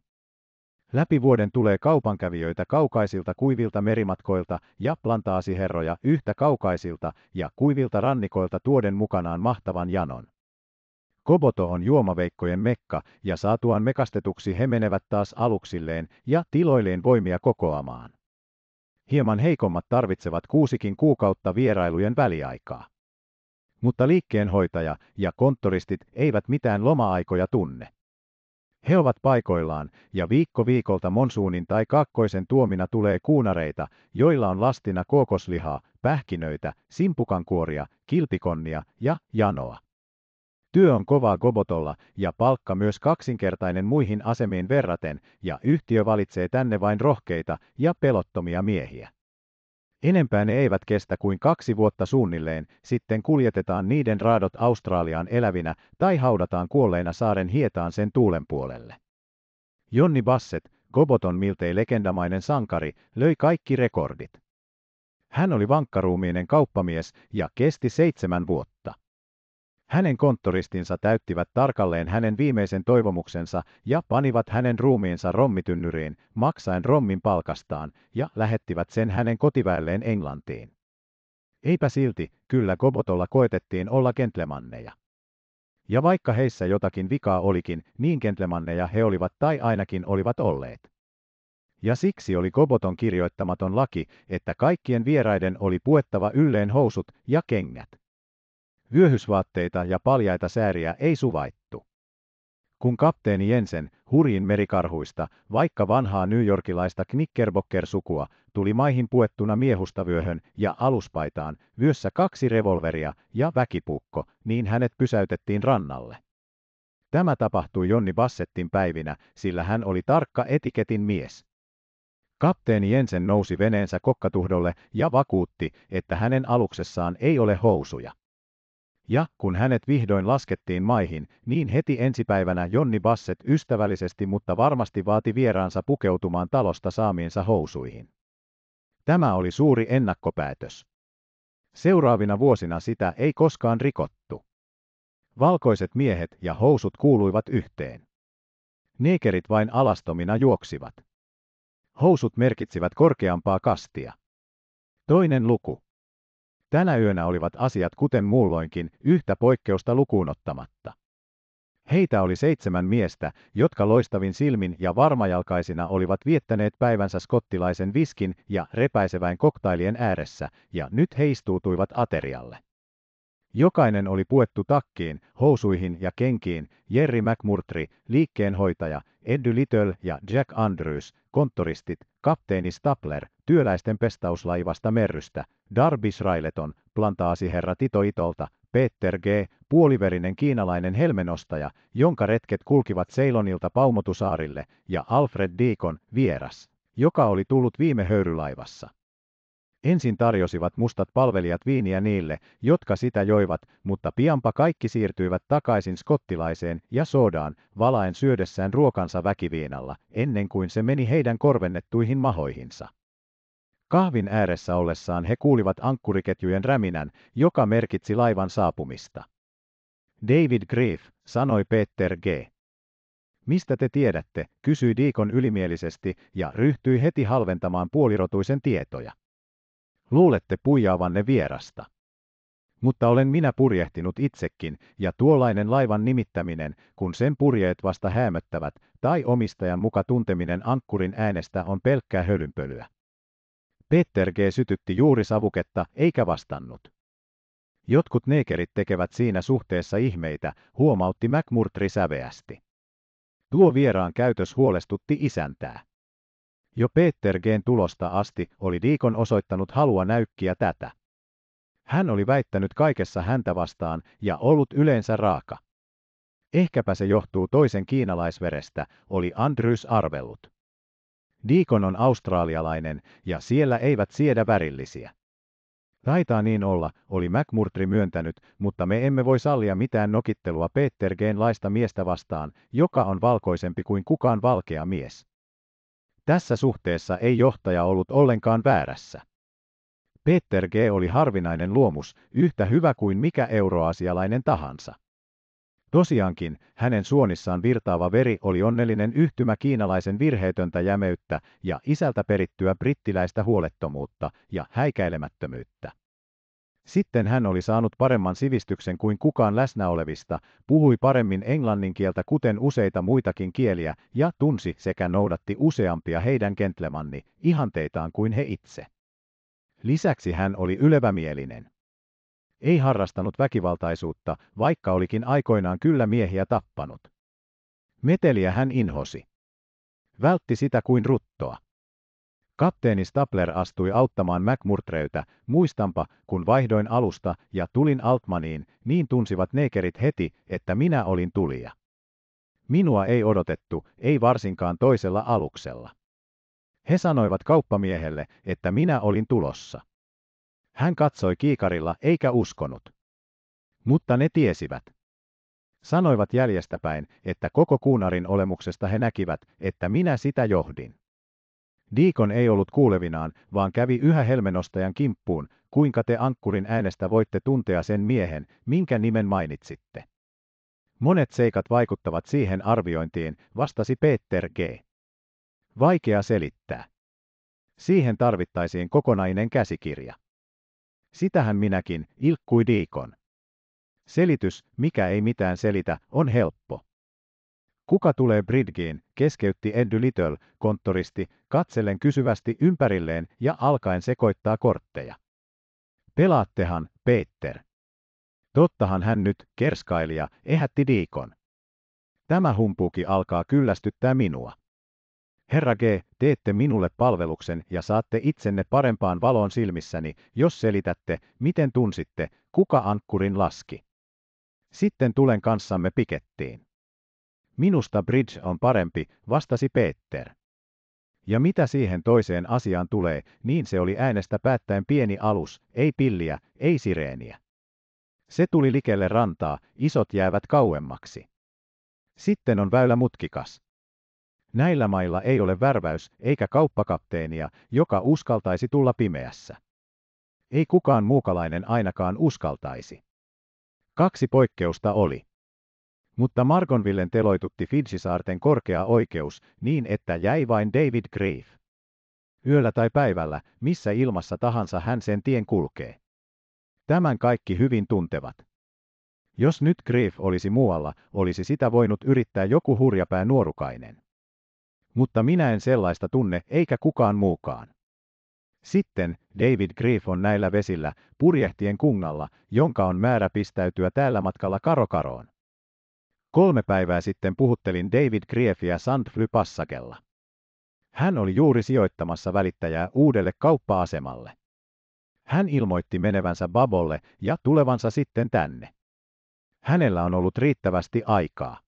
Läpi vuoden tulee kaupankävijöitä kaukaisilta kuivilta merimatkoilta ja plantaasiherroja yhtä kaukaisilta ja kuivilta rannikoilta tuoden mukanaan mahtavan janon. Koboto on juomaveikkojen mekka, ja saatuaan mekastetuksi he menevät taas aluksilleen ja tiloilleen voimia kokoamaan. Hieman heikommat tarvitsevat kuusikin kuukautta vierailujen väliaikaa. Mutta liikkeenhoitaja ja konttoristit eivät mitään loma-aikoja tunne. He ovat paikoillaan, ja viikko viikolta monsuunin tai kaakkoisen tuomina tulee kuunareita, joilla on lastina kookoslihaa, pähkinöitä, simpukankuoria, kilpikonnia ja janoa. Työ on kovaa Gobotolla ja palkka myös kaksinkertainen muihin asemiin verraten, ja yhtiö valitsee tänne vain rohkeita ja pelottomia miehiä. Enempää ne eivät kestä kuin kaksi vuotta suunnilleen, sitten kuljetetaan niiden raadot Australiaan elävinä tai haudataan kuolleina saaren hietaan sen tuulen puolelle. Jonni Bassett, Goboton miltei legendamainen sankari, löi kaikki rekordit. Hän oli vankkaruumiinen kauppamies ja kesti seitsemän vuotta. Hänen konttoristinsa täyttivät tarkalleen hänen viimeisen toivomuksensa ja panivat hänen ruumiinsa rommitynnyriin, maksaen rommin palkastaan, ja lähettivät sen hänen kotiväelleen Englantiin. Eipä silti, kyllä Gobotolla koetettiin olla kentlemanneja. Ja vaikka heissä jotakin vikaa olikin, niin kentlemanneja he olivat tai ainakin olivat olleet. Ja siksi oli Goboton kirjoittamaton laki, että kaikkien vieraiden oli puettava ylleen housut ja kengät. Vyöhysvaatteita ja paljaita sääriä ei suvaittu. Kun kapteeni Jensen, hurjin merikarhuista, vaikka vanhaa newyorkilaista Knickerbocker-sukua, tuli maihin puettuna miehustavyöhön ja aluspaitaan, vyössä kaksi revolveria ja väkipuukko, niin hänet pysäytettiin rannalle. Tämä tapahtui Jonni Bassettin päivinä, sillä hän oli tarkka etiketin mies. Kapteeni Jensen nousi veneensä kokkatuhdolle ja vakuutti, että hänen aluksessaan ei ole housuja. Ja kun hänet vihdoin laskettiin maihin, niin heti ensipäivänä Jonni Basset ystävällisesti mutta varmasti vaati vieraansa pukeutumaan talosta saamiinsa housuihin. Tämä oli suuri ennakkopäätös. Seuraavina vuosina sitä ei koskaan rikottu. Valkoiset miehet ja housut kuuluivat yhteen. Neekerit vain alastomina juoksivat. Housut merkitsivät korkeampaa kastia. Toinen luku. Tänä yönä olivat asiat kuten muulloinkin, yhtä poikkeusta lukuun ottamatta. Heitä oli seitsemän miestä, jotka loistavin silmin ja varmajalkaisina olivat viettäneet päivänsä skottilaisen viskin ja repäisevän koktailien ääressä, ja nyt he istuutuivat aterialle. Jokainen oli puettu takkiin, housuihin ja kenkiin, Jerry McMurtry, liikkeenhoitaja, Eddy Little ja Jack Andrews, konttoristit, kapteeni Stapler, työläisten pestauslaivasta merrystä, Dar plantaasi herra Tito Itolta, Peter G., puoliverinen kiinalainen helmenostaja, jonka retket kulkivat Seilonilta Paumotusaarille, ja Alfred Deacon, vieras, joka oli tullut viime höyrylaivassa. Ensin tarjosivat mustat palvelijat viiniä niille, jotka sitä joivat, mutta pianpa kaikki siirtyivät takaisin skottilaiseen ja soodaan, valaen syödessään ruokansa väkiviinalla, ennen kuin se meni heidän korvennettuihin mahoihinsa. Kahvin ääressä ollessaan he kuulivat ankkuriketjujen räminän, joka merkitsi laivan saapumista. David Grief, sanoi Peter G. Mistä te tiedätte, kysyi Diikon ylimielisesti ja ryhtyi heti halventamaan puolirotuisen tietoja. Luulette puijaavanne vierasta. Mutta olen minä purjehtinut itsekin, ja tuollainen laivan nimittäminen, kun sen purjeet vasta häämöttävät, tai omistajan muka tunteminen ankkurin äänestä on pelkkää hölynpölyä. Peter G. sytytti juuri savuketta, eikä vastannut. Jotkut neekerit tekevät siinä suhteessa ihmeitä, huomautti McMurtry säveästi. Tuo vieraan käytös huolestutti isäntää. Jo Peter Geen tulosta asti oli Diikon osoittanut halua näykkiä tätä. Hän oli väittänyt kaikessa häntä vastaan ja ollut yleensä raaka. Ehkäpä se johtuu toisen kiinalaisverestä, oli Andrews arvellut. Diikon on australialainen ja siellä eivät siedä värillisiä. Taitaa niin olla, oli McMurtry myöntänyt, mutta me emme voi sallia mitään nokittelua Peter Geen laista miestä vastaan, joka on valkoisempi kuin kukaan valkea mies. Tässä suhteessa ei johtaja ollut ollenkaan väärässä. Peter G. oli harvinainen luomus, yhtä hyvä kuin mikä euroasialainen tahansa. Tosiaankin, hänen suonissaan virtaava veri oli onnellinen yhtymä kiinalaisen virheetöntä jämeyttä ja isältä perittyä brittiläistä huolettomuutta ja häikäilemättömyyttä. Sitten hän oli saanut paremman sivistyksen kuin kukaan läsnä olevista, puhui paremmin englannin kieltä kuten useita muitakin kieliä ja tunsi sekä noudatti useampia heidän kentlemanni ihanteitaan kuin he itse. Lisäksi hän oli ylevämielinen ei harrastanut väkivaltaisuutta, vaikka olikin aikoinaan kyllä miehiä tappanut. Meteliä hän inhosi. Vältti sitä kuin ruttoa. Kapteeni Stapler astui auttamaan McMurtreytä, muistanpa, kun vaihdoin alusta ja tulin Altmaniin, niin tunsivat neikerit heti, että minä olin tulija. Minua ei odotettu, ei varsinkaan toisella aluksella. He sanoivat kauppamiehelle, että minä olin tulossa. Hän katsoi kiikarilla eikä uskonut. Mutta ne tiesivät. Sanoivat jäljestäpäin, että koko kuunarin olemuksesta he näkivät, että minä sitä johdin. Diikon ei ollut kuulevinaan, vaan kävi yhä helmenostajan kimppuun, kuinka te ankkurin äänestä voitte tuntea sen miehen, minkä nimen mainitsitte. Monet seikat vaikuttavat siihen arviointiin, vastasi Peter G. Vaikea selittää. Siihen tarvittaisiin kokonainen käsikirja. Sitähän minäkin, ilkkui Diikon. Selitys, mikä ei mitään selitä, on helppo. Kuka tulee Bridgiin, keskeytti Eddy Little, konttoristi, katsellen kysyvästi ympärilleen ja alkaen sekoittaa kortteja. Pelaattehan, Peter. Tottahan hän nyt, kerskailija, ehätti Diikon. Tämä humpuki alkaa kyllästyttää minua. Herra G, teette minulle palveluksen ja saatte itsenne parempaan valoon silmissäni, jos selitätte, miten tunsitte, kuka ankkurin laski. Sitten tulen kanssamme pikettiin. Minusta bridge on parempi, vastasi Peter. Ja mitä siihen toiseen asiaan tulee, niin se oli äänestä päättäen pieni alus, ei pilliä, ei sireeniä. Se tuli likelle rantaa, isot jäävät kauemmaksi. Sitten on väylä mutkikas. Näillä mailla ei ole värväys- eikä kauppakapteenia, joka uskaltaisi tulla pimeässä. Ei kukaan muukalainen ainakaan uskaltaisi. Kaksi poikkeusta oli. Mutta Margonvillen teloitutti Fidsisaarten korkea oikeus niin, että jäi vain David Grief. Yöllä tai päivällä, missä ilmassa tahansa hän sen tien kulkee. Tämän kaikki hyvin tuntevat. Jos nyt Grief olisi muualla, olisi sitä voinut yrittää joku hurjapää nuorukainen mutta minä en sellaista tunne eikä kukaan muukaan. Sitten David Grief on näillä vesillä, purjehtien kungalla, jonka on määrä pistäytyä tällä matkalla karokaroon. Kolme päivää sitten puhuttelin David Griefiä Sandfly-passakella. Hän oli juuri sijoittamassa välittäjää uudelle kauppa-asemalle. Hän ilmoitti menevänsä Babolle ja tulevansa sitten tänne. Hänellä on ollut riittävästi aikaa.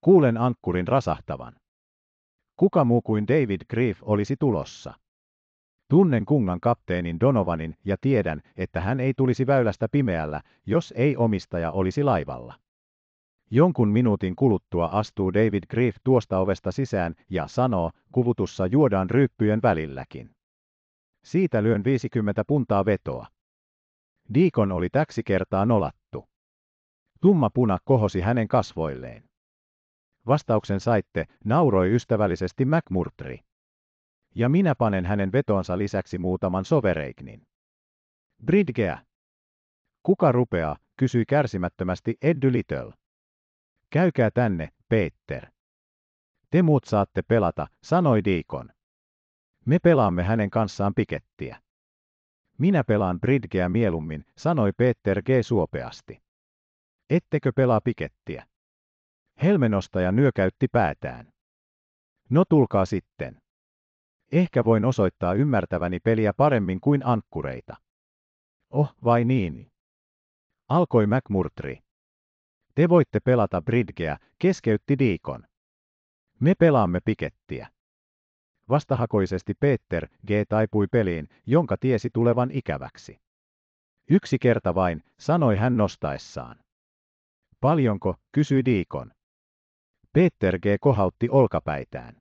Kuulen ankkurin rasahtavan. Kuka muu kuin David Grief olisi tulossa? Tunnen kungan kapteenin Donovanin ja tiedän, että hän ei tulisi väylästä pimeällä, jos ei omistaja olisi laivalla. Jonkun minuutin kuluttua astuu David Grief tuosta ovesta sisään ja sanoo, kuvutussa juodaan ryyppyjen välilläkin. Siitä lyön 50 puntaa vetoa. Diikon oli täksi kertaa nolattu. Tumma puna kohosi hänen kasvoilleen. Vastauksen saitte, nauroi ystävällisesti McMurtry. Ja minä panen hänen vetoonsa lisäksi muutaman sovereiknin. Bridgeä. Kuka rupeaa, kysyi kärsimättömästi Eddy Little. Käykää tänne, Peter. Te muut saatte pelata, sanoi Diikon. Me pelaamme hänen kanssaan pikettiä. Minä pelaan Bridgeä mieluummin, sanoi Peter G. suopeasti. Ettekö pelaa pikettiä? Helmenostaja nyökäytti päätään. No tulkaa sitten. Ehkä voin osoittaa ymmärtäväni peliä paremmin kuin ankkureita. Oh, vai niin? Alkoi McMurtry. Te voitte pelata bridgeä, keskeytti Diikon. Me pelaamme pikettiä. Vastahakoisesti Peter G. taipui peliin, jonka tiesi tulevan ikäväksi. Yksi kerta vain, sanoi hän nostaessaan. Paljonko, kysyi Diikon. Peter G. kohautti olkapäitään.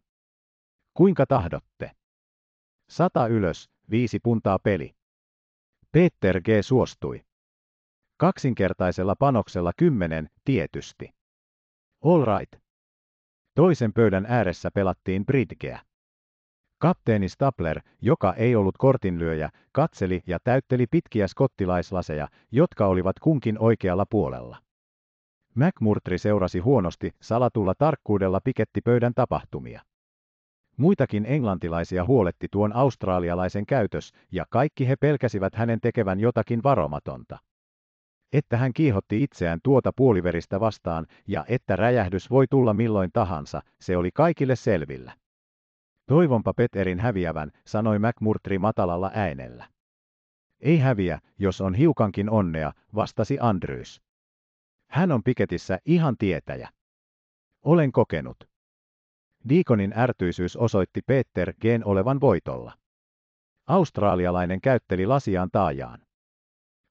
Kuinka tahdotte? Sata ylös, viisi puntaa peli. Peter G. suostui. Kaksinkertaisella panoksella kymmenen, tietysti. All right. Toisen pöydän ääressä pelattiin bridgeä. Kapteeni Stapler, joka ei ollut kortinlyöjä, katseli ja täytteli pitkiä skottilaislaseja, jotka olivat kunkin oikealla puolella. McMurtry seurasi huonosti salatulla tarkkuudella pikettipöydän tapahtumia. Muitakin englantilaisia huoletti tuon australialaisen käytös, ja kaikki he pelkäsivät hänen tekevän jotakin varomatonta. Että hän kiihotti itseään tuota puoliveristä vastaan, ja että räjähdys voi tulla milloin tahansa, se oli kaikille selvillä. Toivonpa Peterin häviävän, sanoi McMurtry matalalla äänellä. Ei häviä, jos on hiukankin onnea, vastasi Andrews. Hän on piketissä ihan tietäjä. Olen kokenut. Diikonin ärtyisyys osoitti Peter Geen olevan voitolla. Australialainen käytteli lasiaan taajaan.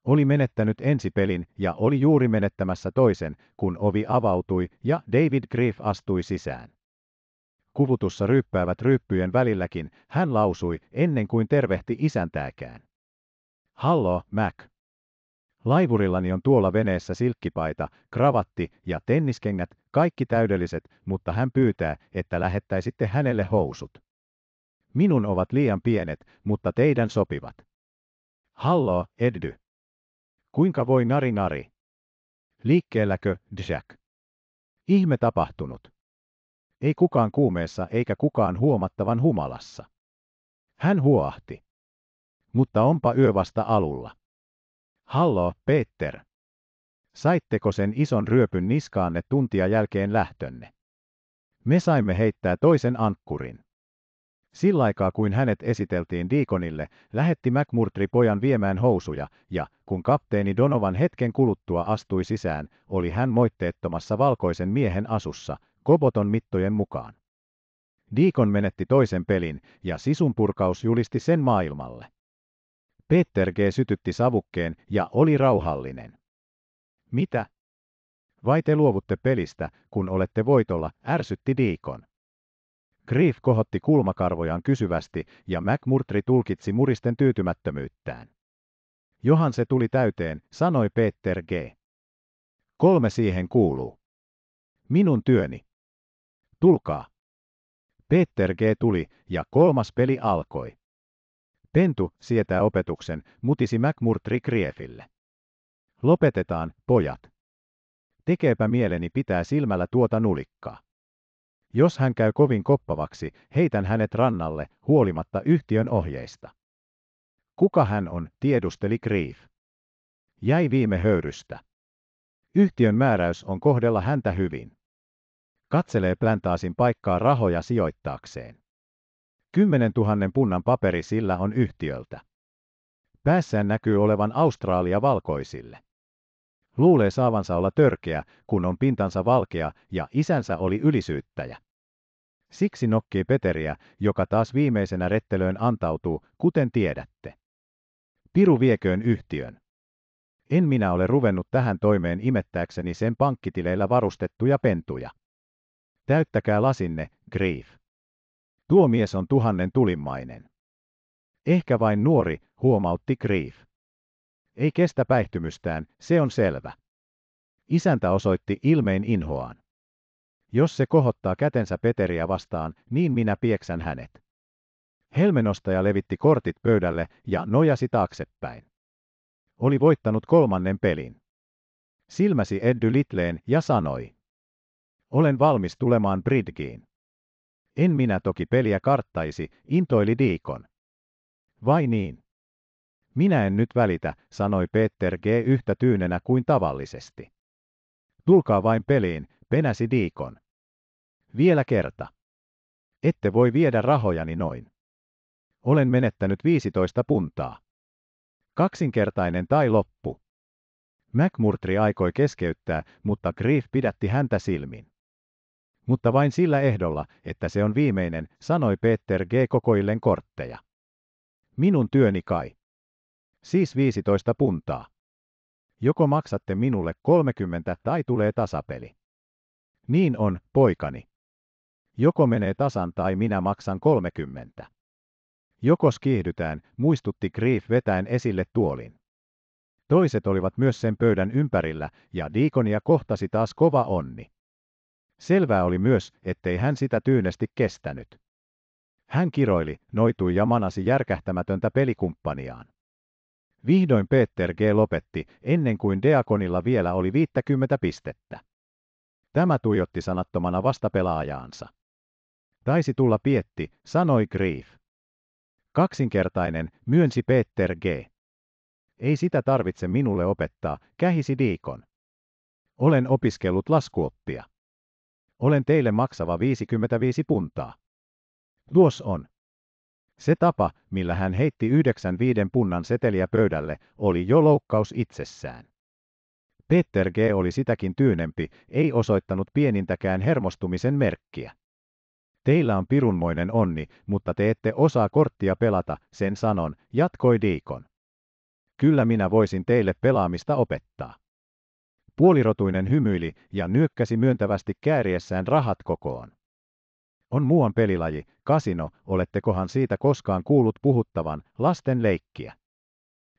Oli menettänyt ensipelin ja oli juuri menettämässä toisen, kun ovi avautui ja David Griff astui sisään. Kuvutussa ryppäävät ryppyjen välilläkin hän lausui ennen kuin tervehti isäntääkään. Hallo, Mac. Laivurillani on tuolla veneessä silkkipaita, kravatti ja tenniskengät, kaikki täydelliset, mutta hän pyytää, että lähettäisitte hänelle housut. Minun ovat liian pienet, mutta teidän sopivat. Hallo, Eddy. Kuinka voi nari nari? Liikkeelläkö, Jack? Ihme tapahtunut. Ei kukaan kuumeessa eikä kukaan huomattavan humalassa. Hän huoahti. Mutta onpa yö vasta alulla. Hallo, Peter. Saitteko sen ison ryöpyn niskaanne tuntia jälkeen lähtönne? Me saimme heittää toisen ankkurin. Sillä aikaa kuin hänet esiteltiin diikonille, lähetti McMurtry pojan viemään housuja, ja kun kapteeni Donovan hetken kuluttua astui sisään, oli hän moitteettomassa valkoisen miehen asussa, koboton mittojen mukaan. Diikon menetti toisen pelin, ja sisunpurkaus julisti sen maailmalle. Peter G. sytytti savukkeen ja oli rauhallinen. Mitä? Vai te luovutte pelistä, kun olette voitolla, ärsytti Diikon. Grief kohotti kulmakarvojaan kysyvästi ja McMurtry tulkitsi muristen tyytymättömyyttään. Johan se tuli täyteen, sanoi Peter G. Kolme siihen kuuluu. Minun työni. Tulkaa. Peter G. tuli ja kolmas peli alkoi. Pentu sietää opetuksen, mutisi McMurtry Griefille. Lopetetaan, pojat. Tekeepä mieleni pitää silmällä tuota nulikkaa. Jos hän käy kovin koppavaksi, heitän hänet rannalle, huolimatta yhtiön ohjeista. Kuka hän on, tiedusteli Grief. Jäi viime höyrystä. Yhtiön määräys on kohdella häntä hyvin. Katselee plantaasin paikkaa rahoja sijoittaakseen. 10 000 punnan paperi sillä on yhtiöltä. Päässään näkyy olevan Australia valkoisille. Luulee saavansa olla törkeä, kun on pintansa valkea ja isänsä oli ylisyyttäjä. Siksi nokkii Peteriä, joka taas viimeisenä rettelöön antautuu, kuten tiedätte. Piru vieköön yhtiön. En minä ole ruvennut tähän toimeen imettääkseni sen pankkitileillä varustettuja pentuja. Täyttäkää lasinne, Grief. Tuo mies on tuhannen tulimmainen. Ehkä vain nuori, huomautti Grief. Ei kestä päihtymystään, se on selvä. Isäntä osoitti ilmein inhoaan. Jos se kohottaa kätensä Peteriä vastaan, niin minä pieksän hänet. Helmenostaja levitti kortit pöydälle ja nojasi taaksepäin. Oli voittanut kolmannen pelin. Silmäsi Eddy Litleen ja sanoi. Olen valmis tulemaan Bridgiin. En minä toki peliä karttaisi, intoili Diikon. Vai niin? Minä en nyt välitä, sanoi Peter G. yhtä tyynenä kuin tavallisesti. Tulkaa vain peliin, penäsi Diikon. Vielä kerta. Ette voi viedä rahojani noin. Olen menettänyt 15 puntaa. Kaksinkertainen tai loppu. McMurtry aikoi keskeyttää, mutta Grief pidätti häntä silmin mutta vain sillä ehdolla, että se on viimeinen, sanoi Peter G. kokoillen kortteja. Minun työni kai. Siis 15 puntaa. Joko maksatte minulle 30 tai tulee tasapeli. Niin on, poikani. Joko menee tasan tai minä maksan 30. Jokos kiihdytään, muistutti Grief vetäen esille tuolin. Toiset olivat myös sen pöydän ympärillä, ja diikonia kohtasi taas kova onni. Selvää oli myös, ettei hän sitä tyynesti kestänyt. Hän kiroili, noitui ja manasi järkähtämätöntä pelikumppaniaan. Vihdoin Peter G. lopetti, ennen kuin Deakonilla vielä oli 50 pistettä. Tämä tuijotti sanattomana vastapelaajaansa. Taisi tulla pietti, sanoi Grief. Kaksinkertainen, myönsi Peter G. Ei sitä tarvitse minulle opettaa, kähisi Diikon. Olen opiskellut laskuoppia olen teille maksava 55 puntaa. Tuos on. Se tapa, millä hän heitti yhdeksän viiden punnan seteliä pöydälle, oli jo loukkaus itsessään. Peter G. oli sitäkin tyynempi, ei osoittanut pienintäkään hermostumisen merkkiä. Teillä on pirunmoinen onni, mutta te ette osaa korttia pelata, sen sanon, jatkoi Diikon. Kyllä minä voisin teille pelaamista opettaa. Puolirotuinen hymyili ja nyökkäsi myöntävästi kääriessään rahat kokoon. On muuan pelilaji, kasino, olettekohan siitä koskaan kuullut puhuttavan, lasten leikkiä.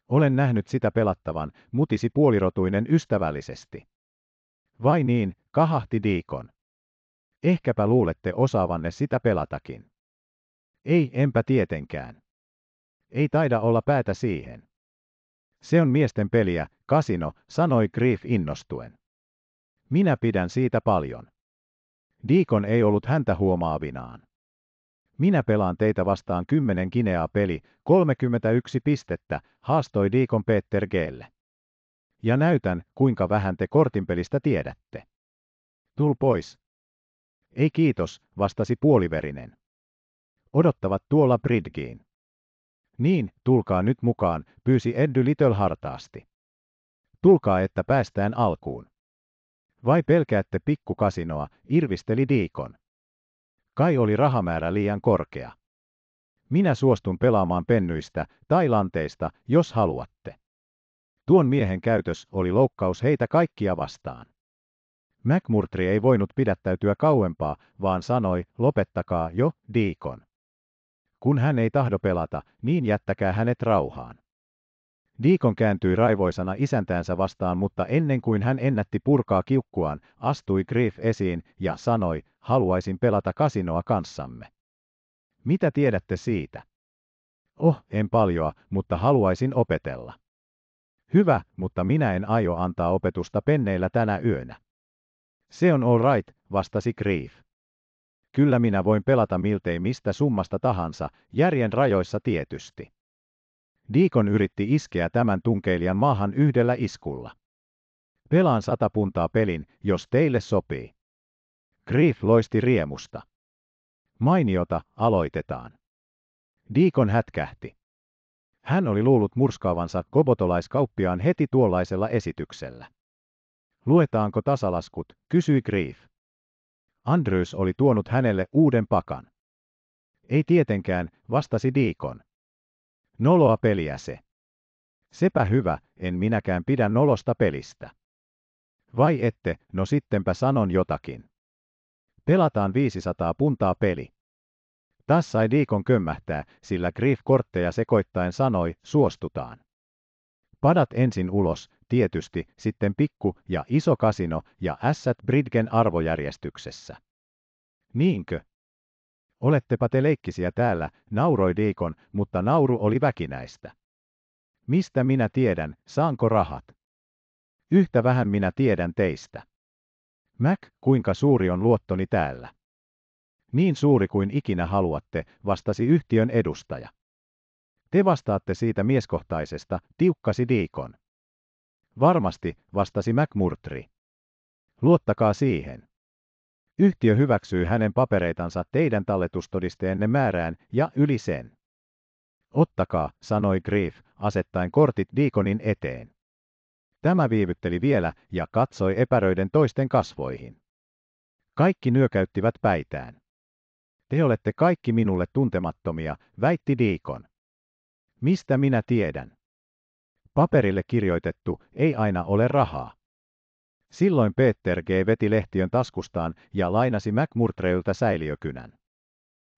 Olen nähnyt sitä pelattavan, mutisi puolirotuinen ystävällisesti. Vai niin, kahahti Diikon. Ehkäpä luulette osaavanne sitä pelatakin. Ei, enpä tietenkään. Ei taida olla päätä siihen. Se on miesten peliä, Kasino, sanoi Griff innostuen. Minä pidän siitä paljon. Diikon ei ollut häntä huomaavinaan. Minä pelaan teitä vastaan 10 kineaa peli, 31 pistettä, haastoi Diikon Peter Gelle. Ja näytän, kuinka vähän te kortinpelistä tiedätte. Tul pois. Ei kiitos, vastasi puoliverinen. Odottavat tuolla Bridgiin. Niin, tulkaa nyt mukaan, pyysi Eddy Little hartaasti. Tulkaa, että päästään alkuun. Vai pelkäätte pikkukasinoa, irvisteli Diikon. Kai oli rahamäärä liian korkea. Minä suostun pelaamaan pennyistä tai lanteista, jos haluatte. Tuon miehen käytös oli loukkaus heitä kaikkia vastaan. McMurtry ei voinut pidättäytyä kauempaa, vaan sanoi, lopettakaa jo, Diikon. Kun hän ei tahdo pelata, niin jättäkää hänet rauhaan. Diikon kääntyi raivoisana isäntäänsä vastaan, mutta ennen kuin hän ennätti purkaa kiukkuaan, astui Griff esiin ja sanoi, haluaisin pelata kasinoa kanssamme. Mitä tiedätte siitä? Oh, en paljoa, mutta haluaisin opetella. Hyvä, mutta minä en aio antaa opetusta penneillä tänä yönä. Se on all right, vastasi Grief. Kyllä minä voin pelata miltei mistä summasta tahansa, järjen rajoissa tietysti. Diikon yritti iskeä tämän tunkeilijan maahan yhdellä iskulla. Pelaan sata puntaa pelin, jos teille sopii. Griff loisti riemusta. Mainiota, aloitetaan. Diikon hätkähti. Hän oli luullut murskaavansa kobotolaiskauppiaan heti tuollaisella esityksellä. Luetaanko tasalaskut, kysyi Grief. Andrews oli tuonut hänelle uuden pakan. Ei tietenkään, vastasi Diikon. Noloa peliä se. Sepä hyvä, en minäkään pidä nolosta pelistä. Vai ette, no sittenpä sanon jotakin. Pelataan 500 puntaa peli. Taas sai Diikon kömmähtää, sillä Griff kortteja sekoittain sanoi, suostutaan. Padat ensin ulos, tietysti, sitten pikku ja iso kasino ja ässät Bridgen arvojärjestyksessä. Niinkö? Olettepa te leikkisiä täällä, nauroi Deacon, mutta nauru oli väkinäistä. Mistä minä tiedän, saanko rahat? Yhtä vähän minä tiedän teistä. Mac, kuinka suuri on luottoni täällä? Niin suuri kuin ikinä haluatte, vastasi yhtiön edustaja. Te vastaatte siitä mieskohtaisesta, tiukkasi Diikon. Varmasti, vastasi McMurtry. Luottakaa siihen. Yhtiö hyväksyy hänen papereitansa teidän talletustodisteenne määrään ja yli sen. Ottakaa, sanoi Griff, asettaen kortit Diikonin eteen. Tämä viivytteli vielä ja katsoi epäröiden toisten kasvoihin. Kaikki nyökäyttivät päitään. Te olette kaikki minulle tuntemattomia, väitti Diikon. Mistä minä tiedän? Paperille kirjoitettu ei aina ole rahaa. Silloin Peter G. veti lehtiön taskustaan ja lainasi McMurtreilta säiliökynän.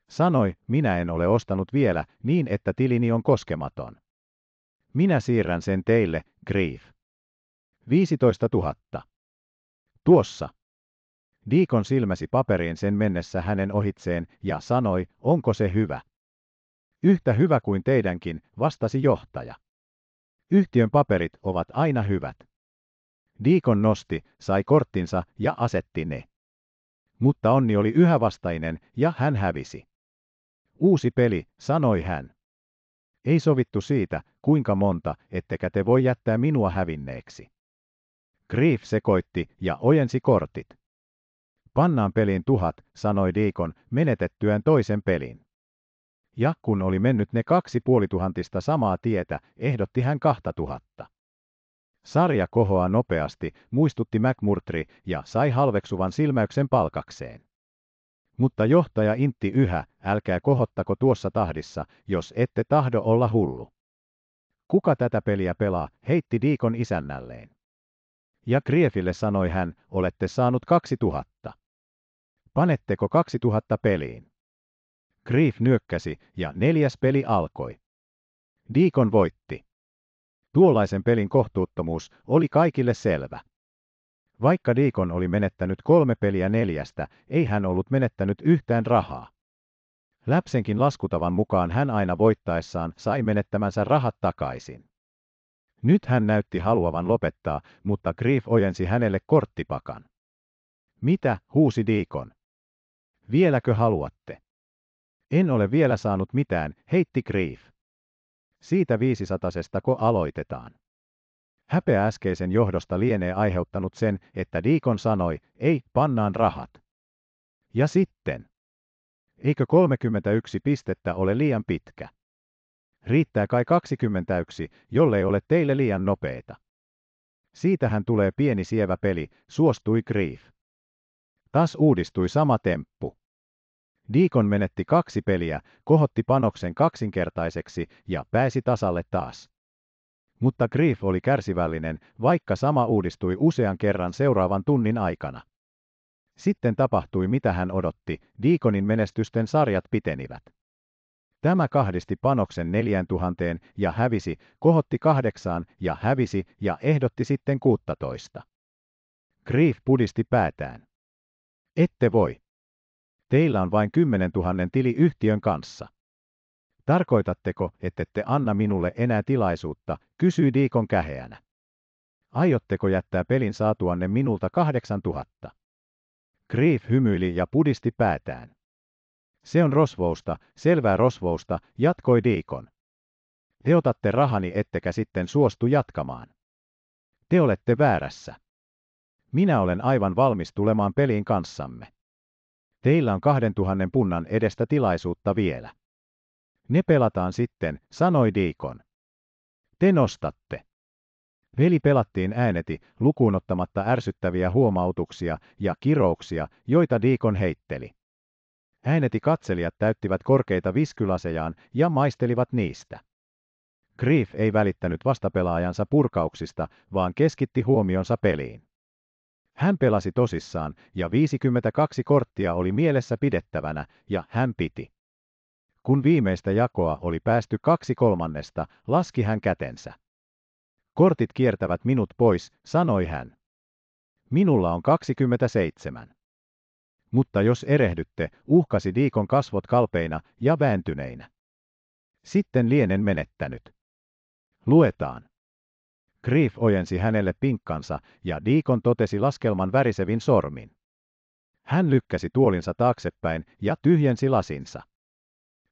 Sanoi, minä en ole ostanut vielä, niin että tilini on koskematon. Minä siirrän sen teille, Grief. 15 000. Tuossa. Diikon silmäsi paperiin sen mennessä hänen ohitseen ja sanoi, onko se hyvä. Yhtä hyvä kuin teidänkin, vastasi johtaja. Yhtiön paperit ovat aina hyvät. Diikon nosti, sai korttinsa ja asetti ne. Mutta onni oli yhä vastainen ja hän hävisi. Uusi peli, sanoi hän. Ei sovittu siitä, kuinka monta, ettekä te voi jättää minua hävinneeksi. Grief sekoitti ja ojensi kortit. Pannaan peliin tuhat, sanoi Diikon, menetettyään toisen pelin. Ja kun oli mennyt ne kaksi puolituhantista samaa tietä, ehdotti hän kahta tuhatta. Sarja kohoaa nopeasti, muistutti McMurtry ja sai halveksuvan silmäyksen palkakseen. Mutta johtaja intti yhä, älkää kohottako tuossa tahdissa, jos ette tahdo olla hullu. Kuka tätä peliä pelaa, heitti Diikon isännälleen. Ja Griefille sanoi hän, olette saanut 2000. Panetteko 2000 peliin? Grief nyökkäsi ja neljäs peli alkoi. Diikon voitti. Tuollaisen pelin kohtuuttomuus oli kaikille selvä. Vaikka Deacon oli menettänyt kolme peliä neljästä, ei hän ollut menettänyt yhtään rahaa. Läpsenkin laskutavan mukaan hän aina voittaessaan sai menettämänsä rahat takaisin. Nyt hän näytti haluavan lopettaa, mutta Grief ojensi hänelle korttipakan. Mitä, huusi Deacon. Vieläkö haluatte? En ole vielä saanut mitään, heitti Grief. Siitä viisisatasesta ko aloitetaan. Häpeä äskeisen johdosta lienee aiheuttanut sen, että Diikon sanoi, ei, pannaan rahat. Ja sitten? Eikö 31 pistettä ole liian pitkä? Riittää kai 21, jollei ole teille liian nopeita. Siitähän tulee pieni sievä peli, suostui Grief. Taas uudistui sama temppu. Diikon menetti kaksi peliä, kohotti panoksen kaksinkertaiseksi ja pääsi tasalle taas. Mutta Grief oli kärsivällinen, vaikka sama uudistui usean kerran seuraavan tunnin aikana. Sitten tapahtui mitä hän odotti, Diikonin menestysten sarjat pitenivät. Tämä kahdisti panoksen neljän tuhanteen ja hävisi, kohotti kahdeksaan ja hävisi ja ehdotti sitten kuuttatoista. Grief pudisti päätään. Ette voi. Teillä on vain 10 tuhannen tili yhtiön kanssa. Tarkoitatteko, ettette anna minulle enää tilaisuutta, kysyi Diikon käheänä. Aiotteko jättää pelin saatuanne minulta 8000? Grief hymyili ja pudisti päätään. Se on rosvousta, selvää rosvousta, jatkoi Diikon. Te otatte rahani ettekä sitten suostu jatkamaan. Te olette väärässä. Minä olen aivan valmis tulemaan peliin kanssamme. Teillä on 2000 punnan edestä tilaisuutta vielä. Ne pelataan sitten, sanoi Diikon. Te nostatte. Veli pelattiin ääneti, lukuun ottamatta ärsyttäviä huomautuksia ja kirouksia, joita Diikon heitteli. Ääneti katselijat täyttivät korkeita viskylasejaan ja maistelivat niistä. Grief ei välittänyt vastapelaajansa purkauksista, vaan keskitti huomionsa peliin. Hän pelasi tosissaan, ja 52 korttia oli mielessä pidettävänä, ja hän piti. Kun viimeistä jakoa oli päästy kaksi kolmannesta, laski hän kätensä. Kortit kiertävät minut pois, sanoi hän. Minulla on 27. Mutta jos erehdytte, uhkasi Diikon kasvot kalpeina ja vääntyneinä. Sitten lienen menettänyt. Luetaan. Grief ojensi hänelle pinkkansa ja Diikon totesi laskelman värisevin sormin. Hän lykkäsi tuolinsa taaksepäin ja tyhjensi lasinsa.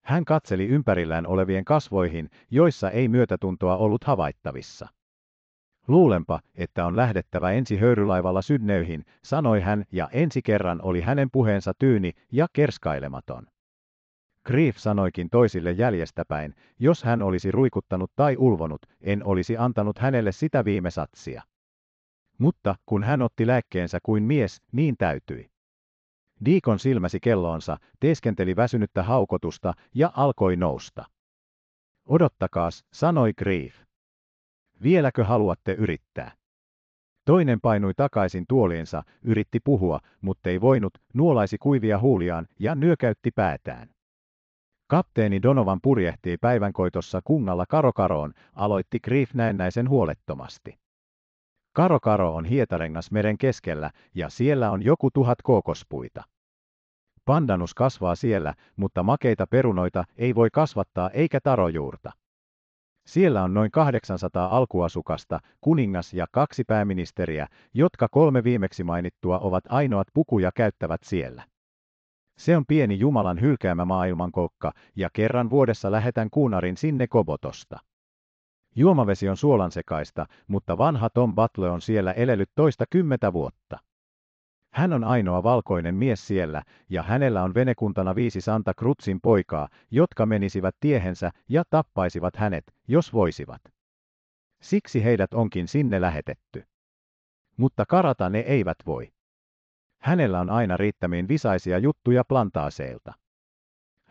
Hän katseli ympärillään olevien kasvoihin, joissa ei myötätuntoa ollut havaittavissa. Luulenpa, että on lähdettävä ensi höyrylaivalla Sydneyhin, sanoi hän, ja ensi kerran oli hänen puheensa tyyni ja kerskailematon. Grief sanoikin toisille jäljestäpäin, jos hän olisi ruikuttanut tai ulvonut, en olisi antanut hänelle sitä viime satsia. Mutta kun hän otti lääkkeensä kuin mies, niin täytyi. Diikon silmäsi kelloonsa, teeskenteli väsynyttä haukotusta ja alkoi nousta. Odottakaas, sanoi Grief. Vieläkö haluatte yrittää? Toinen painui takaisin tuoliinsa, yritti puhua, mutta ei voinut, nuolaisi kuivia huuliaan ja nyökäytti päätään. Kapteeni Donovan purjehtii päivänkoitossa kungalla Karokaroon, aloitti Griff näennäisen huolettomasti. Karokaro on hietarengas meren keskellä ja siellä on joku tuhat kookospuita. Pandanus kasvaa siellä, mutta makeita perunoita ei voi kasvattaa eikä tarojuurta. Siellä on noin 800 alkuasukasta, kuningas ja kaksi pääministeriä, jotka kolme viimeksi mainittua ovat ainoat pukuja käyttävät siellä. Se on pieni Jumalan hylkäämä maailmankokka, ja kerran vuodessa lähetän kuunarin sinne kobotosta. Juomavesi on suolansekaista, mutta vanha Tom Butler on siellä elellyt toista kymmentä vuotta. Hän on ainoa valkoinen mies siellä, ja hänellä on venekuntana viisi Santa Cruzin poikaa, jotka menisivät tiehensä ja tappaisivat hänet, jos voisivat. Siksi heidät onkin sinne lähetetty. Mutta karata ne eivät voi. Hänellä on aina riittämiin visaisia juttuja plantaaseilta.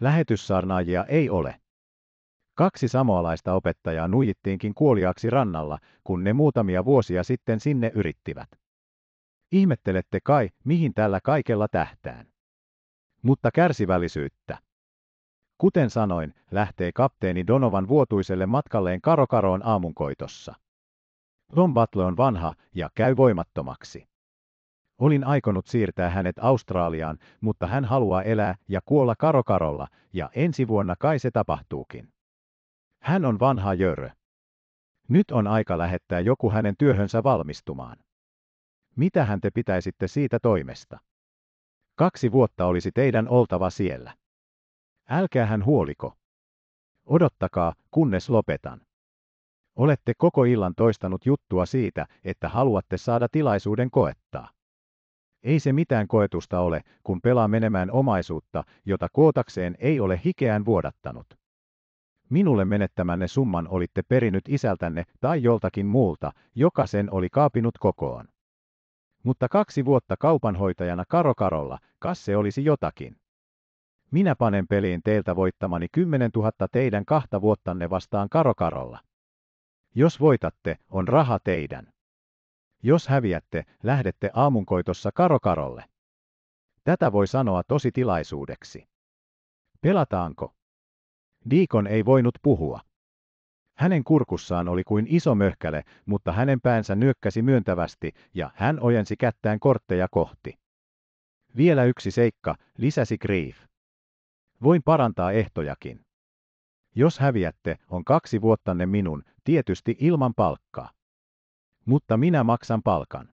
Lähetyssaarnaajia ei ole. Kaksi samoalaista opettajaa nuijittiinkin kuoliaksi rannalla, kun ne muutamia vuosia sitten sinne yrittivät. Ihmettelette kai, mihin tällä kaikella tähtään. Mutta kärsivällisyyttä. Kuten sanoin, lähtee kapteeni Donovan vuotuiselle matkalleen Karokaroon aamunkoitossa. Tom Butler on vanha ja käy voimattomaksi. Olin aikonut siirtää hänet Australiaan, mutta hän haluaa elää ja kuolla karokarolla, ja ensi vuonna kai se tapahtuukin. Hän on vanha jörö. Nyt on aika lähettää joku hänen työhönsä valmistumaan. Mitä hän te pitäisitte siitä toimesta? Kaksi vuotta olisi teidän oltava siellä. Älkää hän huoliko. Odottakaa, kunnes lopetan. Olette koko illan toistanut juttua siitä, että haluatte saada tilaisuuden koettaa. Ei se mitään koetusta ole, kun pelaa menemään omaisuutta, jota kootakseen ei ole hikeään vuodattanut. Minulle menettämänne summan olitte perinyt isältänne tai joltakin muulta, joka sen oli kaapinut kokoon. Mutta kaksi vuotta kaupanhoitajana karokarolla, kas se olisi jotakin. Minä panen peliin teiltä voittamani 10 000 teidän kahta vuottanne vastaan karokarolla. Jos voitatte, on raha teidän. Jos häviätte, lähdette aamunkoitossa karokarolle. Tätä voi sanoa tosi tilaisuudeksi. Pelataanko? Diikon ei voinut puhua. Hänen kurkussaan oli kuin iso möhkäle, mutta hänen päänsä nyökkäsi myöntävästi ja hän ojensi kättään kortteja kohti. Vielä yksi seikka, lisäsi Grief. Voin parantaa ehtojakin. Jos häviätte, on kaksi vuottanne minun, tietysti ilman palkkaa mutta minä maksan palkan.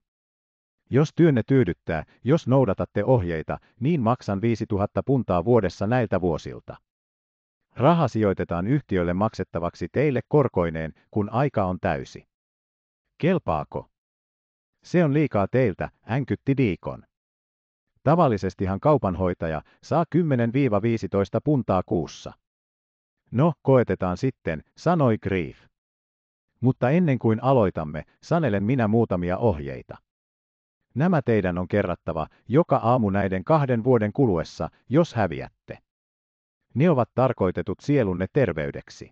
Jos työnne tyydyttää, jos noudatatte ohjeita, niin maksan 5000 puntaa vuodessa näiltä vuosilta. Raha sijoitetaan yhtiölle maksettavaksi teille korkoineen, kun aika on täysi. Kelpaako? Se on liikaa teiltä, änkytti Diikon. Tavallisestihan kaupanhoitaja saa 10-15 puntaa kuussa. No, koetetaan sitten, sanoi Grief. Mutta ennen kuin aloitamme, sanelen minä muutamia ohjeita. Nämä teidän on kerrattava joka aamu näiden kahden vuoden kuluessa, jos häviätte. Ne ovat tarkoitetut sielunne terveydeksi.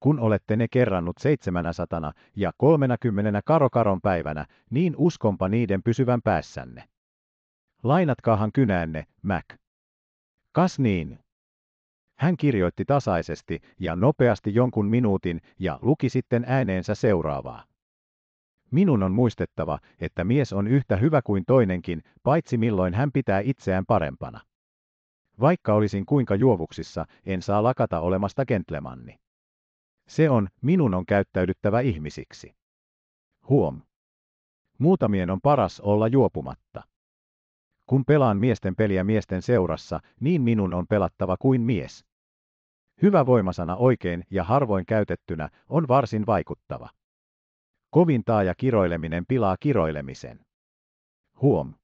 Kun olette ne kerrannut seitsemänä satana ja kolmenakymmenenä karokaron päivänä, niin uskonpa niiden pysyvän päässänne. Lainatkaahan kynäänne, Mac. Kas niin. Hän kirjoitti tasaisesti ja nopeasti jonkun minuutin ja luki sitten ääneensä seuraavaa. Minun on muistettava, että mies on yhtä hyvä kuin toinenkin, paitsi milloin hän pitää itseään parempana. Vaikka olisin kuinka juovuksissa, en saa lakata olemasta kentlemanni. Se on, minun on käyttäydyttävä ihmisiksi. Huom. Muutamien on paras olla juopumatta. Kun pelaan miesten peliä miesten seurassa, niin minun on pelattava kuin mies. Hyvä voimasana oikein ja harvoin käytettynä on varsin vaikuttava. Kovin ja kiroileminen pilaa kiroilemisen. Huom.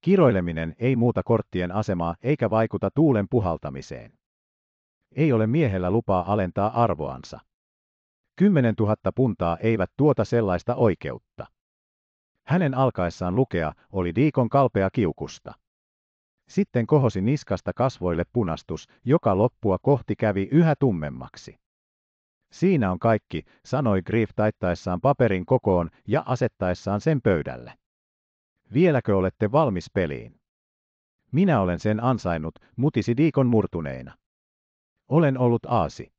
Kiroileminen ei muuta korttien asemaa eikä vaikuta tuulen puhaltamiseen. Ei ole miehellä lupaa alentaa arvoansa. 10 000 puntaa eivät tuota sellaista oikeutta. Hänen alkaessaan lukea oli Diikon kalpea kiukusta. Sitten kohosi niskasta kasvoille punastus, joka loppua kohti kävi yhä tummemmaksi. Siinä on kaikki, sanoi Griff taittaessaan paperin kokoon ja asettaessaan sen pöydälle. Vieläkö olette valmis peliin? Minä olen sen ansainnut, mutisi Diikon murtuneina. Olen ollut aasi.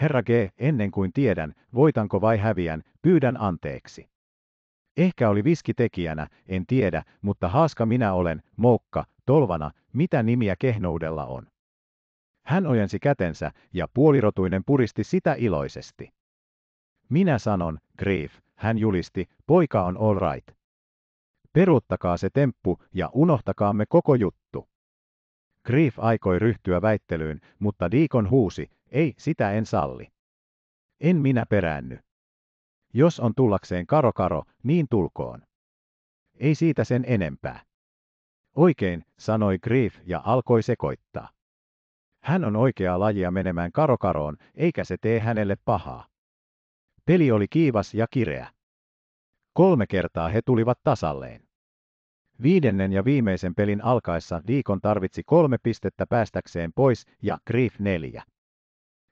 Herra G, ennen kuin tiedän, voitanko vai häviän, pyydän anteeksi. Ehkä oli viski tekijänä, en tiedä, mutta haaska minä olen, moukka, Tolvana, mitä nimiä kehnoudella on. Hän ojensi kätensä ja puolirotuinen puristi sitä iloisesti. Minä sanon, Grief, hän julisti, poika on all right. Peruuttakaa se temppu ja unohtakaamme koko juttu. Grief aikoi ryhtyä väittelyyn, mutta Diikon huusi, ei, sitä en salli. En minä peräänny. Jos on tullakseen karo karo, niin tulkoon. Ei siitä sen enempää. Oikein, sanoi Grief ja alkoi sekoittaa. Hän on oikeaa lajia menemään karokaroon, eikä se tee hänelle pahaa. Peli oli kiivas ja kireä. Kolme kertaa he tulivat tasalleen. Viidennen ja viimeisen pelin alkaessa Diikon tarvitsi kolme pistettä päästäkseen pois ja Grief neljä.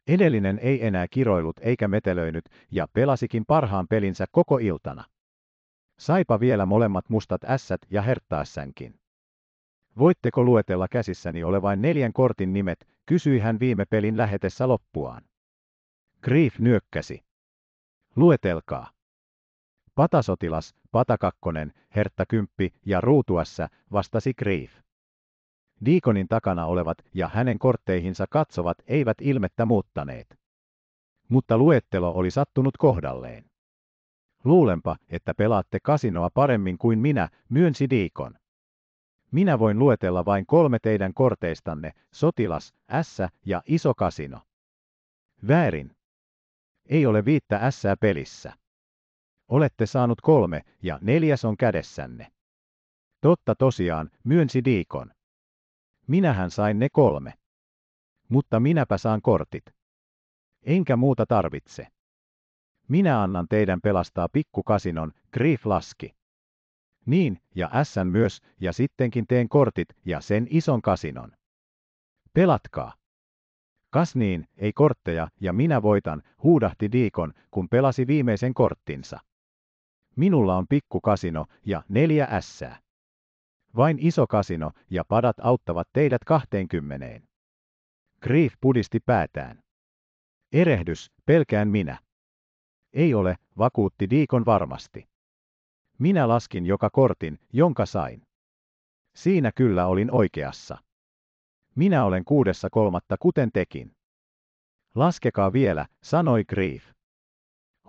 Edellinen ei enää kiroillut eikä metelöinyt ja pelasikin parhaan pelinsä koko iltana. Saipa vielä molemmat mustat ässät ja herttaessänkin. Voitteko luetella käsissäni olevain neljän kortin nimet, kysyi hän viime pelin lähetessä loppuaan. Grief nyökkäsi. Luetelkaa. Patasotilas, patakakkonen, hertta kymppi ja ruutuassa vastasi Grief. Diikonin takana olevat ja hänen kortteihinsa katsovat eivät ilmettä muuttaneet. Mutta luettelo oli sattunut kohdalleen. Luulenpa, että pelaatte kasinoa paremmin kuin minä, myönsi Diikon. Minä voin luetella vain kolme teidän korteistanne, sotilas, S ja iso kasino. Väärin. Ei ole viittä S pelissä. Olette saanut kolme ja neljäs on kädessänne. Totta tosiaan, myönsi Diikon. Minähän sain ne kolme. Mutta minäpä saan kortit. Enkä muuta tarvitse. Minä annan teidän pelastaa pikkukasinon, Grief laski. Niin, ja S myös, ja sittenkin teen kortit ja sen ison kasinon. Pelatkaa. Kas niin, ei kortteja, ja minä voitan, huudahti Diikon, kun pelasi viimeisen korttinsa. Minulla on pikku kasino ja neljä ässää. Vain iso kasino ja padat auttavat teidät kahteenkymmeneen. Grief pudisti päätään. Erehdys, pelkään minä. Ei ole, vakuutti Diikon varmasti. Minä laskin joka kortin, jonka sain. Siinä kyllä olin oikeassa. Minä olen kuudessa kolmatta kuten tekin. Laskekaa vielä, sanoi Grief.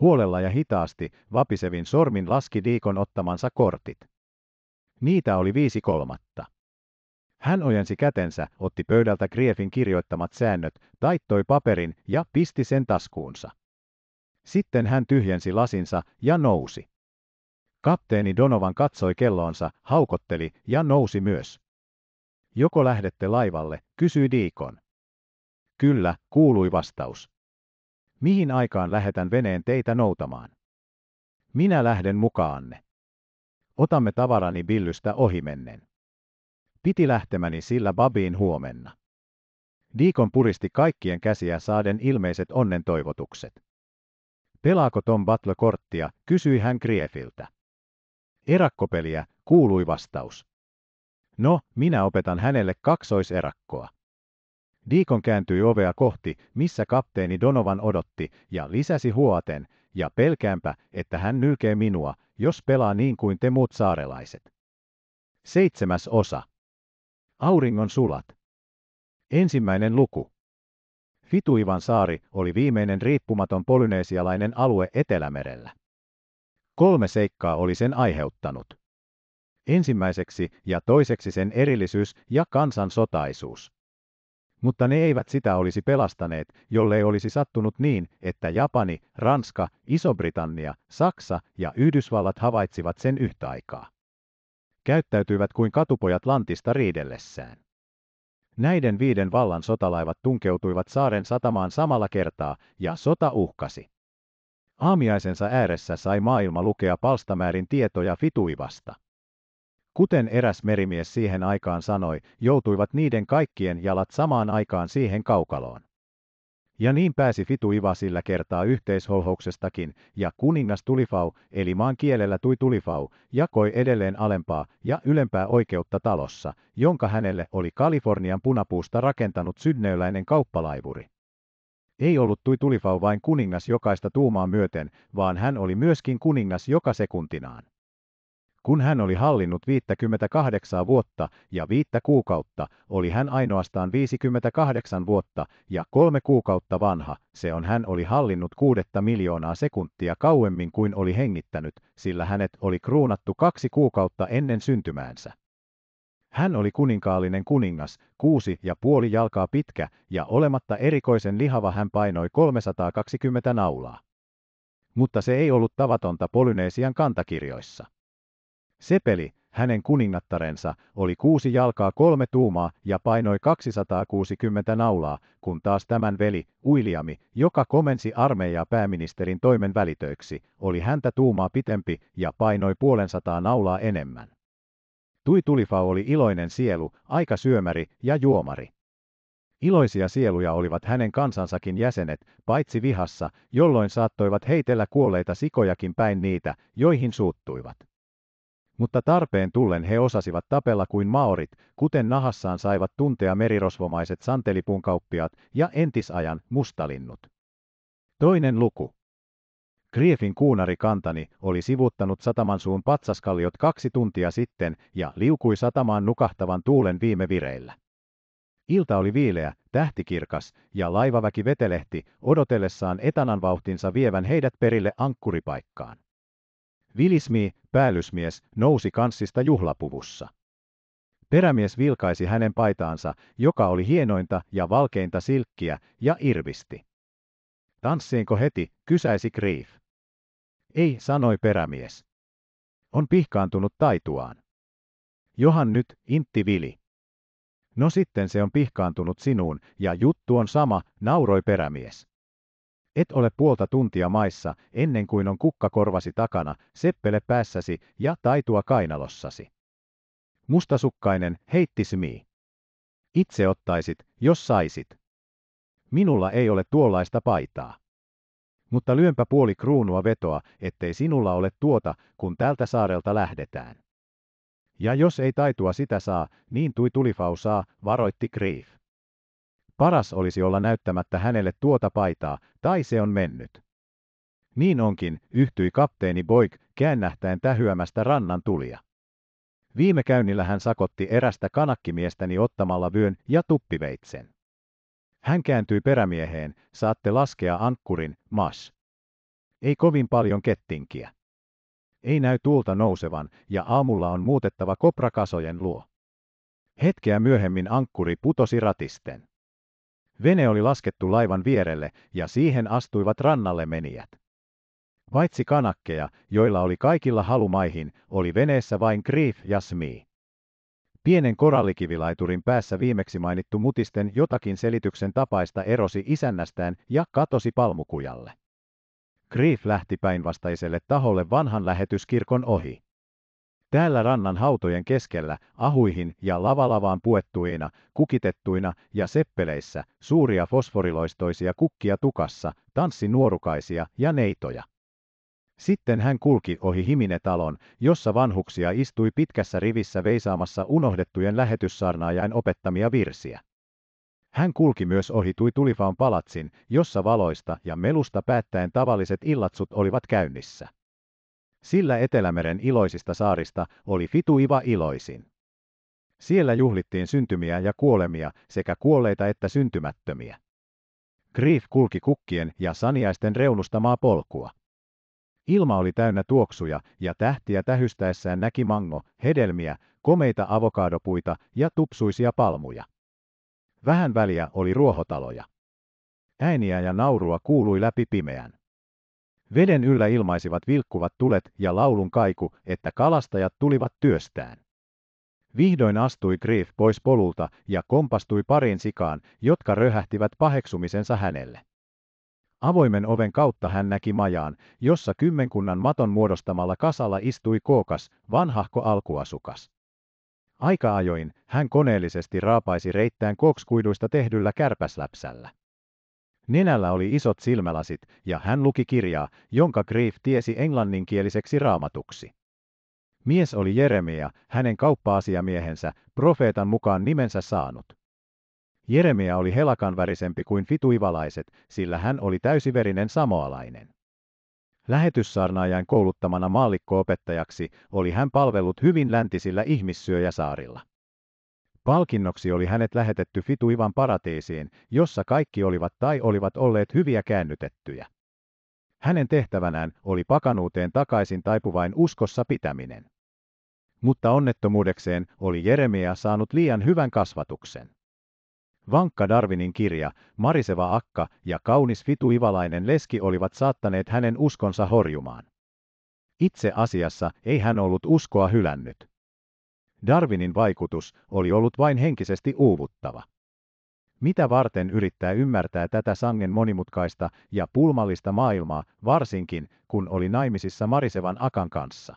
Huolella ja hitaasti vapisevin sormin laski Diikon ottamansa kortit. Niitä oli viisi kolmatta. Hän ojensi kätensä, otti pöydältä Griefin kirjoittamat säännöt, taittoi paperin ja pisti sen taskuunsa. Sitten hän tyhjensi lasinsa ja nousi. Kapteeni Donovan katsoi kelloonsa, haukotteli ja nousi myös. Joko lähdette laivalle, kysyi Diikon. Kyllä, kuului vastaus. Mihin aikaan lähetän veneen teitä noutamaan? Minä lähden mukaanne. Otamme tavarani billystä ohimennen. Piti lähtemäni sillä babiin huomenna. Diikon puristi kaikkien käsiä saaden ilmeiset onnen toivotukset. Pelaako Tom Butler korttia, kysyi hän Griefiltä. Erakkopeliä, kuului vastaus. No, minä opetan hänelle kaksoiserakkoa. Diikon kääntyi ovea kohti, missä kapteeni Donovan odotti, ja lisäsi huoten, ja pelkäänpä, että hän nylkee minua, jos pelaa niin kuin te muut saarelaiset. Seitsemäs osa. Auringon sulat. Ensimmäinen luku. Fituivan saari oli viimeinen riippumaton polyneesialainen alue Etelämerellä. Kolme seikkaa oli sen aiheuttanut. Ensimmäiseksi ja toiseksi sen erillisyys ja kansan sotaisuus. Mutta ne eivät sitä olisi pelastaneet, jollei olisi sattunut niin, että Japani, Ranska, Iso-Britannia, Saksa ja Yhdysvallat havaitsivat sen yhtä aikaa. Käyttäytyivät kuin katupojat lantista riidellessään. Näiden viiden vallan sotalaivat tunkeutuivat saaren satamaan samalla kertaa ja sota uhkasi. Aamiaisensa ääressä sai maailma lukea palstamäärin tietoja Fituivasta. Kuten eräs merimies siihen aikaan sanoi, joutuivat niiden kaikkien jalat samaan aikaan siihen kaukaloon. Ja niin pääsi Iva sillä kertaa yhteisholhouksestakin, ja kuningas Tulifau, eli maan kielellä tui Tulifau, jakoi edelleen alempaa ja ylempää oikeutta talossa, jonka hänelle oli Kalifornian punapuusta rakentanut sydneyläinen kauppalaivuri. Ei ollut tui tulifau vain kuningas jokaista tuumaa myöten, vaan hän oli myöskin kuningas joka sekuntinaan. Kun hän oli hallinnut 58 vuotta ja viittä kuukautta, oli hän ainoastaan 58 vuotta ja kolme kuukautta vanha, se on hän oli hallinnut kuudetta miljoonaa sekuntia kauemmin kuin oli hengittänyt, sillä hänet oli kruunattu kaksi kuukautta ennen syntymäänsä. Hän oli kuninkaallinen kuningas, kuusi ja puoli jalkaa pitkä, ja olematta erikoisen lihava hän painoi 320 naulaa. Mutta se ei ollut tavatonta Polyneesian kantakirjoissa. Sepeli, hänen kuningattarensa, oli kuusi jalkaa kolme tuumaa ja painoi 260 naulaa, kun taas tämän veli, Uiliami, joka komensi armeijaa pääministerin toimen välitöiksi, oli häntä tuumaa pitempi ja painoi puolensataa naulaa enemmän. Tui Tulifa oli iloinen sielu, aika syömäri ja juomari. Iloisia sieluja olivat hänen kansansakin jäsenet, paitsi vihassa, jolloin saattoivat heitellä kuolleita sikojakin päin niitä, joihin suuttuivat. Mutta tarpeen tullen he osasivat tapella kuin maorit, kuten nahassaan saivat tuntea merirosvomaiset santelipunkauppiat ja entisajan mustalinnut. Toinen luku. Griefin kuunarikantani oli sivuttanut sataman suun patsaskalliot kaksi tuntia sitten ja liukui satamaan nukahtavan tuulen viime vireillä. Ilta oli viileä, tähtikirkas, ja laivaväki vetelehti, odotellessaan etanan vauhtinsa vievän heidät perille ankkuripaikkaan. Vilismi, päällysmies, nousi kanssista juhlapuvussa. Perämies vilkaisi hänen paitaansa, joka oli hienointa ja valkeinta silkkiä, ja irvisti. Tanssiinko heti, kysäisi Grief. Ei, sanoi perämies. On pihkaantunut taituaan. Johan nyt, intti vili. No sitten se on pihkaantunut sinuun, ja juttu on sama, nauroi perämies. Et ole puolta tuntia maissa, ennen kuin on kukka korvasi takana, seppele päässäsi ja taitua kainalossasi. Mustasukkainen heitti Smii. Itse ottaisit, jos saisit. Minulla ei ole tuollaista paitaa. Mutta lyönpä puoli kruunua vetoa, ettei sinulla ole tuota, kun tältä saarelta lähdetään. Ja jos ei taitua sitä saa, niin tui tulifau saa, varoitti Grief. Paras olisi olla näyttämättä hänelle tuota paitaa, tai se on mennyt. Niin onkin, yhtyi kapteeni Boik, käännähtäen tähyämästä rannan tulia. Viime käynnillä hän sakotti erästä kanakkimiestäni ottamalla vyön ja tuppiveitsen. Hän kääntyi perämieheen, saatte laskea ankkurin, mas. Ei kovin paljon kettinkiä. Ei näy tuulta nousevan, ja aamulla on muutettava koprakasojen luo. Hetkeä myöhemmin ankkuri putosi ratisten. Vene oli laskettu laivan vierelle, ja siihen astuivat rannalle menijät. Paitsi kanakkeja, joilla oli kaikilla halumaihin, oli veneessä vain Grief ja Smee. Pienen korallikivilaiturin päässä viimeksi mainittu mutisten jotakin selityksen tapaista erosi isännästään ja katosi palmukujalle. Grief lähti päinvastaiselle taholle vanhan lähetyskirkon ohi. Täällä rannan hautojen keskellä, ahuihin ja lavalavaan puettuina, kukitettuina ja seppeleissä, suuria fosforiloistoisia kukkia tukassa, tanssi nuorukaisia ja neitoja. Sitten hän kulki ohi Himine-talon, jossa vanhuksia istui pitkässä rivissä veisaamassa unohdettujen lähetyssarnaajan opettamia virsiä. Hän kulki myös ohi Tulifaan palatsin, jossa valoista ja melusta päättäen tavalliset illatsut olivat käynnissä. Sillä Etelämeren iloisista saarista oli Fituiva iloisin. Siellä juhlittiin syntymiä ja kuolemia, sekä kuolleita että syntymättömiä. Grief kulki kukkien ja saniaisten reunustamaa polkua. Ilma oli täynnä tuoksuja, ja tähtiä tähystäessään näki mango, hedelmiä, komeita avokadopuita ja tupsuisia palmuja. Vähän väliä oli ruohotaloja. Ääniä ja naurua kuului läpi pimeän. Veden yllä ilmaisivat vilkkuvat tulet ja laulun kaiku, että kalastajat tulivat työstään. Vihdoin astui Grief pois polulta ja kompastui pariin sikaan, jotka röhähtivät paheksumisensa hänelle. Avoimen oven kautta hän näki majaan, jossa kymmenkunnan maton muodostamalla kasalla istui kookas, vanhahko alkuasukas. Aika ajoin hän koneellisesti raapaisi reittään kookskuiduista tehdyllä kärpäsläpsällä. Nenällä oli isot silmälasit ja hän luki kirjaa, jonka Grief tiesi englanninkieliseksi raamatuksi. Mies oli Jeremia, hänen kauppa-asiamiehensä, profeetan mukaan nimensä saanut. Jeremia oli helakan värisempi kuin fituivalaiset, sillä hän oli täysiverinen samoalainen. Lähetyssaarnaajan kouluttamana maallikkoopettajaksi oli hän palvellut hyvin läntisillä ihmissyöjäsaarilla. Palkinnoksi oli hänet lähetetty Fituivan parateisiin, jossa kaikki olivat tai olivat olleet hyviä käännytettyjä. Hänen tehtävänään oli pakanuuteen takaisin taipuvain uskossa pitäminen. Mutta onnettomuudekseen oli Jeremia saanut liian hyvän kasvatuksen. Vankka Darwinin kirja, Mariseva akka ja kaunis Ivalainen leski olivat saattaneet hänen uskonsa horjumaan. Itse asiassa ei hän ollut uskoa hylännyt. Darwinin vaikutus oli ollut vain henkisesti uuvuttava. Mitä varten yrittää ymmärtää tätä sangen monimutkaista ja pulmallista maailmaa, varsinkin kun oli naimisissa Marisevan Akan kanssa?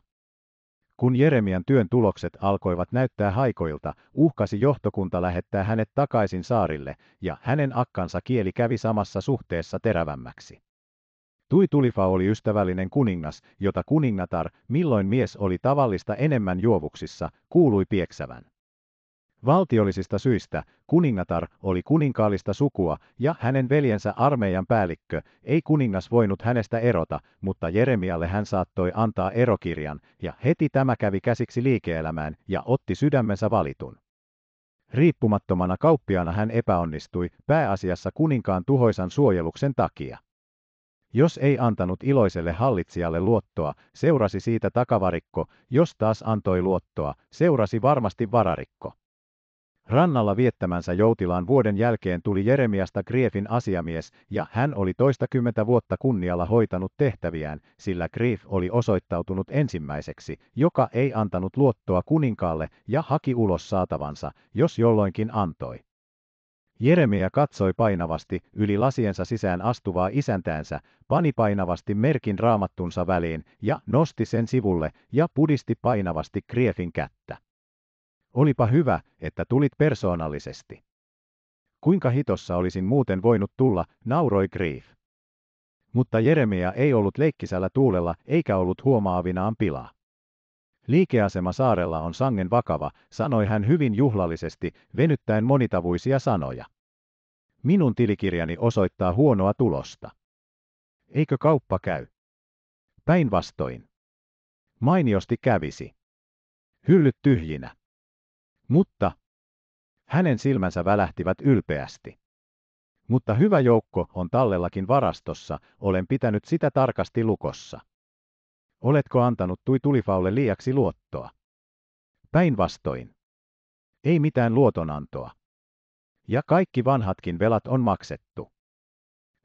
Kun Jeremian työn tulokset alkoivat näyttää haikoilta, uhkasi johtokunta lähettää hänet takaisin saarille, ja hänen akkansa kieli kävi samassa suhteessa terävämmäksi. Tui Tulifa oli ystävällinen kuningas, jota kuningatar, milloin mies oli tavallista enemmän juovuksissa, kuului pieksävän. Valtiollisista syistä kuningatar oli kuninkaallista sukua ja hänen veljensä armeijan päällikkö ei kuningas voinut hänestä erota, mutta Jeremialle hän saattoi antaa erokirjan, ja heti tämä kävi käsiksi liike-elämään ja otti sydämensä valitun. Riippumattomana kauppiana hän epäonnistui pääasiassa kuninkaan tuhoisan suojeluksen takia. Jos ei antanut iloiselle hallitsijalle luottoa, seurasi siitä takavarikko, jos taas antoi luottoa, seurasi varmasti vararikko. Rannalla viettämänsä joutilaan vuoden jälkeen tuli Jeremiasta Griefin asiamies, ja hän oli toistakymmentä vuotta kunnialla hoitanut tehtäviään, sillä Grief oli osoittautunut ensimmäiseksi, joka ei antanut luottoa kuninkaalle ja haki ulos saatavansa, jos jolloinkin antoi. Jeremia katsoi painavasti yli lasiensa sisään astuvaa isäntäänsä, pani painavasti merkin raamattunsa väliin ja nosti sen sivulle ja pudisti painavasti Griefin kättä. Olipa hyvä, että tulit persoonallisesti. Kuinka hitossa olisin muuten voinut tulla, nauroi Grief. Mutta Jeremia ei ollut leikkisällä tuulella eikä ollut huomaavinaan pilaa. Liikeasema saarella on sangen vakava, sanoi hän hyvin juhlallisesti, venyttäen monitavuisia sanoja. Minun tilikirjani osoittaa huonoa tulosta. Eikö kauppa käy? Päinvastoin. Mainiosti kävisi. Hyllyt tyhjinä. Mutta hänen silmänsä välähtivät ylpeästi. Mutta hyvä joukko on tallellakin varastossa, olen pitänyt sitä tarkasti lukossa. Oletko antanut tui tulifaulle liiaksi luottoa? Päinvastoin. Ei mitään luotonantoa. Ja kaikki vanhatkin velat on maksettu.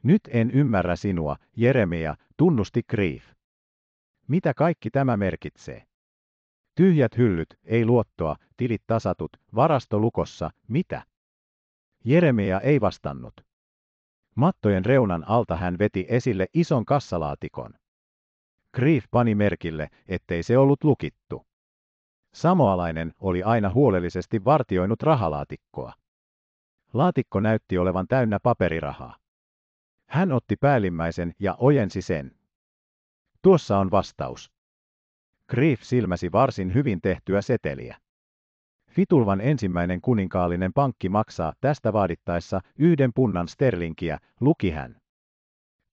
Nyt en ymmärrä sinua, Jeremia, tunnusti Grief. Mitä kaikki tämä merkitsee? Tyhjät hyllyt, ei luottoa, tilit tasatut, varasto lukossa, mitä? Jeremia ei vastannut. Mattojen reunan alta hän veti esille ison kassalaatikon. Grief pani merkille, ettei se ollut lukittu. Samoalainen oli aina huolellisesti vartioinut rahalaatikkoa. Laatikko näytti olevan täynnä paperirahaa. Hän otti päällimmäisen ja ojensi sen. Tuossa on vastaus. Grief silmäsi varsin hyvin tehtyä seteliä. Fitulvan ensimmäinen kuninkaallinen pankki maksaa tästä vaadittaessa yhden punnan sterlinkiä, luki hän.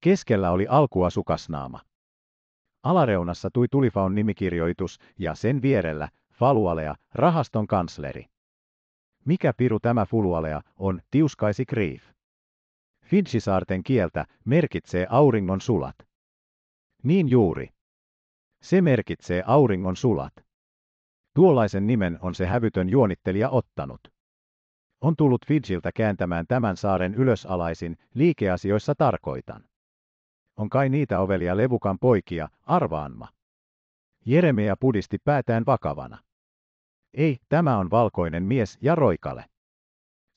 Keskellä oli sukasnaama. Alareunassa tui tulifaun nimikirjoitus ja sen vierellä Falualea, rahaston kansleri. Mikä piru tämä Fulualea on, tiuskaisi Grief. Finchisaarten kieltä merkitsee auringon sulat. Niin juuri. Se merkitsee auringon sulat. Tuollaisen nimen on se hävytön juonittelija ottanut. On tullut Fidjiltä kääntämään tämän saaren ylösalaisin, liikeasioissa tarkoitan. On kai niitä ovelia levukan poikia, arvaanma. Jeremia pudisti päätään vakavana. Ei, tämä on valkoinen mies ja roikale.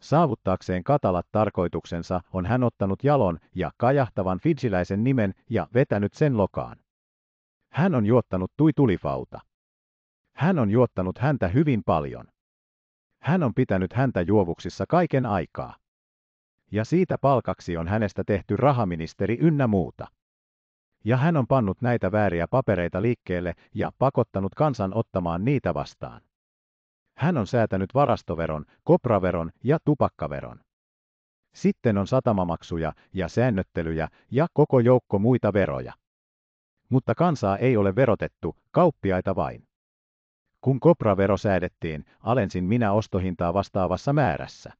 Saavuttaakseen katalat tarkoituksensa on hän ottanut jalon ja kajahtavan fidsiläisen nimen ja vetänyt sen lokaan. Hän on juottanut tui tulifauta. Hän on juottanut häntä hyvin paljon. Hän on pitänyt häntä juovuksissa kaiken aikaa. Ja siitä palkaksi on hänestä tehty rahaministeri ynnä muuta. Ja hän on pannut näitä vääriä papereita liikkeelle ja pakottanut kansan ottamaan niitä vastaan. Hän on säätänyt varastoveron, kopraveron ja tupakkaveron. Sitten on satamamaksuja ja säännöttelyjä ja koko joukko muita veroja mutta kansaa ei ole verotettu, kauppiaita vain. Kun kopravero säädettiin, alensin minä ostohintaa vastaavassa määrässä.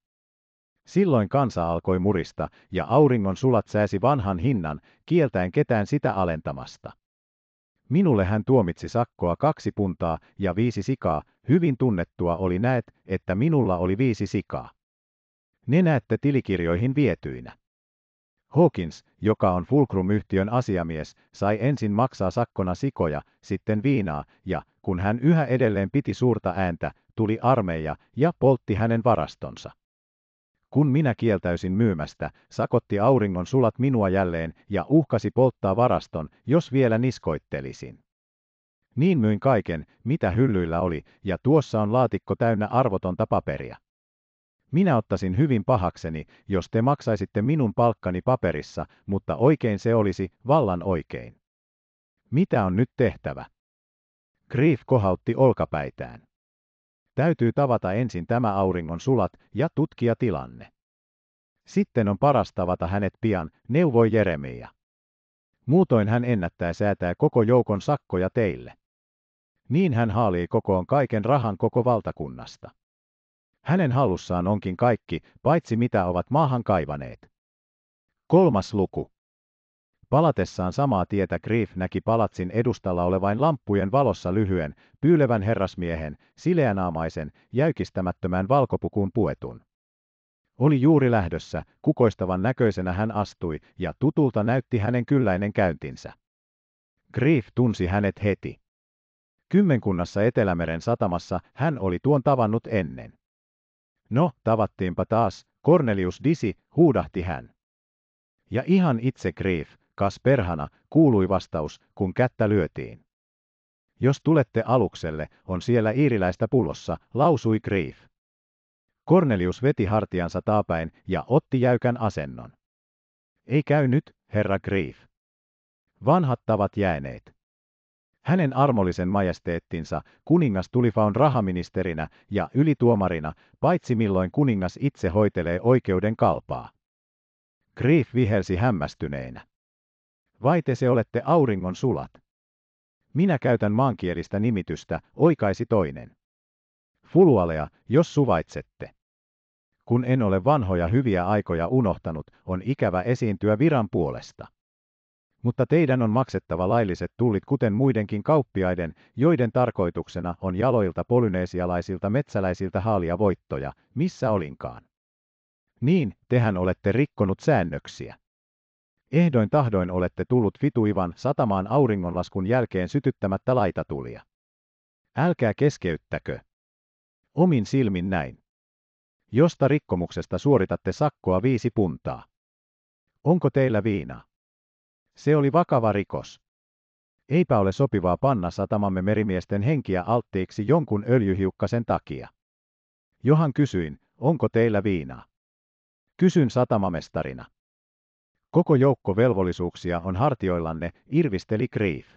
Silloin kansa alkoi murista, ja auringon sulat sääsi vanhan hinnan, kieltäen ketään sitä alentamasta. Minulle hän tuomitsi sakkoa kaksi puntaa ja viisi sikaa, hyvin tunnettua oli näet, että minulla oli viisi sikaa. Ne näette tilikirjoihin vietyinä. Hawkins, joka on Fulcrum-yhtiön asiamies, sai ensin maksaa sakkona sikoja, sitten viinaa, ja kun hän yhä edelleen piti suurta ääntä, tuli armeija ja poltti hänen varastonsa. Kun minä kieltäysin myymästä, sakotti auringon sulat minua jälleen ja uhkasi polttaa varaston, jos vielä niskoittelisin. Niin myin kaiken, mitä hyllyillä oli, ja tuossa on laatikko täynnä arvotonta paperia. Minä ottaisin hyvin pahakseni, jos te maksaisitte minun palkkani paperissa, mutta oikein se olisi, vallan oikein. Mitä on nyt tehtävä? Grief kohautti olkapäitään. Täytyy tavata ensin tämä auringon sulat ja tutkia tilanne. Sitten on paras tavata hänet pian, neuvoi Jeremia. Muutoin hän ennättää säätää koko joukon sakkoja teille. Niin hän haalii kokoon kaiken rahan koko valtakunnasta. Hänen hallussaan onkin kaikki, paitsi mitä ovat maahan kaivaneet. Kolmas luku. Palatessaan samaa tietä Grief näki palatsin edustalla olevain lamppujen valossa lyhyen, pyylevän herrasmiehen, sileänaamaisen, jäykistämättömän valkopukuun puetun. Oli juuri lähdössä, kukoistavan näköisenä hän astui, ja tutulta näytti hänen kylläinen käyntinsä. Grief tunsi hänet heti. Kymmenkunnassa Etelämeren satamassa hän oli tuon tavannut ennen. No, tavattiinpa taas, Cornelius Disi, huudahti hän. Ja ihan itse Grief, kas perhana, kuului vastaus, kun kättä lyötiin. Jos tulette alukselle, on siellä iiriläistä pulossa, lausui Grief. Cornelius veti hartiansa taapäin ja otti jäykän asennon. Ei käy nyt, herra Grief. Vanhat tavat jääneet. Hänen armollisen majesteettinsa kuningas tulifaun rahaministerinä ja ylituomarina, paitsi milloin kuningas itse hoitelee oikeuden kalpaa. Grief vihelsi hämmästyneenä. Vai te se olette auringon sulat? Minä käytän maankielistä nimitystä, oikaisi toinen. Fulualea, jos suvaitsette. Kun en ole vanhoja hyviä aikoja unohtanut, on ikävä esiintyä viran puolesta mutta teidän on maksettava lailliset tullit kuten muidenkin kauppiaiden, joiden tarkoituksena on jaloilta polyneesialaisilta metsäläisiltä haalia voittoja, missä olinkaan. Niin, tehän olette rikkonut säännöksiä. Ehdoin tahdoin olette tullut vituivan satamaan auringonlaskun jälkeen sytyttämättä laitatulia. Älkää keskeyttäkö. Omin silmin näin. Josta rikkomuksesta suoritatte sakkoa viisi puntaa. Onko teillä viinaa? Se oli vakava rikos. Eipä ole sopivaa panna satamamme merimiesten henkiä alttiiksi jonkun öljyhiukkasen takia. Johan kysyin, onko teillä viinaa? Kysyn satamamestarina. Koko joukko velvollisuuksia on hartioillanne, irvisteli Grief.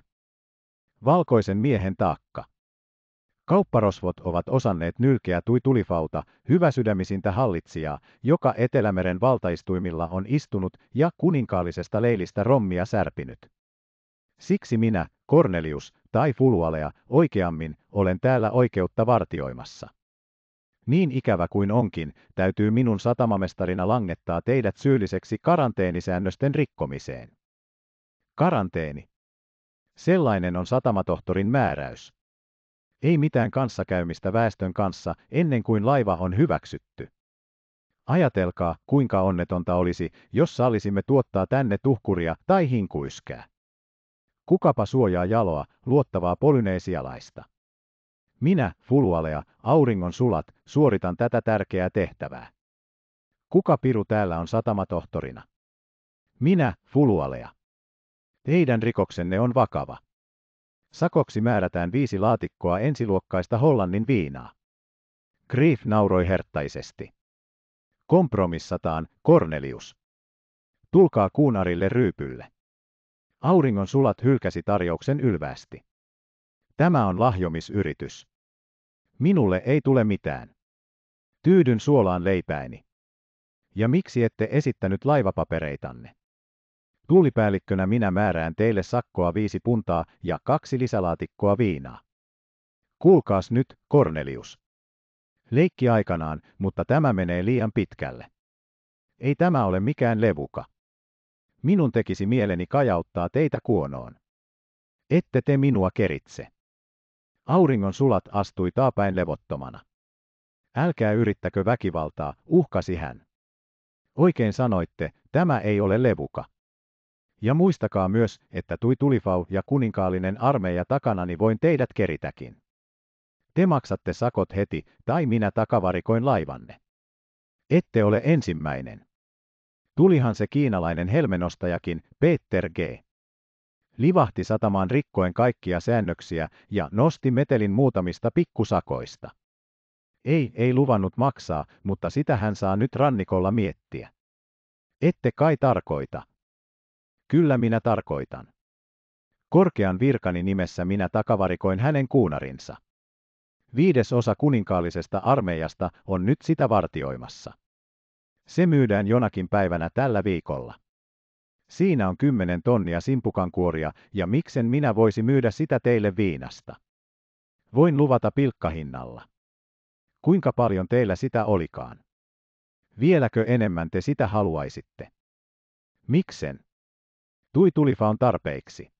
Valkoisen miehen taakka. Kaupparosvot ovat osanneet nylkeä tui tulifauta, hyväsydämisintä hallitsijaa, joka Etelämeren valtaistuimilla on istunut ja kuninkaallisesta leilistä rommia särpinyt. Siksi minä, Cornelius, tai Fulualea, oikeammin, olen täällä oikeutta vartioimassa. Niin ikävä kuin onkin, täytyy minun satamamestarina langettaa teidät syylliseksi karanteenisäännösten rikkomiseen. Karanteeni. Sellainen on satamatohtorin määräys ei mitään kanssakäymistä väestön kanssa ennen kuin laiva on hyväksytty. Ajatelkaa, kuinka onnetonta olisi, jos sallisimme tuottaa tänne tuhkuria tai hinkuiskää. Kukapa suojaa jaloa, luottavaa polyneesialaista. Minä, Fulualea, auringon sulat, suoritan tätä tärkeää tehtävää. Kuka piru täällä on satamatohtorina? Minä, Fulualea. Teidän rikoksenne on vakava. Sakoksi määrätään viisi laatikkoa ensiluokkaista Hollannin viinaa. Grief nauroi herttaisesti. Kompromissataan, Cornelius. Tulkaa kuunarille ryypylle. Auringon sulat hylkäsi tarjouksen ylvästi. Tämä on lahjomisyritys. Minulle ei tule mitään. Tyydyn suolaan leipäini. Ja miksi ette esittänyt laivapapereitanne? Tuulipäällikkönä minä määrään teille sakkoa viisi puntaa ja kaksi lisälaatikkoa viinaa. Kuulkaas nyt, Kornelius. Leikki aikanaan, mutta tämä menee liian pitkälle. Ei tämä ole mikään levuka. Minun tekisi mieleni kajauttaa teitä kuonoon. Ette te minua keritse. Auringon sulat astui taapäin levottomana. Älkää yrittäkö väkivaltaa, uhkasi hän. Oikein sanoitte, tämä ei ole levuka. Ja muistakaa myös, että tui tulifau ja kuninkaallinen armeija takanani niin voin teidät keritäkin. Te maksatte sakot heti, tai minä takavarikoin laivanne. Ette ole ensimmäinen. Tulihan se kiinalainen helmenostajakin, Peter G. Livahti satamaan rikkoen kaikkia säännöksiä ja nosti metelin muutamista pikkusakoista. Ei, ei luvannut maksaa, mutta sitä hän saa nyt rannikolla miettiä. Ette kai tarkoita, Kyllä minä tarkoitan. Korkean virkani nimessä minä takavarikoin hänen kuunarinsa. Viides osa kuninkaallisesta armeijasta on nyt sitä vartioimassa. Se myydään jonakin päivänä tällä viikolla. Siinä on kymmenen tonnia simpukankuoria, ja miksen minä voisi myydä sitä teille viinasta? Voin luvata pilkkahinnalla. Kuinka paljon teillä sitä olikaan? Vieläkö enemmän te sitä haluaisitte? Miksen? Tui on tarpeiksi.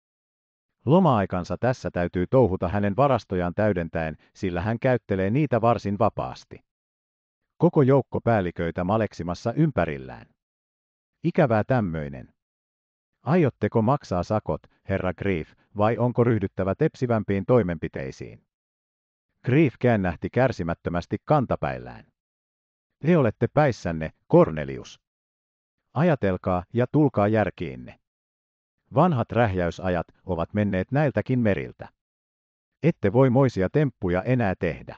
Loma-aikansa tässä täytyy touhuta hänen varastojaan täydentäen, sillä hän käyttelee niitä varsin vapaasti. Koko joukko päälliköitä maleksimassa ympärillään. Ikävää tämmöinen. Aiotteko maksaa sakot, herra Grief, vai onko ryhdyttävä tepsivämpiin toimenpiteisiin? Grief käännähti kärsimättömästi kantapäillään. Te olette päissänne, Cornelius. Ajatelkaa ja tulkaa järkiinne. Vanhat rähjäysajat ovat menneet näiltäkin meriltä. Ette voi moisia temppuja enää tehdä.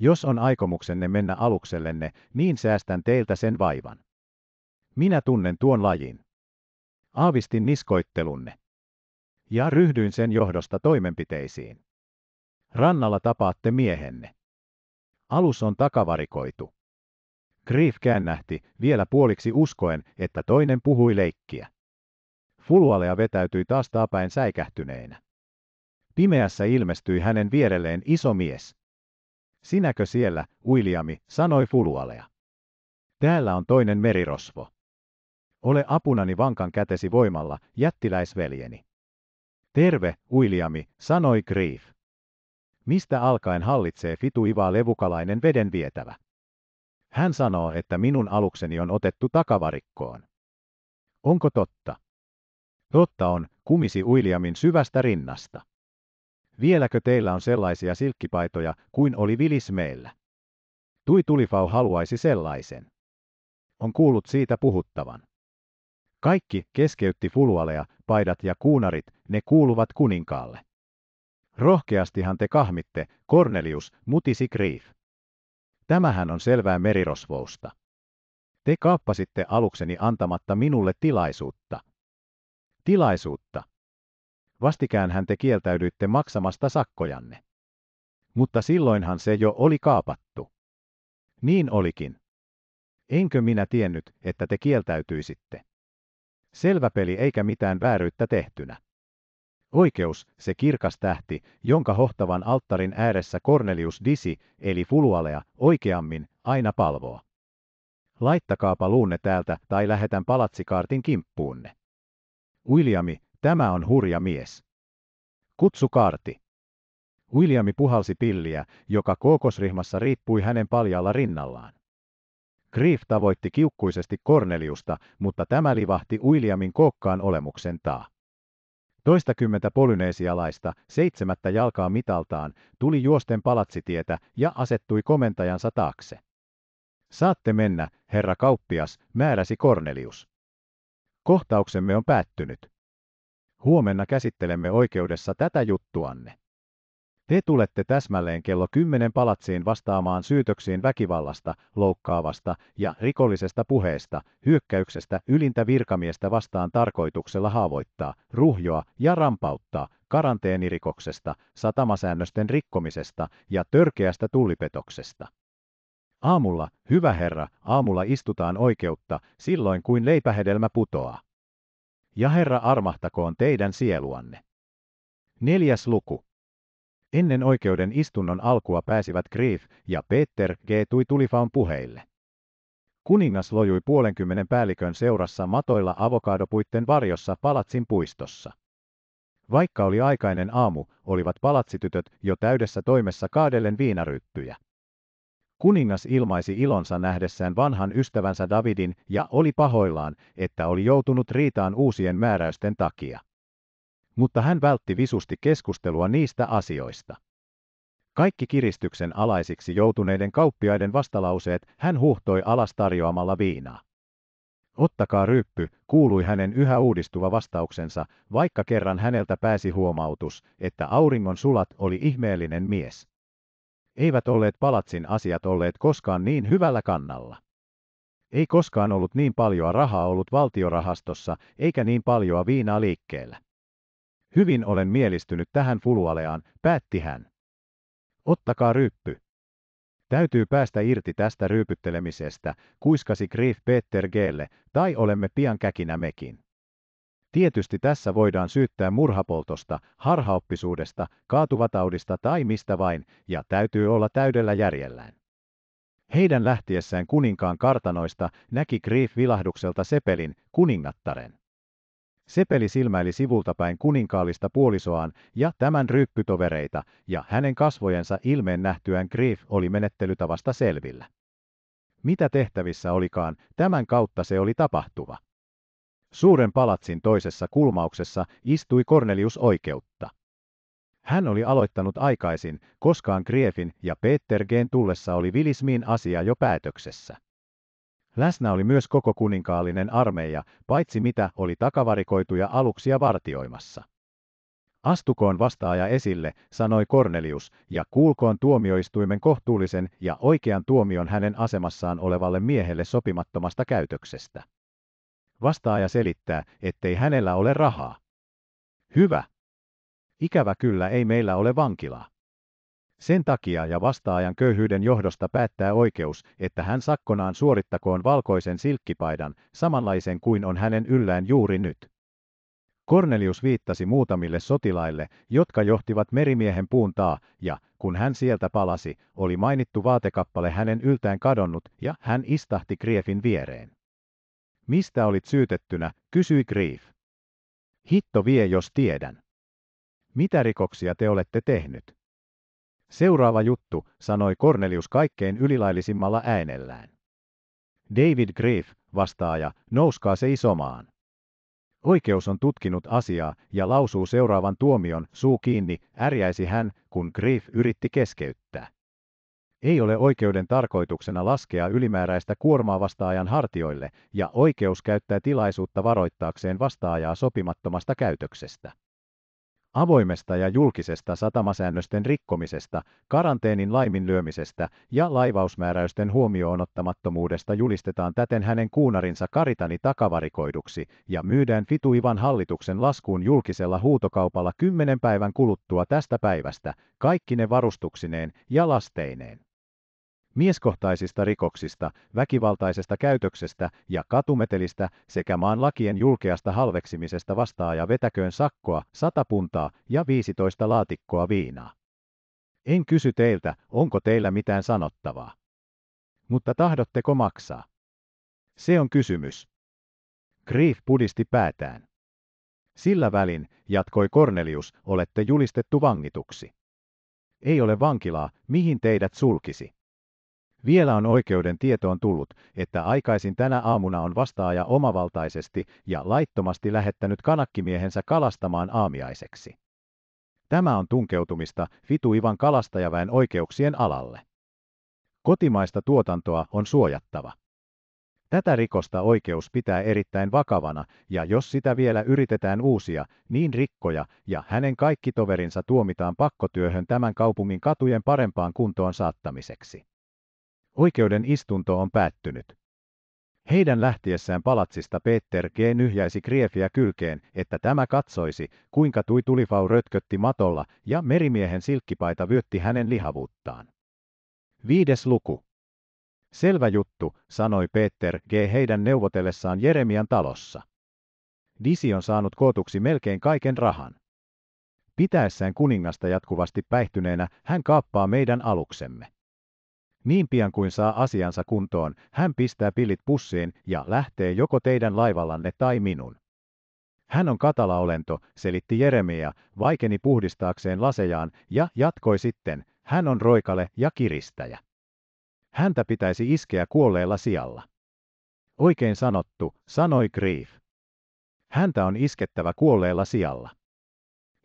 Jos on aikomuksenne mennä aluksellenne, niin säästän teiltä sen vaivan. Minä tunnen tuon lajin. Aavistin niskoittelunne. Ja ryhdyin sen johdosta toimenpiteisiin. Rannalla tapaatte miehenne. Alus on takavarikoitu. Grief käännähti, vielä puoliksi uskoen, että toinen puhui leikkiä. Fulualea vetäytyi taas taapäin säikähtyneenä. Pimeässä ilmestyi hänen vierelleen iso mies. Sinäkö siellä, Williami, sanoi Fulualea. Täällä on toinen merirosvo. Ole apunani vankan kätesi voimalla, jättiläisveljeni. Terve, Williami, sanoi Grief. Mistä alkaen hallitsee Ivaa levukalainen veden vietävä? Hän sanoo, että minun alukseni on otettu takavarikkoon. Onko totta? Totta on, kumisi Williamin syvästä rinnasta. Vieläkö teillä on sellaisia silkkipaitoja kuin oli Vilis meillä? Tui Tulifau haluaisi sellaisen. On kuullut siitä puhuttavan. Kaikki keskeytti fulualea, paidat ja kuunarit, ne kuuluvat kuninkaalle. Rohkeastihan te kahmitte, Cornelius, mutisi Grief. Tämähän on selvää merirosvousta. Te kaappasitte alukseni antamatta minulle tilaisuutta, tilaisuutta. Vastikään hän te kieltäydyitte maksamasta sakkojanne. Mutta silloinhan se jo oli kaapattu. Niin olikin. Enkö minä tiennyt, että te kieltäytyisitte? Selvä peli eikä mitään vääryyttä tehtynä. Oikeus, se kirkas tähti, jonka hohtavan alttarin ääressä Cornelius Disi, eli Fulualea, oikeammin, aina palvoa. Laittakaapa luunne täältä tai lähetän palatsikaartin kimppuunne. Williami, tämä on hurja mies. Kutsu kaarti. Williami puhalsi pilliä, joka kookosrihmassa riippui hänen paljalla rinnallaan. Grief tavoitti kiukkuisesti Corneliusta, mutta tämä livahti Williamin kookkaan olemuksen taa. Toistakymmentä polyneesialaista, seitsemättä jalkaa mitaltaan, tuli juosten palatsitietä ja asettui komentajansa taakse. Saatte mennä, herra kauppias, määräsi Cornelius. Kohtauksemme on päättynyt. Huomenna käsittelemme oikeudessa tätä juttuanne. Te tulette täsmälleen kello 10 palatsiin vastaamaan syytöksiin väkivallasta, loukkaavasta ja rikollisesta puheesta, hyökkäyksestä ylintä virkamiestä vastaan tarkoituksella haavoittaa, ruhjoa ja rampauttaa, karanteenirikoksesta, satamasäännösten rikkomisesta ja törkeästä tullipetoksesta. Aamulla, hyvä Herra, aamulla istutaan oikeutta, silloin kuin leipähedelmä putoaa. Ja Herra armahtakoon teidän sieluanne. Neljäs luku. Ennen oikeuden istunnon alkua pääsivät Grief ja Peter Tui tulifaun puheille. Kuningas lojui puolenkymmenen päällikön seurassa matoilla avokadopuitten varjossa palatsin puistossa. Vaikka oli aikainen aamu, olivat palatsitytöt jo täydessä toimessa kaadellen viinaryttyjä. Kuningas ilmaisi ilonsa nähdessään vanhan ystävänsä Davidin ja oli pahoillaan, että oli joutunut riitaan uusien määräysten takia. Mutta hän vältti visusti keskustelua niistä asioista. Kaikki kiristyksen alaisiksi joutuneiden kauppiaiden vastalauseet hän huhtoi alas tarjoamalla viinaa. Ottakaa ryppy, kuului hänen yhä uudistuva vastauksensa, vaikka kerran häneltä pääsi huomautus, että auringon sulat oli ihmeellinen mies eivät olleet palatsin asiat olleet koskaan niin hyvällä kannalla. Ei koskaan ollut niin paljoa rahaa ollut valtiorahastossa, eikä niin paljoa viinaa liikkeellä. Hyvin olen mielistynyt tähän fulualeaan, päätti hän. Ottakaa ryyppy. Täytyy päästä irti tästä ryypyttelemisestä, kuiskasi Grief Peter Gelle, tai olemme pian käkinä mekin. Tietysti tässä voidaan syyttää murhapoltosta, harhaoppisuudesta, kaatuvataudista tai mistä vain, ja täytyy olla täydellä järjellään. Heidän lähtiessään kuninkaan kartanoista näki Grief vilahdukselta Sepelin, kuningattaren. Sepeli silmäili sivultapäin kuninkaallista puolisoaan ja tämän ryppytovereita, ja hänen kasvojensa ilmeen nähtyään Grief oli menettelytavasta selvillä. Mitä tehtävissä olikaan, tämän kautta se oli tapahtuva. Suuren palatsin toisessa kulmauksessa istui Cornelius oikeutta. Hän oli aloittanut aikaisin, koskaan Griefin ja Peter Geen tullessa oli Vilismiin asia jo päätöksessä. Läsnä oli myös koko kuninkaallinen armeija, paitsi mitä oli takavarikoituja aluksia vartioimassa. Astukoon vastaaja esille, sanoi Cornelius, ja kuulkoon tuomioistuimen kohtuullisen ja oikean tuomion hänen asemassaan olevalle miehelle sopimattomasta käytöksestä. Vastaaja selittää, ettei hänellä ole rahaa. Hyvä. Ikävä kyllä ei meillä ole vankilaa. Sen takia ja vastaajan köyhyyden johdosta päättää oikeus, että hän sakkonaan suorittakoon valkoisen silkkipaidan, samanlaisen kuin on hänen yllään juuri nyt. Kornelius viittasi muutamille sotilaille, jotka johtivat merimiehen puuntaa, ja kun hän sieltä palasi, oli mainittu vaatekappale hänen yltään kadonnut, ja hän istahti Kriefin viereen. Mistä olit syytettynä, kysyi Grief. Hitto vie, jos tiedän. Mitä rikoksia te olette tehnyt? Seuraava juttu, sanoi Cornelius kaikkein ylilaillisimmalla äänellään. David Grief, vastaaja, nouskaa se isomaan. Oikeus on tutkinut asiaa ja lausuu seuraavan tuomion, suu kiinni, ärjäisi hän, kun Grief yritti keskeyttää. Ei ole oikeuden tarkoituksena laskea ylimääräistä kuormaa vastaajan hartioille, ja oikeus käyttää tilaisuutta varoittaakseen vastaajaa sopimattomasta käytöksestä. Avoimesta ja julkisesta satamasäännösten rikkomisesta, karanteenin laiminlyömisestä ja laivausmääräysten huomioon ottamattomuudesta julistetaan täten hänen kuunarinsa karitani takavarikoiduksi ja myydään Fituivan hallituksen laskuun julkisella huutokaupalla kymmenen päivän kuluttua tästä päivästä, ne varustuksineen ja lasteineen mieskohtaisista rikoksista, väkivaltaisesta käytöksestä ja katumetelistä sekä maan lakien julkeasta halveksimisesta ja vetäköön sakkoa 100 puntaa ja 15 laatikkoa viinaa. En kysy teiltä, onko teillä mitään sanottavaa. Mutta tahdotteko maksaa? Se on kysymys. Grief pudisti päätään. Sillä välin, jatkoi Cornelius, olette julistettu vangituksi. Ei ole vankilaa, mihin teidät sulkisi. Vielä on oikeuden tietoon tullut, että aikaisin tänä aamuna on vastaaja omavaltaisesti ja laittomasti lähettänyt kanakkimiehensä kalastamaan aamiaiseksi. Tämä on tunkeutumista Fituivan kalastajaväen oikeuksien alalle. Kotimaista tuotantoa on suojattava. Tätä rikosta oikeus pitää erittäin vakavana, ja jos sitä vielä yritetään uusia, niin rikkoja ja hänen kaikki toverinsa tuomitaan pakkotyöhön tämän kaupungin katujen parempaan kuntoon saattamiseksi. Oikeuden istunto on päättynyt. Heidän lähtiessään palatsista Peter G. nyhjäisi Kriefiä kylkeen, että tämä katsoisi, kuinka tui tulifau rötkötti matolla ja merimiehen silkkipaita vyötti hänen lihavuuttaan. Viides luku. Selvä juttu, sanoi Peter G. heidän neuvotellessaan Jeremian talossa. Disi on saanut kootuksi melkein kaiken rahan. Pitäessään kuningasta jatkuvasti päihtyneenä, hän kaappaa meidän aluksemme. Niin pian kuin saa asiansa kuntoon, hän pistää pilit pussiin ja lähtee joko teidän laivallanne tai minun. Hän on katalaolento, selitti Jeremia, vaikeni puhdistaakseen lasejaan, ja jatkoi sitten, hän on roikale ja kiristäjä. Häntä pitäisi iskeä kuolleella sijalla. Oikein sanottu, sanoi Grief. Häntä on iskettävä kuolleella sijalla.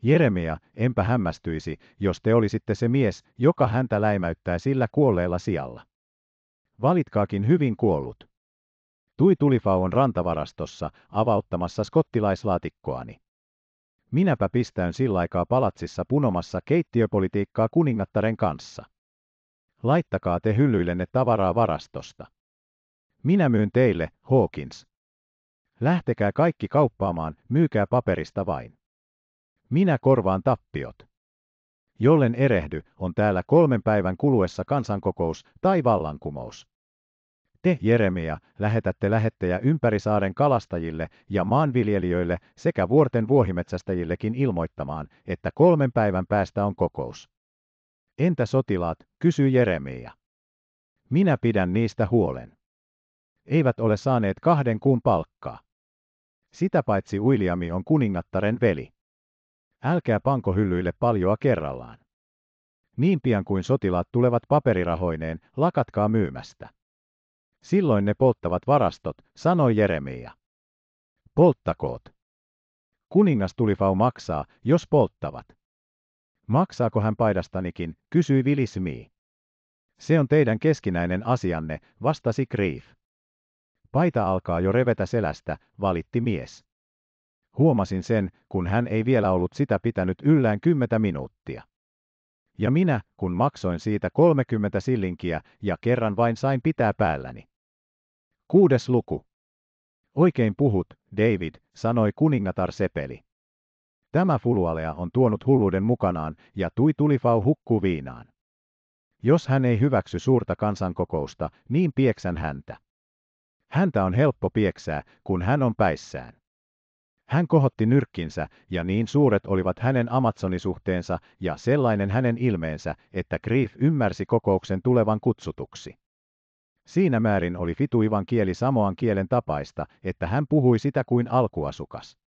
Jeremia, enpä hämmästyisi, jos te olisitte se mies, joka häntä läimäyttää sillä kuolleella sijalla. Valitkaakin hyvin kuollut. Tui tulifauon rantavarastossa avauttamassa skottilaislaatikkoani. Minäpä sillä aikaa palatsissa punomassa keittiöpolitiikkaa kuningattaren kanssa. Laittakaa te hyllyillenne tavaraa varastosta. Minä myyn teille, Hawkins. Lähtekää kaikki kauppaamaan, myykää paperista vain minä korvaan tappiot. Jollen erehdy, on täällä kolmen päivän kuluessa kansankokous tai vallankumous. Te, Jeremia, lähetätte lähettejä ympäri saaren kalastajille ja maanviljelijöille sekä vuorten vuohimetsästäjillekin ilmoittamaan, että kolmen päivän päästä on kokous. Entä sotilaat, kysyy Jeremia. Minä pidän niistä huolen. Eivät ole saaneet kahden kuun palkkaa. Sitä paitsi Williami on kuningattaren veli. Älkää panko hyllyille paljoa kerrallaan. Niin pian kuin sotilaat tulevat paperirahoineen, lakatkaa myymästä. Silloin ne polttavat varastot, sanoi Jeremia. Polttakoot. Kuningas tulifau maksaa, jos polttavat. Maksaako hän paidastanikin, kysyi Vilismi. Se on teidän keskinäinen asianne, vastasi Grief. Paita alkaa jo revetä selästä, valitti mies. Huomasin sen, kun hän ei vielä ollut sitä pitänyt yllään kymmentä minuuttia. Ja minä, kun maksoin siitä 30 sillinkiä ja kerran vain sain pitää päälläni. Kuudes luku. Oikein puhut, David, sanoi kuningatar Sepeli. Tämä fulualea on tuonut hulluuden mukanaan, ja tui tulifau hukkuu viinaan. Jos hän ei hyväksy suurta kansankokousta, niin pieksän häntä. Häntä on helppo pieksää, kun hän on päissään. Hän kohotti nyrkkinsä, ja niin suuret olivat hänen Amazonisuhteensa ja sellainen hänen ilmeensä, että Grief ymmärsi kokouksen tulevan kutsutuksi. Siinä määrin oli fituivan kieli samoan kielen tapaista, että hän puhui sitä kuin alkuasukas.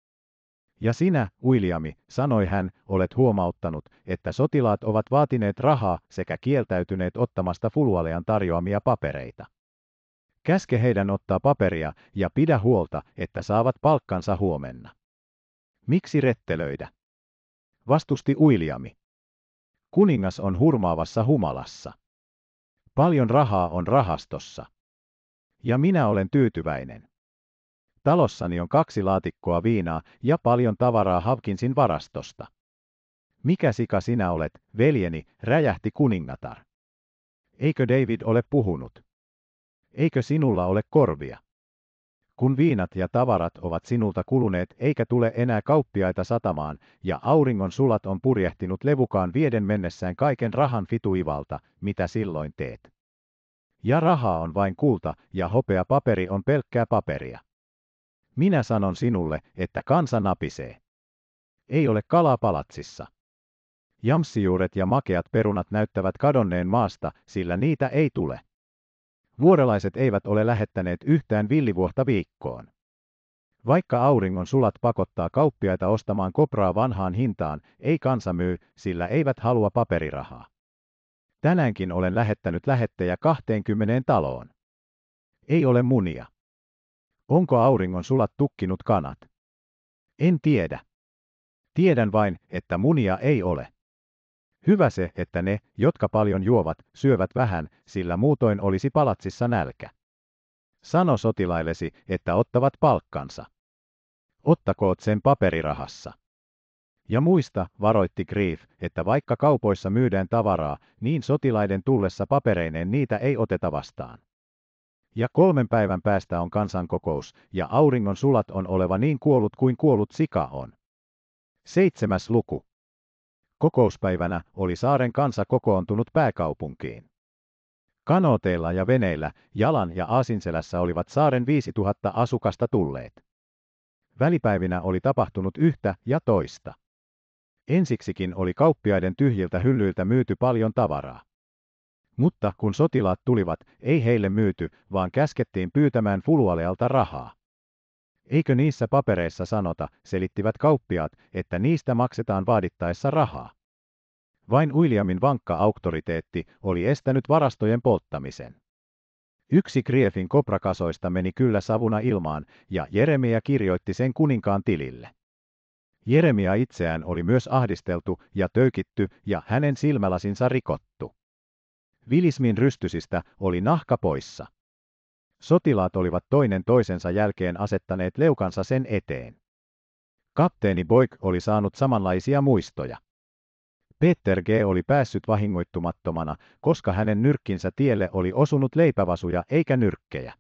Ja sinä, Williami, sanoi hän, olet huomauttanut, että sotilaat ovat vaatineet rahaa sekä kieltäytyneet ottamasta Fulualean tarjoamia papereita. Käske heidän ottaa paperia ja pidä huolta, että saavat palkkansa huomenna. Miksi rettelöidä? Vastusti Uiliami. Kuningas on hurmaavassa humalassa. Paljon rahaa on rahastossa. Ja minä olen tyytyväinen. Talossani on kaksi laatikkoa viinaa ja paljon tavaraa Havkinsin varastosta. Mikä sika sinä olet, veljeni, räjähti kuningatar. Eikö David ole puhunut? eikö sinulla ole korvia? Kun viinat ja tavarat ovat sinulta kuluneet eikä tule enää kauppiaita satamaan, ja auringon sulat on purjehtinut levukaan vieden mennessään kaiken rahan fituivalta, mitä silloin teet? Ja rahaa on vain kulta, ja hopea paperi on pelkkää paperia. Minä sanon sinulle, että kansa napisee. Ei ole kalaa palatsissa. Jamssijuuret ja makeat perunat näyttävät kadonneen maasta, sillä niitä ei tule. Vuorelaiset eivät ole lähettäneet yhtään villivuohta viikkoon. Vaikka auringon sulat pakottaa kauppiaita ostamaan kopraa vanhaan hintaan, ei kansa myy, sillä eivät halua paperirahaa. Tänäänkin olen lähettänyt lähettejä 20 taloon. Ei ole munia. Onko auringon sulat tukkinut kanat? En tiedä. Tiedän vain, että munia ei ole. Hyvä se, että ne, jotka paljon juovat, syövät vähän, sillä muutoin olisi palatsissa nälkä. Sano sotilaillesi, että ottavat palkkansa. Ottakoot sen paperirahassa. Ja muista, varoitti Grief, että vaikka kaupoissa myydään tavaraa, niin sotilaiden tullessa papereineen niitä ei oteta vastaan. Ja kolmen päivän päästä on kansankokous, ja auringon sulat on oleva niin kuollut kuin kuollut sika on. Seitsemäs luku. Kokouspäivänä oli saaren kansa kokoontunut pääkaupunkiin. Kanoteilla ja veneillä Jalan ja Aasinselässä olivat saaren 5000 asukasta tulleet. Välipäivinä oli tapahtunut yhtä ja toista. Ensiksikin oli kauppiaiden tyhjiltä hyllyiltä myyty paljon tavaraa. Mutta kun sotilaat tulivat, ei heille myyty, vaan käskettiin pyytämään Fulualealta rahaa. Eikö niissä papereissa sanota, selittivät kauppiaat, että niistä maksetaan vaadittaessa rahaa? Vain Williamin vankka auktoriteetti oli estänyt varastojen polttamisen. Yksi Griefin koprakasoista meni kyllä savuna ilmaan, ja Jeremia kirjoitti sen kuninkaan tilille. Jeremia itseään oli myös ahdisteltu ja töykitty ja hänen silmälasinsa rikottu. Vilismin rystysistä oli nahka poissa. Sotilaat olivat toinen toisensa jälkeen asettaneet leukansa sen eteen. Kapteeni Boyk oli saanut samanlaisia muistoja. Peter G. oli päässyt vahingoittumattomana, koska hänen nyrkkinsä tielle oli osunut leipävasuja eikä nyrkkejä.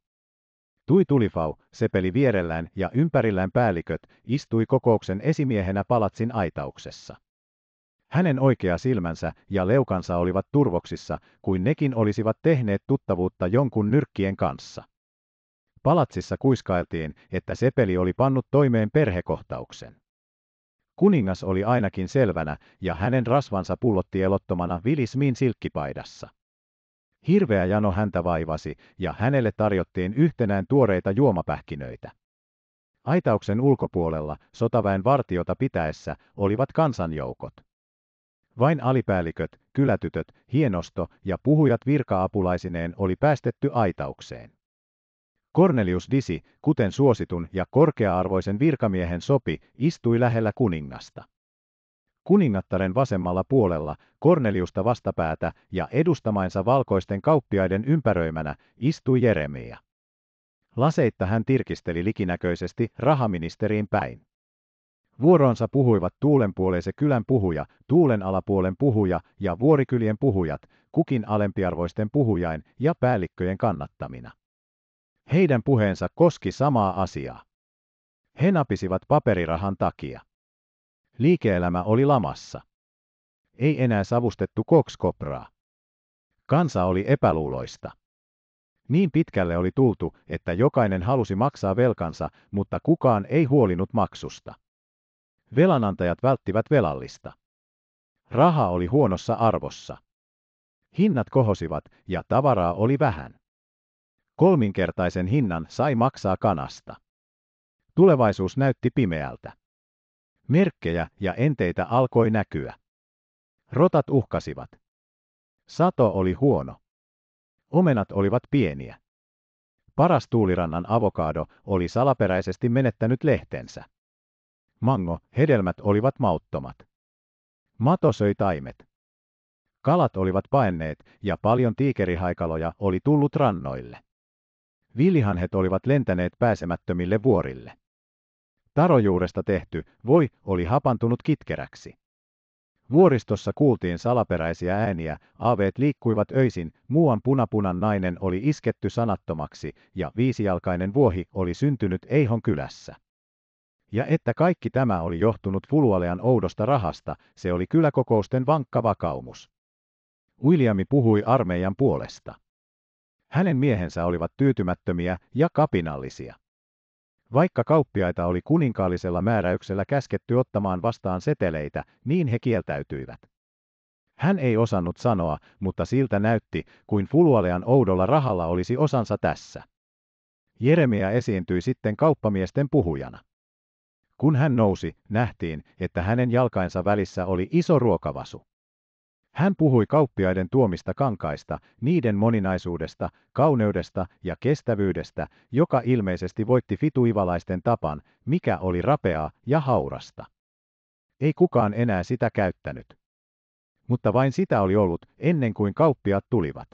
Tui Tulifau sepeli vierellään ja ympärillään päälliköt, istui kokouksen esimiehenä palatsin aitauksessa. Hänen oikea silmänsä ja leukansa olivat turvoksissa, kuin nekin olisivat tehneet tuttavuutta jonkun nyrkkien kanssa. Palatsissa kuiskailtiin, että Sepeli oli pannut toimeen perhekohtauksen. Kuningas oli ainakin selvänä, ja hänen rasvansa pullotti elottomana Vilismin silkkipaidassa. Hirveä jano häntä vaivasi, ja hänelle tarjottiin yhtenään tuoreita juomapähkinöitä. Aitauksen ulkopuolella, sotaväen vartiota pitäessä, olivat kansanjoukot. Vain alipäälliköt, kylätytöt, hienosto ja puhujat virkaapulaisineen oli päästetty aitaukseen. Cornelius Disi, kuten suositun ja korkea-arvoisen virkamiehen sopi, istui lähellä kuningasta. Kuningattaren vasemmalla puolella, Korneliusta vastapäätä ja edustamainsa valkoisten kauppiaiden ympäröimänä, istui Jeremia. Laseitta hän tirkisteli likinäköisesti rahaministeriin päin. Vuoronsa puhuivat tuulenpuoleisen kylän puhuja, tuulen alapuolen puhuja ja vuorikylien puhujat, kukin alempiarvoisten puhujain ja päällikköjen kannattamina. Heidän puheensa koski samaa asiaa. He napisivat paperirahan takia. Liike-elämä oli lamassa. Ei enää savustettu kokskopraa. Kansa oli epäluuloista. Niin pitkälle oli tultu, että jokainen halusi maksaa velkansa, mutta kukaan ei huolinut maksusta. Velanantajat välttivät velallista. Raha oli huonossa arvossa. Hinnat kohosivat ja tavaraa oli vähän. Kolminkertaisen hinnan sai maksaa kanasta. Tulevaisuus näytti pimeältä. Merkkejä ja enteitä alkoi näkyä. Rotat uhkasivat. Sato oli huono. Omenat olivat pieniä. Paras tuulirannan avokado oli salaperäisesti menettänyt lehtensä. Mango, hedelmät olivat mauttomat. Mato söi taimet. Kalat olivat paenneet ja paljon tiikerihaikaloja oli tullut rannoille. Viljanhet olivat lentäneet pääsemättömille vuorille. Tarojuuresta tehty voi oli hapantunut kitkeräksi. Vuoristossa kuultiin salaperäisiä ääniä, aaveet liikkuivat öisin, muuan punapunan nainen oli isketty sanattomaksi ja viisijalkainen vuohi oli syntynyt Eihon kylässä. Ja että kaikki tämä oli johtunut Fulualean oudosta rahasta, se oli kyläkokousten vankka vakaumus. Williami puhui armeijan puolesta. Hänen miehensä olivat tyytymättömiä ja kapinallisia. Vaikka kauppiaita oli kuninkaallisella määräyksellä käsketty ottamaan vastaan seteleitä, niin he kieltäytyivät. Hän ei osannut sanoa, mutta siltä näytti, kuin Fulualean oudolla rahalla olisi osansa tässä. Jeremia esiintyi sitten kauppamiesten puhujana. Kun hän nousi, nähtiin, että hänen jalkainsa välissä oli iso ruokavasu. Hän puhui kauppiaiden tuomista kankaista, niiden moninaisuudesta, kauneudesta ja kestävyydestä, joka ilmeisesti voitti fituivalaisten tapan, mikä oli rapeaa ja haurasta. Ei kukaan enää sitä käyttänyt. Mutta vain sitä oli ollut ennen kuin kauppiat tulivat.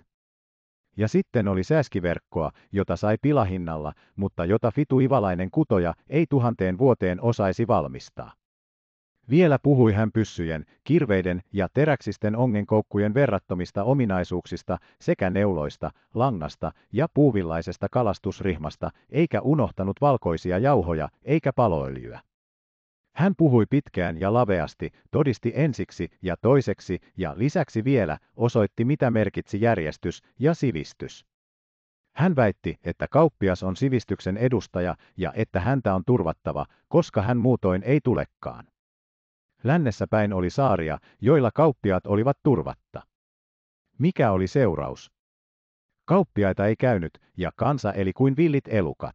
Ja sitten oli sääskiverkkoa, jota sai pilahinnalla, mutta jota fituivalainen kutoja ei tuhanteen vuoteen osaisi valmistaa. Vielä puhui hän pyssyjen, kirveiden ja teräksisten ongenkoukkujen verrattomista ominaisuuksista sekä neuloista, langasta ja puuvillaisesta kalastusrihmasta, eikä unohtanut valkoisia jauhoja eikä paloöljyä. Hän puhui pitkään ja laveasti, todisti ensiksi ja toiseksi ja lisäksi vielä osoitti mitä merkitsi järjestys ja sivistys. Hän väitti, että kauppias on sivistyksen edustaja ja että häntä on turvattava, koska hän muutoin ei tulekaan. Lännessä päin oli saaria, joilla kauppiaat olivat turvatta. Mikä oli seuraus? Kauppiaita ei käynyt, ja kansa eli kuin villit elukat.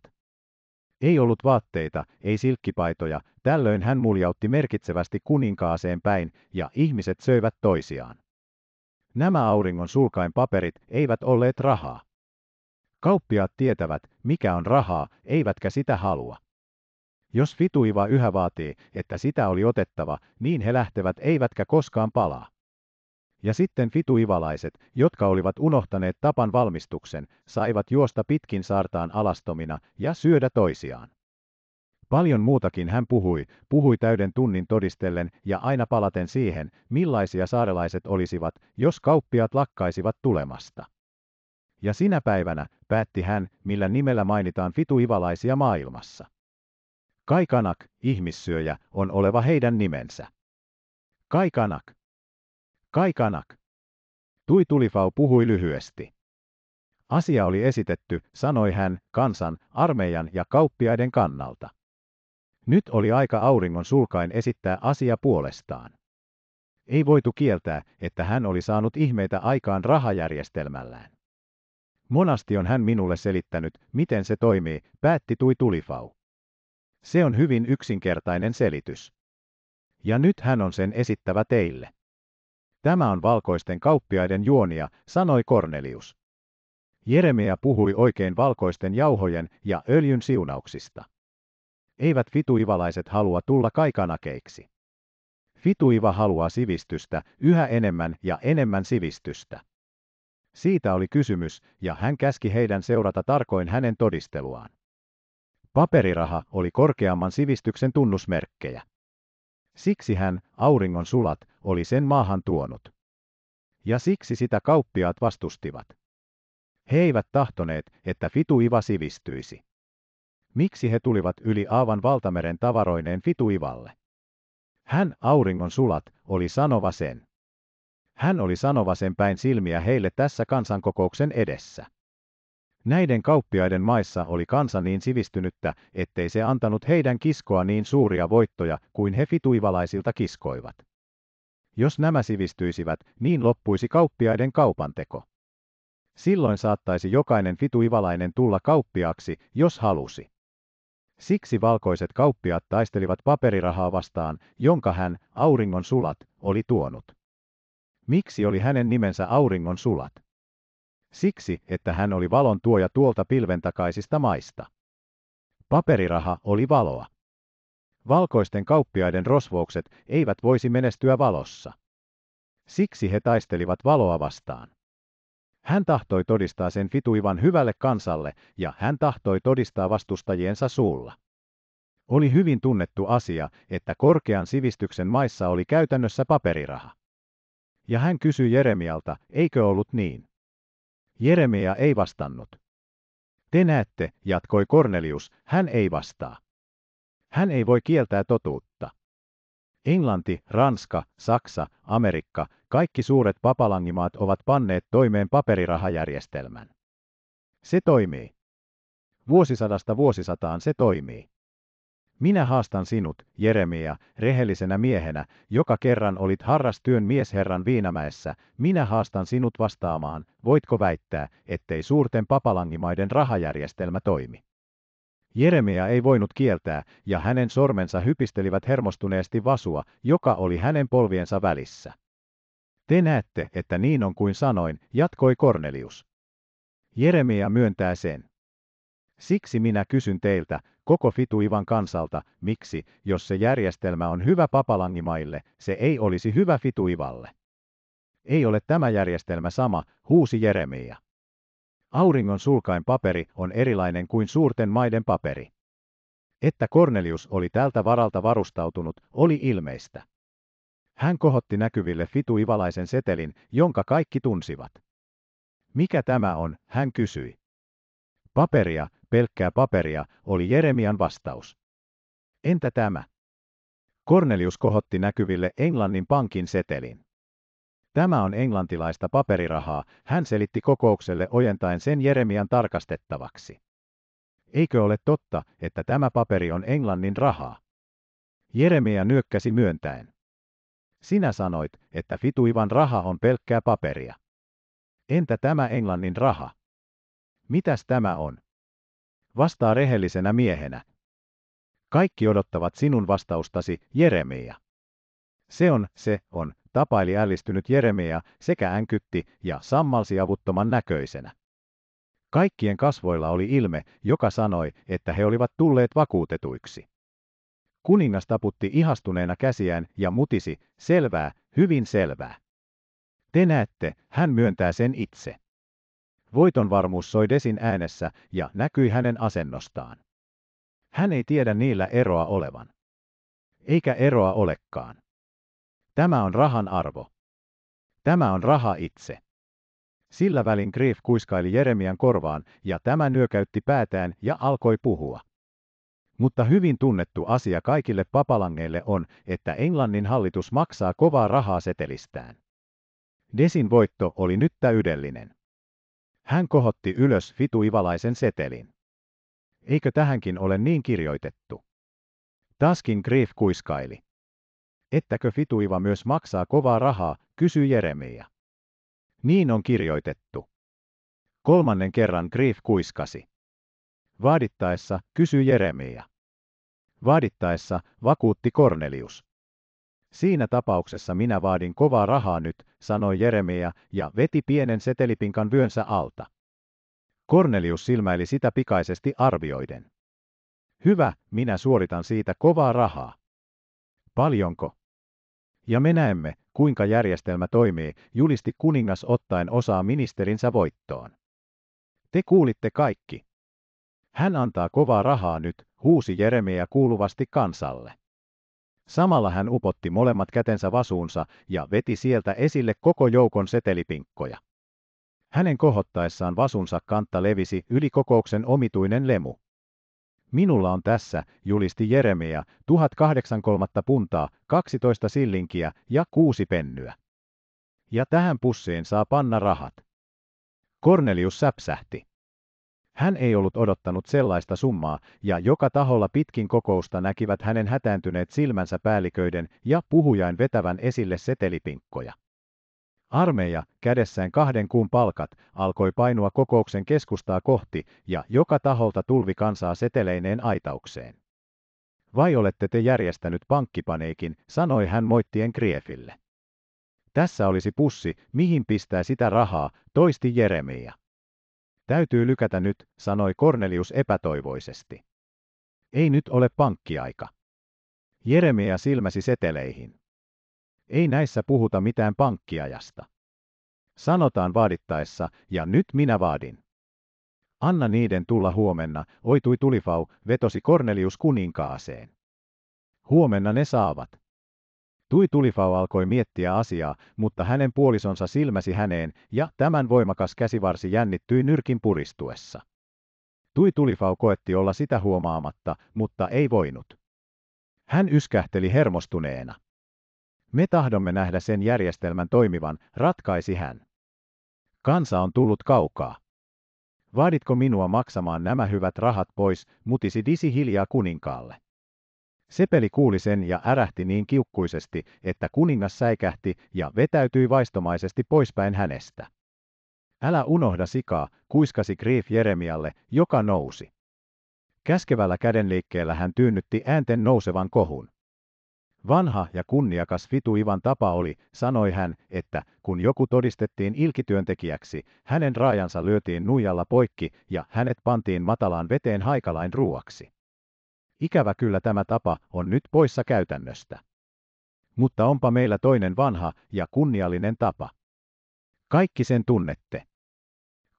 Ei ollut vaatteita, ei silkkipaitoja, tällöin hän muljautti merkitsevästi kuninkaaseen päin, ja ihmiset söivät toisiaan. Nämä auringon sulkain paperit eivät olleet rahaa. Kauppiaat tietävät, mikä on rahaa, eivätkä sitä halua. Jos vituiva yhä vaatii, että sitä oli otettava, niin he lähtevät eivätkä koskaan palaa. Ja sitten fituivalaiset, jotka olivat unohtaneet tapan valmistuksen, saivat juosta pitkin saartaan alastomina ja syödä toisiaan. Paljon muutakin hän puhui, puhui täyden tunnin todistellen ja aina palaten siihen, millaisia saarelaiset olisivat, jos kauppiat lakkaisivat tulemasta. Ja sinä päivänä, päätti hän, millä nimellä mainitaan fituivalaisia maailmassa. Kaikanak, ihmissyöjä, on oleva heidän nimensä. Kaikanak. Kaikanak. Tulifau puhui lyhyesti. Asia oli esitetty, sanoi hän, kansan, armeijan ja kauppiaiden kannalta. Nyt oli aika auringon sulkain esittää asia puolestaan. Ei voitu kieltää, että hän oli saanut ihmeitä aikaan rahajärjestelmällään. Monasti on hän minulle selittänyt, miten se toimii, päätti tui tulifau. Se on hyvin yksinkertainen selitys. Ja nyt hän on sen esittävä teille. Tämä on valkoisten kauppiaiden juonia, sanoi Kornelius. Jeremia puhui oikein valkoisten jauhojen ja öljyn siunauksista. Eivät fituivalaiset halua tulla kaikanakeiksi. Fituiva haluaa sivistystä, yhä enemmän ja enemmän sivistystä. Siitä oli kysymys, ja hän käski heidän seurata tarkoin hänen todisteluaan. Paperiraha oli korkeamman sivistyksen tunnusmerkkejä. Siksi hän, auringon sulat, oli sen maahan tuonut. Ja siksi sitä kauppiaat vastustivat. He eivät tahtoneet, että Fituiva sivistyisi. Miksi he tulivat yli Aavan valtameren tavaroineen Fituivalle? Hän, auringon sulat, oli sanova sen. Hän oli sanova sen päin silmiä heille tässä kansankokouksen edessä. Näiden kauppiaiden maissa oli kansa niin sivistynyttä, ettei se antanut heidän kiskoa niin suuria voittoja kuin he fituivalaisilta kiskoivat. Jos nämä sivistyisivät, niin loppuisi kauppiaiden kaupanteko. Silloin saattaisi jokainen fituivalainen tulla kauppiaksi, jos halusi. Siksi valkoiset kauppiat taistelivat paperirahaa vastaan, jonka hän, auringon sulat, oli tuonut. Miksi oli hänen nimensä auringon sulat? siksi että hän oli valon tuoja tuolta pilven takaisista maista. Paperiraha oli valoa. Valkoisten kauppiaiden rosvoukset eivät voisi menestyä valossa. Siksi he taistelivat valoa vastaan. Hän tahtoi todistaa sen fituivan hyvälle kansalle ja hän tahtoi todistaa vastustajiensa suulla. Oli hyvin tunnettu asia, että korkean sivistyksen maissa oli käytännössä paperiraha. Ja hän kysyi Jeremialta, eikö ollut niin? Jeremia ei vastannut. Te näette, jatkoi Kornelius, hän ei vastaa. Hän ei voi kieltää totuutta. Englanti, Ranska, Saksa, Amerikka, kaikki suuret papalangimaat ovat panneet toimeen paperirahajärjestelmän. Se toimii. Vuosisadasta vuosisataan se toimii. Minä haastan sinut, Jeremia, rehellisenä miehenä, joka kerran olit harrastyön miesherran Viinamäessä, minä haastan sinut vastaamaan, voitko väittää, ettei suurten papalangimaiden rahajärjestelmä toimi. Jeremia ei voinut kieltää, ja hänen sormensa hypistelivät hermostuneesti vasua, joka oli hänen polviensa välissä. Te näette, että niin on kuin sanoin, jatkoi Kornelius. Jeremia myöntää sen. Siksi minä kysyn teiltä, koko Fituivan kansalta, miksi, jos se järjestelmä on hyvä papalangimaille, se ei olisi hyvä Fituivalle. Ei ole tämä järjestelmä sama, huusi Jeremia. Auringon sulkain paperi on erilainen kuin suurten maiden paperi. Että Cornelius oli tältä varalta varustautunut, oli ilmeistä. Hän kohotti näkyville fituivalaisen setelin, jonka kaikki tunsivat. Mikä tämä on, hän kysyi. Paperia, pelkkää paperia, oli Jeremian vastaus. Entä tämä? Cornelius kohotti näkyville Englannin pankin setelin. Tämä on englantilaista paperirahaa, hän selitti kokoukselle ojentaen sen Jeremian tarkastettavaksi. Eikö ole totta, että tämä paperi on Englannin rahaa? Jeremia nyökkäsi myöntäen. Sinä sanoit, että fituivan raha on pelkkää paperia. Entä tämä Englannin raha? Mitäs tämä on? vastaa rehellisenä miehenä. Kaikki odottavat sinun vastaustasi, Jeremia. Se on, se on, tapaili ällistynyt Jeremia sekä änkytti ja sammalsi avuttoman näköisenä. Kaikkien kasvoilla oli ilme, joka sanoi, että he olivat tulleet vakuutetuiksi. Kuningas taputti ihastuneena käsiään ja mutisi, selvää, hyvin selvää. Te näette, hän myöntää sen itse. Voitonvarmuus soi Desin äänessä ja näkyi hänen asennostaan. Hän ei tiedä niillä eroa olevan. Eikä eroa olekaan. Tämä on rahan arvo. Tämä on raha itse. Sillä välin Grief kuiskaili Jeremian korvaan ja tämä nyökäytti päätään ja alkoi puhua. Mutta hyvin tunnettu asia kaikille papalangeille on, että Englannin hallitus maksaa kovaa rahaa setelistään. Desin voitto oli nyt täydellinen. Hän kohotti ylös Ivalaisen setelin. Eikö tähänkin ole niin kirjoitettu? Taskin Grief kuiskaili. Ettäkö fituiva myös maksaa kovaa rahaa, kysyi Jeremia. Niin on kirjoitettu. Kolmannen kerran Grief kuiskasi. Vaadittaessa, kysyi Jeremia. Vaadittaessa, vakuutti Kornelius. Siinä tapauksessa minä vaadin kovaa rahaa nyt, sanoi Jeremia ja veti pienen setelipinkan vyönsä alta. Kornelius silmäili sitä pikaisesti arvioiden. Hyvä, minä suoritan siitä kovaa rahaa. Paljonko? Ja me näemme, kuinka järjestelmä toimii, julisti kuningas ottaen osaa ministerinsä voittoon. Te kuulitte kaikki. Hän antaa kovaa rahaa nyt, huusi Jeremia kuuluvasti kansalle. Samalla hän upotti molemmat kätensä vasuunsa ja veti sieltä esille koko joukon setelipinkkoja. Hänen kohottaessaan vasunsa kantta levisi yli kokouksen omituinen lemu. Minulla on tässä, julisti Jeremia, 1083 puntaa, 12 sillinkiä ja kuusi pennyä. Ja tähän pussiin saa panna rahat. Kornelius säpsähti. Hän ei ollut odottanut sellaista summaa, ja joka taholla pitkin kokousta näkivät hänen hätääntyneet silmänsä päälliköiden ja puhujain vetävän esille setelipinkkoja. Armeija, kädessään kahden kuun palkat, alkoi painua kokouksen keskustaa kohti, ja joka taholta tulvi kansaa seteleineen aitaukseen. Vai olette te järjestänyt pankkipaneikin, sanoi hän moittien Kriefille. Tässä olisi pussi, mihin pistää sitä rahaa, toisti Jeremia. Täytyy lykätä nyt, sanoi Cornelius epätoivoisesti. Ei nyt ole pankkiaika. Jeremia silmäsi seteleihin. Ei näissä puhuta mitään pankkiajasta. Sanotaan vaadittaessa, ja nyt minä vaadin. Anna niiden tulla huomenna, oitui tulifau, vetosi Cornelius kuninkaaseen. Huomenna ne saavat. Tui Tulifau alkoi miettiä asiaa, mutta hänen puolisonsa silmäsi häneen, ja tämän voimakas käsivarsi jännittyi nyrkin puristuessa. Tui Tulifau koetti olla sitä huomaamatta, mutta ei voinut. Hän yskähteli hermostuneena. Me tahdomme nähdä sen järjestelmän toimivan, ratkaisi hän. Kansa on tullut kaukaa. Vaaditko minua maksamaan nämä hyvät rahat pois, mutisi Disi hiljaa kuninkaalle. Sepeli kuuli sen ja ärähti niin kiukkuisesti, että kuningas säikähti ja vetäytyi vaistomaisesti poispäin hänestä. Älä unohda sikaa, kuiskasi Grief Jeremialle, joka nousi. Käskevällä kädenliikkeellä hän tyynnytti äänten nousevan kohun. Vanha ja kunniakas Fitu Ivan tapa oli, sanoi hän, että kun joku todistettiin ilkityöntekijäksi, hänen raajansa lyötiin nuijalla poikki ja hänet pantiin matalaan veteen haikalain ruuaksi. Ikävä kyllä tämä tapa on nyt poissa käytännöstä. Mutta onpa meillä toinen vanha ja kunniallinen tapa. Kaikki sen tunnette.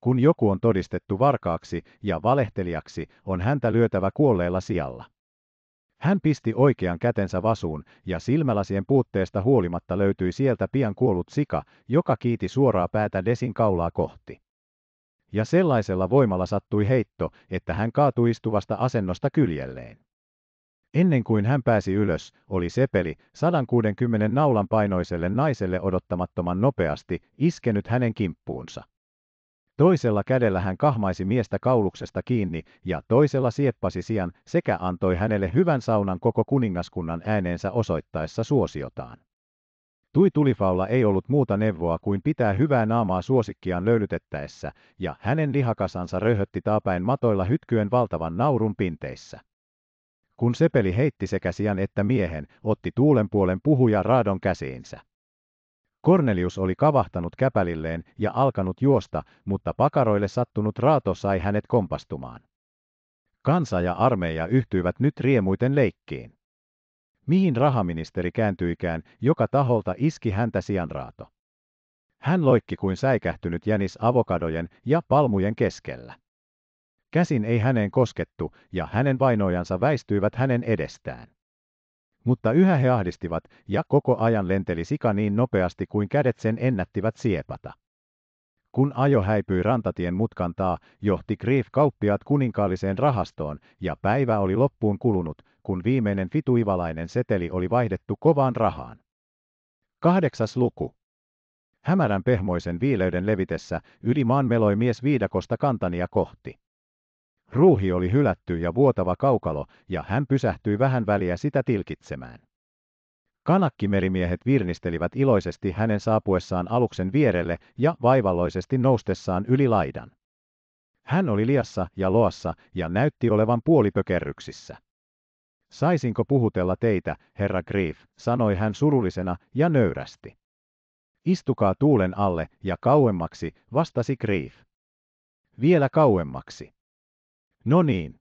Kun joku on todistettu varkaaksi ja valehtelijaksi, on häntä lyötävä kuolleella sijalla. Hän pisti oikean kätensä vasuun, ja silmälasien puutteesta huolimatta löytyi sieltä pian kuollut sika, joka kiiti suoraa päätä desin kaulaa kohti. Ja sellaisella voimalla sattui heitto, että hän kaatui istuvasta asennosta kyljelleen. Ennen kuin hän pääsi ylös, oli sepeli 160 naulan painoiselle naiselle odottamattoman nopeasti iskenyt hänen kimppuunsa. Toisella kädellä hän kahmaisi miestä kauluksesta kiinni ja toisella sieppasi sian sekä antoi hänelle hyvän saunan koko kuningaskunnan ääneensä osoittaessa suosiotaan. Tui Tulifaulla ei ollut muuta neuvoa kuin pitää hyvää naamaa suosikkiaan löylytettäessä, ja hänen lihakasansa röhötti taapäin matoilla hytkyen valtavan naurun pinteissä. Kun Sepeli heitti sekä sian että miehen, otti tuulen puolen puhuja raadon käsiinsä. Kornelius oli kavahtanut käpälilleen ja alkanut juosta, mutta pakaroille sattunut raato sai hänet kompastumaan. Kansa ja armeija yhtyivät nyt riemuiten leikkiin. Mihin rahaministeri kääntyikään, joka taholta iski häntä sianraato. Hän loikki kuin säikähtynyt jänis avokadojen ja palmujen keskellä. Käsin ei häneen koskettu, ja hänen vainojansa väistyivät hänen edestään. Mutta yhä he ahdistivat, ja koko ajan lenteli sika niin nopeasti kuin kädet sen ennättivät siepata. Kun ajo häipyi rantatien mutkantaa, johti Grief kauppiaat kuninkaalliseen rahastoon, ja päivä oli loppuun kulunut, kun viimeinen fituivalainen seteli oli vaihdettu kovaan rahaan. Kahdeksas luku. Hämärän pehmoisen viileyden levitessä yli maan meloi mies viidakosta kantania kohti. Ruuhi oli hylätty ja vuotava kaukalo, ja hän pysähtyi vähän väliä sitä tilkitsemään. Kanakkimerimiehet virnistelivät iloisesti hänen saapuessaan aluksen vierelle ja vaivalloisesti noustessaan yli laidan. Hän oli liassa ja loassa ja näytti olevan puolipökerryksissä. Saisinko puhutella teitä, herra Grief, sanoi hän surullisena ja nöyrästi. Istukaa tuulen alle ja kauemmaksi, vastasi Grief. Vielä kauemmaksi. No niin.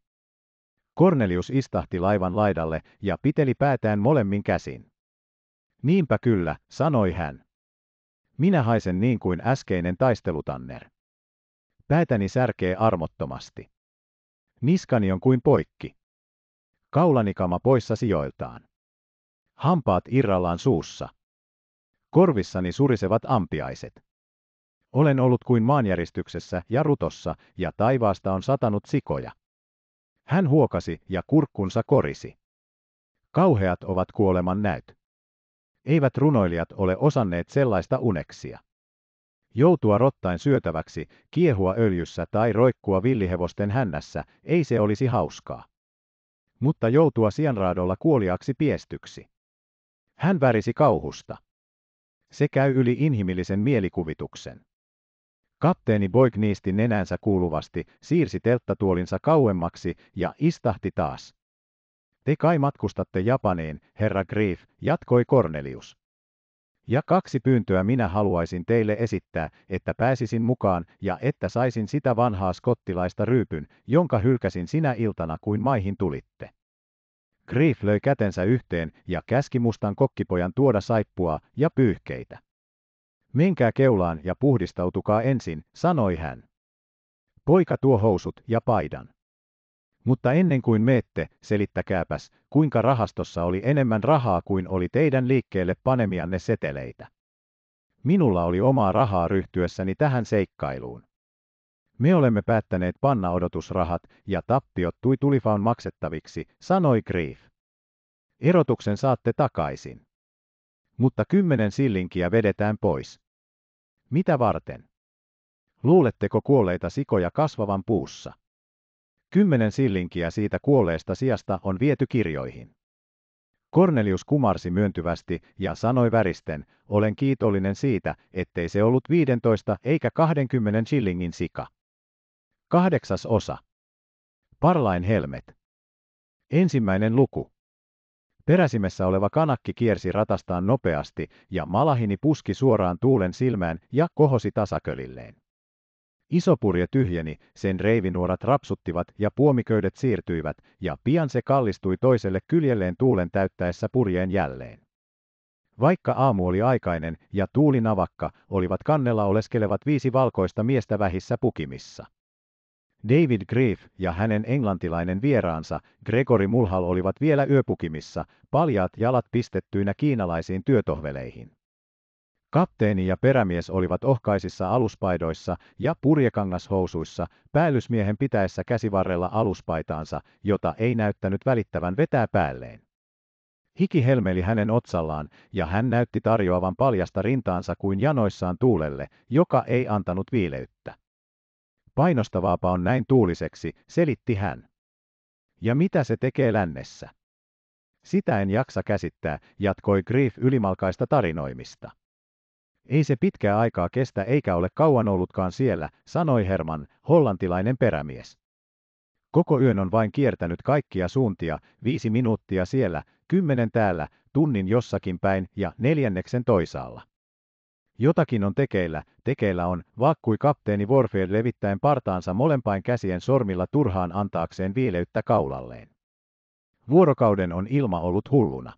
Cornelius istahti laivan laidalle ja piteli päätään molemmin käsin. Niinpä kyllä, sanoi hän. Minä haisen niin kuin äskeinen taistelutanner. Päätäni särkee armottomasti. Niskani on kuin poikki. Kaulanikama poissa sijoiltaan. Hampaat irrallaan suussa. Korvissani surisevat ampiaiset. Olen ollut kuin maanjäristyksessä ja rutossa, ja taivaasta on satanut sikoja. Hän huokasi ja kurkkunsa korisi. Kauheat ovat kuoleman näyt. Eivät runoilijat ole osanneet sellaista uneksia. Joutua rottain syötäväksi, kiehua öljyssä tai roikkua villihevosten hännässä, ei se olisi hauskaa. Mutta joutua sianraadolla kuoliaksi piestyksi. Hän värisi kauhusta. Se käy yli inhimillisen mielikuvituksen. Kapteeni Boik niisti nenänsä kuuluvasti, siirsi telttatuolinsa kauemmaksi ja istahti taas. Te kai matkustatte Japaniin, herra Grief, jatkoi Cornelius. Ja kaksi pyyntöä minä haluaisin teille esittää, että pääsisin mukaan ja että saisin sitä vanhaa skottilaista ryypyn, jonka hylkäsin sinä iltana kuin maihin tulitte. Grief löi kätensä yhteen ja käski mustan kokkipojan tuoda saippua ja pyyhkeitä. Menkää keulaan ja puhdistautukaa ensin, sanoi hän. Poika tuo housut ja paidan. Mutta ennen kuin meette, selittäkääpäs, kuinka rahastossa oli enemmän rahaa kuin oli teidän liikkeelle panemianne seteleitä. Minulla oli omaa rahaa ryhtyessäni tähän seikkailuun. Me olemme päättäneet panna odotusrahat ja tappiot tui tulifaun maksettaviksi, sanoi Grief. Erotuksen saatte takaisin. Mutta kymmenen sillinkiä vedetään pois. Mitä varten? Luuletteko kuolleita sikoja kasvavan puussa? Kymmenen sillinkiä siitä kuolleesta sijasta on viety kirjoihin. Kornelius kumarsi myöntyvästi ja sanoi väristen, olen kiitollinen siitä, ettei se ollut 15 eikä 20 shillingin sika. Kahdeksas osa. Parlain helmet. Ensimmäinen luku. Peräsimessä oleva kanakki kiersi ratastaan nopeasti ja Malahini puski suoraan tuulen silmään ja kohosi tasakölilleen. Isopurje tyhjeni, sen reivinuorat rapsuttivat ja puomiköydet siirtyivät, ja pian se kallistui toiselle kyljelleen tuulen täyttäessä purjeen jälleen. Vaikka aamu oli aikainen ja tuuli navakka, olivat kannella oleskelevat viisi valkoista miestä vähissä pukimissa. David Grief ja hänen englantilainen vieraansa Gregory Mulhall olivat vielä yöpukimissa, paljaat jalat pistettyinä kiinalaisiin työtohveleihin. Kapteeni ja perämies olivat ohkaisissa aluspaidoissa ja purjekangashousuissa, päällysmiehen pitäessä käsivarrella aluspaitaansa, jota ei näyttänyt välittävän vetää päälleen. Hiki helmeli hänen otsallaan, ja hän näytti tarjoavan paljasta rintaansa kuin janoissaan tuulelle, joka ei antanut viileyttä. Painostavaapa on näin tuuliseksi, selitti hän. Ja mitä se tekee lännessä? Sitä en jaksa käsittää, jatkoi Grief ylimalkaista tarinoimista. Ei se pitkää aikaa kestä eikä ole kauan ollutkaan siellä, sanoi Herman, hollantilainen perämies. Koko yön on vain kiertänyt kaikkia suuntia, viisi minuuttia siellä, kymmenen täällä, tunnin jossakin päin ja neljänneksen toisaalla. Jotakin on tekeillä, tekeillä on, vakkui kapteeni Warfield levittäen partaansa molempain käsien sormilla turhaan antaakseen viileyttä kaulalleen. Vuorokauden on ilma ollut hulluna.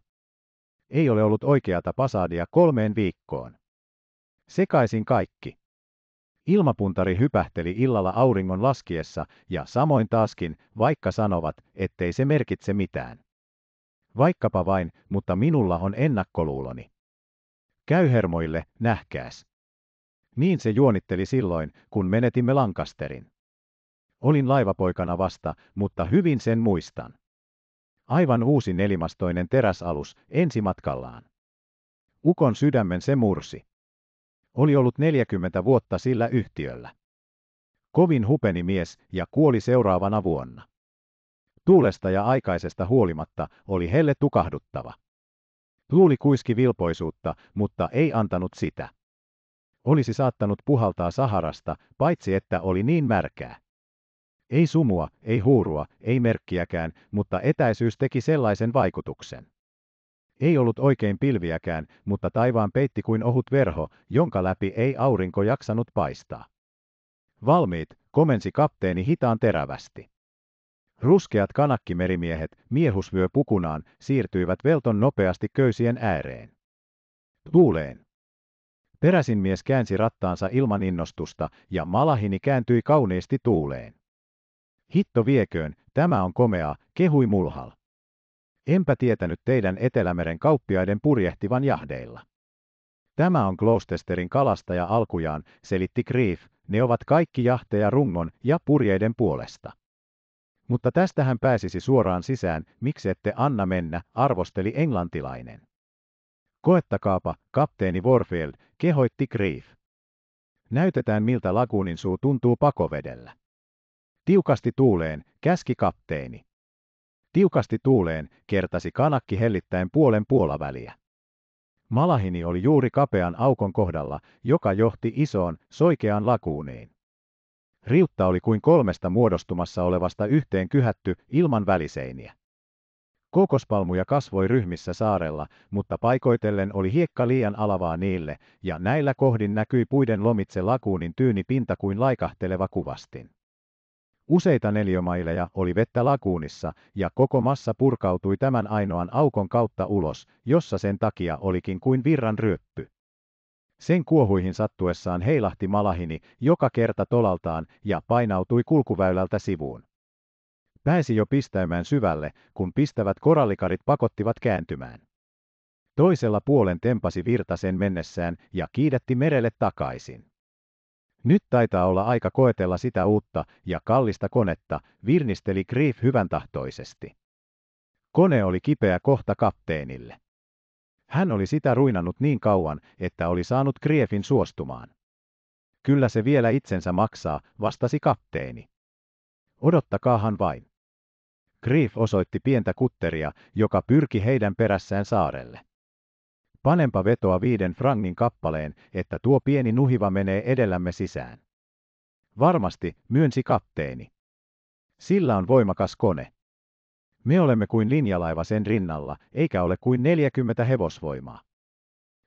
Ei ole ollut oikeata pasadia kolmeen viikkoon. Sekaisin kaikki. Ilmapuntari hypähteli illalla auringon laskiessa, ja samoin taaskin, vaikka sanovat, ettei se merkitse mitään. Vaikkapa vain, mutta minulla on ennakkoluuloni. Käy hermoille, nähkääs. Niin se juonitteli silloin, kun menetimme Lancasterin. Olin laivapoikana vasta, mutta hyvin sen muistan. Aivan uusi nelimastoinen teräsalus ensimatkallaan. Ukon sydämen se mursi. Oli ollut 40 vuotta sillä yhtiöllä. Kovin hupeni mies ja kuoli seuraavana vuonna. Tuulesta ja aikaisesta huolimatta oli helle tukahduttava. Luuli kuiski vilpoisuutta, mutta ei antanut sitä. Olisi saattanut puhaltaa Saharasta, paitsi että oli niin märkää. Ei sumua, ei huurua, ei merkkiäkään, mutta etäisyys teki sellaisen vaikutuksen. Ei ollut oikein pilviäkään, mutta taivaan peitti kuin ohut verho, jonka läpi ei aurinko jaksanut paistaa. Valmiit, komensi kapteeni hitaan terävästi. Ruskeat kanakkimerimiehet, miehusvyö pukunaan, siirtyivät velton nopeasti köysien ääreen. Tuuleen. Peräsin mies käänsi rattaansa ilman innostusta, ja Malahini kääntyi kauniisti tuuleen. Hitto vieköön, tämä on komea, kehui Mulhal. Enpä tietänyt teidän Etelämeren kauppiaiden purjehtivan jahdeilla. Tämä on Gloucesterin kalastaja alkujaan, selitti Grief, ne ovat kaikki jahteja rungon ja purjeiden puolesta. Mutta tästähän pääsisi suoraan sisään, miksi ette anna mennä, arvosteli englantilainen. Koettakaapa, kapteeni Warfield, kehoitti Grief. Näytetään miltä lakuunin suu tuntuu pakovedellä. Tiukasti tuuleen, käski kapteeni. Tiukasti tuuleen, kertasi kanakki hellittäen puolen puolaväliä. Malahini oli juuri kapean aukon kohdalla, joka johti isoon, soikeaan lakuuniin. Riutta oli kuin kolmesta muodostumassa olevasta yhteen kyhätty, ilman väliseiniä. Kokospalmuja kasvoi ryhmissä saarella, mutta paikoitellen oli hiekka liian alavaa niille, ja näillä kohdin näkyi puiden lomitse lakuunin tyyni pinta kuin laikahteleva kuvastin. Useita neliömaileja oli vettä lakuunissa, ja koko massa purkautui tämän ainoan aukon kautta ulos, jossa sen takia olikin kuin virran ryöppy. Sen kuohuihin sattuessaan heilahti Malahini joka kerta tolaltaan ja painautui kulkuväylältä sivuun. Pääsi jo pistäymään syvälle, kun pistävät korallikarit pakottivat kääntymään. Toisella puolen tempasi virta sen mennessään ja kiidätti merelle takaisin. Nyt taitaa olla aika koetella sitä uutta ja kallista konetta, virnisteli Grief hyvän tahtoisesti. Kone oli kipeä kohta kapteenille. Hän oli sitä ruinannut niin kauan, että oli saanut Kriefin suostumaan. Kyllä se vielä itsensä maksaa, vastasi kapteeni. Odottakaahan vain. Grief osoitti pientä kutteria, joka pyrki heidän perässään saarelle. Panempa vetoa viiden frangin kappaleen, että tuo pieni nuhiva menee edellämme sisään. Varmasti, myönsi kapteeni. Sillä on voimakas kone. Me olemme kuin linjalaiva sen rinnalla, eikä ole kuin 40 hevosvoimaa.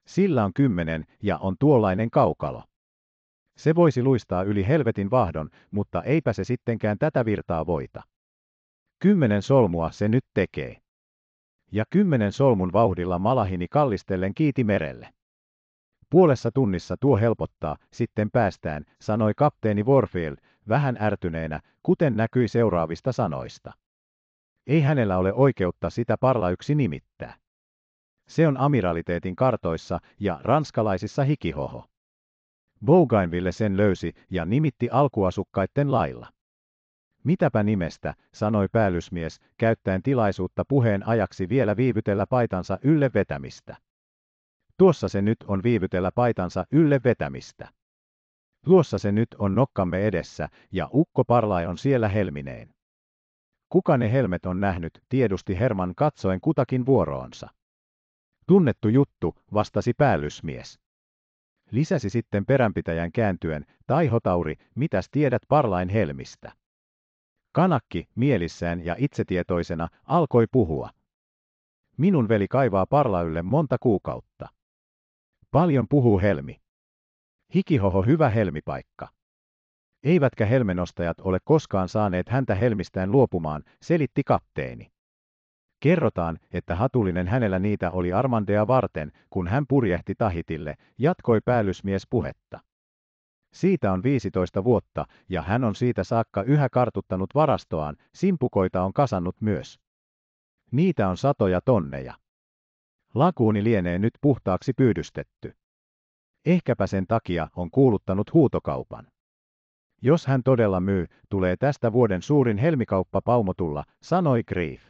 Sillä on kymmenen ja on tuollainen kaukalo. Se voisi luistaa yli helvetin vahdon, mutta eipä se sittenkään tätä virtaa voita. Kymmenen solmua se nyt tekee. Ja kymmenen solmun vauhdilla malahini kallistellen kiiti merelle. Puolessa tunnissa tuo helpottaa, sitten päästään, sanoi kapteeni Warfield, vähän ärtyneenä, kuten näkyi seuraavista sanoista. Ei hänellä ole oikeutta sitä parlayksi nimittää. Se on amiraliteetin kartoissa ja ranskalaisissa hikihoho. Bougainville sen löysi ja nimitti alkuasukkaiden lailla. Mitäpä nimestä, sanoi päällysmies, käyttäen tilaisuutta puheen ajaksi vielä viivytellä paitansa ylle vetämistä. Tuossa se nyt on viivytellä paitansa ylle vetämistä. Tuossa se nyt on nokkamme edessä, ja ukko parlai on siellä helmineen. Kuka ne helmet on nähnyt, tiedusti Herman katsoen kutakin vuoroonsa. Tunnettu juttu, vastasi päällysmies. Lisäsi sitten peränpitäjän kääntyen, tai hotauri, mitäs tiedät Parlain helmistä. Kanakki, mielissään ja itsetietoisena, alkoi puhua. Minun veli kaivaa Parlaylle monta kuukautta. Paljon puhuu Helmi. Hikihoho hyvä helmipaikka. Eivätkä helmenostajat ole koskaan saaneet häntä helmistään luopumaan, selitti kapteeni. Kerrotaan, että hatullinen hänellä niitä oli Armandea varten, kun hän purjehti Tahitille, jatkoi päällysmies puhetta. Siitä on 15 vuotta, ja hän on siitä saakka yhä kartuttanut varastoaan, simpukoita on kasannut myös. Niitä on satoja tonneja. Lakuuni lienee nyt puhtaaksi pyydystetty. Ehkäpä sen takia on kuuluttanut huutokaupan. Jos hän todella myy, tulee tästä vuoden suurin helmikauppa paumotulla, sanoi Grief.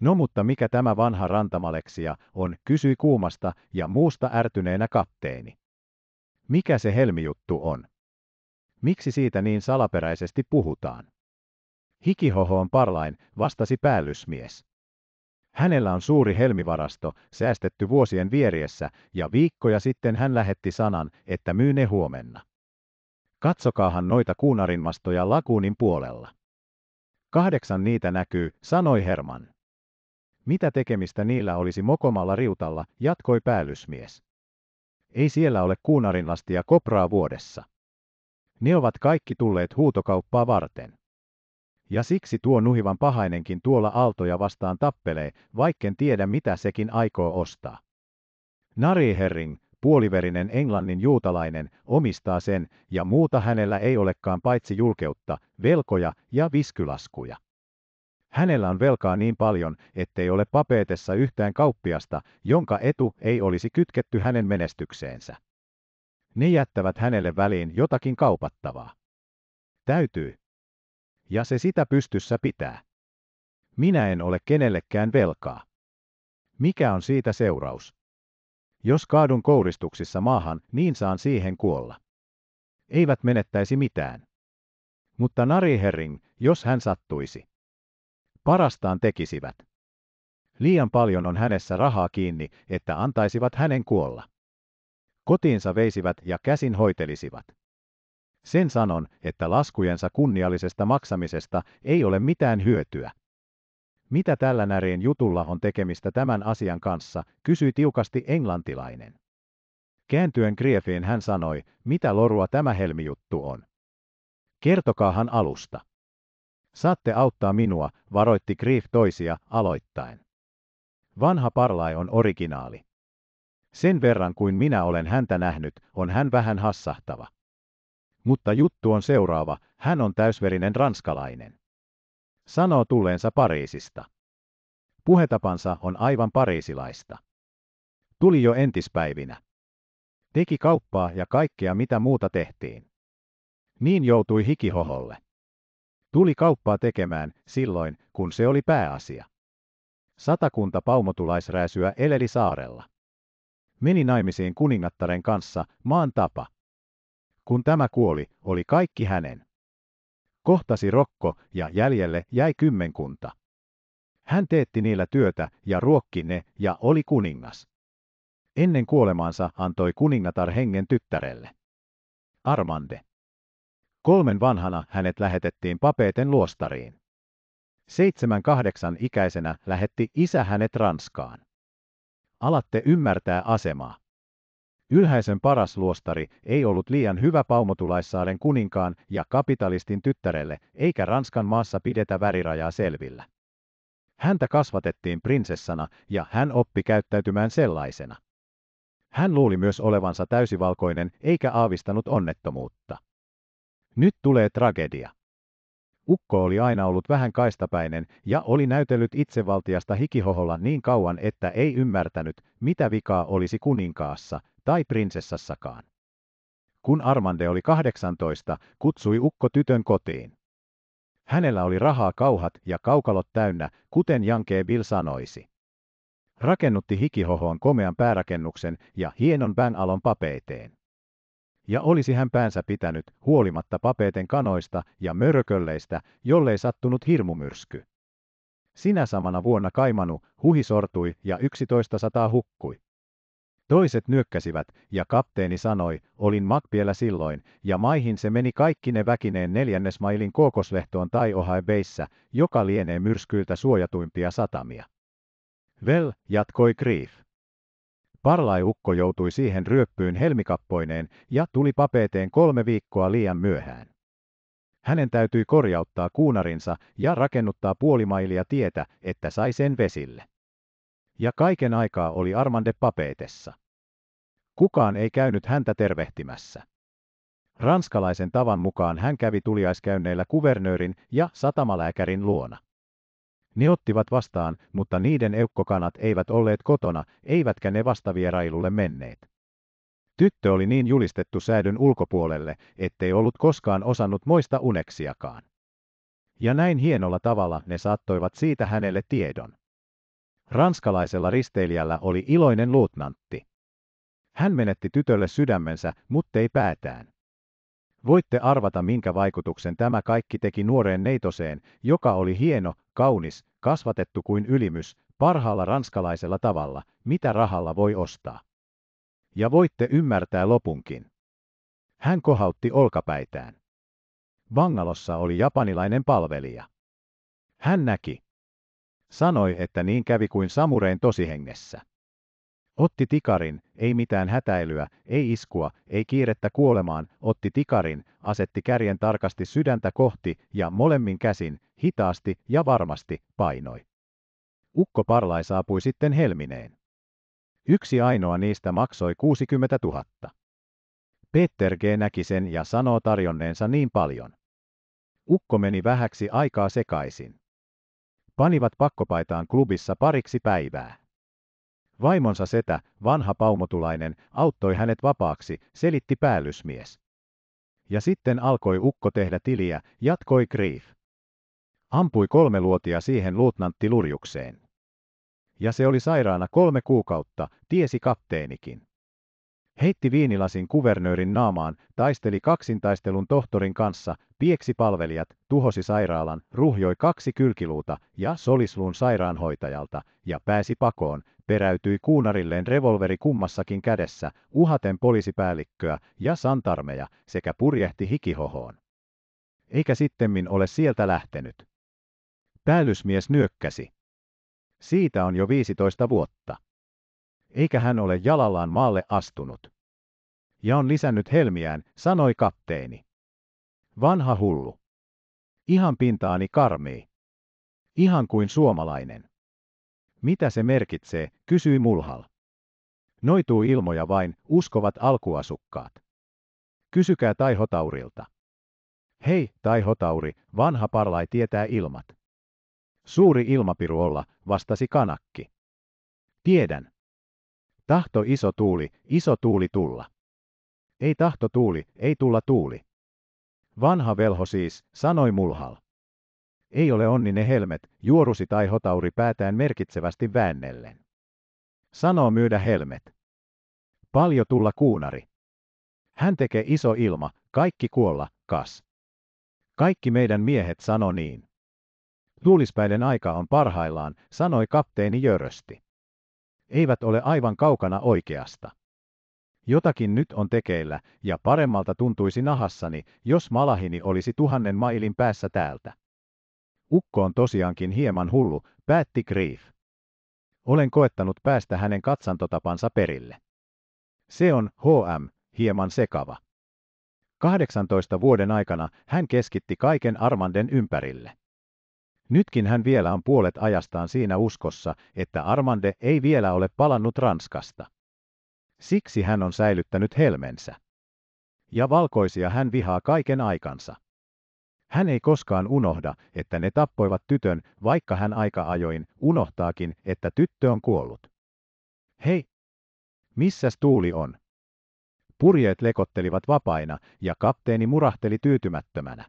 No mutta mikä tämä vanha rantamaleksia on, kysyi kuumasta ja muusta ärtyneenä kapteeni. Mikä se helmijuttu on? Miksi siitä niin salaperäisesti puhutaan? Hikihoho on parlain, vastasi päällysmies. Hänellä on suuri helmivarasto, säästetty vuosien vieriessä, ja viikkoja sitten hän lähetti sanan, että myy ne huomenna. Katsokaahan noita kuunarinmastoja lakuunin puolella. Kahdeksan niitä näkyy, sanoi Herman. Mitä tekemistä niillä olisi mokomalla riutalla, jatkoi päällysmies. Ei siellä ole kuunarinlastia kopraa vuodessa. Ne ovat kaikki tulleet huutokauppaa varten. Ja siksi tuo nuhivan pahainenkin tuolla aaltoja vastaan tappelee, vaikken tiedä mitä sekin aikoo ostaa. Nari Herring, puoliverinen englannin juutalainen, omistaa sen, ja muuta hänellä ei olekaan paitsi julkeutta, velkoja ja viskylaskuja. Hänellä on velkaa niin paljon, ettei ole papeetessa yhtään kauppiasta, jonka etu ei olisi kytketty hänen menestykseensä. Ne jättävät hänelle väliin jotakin kaupattavaa. Täytyy. Ja se sitä pystyssä pitää. Minä en ole kenellekään velkaa. Mikä on siitä seuraus? Jos kaadun kouristuksissa maahan, niin saan siihen kuolla. Eivät menettäisi mitään. Mutta Nari Herring, jos hän sattuisi. Parastaan tekisivät. Liian paljon on hänessä rahaa kiinni, että antaisivat hänen kuolla. Kotiinsa veisivät ja käsin hoitelisivat. Sen sanon, että laskujensa kunniallisesta maksamisesta ei ole mitään hyötyä. Mitä tällä närien jutulla on tekemistä tämän asian kanssa, kysyi tiukasti englantilainen. Kääntyen Griefiin hän sanoi, mitä lorua tämä helmijuttu on. Kertokaahan alusta. Saatte auttaa minua, varoitti Grief toisia, aloittain. Vanha parlai on originaali. Sen verran kuin minä olen häntä nähnyt, on hän vähän hassahtava. Mutta juttu on seuraava, hän on täysverinen ranskalainen. Sanoo tulleensa Pariisista. Puhetapansa on aivan pariisilaista. Tuli jo entispäivinä. Teki kauppaa ja kaikkea mitä muuta tehtiin. Niin joutui hikihoholle. Tuli kauppaa tekemään silloin, kun se oli pääasia. Satakunta paumotulaisrääsyä eleli saarella. Meni naimisiin kuningattaren kanssa maan tapa. Kun tämä kuoli, oli kaikki hänen kohtasi rokko ja jäljelle jäi kymmenkunta. Hän teetti niillä työtä ja ruokki ne ja oli kuningas. Ennen kuolemaansa antoi kuningatar hengen tyttärelle. Armande. Kolmen vanhana hänet lähetettiin papeeten luostariin. Seitsemän kahdeksan ikäisenä lähetti isä hänet Ranskaan. Alatte ymmärtää asemaa. Ylhäisen paras luostari ei ollut liian hyvä paumotulaissaaren kuninkaan ja kapitalistin tyttärelle, eikä Ranskan maassa pidetä värirajaa selvillä. Häntä kasvatettiin prinsessana ja hän oppi käyttäytymään sellaisena. Hän luuli myös olevansa täysivalkoinen eikä aavistanut onnettomuutta. Nyt tulee tragedia. Ukko oli aina ollut vähän kaistapäinen ja oli näytellyt itsevaltiasta hikihoholla niin kauan, että ei ymmärtänyt, mitä vikaa olisi kuninkaassa, tai prinsessassakaan. Kun Armande oli 18, kutsui ukko tytön kotiin. Hänellä oli rahaa kauhat ja kaukalot täynnä, kuten Janke Bill sanoisi. Rakennutti hikihohoon komean päärakennuksen ja hienon bänalon papeiteen. Ja olisi hän päänsä pitänyt, huolimatta papeeten kanoista ja mörkölleistä, jollei sattunut hirmumyrsky. Sinä samana vuonna Kaimanu, huhi sortui ja 1100 hukkui. Toiset nyökkäsivät, ja kapteeni sanoi, olin Makpiellä silloin, ja maihin se meni kaikki ne väkineen mailin kookoslehtoon tai Beissä, joka lienee myrskyiltä suojatuimpia satamia. Vel, jatkoi Grief. Parlai-ukko joutui siihen ryöppyyn helmikappoineen ja tuli papeeteen kolme viikkoa liian myöhään. Hänen täytyi korjauttaa kuunarinsa ja rakennuttaa puolimailia tietä, että sai sen vesille. Ja kaiken aikaa oli Armande papeetessa. Kukaan ei käynyt häntä tervehtimässä. Ranskalaisen tavan mukaan hän kävi tuliaiskäynneillä kuvernöörin ja satamalääkärin luona. Ne ottivat vastaan, mutta niiden eukkokanat eivät olleet kotona, eivätkä ne vastavierailulle menneet. Tyttö oli niin julistettu säädyn ulkopuolelle, ettei ollut koskaan osannut moista uneksiakaan. Ja näin hienolla tavalla ne saattoivat siitä hänelle tiedon. Ranskalaisella risteilijällä oli iloinen luutnantti. Hän menetti tytölle sydämensä, muttei päätään. Voitte arvata, minkä vaikutuksen tämä kaikki teki nuoreen neitoseen, joka oli hieno, kaunis, kasvatettu kuin ylimys, parhaalla ranskalaisella tavalla, mitä rahalla voi ostaa. Ja voitte ymmärtää lopunkin. Hän kohautti olkapäitään. Vangalossa oli japanilainen palvelija. Hän näki. Sanoi, että niin kävi kuin samurein tosihengessä. Otti tikarin, ei mitään hätäilyä, ei iskua, ei kiirettä kuolemaan, otti tikarin, asetti kärjen tarkasti sydäntä kohti ja molemmin käsin, hitaasti ja varmasti, painoi. Ukko Parlai saapui sitten helmineen. Yksi ainoa niistä maksoi 60 000. Peter G. näki sen ja sanoo tarjonneensa niin paljon. Ukko meni vähäksi aikaa sekaisin. Panivat pakkopaitaan klubissa pariksi päivää. Vaimonsa setä, vanha paumotulainen, auttoi hänet vapaaksi, selitti päällysmies. Ja sitten alkoi ukko tehdä tiliä, jatkoi Grief. Ampui kolme luotia siihen luutnantti lurjukseen. Ja se oli sairaana kolme kuukautta, tiesi kapteenikin. Heitti viinilasin kuvernöörin naamaan, taisteli kaksintaistelun tohtorin kanssa, pieksi palvelijat, tuhosi sairaalan, ruhjoi kaksi kylkiluuta ja solisluun sairaanhoitajalta, ja pääsi pakoon, peräytyi kuunarilleen revolveri kummassakin kädessä, uhaten poliisipäällikköä ja santarmeja sekä purjehti hikihohoon. Eikä sittemmin ole sieltä lähtenyt. Päällysmies nyökkäsi. Siitä on jo 15 vuotta. Eikä hän ole jalallaan maalle astunut. Ja on lisännyt helmiään, sanoi kapteeni. Vanha hullu. Ihan pintaani karmii. Ihan kuin suomalainen. Mitä se merkitsee, kysyi Mulhal. Noituu ilmoja vain, uskovat alkuasukkaat. Kysykää Taihotaurilta. Hei, Taihotauri, vanha parlai tietää ilmat. Suuri ilmapiru olla, vastasi kanakki. Tiedän. Tahto iso tuuli, iso tuuli tulla. Ei tahto tuuli, ei tulla tuuli. Vanha velho siis, sanoi Mulhal. Ei ole onninen helmet, juorusi tai hotauri päätään merkitsevästi väännellen. Sanoo myydä helmet. Paljon tulla kuunari. Hän tekee iso ilma, kaikki kuolla, kas. Kaikki meidän miehet sano niin. Tuulispäiden aika on parhaillaan, sanoi kapteeni Jörösti. Eivät ole aivan kaukana oikeasta. Jotakin nyt on tekeillä, ja paremmalta tuntuisi nahassani, jos Malahini olisi tuhannen mailin päässä täältä. Ukko on tosiaankin hieman hullu, päätti Grief. Olen koettanut päästä hänen katsantotapansa perille. Se on, HM, hieman sekava. 18 vuoden aikana hän keskitti kaiken Armanden ympärille. Nytkin hän vielä on puolet ajastaan siinä uskossa, että Armande ei vielä ole palannut Ranskasta. Siksi hän on säilyttänyt helmensä. Ja valkoisia hän vihaa kaiken aikansa. Hän ei koskaan unohda, että ne tappoivat tytön, vaikka hän aika ajoin unohtaakin, että tyttö on kuollut. Hei! Missäs tuuli on? Purjeet lekottelivat vapaina ja kapteeni murahteli tyytymättömänä.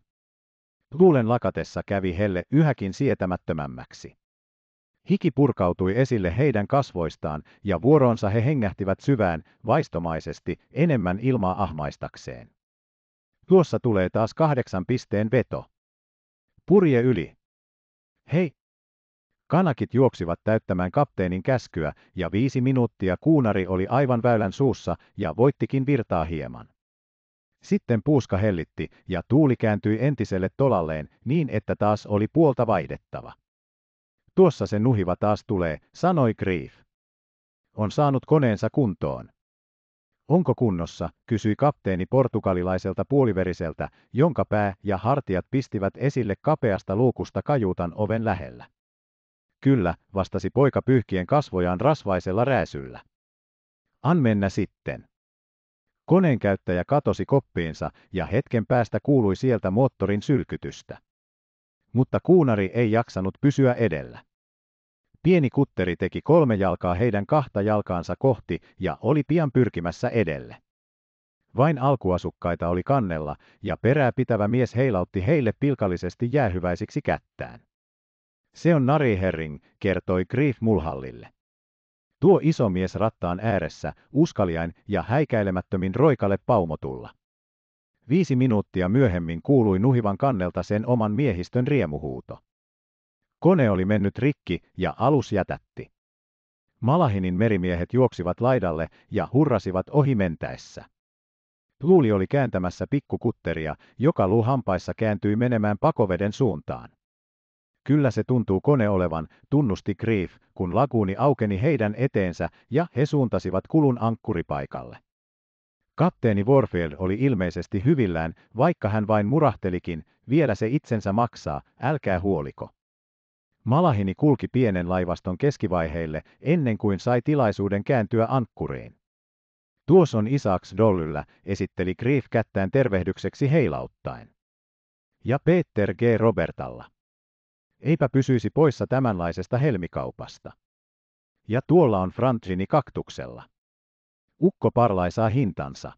Luulen lakatessa kävi helle yhäkin sietämättömämmäksi. Hiki purkautui esille heidän kasvoistaan ja vuoronsa he hengähtivät syvään, vaistomaisesti, enemmän ilmaa ahmaistakseen. Tuossa tulee taas kahdeksan pisteen veto. Purje yli. Hei! Kanakit juoksivat täyttämään kapteenin käskyä ja viisi minuuttia kuunari oli aivan väylän suussa ja voittikin virtaa hieman. Sitten puuska hellitti ja tuuli kääntyi entiselle tolalleen niin, että taas oli puolta vaihdettava. Tuossa se nuhiva taas tulee, sanoi Grief. On saanut koneensa kuntoon. Onko kunnossa, kysyi kapteeni portugalilaiselta puoliveriseltä, jonka pää ja hartiat pistivät esille kapeasta luukusta kajuutan oven lähellä. Kyllä, vastasi poika pyyhkien kasvojaan rasvaisella rääsyllä. An mennä sitten. Koneen käyttäjä katosi koppiinsa ja hetken päästä kuului sieltä moottorin sylkytystä. Mutta kuunari ei jaksanut pysyä edellä. Pieni kutteri teki kolme jalkaa heidän kahta jalkaansa kohti ja oli pian pyrkimässä edelle. Vain alkuasukkaita oli kannella, ja perää pitävä mies heilautti heille pilkallisesti jäähyväisiksi kättään. Se on Nari Herring, kertoi Grief Mulhallille. Tuo iso mies rattaan ääressä, uskaliain ja häikäilemättömin roikalle paumotulla. Viisi minuuttia myöhemmin kuului nuhivan kannelta sen oman miehistön riemuhuuto. Kone oli mennyt rikki ja alus jätätti. Malahinin merimiehet juoksivat laidalle ja hurrasivat ohimentäessä. Luuli oli kääntämässä pikkukutteria, joka luuhampaissa kääntyi menemään pakoveden suuntaan. Kyllä se tuntuu kone olevan, tunnusti Grief, kun laguuni aukeni heidän eteensä ja he suuntasivat kulun ankkuripaikalle. Kapteeni Warfield oli ilmeisesti hyvillään, vaikka hän vain murahtelikin, vielä se itsensä maksaa, älkää huoliko. Malahini kulki pienen laivaston keskivaiheille ennen kuin sai tilaisuuden kääntyä ankkuriin. Tuos on Isaks Dollyllä, esitteli Grief kättään tervehdykseksi heilauttaen. Ja Peter G. Robertalla. Eipä pysyisi poissa tämänlaisesta helmikaupasta. Ja tuolla on Frantrini kaktuksella. Ukko parlaisaa hintansa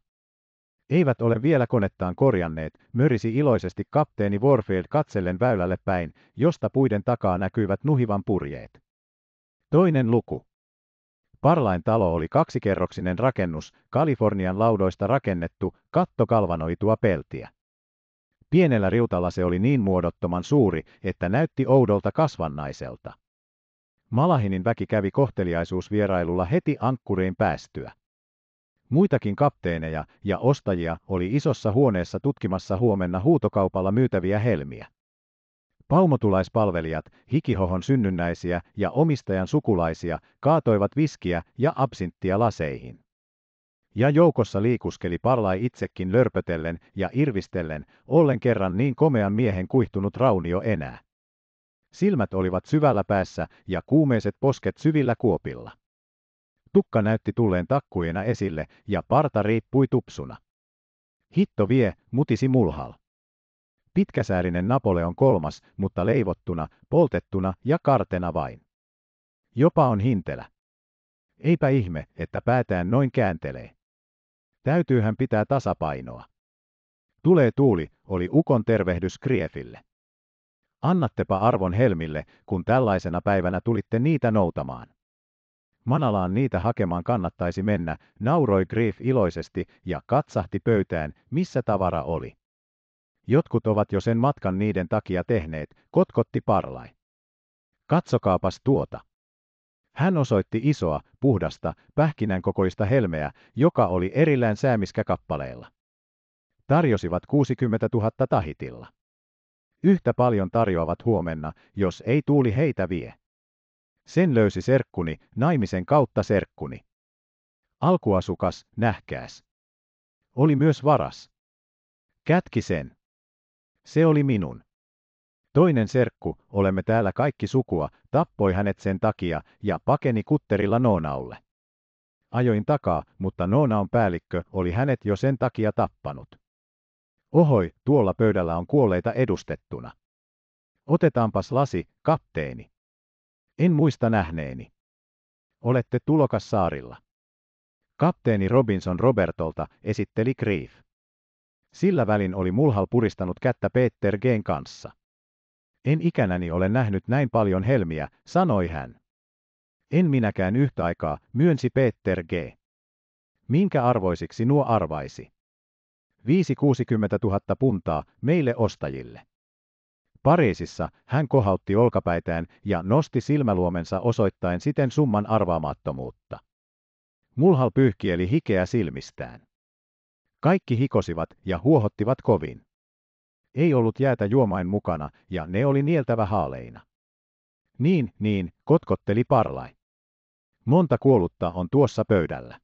eivät ole vielä konettaan korjanneet, mörisi iloisesti kapteeni Warfield katsellen väylälle päin, josta puiden takaa näkyivät nuhivan purjeet. Toinen luku. Parlain talo oli kaksikerroksinen rakennus, Kalifornian laudoista rakennettu, katto kalvanoitua peltiä. Pienellä riutalla se oli niin muodottoman suuri, että näytti oudolta kasvannaiselta. Malahinin väki kävi kohteliaisuusvierailulla heti ankkuriin päästyä. Muitakin kapteeneja ja ostajia oli isossa huoneessa tutkimassa huomenna huutokaupalla myytäviä helmiä. Paumotulaispalvelijat, hikihohon synnynnäisiä ja omistajan sukulaisia, kaatoivat viskiä ja absinttia laseihin. Ja joukossa liikuskeli Parlai itsekin lörpötellen ja irvistellen, ollen kerran niin komean miehen kuihtunut raunio enää. Silmät olivat syvällä päässä ja kuumeiset posket syvillä kuopilla. Tukka näytti tulleen takkuina esille ja parta riippui tupsuna. Hitto vie, mutisi mulhal. Pitkäsäärinen Napoleon kolmas, mutta leivottuna, poltettuna ja kartena vain. Jopa on hintelä. Eipä ihme, että päätään noin kääntelee. Täytyyhän pitää tasapainoa. Tulee tuuli, oli ukon tervehdys Kriefille. Annattepa arvon Helmille, kun tällaisena päivänä tulitte niitä noutamaan. Manalaan niitä hakemaan kannattaisi mennä, nauroi Grief iloisesti ja katsahti pöytään, missä tavara oli. Jotkut ovat jo sen matkan niiden takia tehneet, kotkotti Parlai. Katsokaapas tuota. Hän osoitti isoa, puhdasta, kokoista helmeä, joka oli erillään säämiskäkappaleilla. Tarjosivat 60 000 tahitilla. Yhtä paljon tarjoavat huomenna, jos ei tuuli heitä vie. Sen löysi serkkuni, naimisen kautta serkkuni. Alkuasukas, nähkääs. Oli myös varas. Kätki sen. Se oli minun. Toinen serkku, olemme täällä kaikki sukua, tappoi hänet sen takia ja pakeni kutterilla Noonaulle. Ajoin takaa, mutta Noonaon päällikkö oli hänet jo sen takia tappanut. Ohoi, tuolla pöydällä on kuolleita edustettuna. Otetaanpas lasi, kapteeni. En muista nähneeni. Olette tulokas saarilla. Kapteeni Robinson Robertolta esitteli Grief. Sillä välin oli Mulhal puristanut kättä Peter Geen kanssa. En ikänäni ole nähnyt näin paljon helmiä, sanoi hän. En minäkään yhtä aikaa, myönsi Peter G. Minkä arvoisiksi nuo arvaisi? 5-60 000 puntaa meille ostajille. Pariisissa hän kohautti olkapäitään ja nosti silmäluomensa osoittaen siten summan arvaamattomuutta. Mulhal pyyhkieli hikeä silmistään. Kaikki hikosivat ja huohottivat kovin. Ei ollut jäätä juomain mukana, ja ne oli nieltävä haaleina. Niin, niin, kotkotteli parlai. Monta kuollutta on tuossa pöydällä.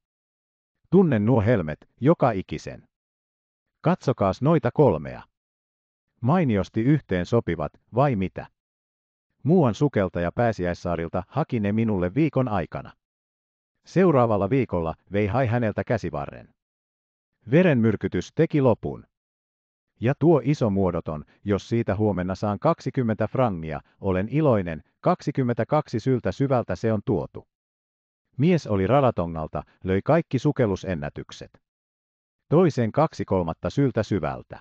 Tunnen nuo helmet, joka ikisen. Katsokaas noita kolmea. Mainiosti yhteen sopivat, vai mitä? Muuan sukeltaja pääsiäissaarilta haki ne minulle viikon aikana. Seuraavalla viikolla vei hai häneltä käsivarren. Verenmyrkytys teki lopun. Ja tuo iso muodoton, jos siitä huomenna saan 20 frangia, olen iloinen, 22 syltä syvältä se on tuotu. Mies oli ralatongalta löi kaikki sukellusennätykset. Toisen kaksi kolmatta syltä syvältä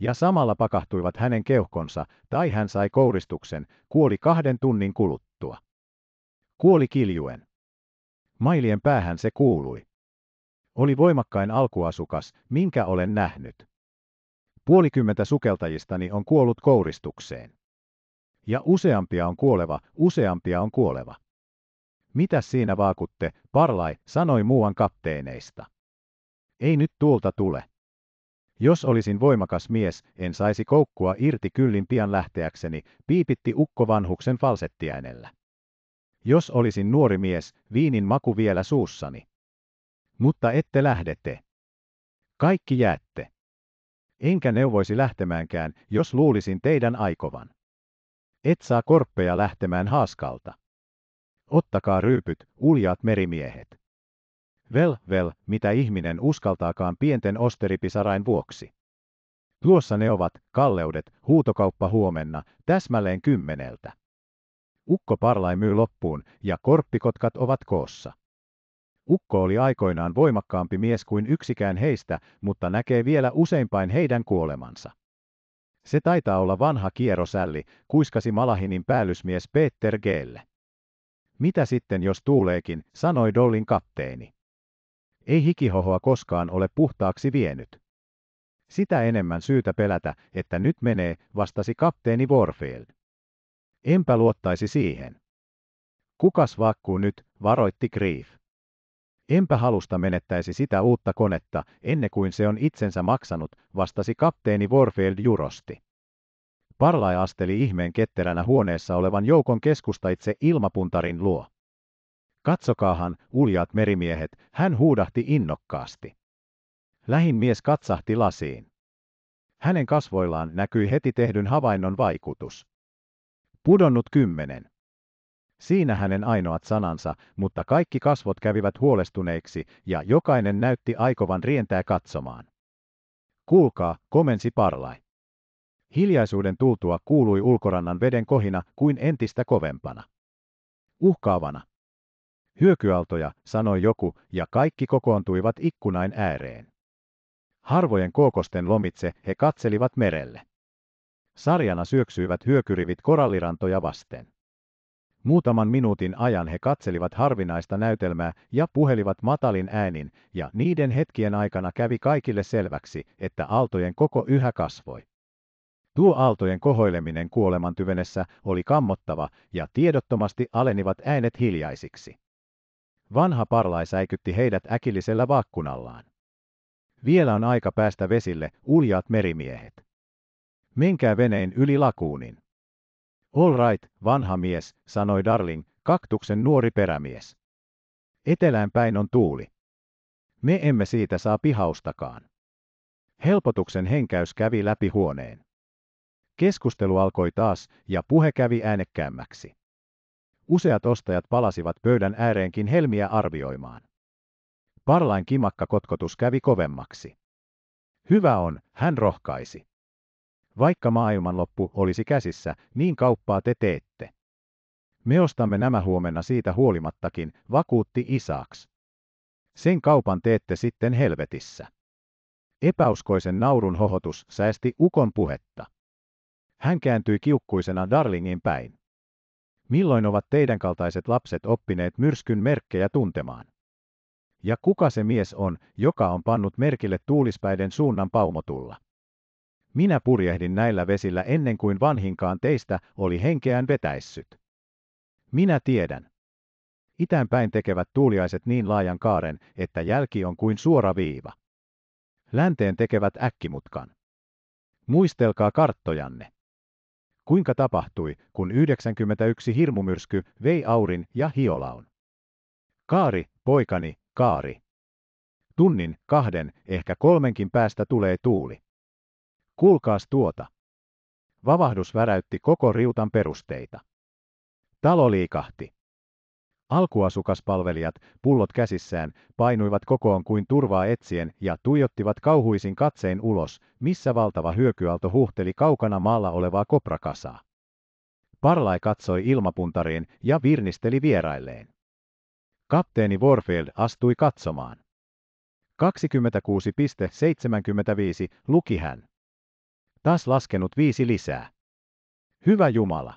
ja samalla pakahtuivat hänen keuhkonsa, tai hän sai kouristuksen, kuoli kahden tunnin kuluttua. Kuoli kiljuen. Mailien päähän se kuului. Oli voimakkain alkuasukas, minkä olen nähnyt. Puolikymmentä sukeltajistani on kuollut kouristukseen. Ja useampia on kuoleva, useampia on kuoleva. Mitä siinä vaakutte, Parlai, sanoi muuan kapteeneista. Ei nyt tuolta tule. Jos olisin voimakas mies, en saisi koukkua irti kyllin pian lähteäkseni, piipitti ukko vanhuksen falsettiäänellä. Jos olisin nuori mies, viinin maku vielä suussani. Mutta ette lähdette. Kaikki jäätte. Enkä neuvoisi lähtemäänkään, jos luulisin teidän aikovan. Et saa korppeja lähtemään haaskalta. Ottakaa ryypyt, uljaat merimiehet. Vel, vel, mitä ihminen uskaltaakaan pienten osteripisarain vuoksi. Tuossa ne ovat, kalleudet, huutokauppa huomenna, täsmälleen kymmeneltä. Ukko parlai myy loppuun, ja korppikotkat ovat koossa. Ukko oli aikoinaan voimakkaampi mies kuin yksikään heistä, mutta näkee vielä useimpain heidän kuolemansa. Se taitaa olla vanha kierosälli, kuiskasi Malahinin päällysmies Peter Gelle. Mitä sitten jos tuuleekin, sanoi Dollin kapteeni ei hikihohoa koskaan ole puhtaaksi vienyt. Sitä enemmän syytä pelätä, että nyt menee, vastasi kapteeni Warfield. Enpä luottaisi siihen. Kukas vakkuu nyt, varoitti Grief. Enpä halusta menettäisi sitä uutta konetta, ennen kuin se on itsensä maksanut, vastasi kapteeni Warfield jurosti. Parlai asteli ihmeen ketteränä huoneessa olevan joukon keskustaitse ilmapuntarin luo. Katsokaahan, uljaat merimiehet, hän huudahti innokkaasti. Lähin mies katsahti lasiin. Hänen kasvoillaan näkyi heti tehdyn havainnon vaikutus. Pudonnut kymmenen. Siinä hänen ainoat sanansa, mutta kaikki kasvot kävivät huolestuneiksi ja jokainen näytti aikovan rientää katsomaan. Kuulkaa, komensi parlai. Hiljaisuuden tultua kuului ulkorannan veden kohina kuin entistä kovempana. Uhkaavana. Hyökyaaltoja, sanoi joku, ja kaikki kokoontuivat ikkunain ääreen. Harvojen kookosten lomitse he katselivat merelle. Sarjana syöksyivät hyökyrivit korallirantoja vasten. Muutaman minuutin ajan he katselivat harvinaista näytelmää ja puhelivat matalin äänin, ja niiden hetkien aikana kävi kaikille selväksi, että aaltojen koko yhä kasvoi. Tuo aaltojen kohoileminen kuolemantyvenessä oli kammottava, ja tiedottomasti alenivat äänet hiljaisiksi. Vanha parlai säikytti heidät äkillisellä vaakkunallaan. Vielä on aika päästä vesille, uljaat merimiehet. Menkää veneen yli lakuunin. All right, vanha mies, sanoi Darling, kaktuksen nuori perämies. Etelään päin on tuuli. Me emme siitä saa pihaustakaan. Helpotuksen henkäys kävi läpi huoneen. Keskustelu alkoi taas, ja puhe kävi äänekkäämmäksi. Useat ostajat palasivat pöydän ääreenkin helmiä arvioimaan. Parlain kimakka kotkotus kävi kovemmaksi. Hyvä on, hän rohkaisi. Vaikka maailmanloppu olisi käsissä, niin kauppaa te teette. Me ostamme nämä huomenna siitä huolimattakin, vakuutti Isaaks. Sen kaupan teette sitten helvetissä. Epäuskoisen naurun hohotus säästi ukon puhetta. Hän kääntyi kiukkuisena Darlingin päin. Milloin ovat teidän kaltaiset lapset oppineet myrskyn merkkejä tuntemaan? Ja kuka se mies on, joka on pannut merkille tuulispäiden suunnan paumotulla? Minä purjehdin näillä vesillä ennen kuin vanhinkaan teistä oli henkeään vetäissyt. Minä tiedän. Itäänpäin tekevät tuuliaiset niin laajan kaaren, että jälki on kuin suora viiva. Länteen tekevät äkkimutkan. Muistelkaa karttojanne kuinka tapahtui, kun 91 hirmumyrsky vei Aurin ja Hiolaun. Kaari, poikani, Kaari. Tunnin, kahden, ehkä kolmenkin päästä tulee tuuli. Kuulkaas tuota. Vavahdus väräytti koko riutan perusteita. Talo liikahti. Alkuasukaspalvelijat, pullot käsissään, painuivat kokoon kuin turvaa etsien ja tuijottivat kauhuisin katseen ulos, missä valtava hyökyalto huhteli kaukana maalla olevaa koprakasaa. Parlai katsoi ilmapuntariin ja virnisteli vierailleen. Kapteeni Warfield astui katsomaan. 26.75 luki hän. Taas laskenut viisi lisää. Hyvä Jumala.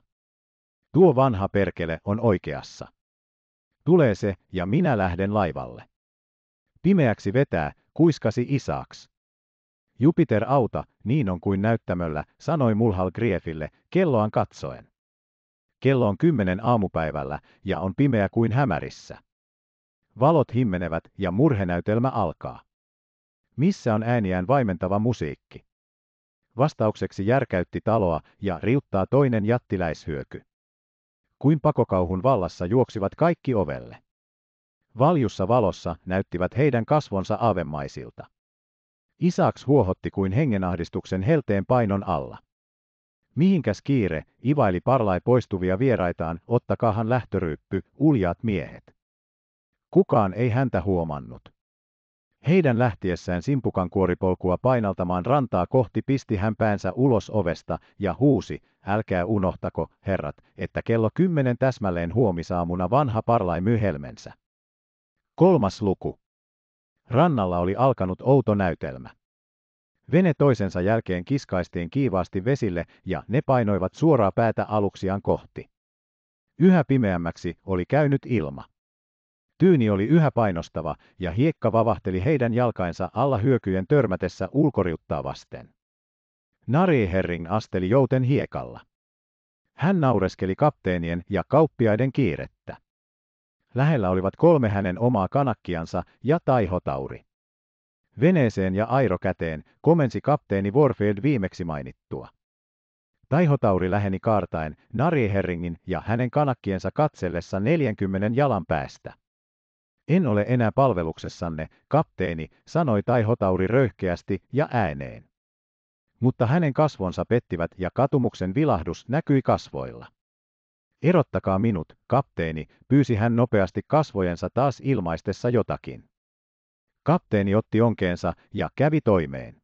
Tuo vanha perkele on oikeassa tulee se, ja minä lähden laivalle. Pimeäksi vetää, kuiskasi Isaaks. Jupiter auta, niin on kuin näyttämöllä, sanoi Mulhal Griefille, kelloan katsoen. Kello on kymmenen aamupäivällä, ja on pimeä kuin hämärissä. Valot himmenevät, ja murhenäytelmä alkaa. Missä on ääniään vaimentava musiikki? Vastaukseksi järkäytti taloa ja riuttaa toinen jättiläishyöky kuin pakokauhun vallassa juoksivat kaikki ovelle. Valjussa valossa näyttivät heidän kasvonsa aavemaisilta. Isaks huohotti kuin hengenahdistuksen helteen painon alla. Mihinkäs kiire, ivaili parlai poistuvia vieraitaan, ottakaahan lähtöryyppy, uljaat miehet. Kukaan ei häntä huomannut. Heidän lähtiessään simpukan kuoripolkua painaltamaan rantaa kohti pisti hän päänsä ulos ovesta ja huusi, älkää unohtako, herrat, että kello kymmenen täsmälleen huomisaamuna vanha parlai myhelmensä." Kolmas luku. Rannalla oli alkanut outo näytelmä. Vene toisensa jälkeen kiskaistiin kiivaasti vesille ja ne painoivat suoraa päätä aluksiaan kohti. Yhä pimeämmäksi oli käynyt ilma. Tyyni oli yhä painostava, ja hiekka vavahteli heidän jalkainsa alla hyökyjen törmätessä ulkoriuttaa vasten. Nariherring asteli jouten hiekalla. Hän naureskeli kapteenien ja kauppiaiden kiirettä. Lähellä olivat kolme hänen omaa kanakkiansa ja taihotauri. Veneeseen ja airokäteen komensi kapteeni Warfield viimeksi mainittua. Taihotauri läheni kaartaen Nariherringin ja hänen kanakkiensa katsellessa 40 jalan päästä. En ole enää palveluksessanne, kapteeni, sanoi Taihotauri röyhkeästi ja ääneen. Mutta hänen kasvonsa pettivät ja katumuksen vilahdus näkyi kasvoilla. Erottakaa minut, kapteeni, pyysi hän nopeasti kasvojensa taas ilmaistessa jotakin. Kapteeni otti onkeensa ja kävi toimeen.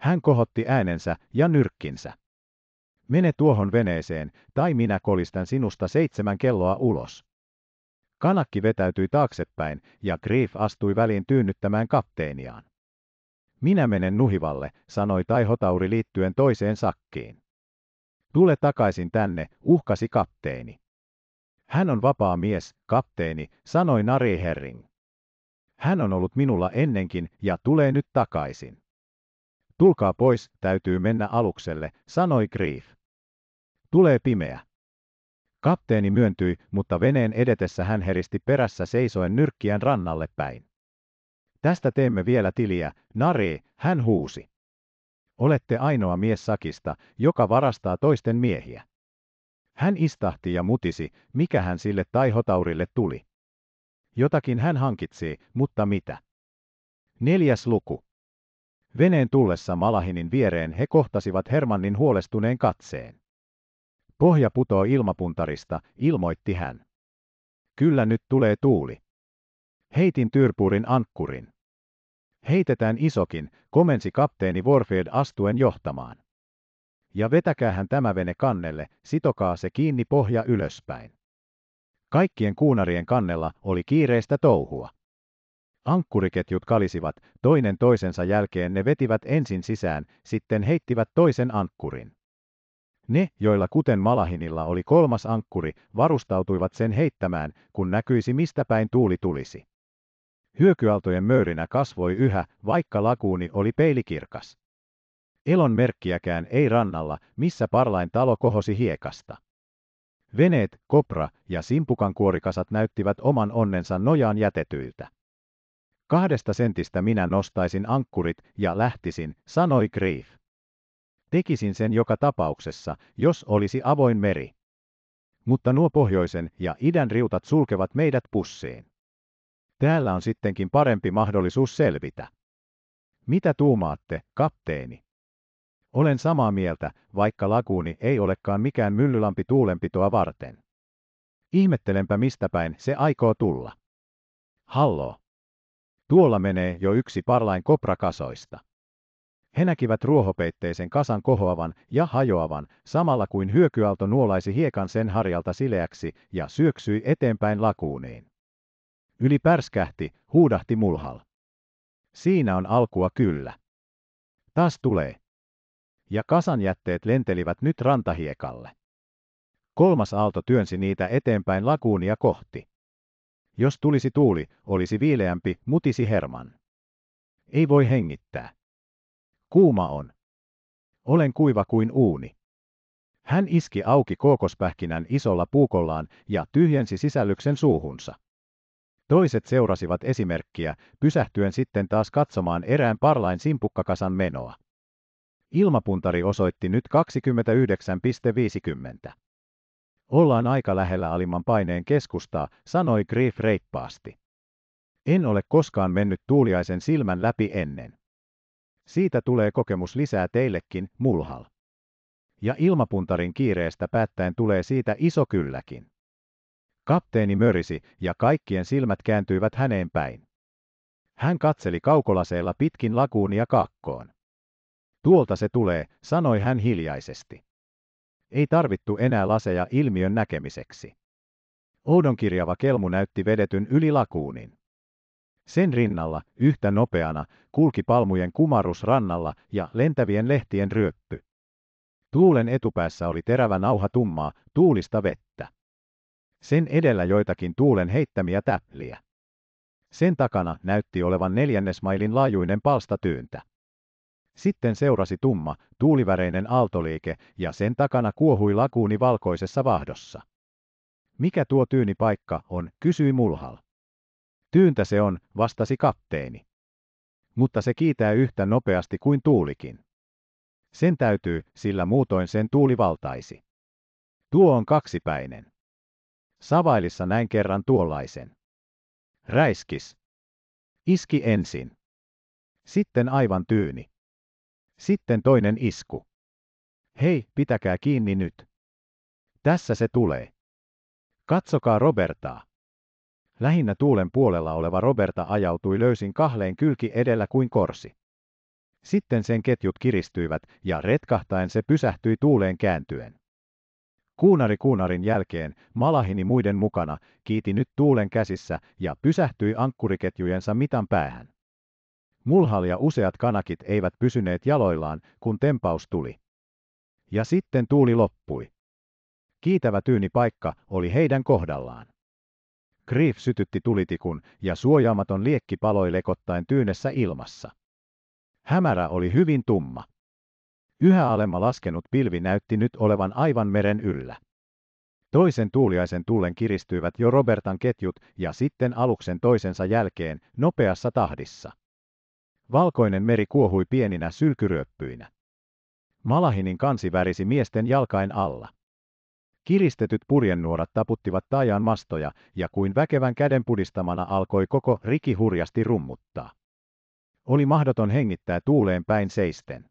Hän kohotti äänensä ja nyrkkinsä. Mene tuohon veneeseen, tai minä kolistan sinusta seitsemän kelloa ulos. Kanakki vetäytyi taaksepäin ja Grief astui väliin tyynnyttämään kapteeniaan. Minä menen nuhivalle, sanoi Taihotauri liittyen toiseen sakkiin. Tule takaisin tänne, uhkasi kapteeni. Hän on vapaa mies, kapteeni, sanoi Nari Herring. Hän on ollut minulla ennenkin ja tulee nyt takaisin. Tulkaa pois, täytyy mennä alukselle, sanoi Grief. Tulee pimeä. Kapteeni myöntyi, mutta veneen edetessä hän heristi perässä seisoen nyrkkiän rannalle päin. Tästä teemme vielä tiliä, Nari, hän huusi. Olette ainoa mies sakista, joka varastaa toisten miehiä. Hän istahti ja mutisi, mikä hän sille taihotaurille tuli. Jotakin hän hankitsi, mutta mitä? Neljäs luku. Veneen tullessa Malahinin viereen he kohtasivat Hermannin huolestuneen katseen. Pohja putoo ilmapuntarista, ilmoitti hän. Kyllä nyt tulee tuuli. Heitin tyrpuurin ankkurin. Heitetään isokin, komensi kapteeni Warfield astuen johtamaan. Ja vetäkäähän tämä vene kannelle, sitokaa se kiinni pohja ylöspäin. Kaikkien kuunarien kannella oli kiireistä touhua. Ankkuriketjut kalisivat, toinen toisensa jälkeen ne vetivät ensin sisään, sitten heittivät toisen ankkurin. Ne, joilla kuten Malahinilla oli kolmas ankkuri, varustautuivat sen heittämään, kun näkyisi mistä päin tuuli tulisi. Hyökyaaltojen möyrinä kasvoi yhä, vaikka lakuuni oli peilikirkas. Elon merkkiäkään ei rannalla, missä parlain talo kohosi hiekasta. Veneet, kopra ja simpukan kuorikasat näyttivät oman onnensa nojaan jätetyiltä. Kahdesta sentistä minä nostaisin ankkurit ja lähtisin, sanoi Grief. Tekisin sen joka tapauksessa, jos olisi avoin meri. Mutta nuo pohjoisen ja idän riutat sulkevat meidät pussiin. Täällä on sittenkin parempi mahdollisuus selvitä. Mitä tuumaatte, kapteeni? Olen samaa mieltä, vaikka lakuuni ei olekaan mikään myllylampi tuulenpitoa varten. Ihmettelenpä mistä päin se aikoo tulla. Halloo. Tuolla menee jo yksi parlain koprakasoista. He näkivät ruohopeitteisen kasan kohoavan ja hajoavan, samalla kuin hyökyaalto nuolaisi hiekan sen harjalta sileäksi ja syöksyi eteenpäin lakuuniin. Yli pärskähti, huudahti mulhal. Siinä on alkua kyllä. Taas tulee. Ja kasan jätteet lentelivät nyt rantahiekalle. Kolmas aalto työnsi niitä eteenpäin lakuunia kohti. Jos tulisi tuuli, olisi viileämpi, mutisi Herman. Ei voi hengittää. Kuuma on. Olen kuiva kuin uuni. Hän iski auki kookospähkinän isolla puukollaan ja tyhjensi sisällyksen suuhunsa. Toiset seurasivat esimerkkiä, pysähtyen sitten taas katsomaan erään parlain simpukkakasan menoa. Ilmapuntari osoitti nyt 29,50. Ollaan aika lähellä alimman paineen keskustaa, sanoi Grief reippaasti. En ole koskaan mennyt tuuliaisen silmän läpi ennen. Siitä tulee kokemus lisää teillekin, mulhal. Ja ilmapuntarin kiireestä päättäen tulee siitä iso kylläkin. Kapteeni mörisi ja kaikkien silmät kääntyivät häneen päin. Hän katseli kaukolaseella pitkin ja kakkoon. Tuolta se tulee, sanoi hän hiljaisesti. Ei tarvittu enää laseja ilmiön näkemiseksi. Oudonkirjava kelmu näytti vedetyn yli lakuunin. Sen rinnalla, yhtä nopeana, kulki palmujen kumarus rannalla ja lentävien lehtien ryöppy. Tuulen etupäässä oli terävä nauha tummaa, tuulista vettä. Sen edellä joitakin tuulen heittämiä täpliä. Sen takana näytti olevan neljännesmailin laajuinen tyyntä. Sitten seurasi tumma, tuuliväreinen aaltoliike, ja sen takana kuohui lakuuni valkoisessa vahdossa. Mikä tuo tyyni paikka on, kysyi Mulhal. Tyyntä se on, vastasi kapteeni. Mutta se kiitää yhtä nopeasti kuin tuulikin. Sen täytyy, sillä muutoin sen tuuli valtaisi. Tuo on kaksipäinen. Savailissa näin kerran tuollaisen. Räiskis. Iski ensin. Sitten aivan tyyni. Sitten toinen isku. Hei, pitäkää kiinni nyt. Tässä se tulee. Katsokaa Robertaa. Lähinnä tuulen puolella oleva Roberta ajautui löysin kahleen kylki edellä kuin korsi. Sitten sen ketjut kiristyivät ja retkahtaen se pysähtyi tuuleen kääntyen. Kuunari kuunarin jälkeen, Malahini muiden mukana, kiiti nyt tuulen käsissä ja pysähtyi ankkuriketjujensa mitan päähän. Mulhal ja useat kanakit eivät pysyneet jaloillaan, kun tempaus tuli. Ja sitten tuuli loppui. Kiitävä tyyni paikka oli heidän kohdallaan. Grief sytytti tulitikun ja suojaamaton liekki paloi lekottaen tyynessä ilmassa. Hämärä oli hyvin tumma. Yhä alemma laskenut pilvi näytti nyt olevan aivan meren yllä. Toisen tuuliaisen tullen kiristyivät jo Robertan ketjut ja sitten aluksen toisensa jälkeen nopeassa tahdissa. Valkoinen meri kuohui pieninä sylkyryöppyinä. Malahinin kansi värisi miesten jalkain alla. Kiristetyt purjenuorat taputtivat taajaan mastoja, ja kuin väkevän käden pudistamana alkoi koko riki hurjasti rummuttaa. Oli mahdoton hengittää tuuleen päin seisten.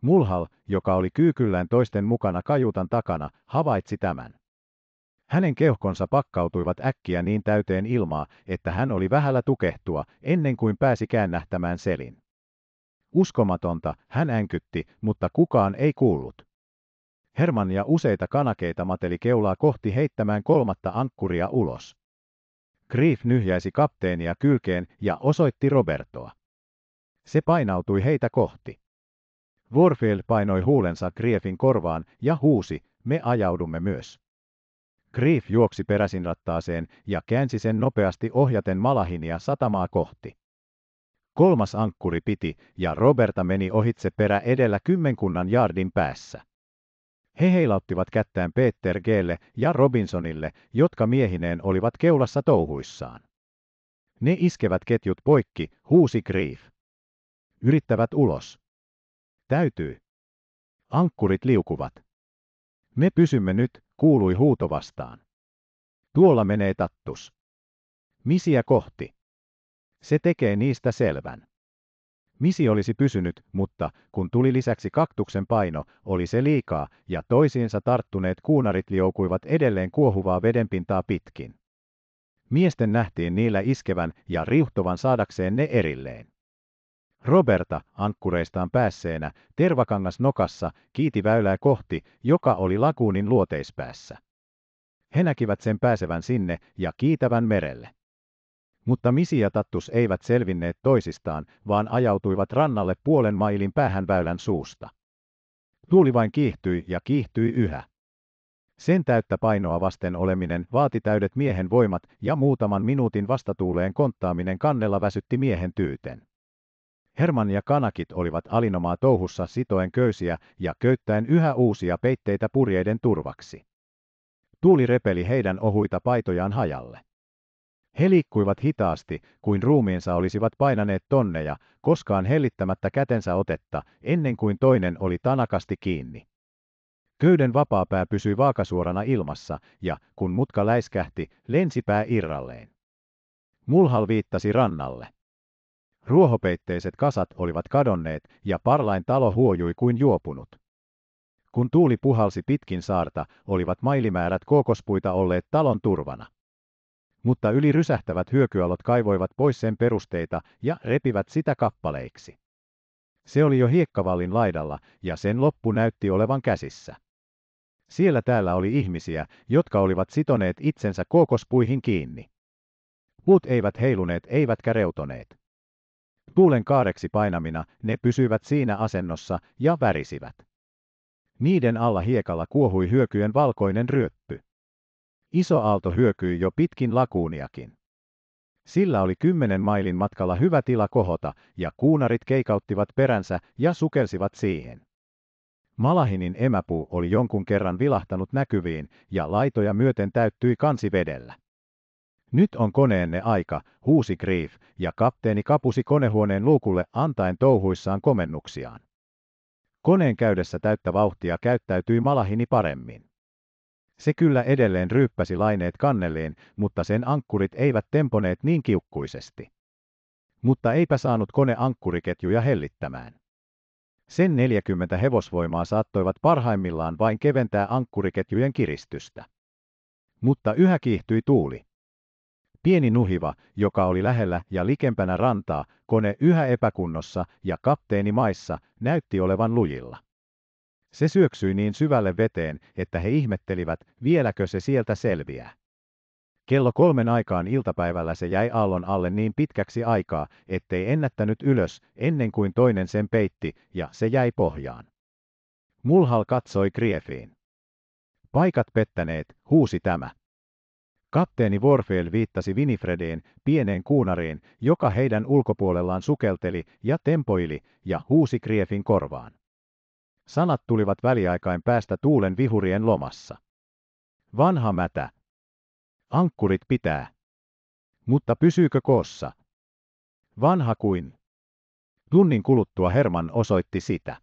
Mulhal, joka oli kyykyllään toisten mukana kajutan takana, havaitsi tämän. Hänen keuhkonsa pakkautuivat äkkiä niin täyteen ilmaa, että hän oli vähällä tukehtua, ennen kuin pääsi käännähtämään selin. Uskomatonta, hän änkytti, mutta kukaan ei kuullut. Herman ja useita kanakeita mateli keulaa kohti heittämään kolmatta ankkuria ulos. Grief nyhjäisi kapteenia kylkeen ja osoitti Robertoa. Se painautui heitä kohti. Warfield painoi huulensa Griefin korvaan ja huusi, me ajaudumme myös. Grief juoksi peräsin rattaaseen ja käänsi sen nopeasti ohjaten Malahinia satamaa kohti. Kolmas ankkuri piti ja Roberta meni ohitse perä edellä kymmenkunnan jardin päässä. He heilauttivat kättään Peter Gelle ja Robinsonille, jotka miehineen olivat keulassa touhuissaan. Ne iskevät ketjut poikki, huusi Grief. Yrittävät ulos. Täytyy. Ankkurit liukuvat. Me pysymme nyt, kuului huuto vastaan. Tuolla menee tattus. Misiä kohti. Se tekee niistä selvän. Misi olisi pysynyt, mutta kun tuli lisäksi kaktuksen paino, oli se liikaa, ja toisiinsa tarttuneet kuunarit lioukuivat edelleen kuohuvaa vedenpintaa pitkin. Miesten nähtiin niillä iskevän ja riuhtovan saadakseen ne erilleen. Roberta, ankkureistaan päässeenä, tervakangas nokassa, kiiti väylää kohti, joka oli lakuunin luoteispäässä. He näkivät sen pääsevän sinne ja kiitävän merelle mutta Misi ja Tattus eivät selvinneet toisistaan, vaan ajautuivat rannalle puolen mailin päähän väylän suusta. Tuuli vain kiihtyi ja kiihtyi yhä. Sen täyttä painoa vasten oleminen vaati täydet miehen voimat ja muutaman minuutin vastatuuleen konttaaminen kannella väsytti miehen tyyten. Herman ja kanakit olivat alinomaa touhussa sitoen köysiä ja köyttäen yhä uusia peitteitä purjeiden turvaksi. Tuuli repeli heidän ohuita paitojaan hajalle. He liikkuivat hitaasti, kuin ruumiinsa olisivat painaneet tonneja, koskaan hellittämättä kätensä otetta, ennen kuin toinen oli tanakasti kiinni. Köyden vapaapää pysyi vaakasuorana ilmassa, ja, kun mutka läiskähti, lensipää irralleen. Mulhal viittasi rannalle. Ruohopeitteiset kasat olivat kadonneet, ja parlain talo huojui kuin juopunut. Kun tuuli puhalsi pitkin saarta, olivat mailimäärät kookospuita olleet talon turvana mutta yli rysähtävät hyökyalot kaivoivat pois sen perusteita ja repivät sitä kappaleiksi. Se oli jo hiekkavallin laidalla, ja sen loppu näytti olevan käsissä. Siellä täällä oli ihmisiä, jotka olivat sitoneet itsensä kookospuihin kiinni. Puut eivät heiluneet eivätkä reutoneet. Tuulen kaareksi painamina ne pysyivät siinä asennossa ja värisivät. Niiden alla hiekalla kuohui hyökyjen valkoinen ryöppy. Iso aalto hyökyi jo pitkin lakuuniakin. Sillä oli kymmenen mailin matkalla hyvä tila kohota, ja kuunarit keikauttivat peränsä ja sukelsivat siihen. Malahinin emäpuu oli jonkun kerran vilahtanut näkyviin, ja laitoja myöten täyttyi kansi vedellä. Nyt on koneenne aika, huusi Grief, ja kapteeni kapusi konehuoneen luukulle antaen touhuissaan komennuksiaan. Koneen käydessä täyttä vauhtia käyttäytyi Malahini paremmin. Se kyllä edelleen ryyppäsi laineet kannelleen, mutta sen ankkurit eivät temponeet niin kiukkuisesti. Mutta eipä saanut kone ankkuriketjuja hellittämään. Sen 40 hevosvoimaa saattoivat parhaimmillaan vain keventää ankkuriketjujen kiristystä. Mutta yhä kiihtyi tuuli. Pieni nuhiva, joka oli lähellä ja likempänä rantaa, kone yhä epäkunnossa ja kapteeni maissa, näytti olevan lujilla. Se syöksyi niin syvälle veteen, että he ihmettelivät, vieläkö se sieltä selviää. Kello kolmen aikaan iltapäivällä se jäi aallon alle niin pitkäksi aikaa, ettei ennättänyt ylös, ennen kuin toinen sen peitti, ja se jäi pohjaan. Mulhal katsoi Griefiin. Paikat pettäneet, huusi tämä. Kapteeni Warfield viittasi Winifrediin, pieneen kuunariin, joka heidän ulkopuolellaan sukelteli ja tempoili, ja huusi Griefin korvaan. Sanat tulivat väliaikain päästä tuulen vihurien lomassa. Vanha mätä. Ankkurit pitää. Mutta pysyykö koossa? Vanha kuin. Tunnin kuluttua Herman osoitti sitä.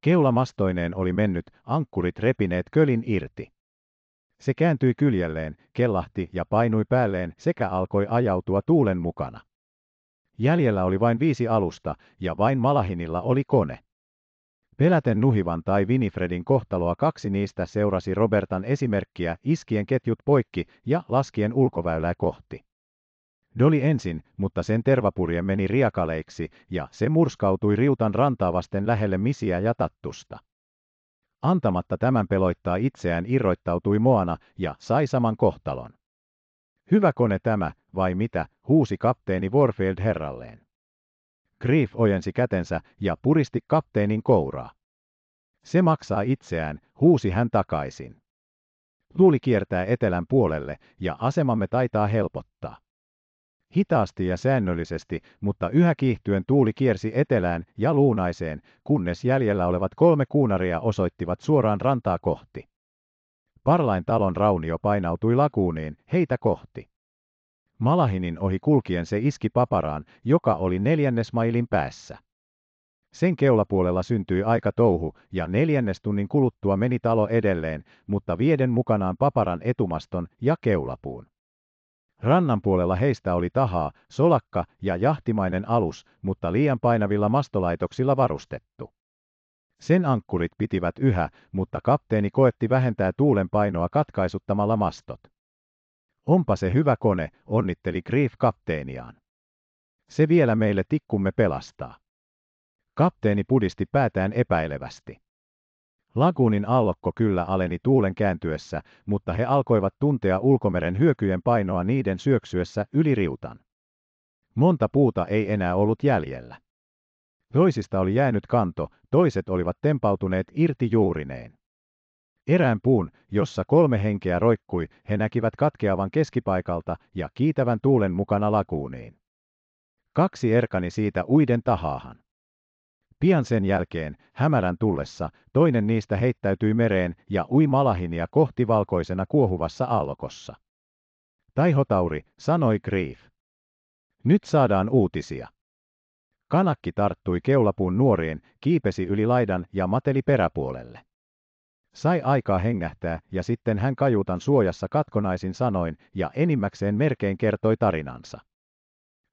Keula mastoineen oli mennyt, ankkurit repineet kölin irti. Se kääntyi kyljelleen, kellahti ja painui päälleen sekä alkoi ajautua tuulen mukana. Jäljellä oli vain viisi alusta ja vain Malahinilla oli kone. Peläten Nuhivan tai Winifredin kohtaloa kaksi niistä seurasi Robertan esimerkkiä iskien ketjut poikki ja laskien ulkoväylää kohti. Doli ensin, mutta sen tervapurje meni riakaleiksi ja se murskautui riutan rantaa vasten lähelle misiä ja tattusta. Antamatta tämän peloittaa itseään irroittautui Moana ja sai saman kohtalon. Hyvä kone tämä, vai mitä, huusi kapteeni Warfield herralleen. Grief ojensi kätensä ja puristi kapteenin kouraa. Se maksaa itseään, huusi hän takaisin. Tuuli kiertää etelän puolelle ja asemamme taitaa helpottaa. Hitaasti ja säännöllisesti, mutta yhä kiihtyen tuuli kiersi etelään ja luunaiseen, kunnes jäljellä olevat kolme kuunaria osoittivat suoraan rantaa kohti. Parlain talon raunio painautui lakuuniin, heitä kohti. Malahinin ohi kulkien se iski paparaan, joka oli neljännes mailin päässä. Sen keulapuolella syntyi aika touhu, ja neljännes tunnin kuluttua meni talo edelleen, mutta vieden mukanaan paparan etumaston ja keulapuun. Rannan puolella heistä oli tahaa, solakka ja jahtimainen alus, mutta liian painavilla mastolaitoksilla varustettu. Sen ankkurit pitivät yhä, mutta kapteeni koetti vähentää tuulen painoa katkaisuttamalla mastot. Onpa se hyvä kone, onnitteli Grief kapteeniaan. Se vielä meille tikkumme pelastaa. Kapteeni pudisti päätään epäilevästi. Laguunin allokko kyllä aleni tuulen kääntyessä, mutta he alkoivat tuntea ulkomeren hyökyjen painoa niiden syöksyessä yli riutan. Monta puuta ei enää ollut jäljellä. Toisista oli jäänyt kanto, toiset olivat tempautuneet irti juurineen. Erään puun, jossa kolme henkeä roikkui, he näkivät katkeavan keskipaikalta ja kiitävän tuulen mukana lakuuniin. Kaksi erkani siitä uiden tahaahan. Pian sen jälkeen, hämärän tullessa, toinen niistä heittäytyi mereen ja ui malahinia kohti valkoisena kuohuvassa aallokossa. Taihotauri, sanoi Grief. Nyt saadaan uutisia. Kanakki tarttui keulapuun nuoriin, kiipesi yli laidan ja mateli peräpuolelle. Sai aikaa hengähtää, ja sitten hän kajutan suojassa katkonaisin sanoin, ja enimmäkseen merkein kertoi tarinansa.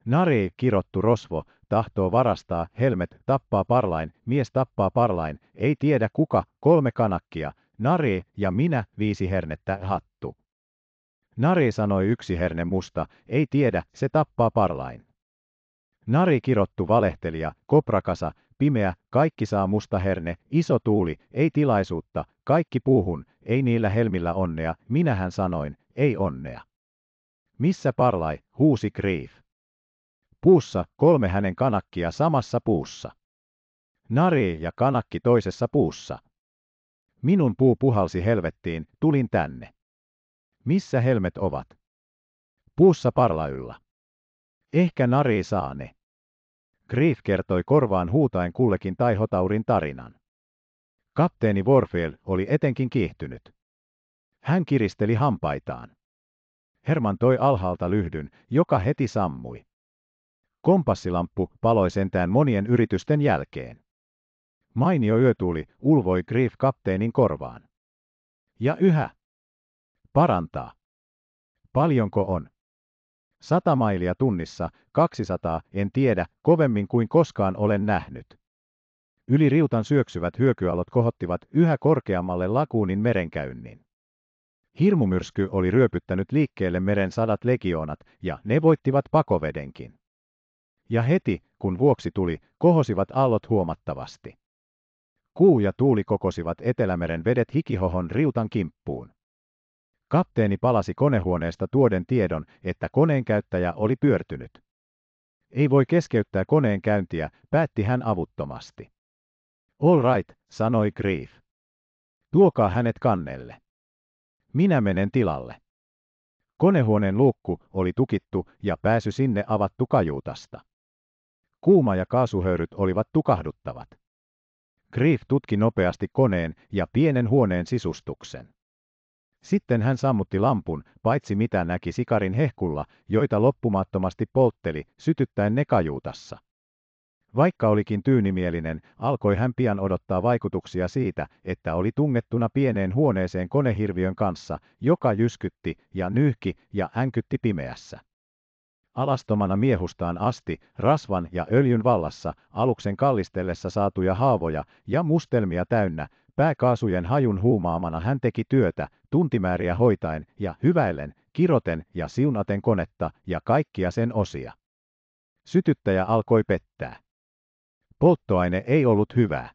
Nari, kirottu rosvo, tahtoo varastaa, helmet, tappaa parlain, mies tappaa parlain, ei tiedä kuka, kolme kanakkia, Nari ja minä, viisi hernettä, hattu. Nari sanoi yksi herne musta, ei tiedä, se tappaa parlain. Nari kirottu valehtelija, koprakasa, pimeä, kaikki saa musta herne, iso tuuli, ei tilaisuutta, kaikki puuhun, ei niillä helmillä onnea, minähän sanoin, ei onnea. Missä parlai, huusi Grief. Puussa kolme hänen kanakkia samassa puussa. Nari ja kanakki toisessa puussa. Minun puu puhalsi helvettiin, tulin tänne. Missä helmet ovat? Puussa parlaylla. Ehkä Nari saa ne. Grief kertoi korvaan huutain kullekin taihotaurin tarinan. Kapteeni Warfield oli etenkin kiihtynyt. Hän kiristeli hampaitaan. Herman toi alhaalta lyhdyn, joka heti sammui. Kompassilamppu paloi sentään monien yritysten jälkeen. Mainio yötuuli ulvoi Grief kapteenin korvaan. Ja yhä. Parantaa. Paljonko on? Sata mailia tunnissa, 200, en tiedä, kovemmin kuin koskaan olen nähnyt. Yli riutan syöksyvät hyökyalot kohottivat yhä korkeammalle lakuunin merenkäynnin. Hirmumyrsky oli ryöpyttänyt liikkeelle meren sadat legioonat, ja ne voittivat pakovedenkin. Ja heti, kun vuoksi tuli, kohosivat aallot huomattavasti. Kuu ja tuuli kokosivat Etelämeren vedet hikihohon riutan kimppuun. Kapteeni palasi konehuoneesta tuoden tiedon, että koneen käyttäjä oli pyörtynyt. Ei voi keskeyttää koneen käyntiä, päätti hän avuttomasti. All right, sanoi Grief. Tuokaa hänet kannelle. Minä menen tilalle. Konehuoneen luukku oli tukittu ja pääsy sinne avattu kajuutasta. Kuuma ja kaasuhöyryt olivat tukahduttavat. Grief tutki nopeasti koneen ja pienen huoneen sisustuksen. Sitten hän sammutti lampun, paitsi mitä näki sikarin hehkulla, joita loppumattomasti poltteli, sytyttäen ne kajuutassa. Vaikka olikin tyynimielinen, alkoi hän pian odottaa vaikutuksia siitä, että oli tungettuna pieneen huoneeseen konehirviön kanssa, joka jyskytti ja nyyhki ja änkytti pimeässä. Alastomana miehustaan asti, rasvan ja öljyn vallassa, aluksen kallistellessa saatuja haavoja ja mustelmia täynnä, pääkaasujen hajun huumaamana hän teki työtä, tuntimääriä hoitaen ja hyväillen, kiroten ja siunaten konetta ja kaikkia sen osia. Sytyttäjä alkoi pettää. Polttoaine ei ollut hyvää.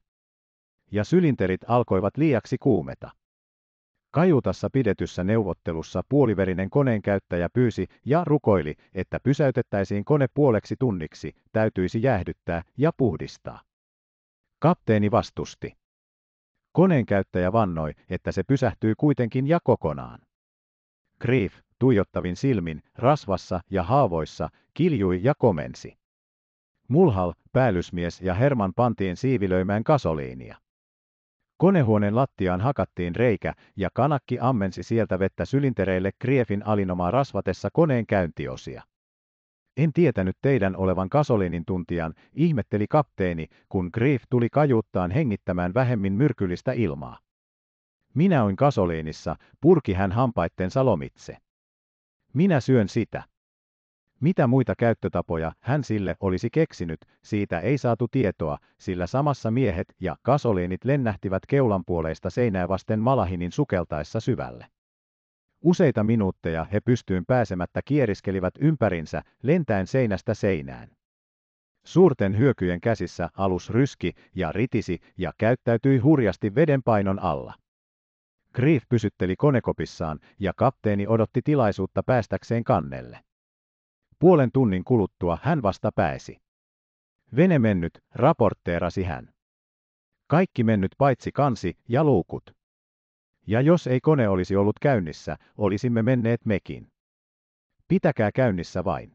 Ja sylinterit alkoivat liiaksi kuumeta. Kajutassa pidetyssä neuvottelussa puoliverinen koneenkäyttäjä pyysi ja rukoili, että pysäytettäisiin kone puoleksi tunniksi, täytyisi jäähdyttää ja puhdistaa. Kapteeni vastusti. Koneenkäyttäjä vannoi, että se pysähtyy kuitenkin ja kokonaan. Grief, tuijottavin silmin, rasvassa ja haavoissa, kiljui ja komensi. Mulhal, päällysmies ja Herman pantiin siivilöimään kasoliinia. Konehuoneen lattiaan hakattiin reikä ja kanakki ammensi sieltä vettä sylintereille Kriefin alinomaa rasvatessa koneen käyntiosia. En tietänyt teidän olevan kasolinin tuntijan, ihmetteli kapteeni, kun Grief tuli kajuuttaan hengittämään vähemmin myrkyllistä ilmaa. Minä oin kasoliinissa, purki hän hampaitten salomitse. Minä syön sitä. Mitä muita käyttötapoja hän sille olisi keksinyt, siitä ei saatu tietoa, sillä samassa miehet ja kasoliinit lennähtivät keulanpuoleista seinää vasten Malahinin sukeltaessa syvälle. Useita minuutteja he pystyyn pääsemättä kieriskelivät ympärinsä, lentäen seinästä seinään. Suurten hyökyjen käsissä alus ryski ja ritisi ja käyttäytyi hurjasti vedenpainon alla. Grief pysytteli konekopissaan ja kapteeni odotti tilaisuutta päästäkseen kannelle. Puolen tunnin kuluttua hän vasta pääsi. Vene mennyt, raportteerasi hän. Kaikki mennyt paitsi kansi ja luukut. Ja jos ei kone olisi ollut käynnissä, olisimme menneet mekin. Pitäkää käynnissä vain.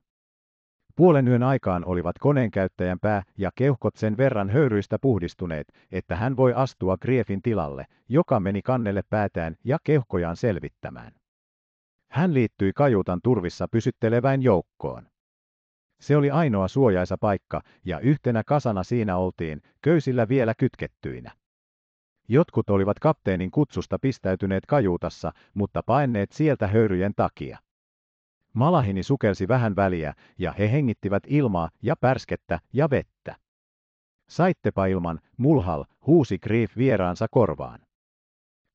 Puolen yön aikaan olivat koneen käyttäjän pää ja keuhkot sen verran höyryistä puhdistuneet, että hän voi astua Griefin tilalle, joka meni kannelle päätään ja keuhkojaan selvittämään. Hän liittyi kajutan turvissa pysyttelevään joukkoon. Se oli ainoa suojaisa paikka, ja yhtenä kasana siinä oltiin, köysillä vielä kytkettyinä. Jotkut olivat kapteenin kutsusta pistäytyneet kajuutassa, mutta paenneet sieltä höyryjen takia. Malahini sukelsi vähän väliä, ja he hengittivät ilmaa ja pärskettä ja vettä. Saittepa ilman, mulhal, huusi Grief vieraansa korvaan.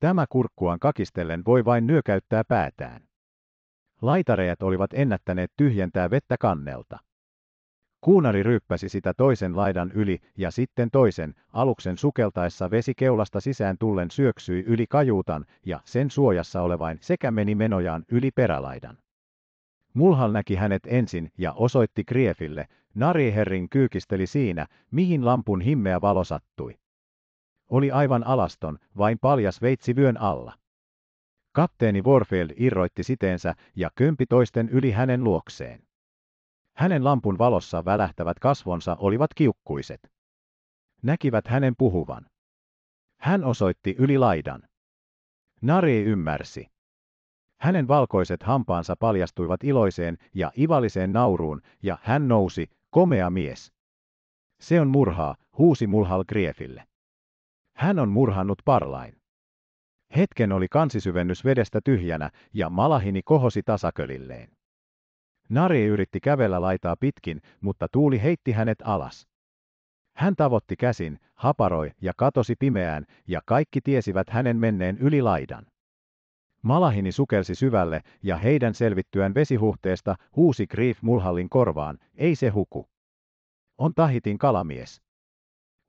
Tämä kurkkuaan kakistellen voi vain nyökäyttää päätään. Laitareet olivat ennättäneet tyhjentää vettä kannelta. Kuunari ryppäsi sitä toisen laidan yli ja sitten toisen, aluksen sukeltaessa vesi keulasta sisään tullen syöksyi yli kajuutan ja sen suojassa olevain sekä meni menojaan yli perälaidan. Mulhal näki hänet ensin ja osoitti Kriefille, Nariherrin kyykisteli siinä, mihin lampun himmeä valo sattui. Oli aivan alaston, vain paljas veitsi vyön alla. Kapteeni Warfield irroitti siteensä ja kympi toisten yli hänen luokseen. Hänen lampun valossa välähtävät kasvonsa olivat kiukkuiset. Näkivät hänen puhuvan. Hän osoitti yli laidan. Nari ymmärsi. Hänen valkoiset hampaansa paljastuivat iloiseen ja ivalliseen nauruun, ja hän nousi, komea mies. Se on murhaa, huusi Mulhal Griefille. Hän on murhannut Parlain. Hetken oli kansisyvennys vedestä tyhjänä, ja Malahini kohosi tasakölilleen. Nari yritti kävellä laitaa pitkin, mutta tuuli heitti hänet alas. Hän tavoitti käsin, haparoi ja katosi pimeään, ja kaikki tiesivät hänen menneen yli laidan. Malahini sukelsi syvälle, ja heidän selvittyään vesihuhteesta huusi Grief Mulhallin korvaan, ei se huku. On Tahitin kalamies.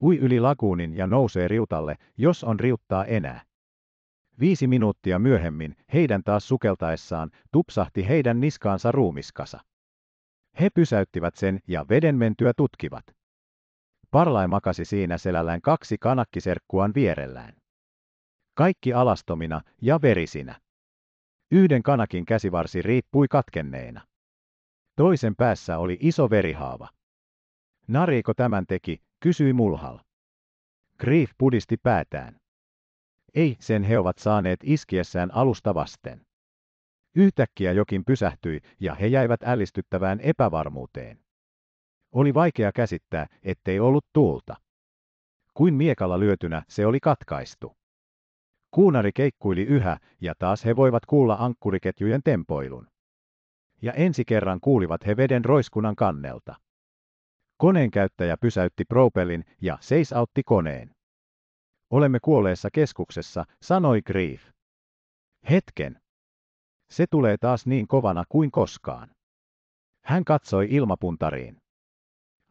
Ui yli lakuunin ja nousee riutalle, jos on riuttaa enää. Viisi minuuttia myöhemmin heidän taas sukeltaessaan tupsahti heidän niskaansa ruumiskasa. He pysäyttivät sen ja veden mentyä tutkivat. Parlai makasi siinä selällään kaksi kanakkiserkkuaan vierellään. Kaikki alastomina ja verisinä. Yhden kanakin käsivarsi riippui katkenneena. Toisen päässä oli iso verihaava. Nariko tämän teki, kysyi Mulhal. Grief pudisti päätään ei sen he ovat saaneet iskiessään alusta vasten. Yhtäkkiä jokin pysähtyi ja he jäivät ällistyttävään epävarmuuteen. Oli vaikea käsittää, ettei ollut tuulta. Kuin miekalla lyötynä se oli katkaistu. Kuunari keikkuili yhä, ja taas he voivat kuulla ankkuriketjujen tempoilun. Ja ensi kerran kuulivat he veden roiskunnan kannelta. Koneen käyttäjä pysäytti propelin ja seisautti koneen. Olemme kuolleessa keskuksessa, sanoi Grief. Hetken. Se tulee taas niin kovana kuin koskaan. Hän katsoi ilmapuntariin.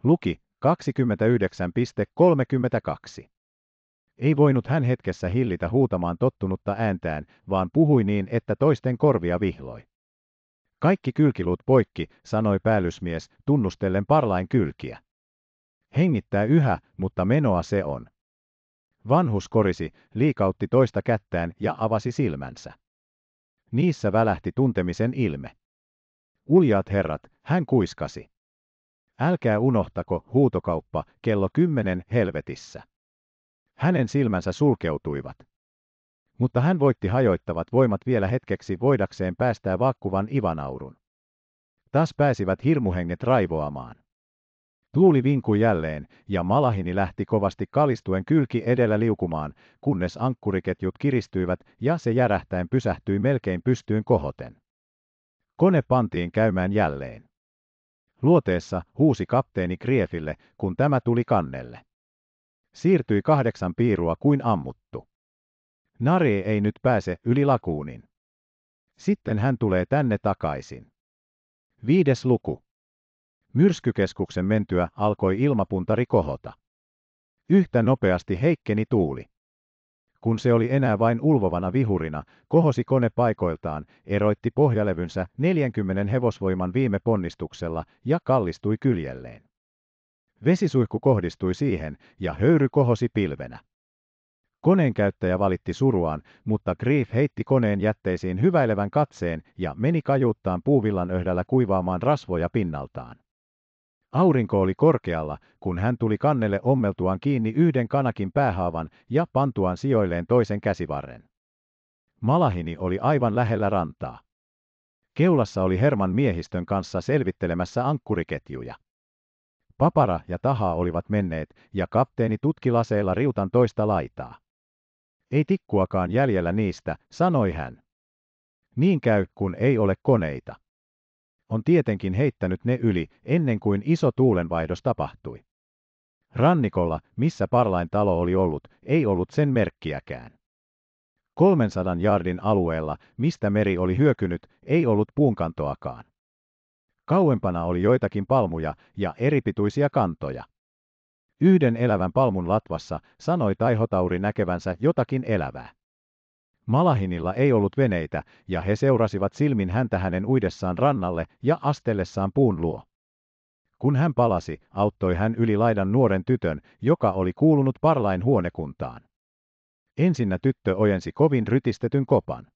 Luki 29.32. Ei voinut hän hetkessä hillitä huutamaan tottunutta ääntään, vaan puhui niin, että toisten korvia vihloi. Kaikki kylkiluut poikki, sanoi päällysmies, tunnustellen parlain kylkiä. Hengittää yhä, mutta menoa se on. Vanhus korisi, liikautti toista kättään ja avasi silmänsä. Niissä välähti tuntemisen ilme. Uljaat herrat, hän kuiskasi. Älkää unohtako huutokauppa kello kymmenen helvetissä. Hänen silmänsä sulkeutuivat. Mutta hän voitti hajoittavat voimat vielä hetkeksi voidakseen päästää vaakkuvan ivanaurun. Taas pääsivät hirmuhenget raivoamaan. Tuuli vinkui jälleen, ja Malahini lähti kovasti kalistuen kylki edellä liukumaan, kunnes ankkuriketjut kiristyivät ja se järähtäen pysähtyi melkein pystyyn kohoten. Kone pantiin käymään jälleen. Luoteessa huusi kapteeni Kriefille, kun tämä tuli kannelle. Siirtyi kahdeksan piirua kuin ammuttu. Nari ei nyt pääse yli lakuunin. Sitten hän tulee tänne takaisin. Viides luku. Myrskykeskuksen mentyä alkoi ilmapuntari kohota. Yhtä nopeasti heikkeni tuuli. Kun se oli enää vain ulvovana vihurina, kohosi kone paikoiltaan, eroitti pohjalevynsä 40 hevosvoiman viime ponnistuksella ja kallistui kyljelleen. Vesisuihku kohdistui siihen ja höyry kohosi pilvenä. Koneen käyttäjä valitti suruaan, mutta Grief heitti koneen jätteisiin hyväilevän katseen ja meni kajuuttaan puuvillan öhdällä kuivaamaan rasvoja pinnaltaan. Aurinko oli korkealla, kun hän tuli kannelle ommeltuaan kiinni yhden kanakin päähaavan ja pantuaan sijoilleen toisen käsivarren. Malahini oli aivan lähellä rantaa. Keulassa oli Herman miehistön kanssa selvittelemässä ankkuriketjuja. Papara ja Taha olivat menneet, ja kapteeni tutki laseella riutan toista laitaa. Ei tikkuakaan jäljellä niistä, sanoi hän. Niin käy, kun ei ole koneita on tietenkin heittänyt ne yli ennen kuin iso tuulenvaihdos tapahtui. Rannikolla, missä Parlain talo oli ollut, ei ollut sen merkkiäkään. 300 jardin alueella, mistä meri oli hyökynyt, ei ollut puunkantoakaan. Kauempana oli joitakin palmuja ja eripituisia kantoja. Yhden elävän palmun latvassa sanoi Taihotauri näkevänsä jotakin elävää. Malahinilla ei ollut veneitä, ja he seurasivat silmin häntä hänen uidessaan rannalle ja astellessaan puun luo. Kun hän palasi, auttoi hän yli laidan nuoren tytön, joka oli kuulunut parlain huonekuntaan. Ensinnä tyttö ojensi kovin rytistetyn kopan.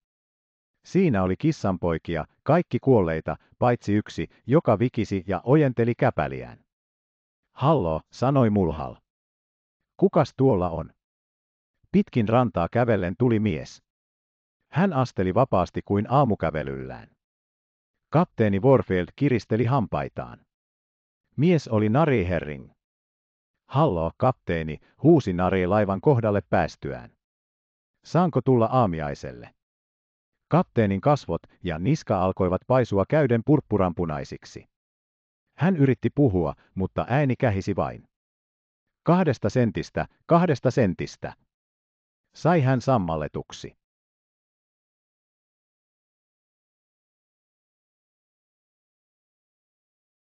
Siinä oli kissanpoikia, kaikki kuolleita, paitsi yksi, joka vikisi ja ojenteli käpäliään. Hallo, sanoi Mulhal. Kukas tuolla on? Pitkin rantaa kävellen tuli mies. Hän asteli vapaasti kuin aamukävelyllään. Kapteeni Warfield kiristeli hampaitaan. Mies oli Nari Herring. Hallo, kapteeni, huusi Nari laivan kohdalle päästyään. Saanko tulla aamiaiselle? Kapteenin kasvot ja niska alkoivat paisua käyden purppuranpunaisiksi. Hän yritti puhua, mutta ääni kähisi vain. Kahdesta sentistä, kahdesta sentistä. Sai hän sammalletuksi.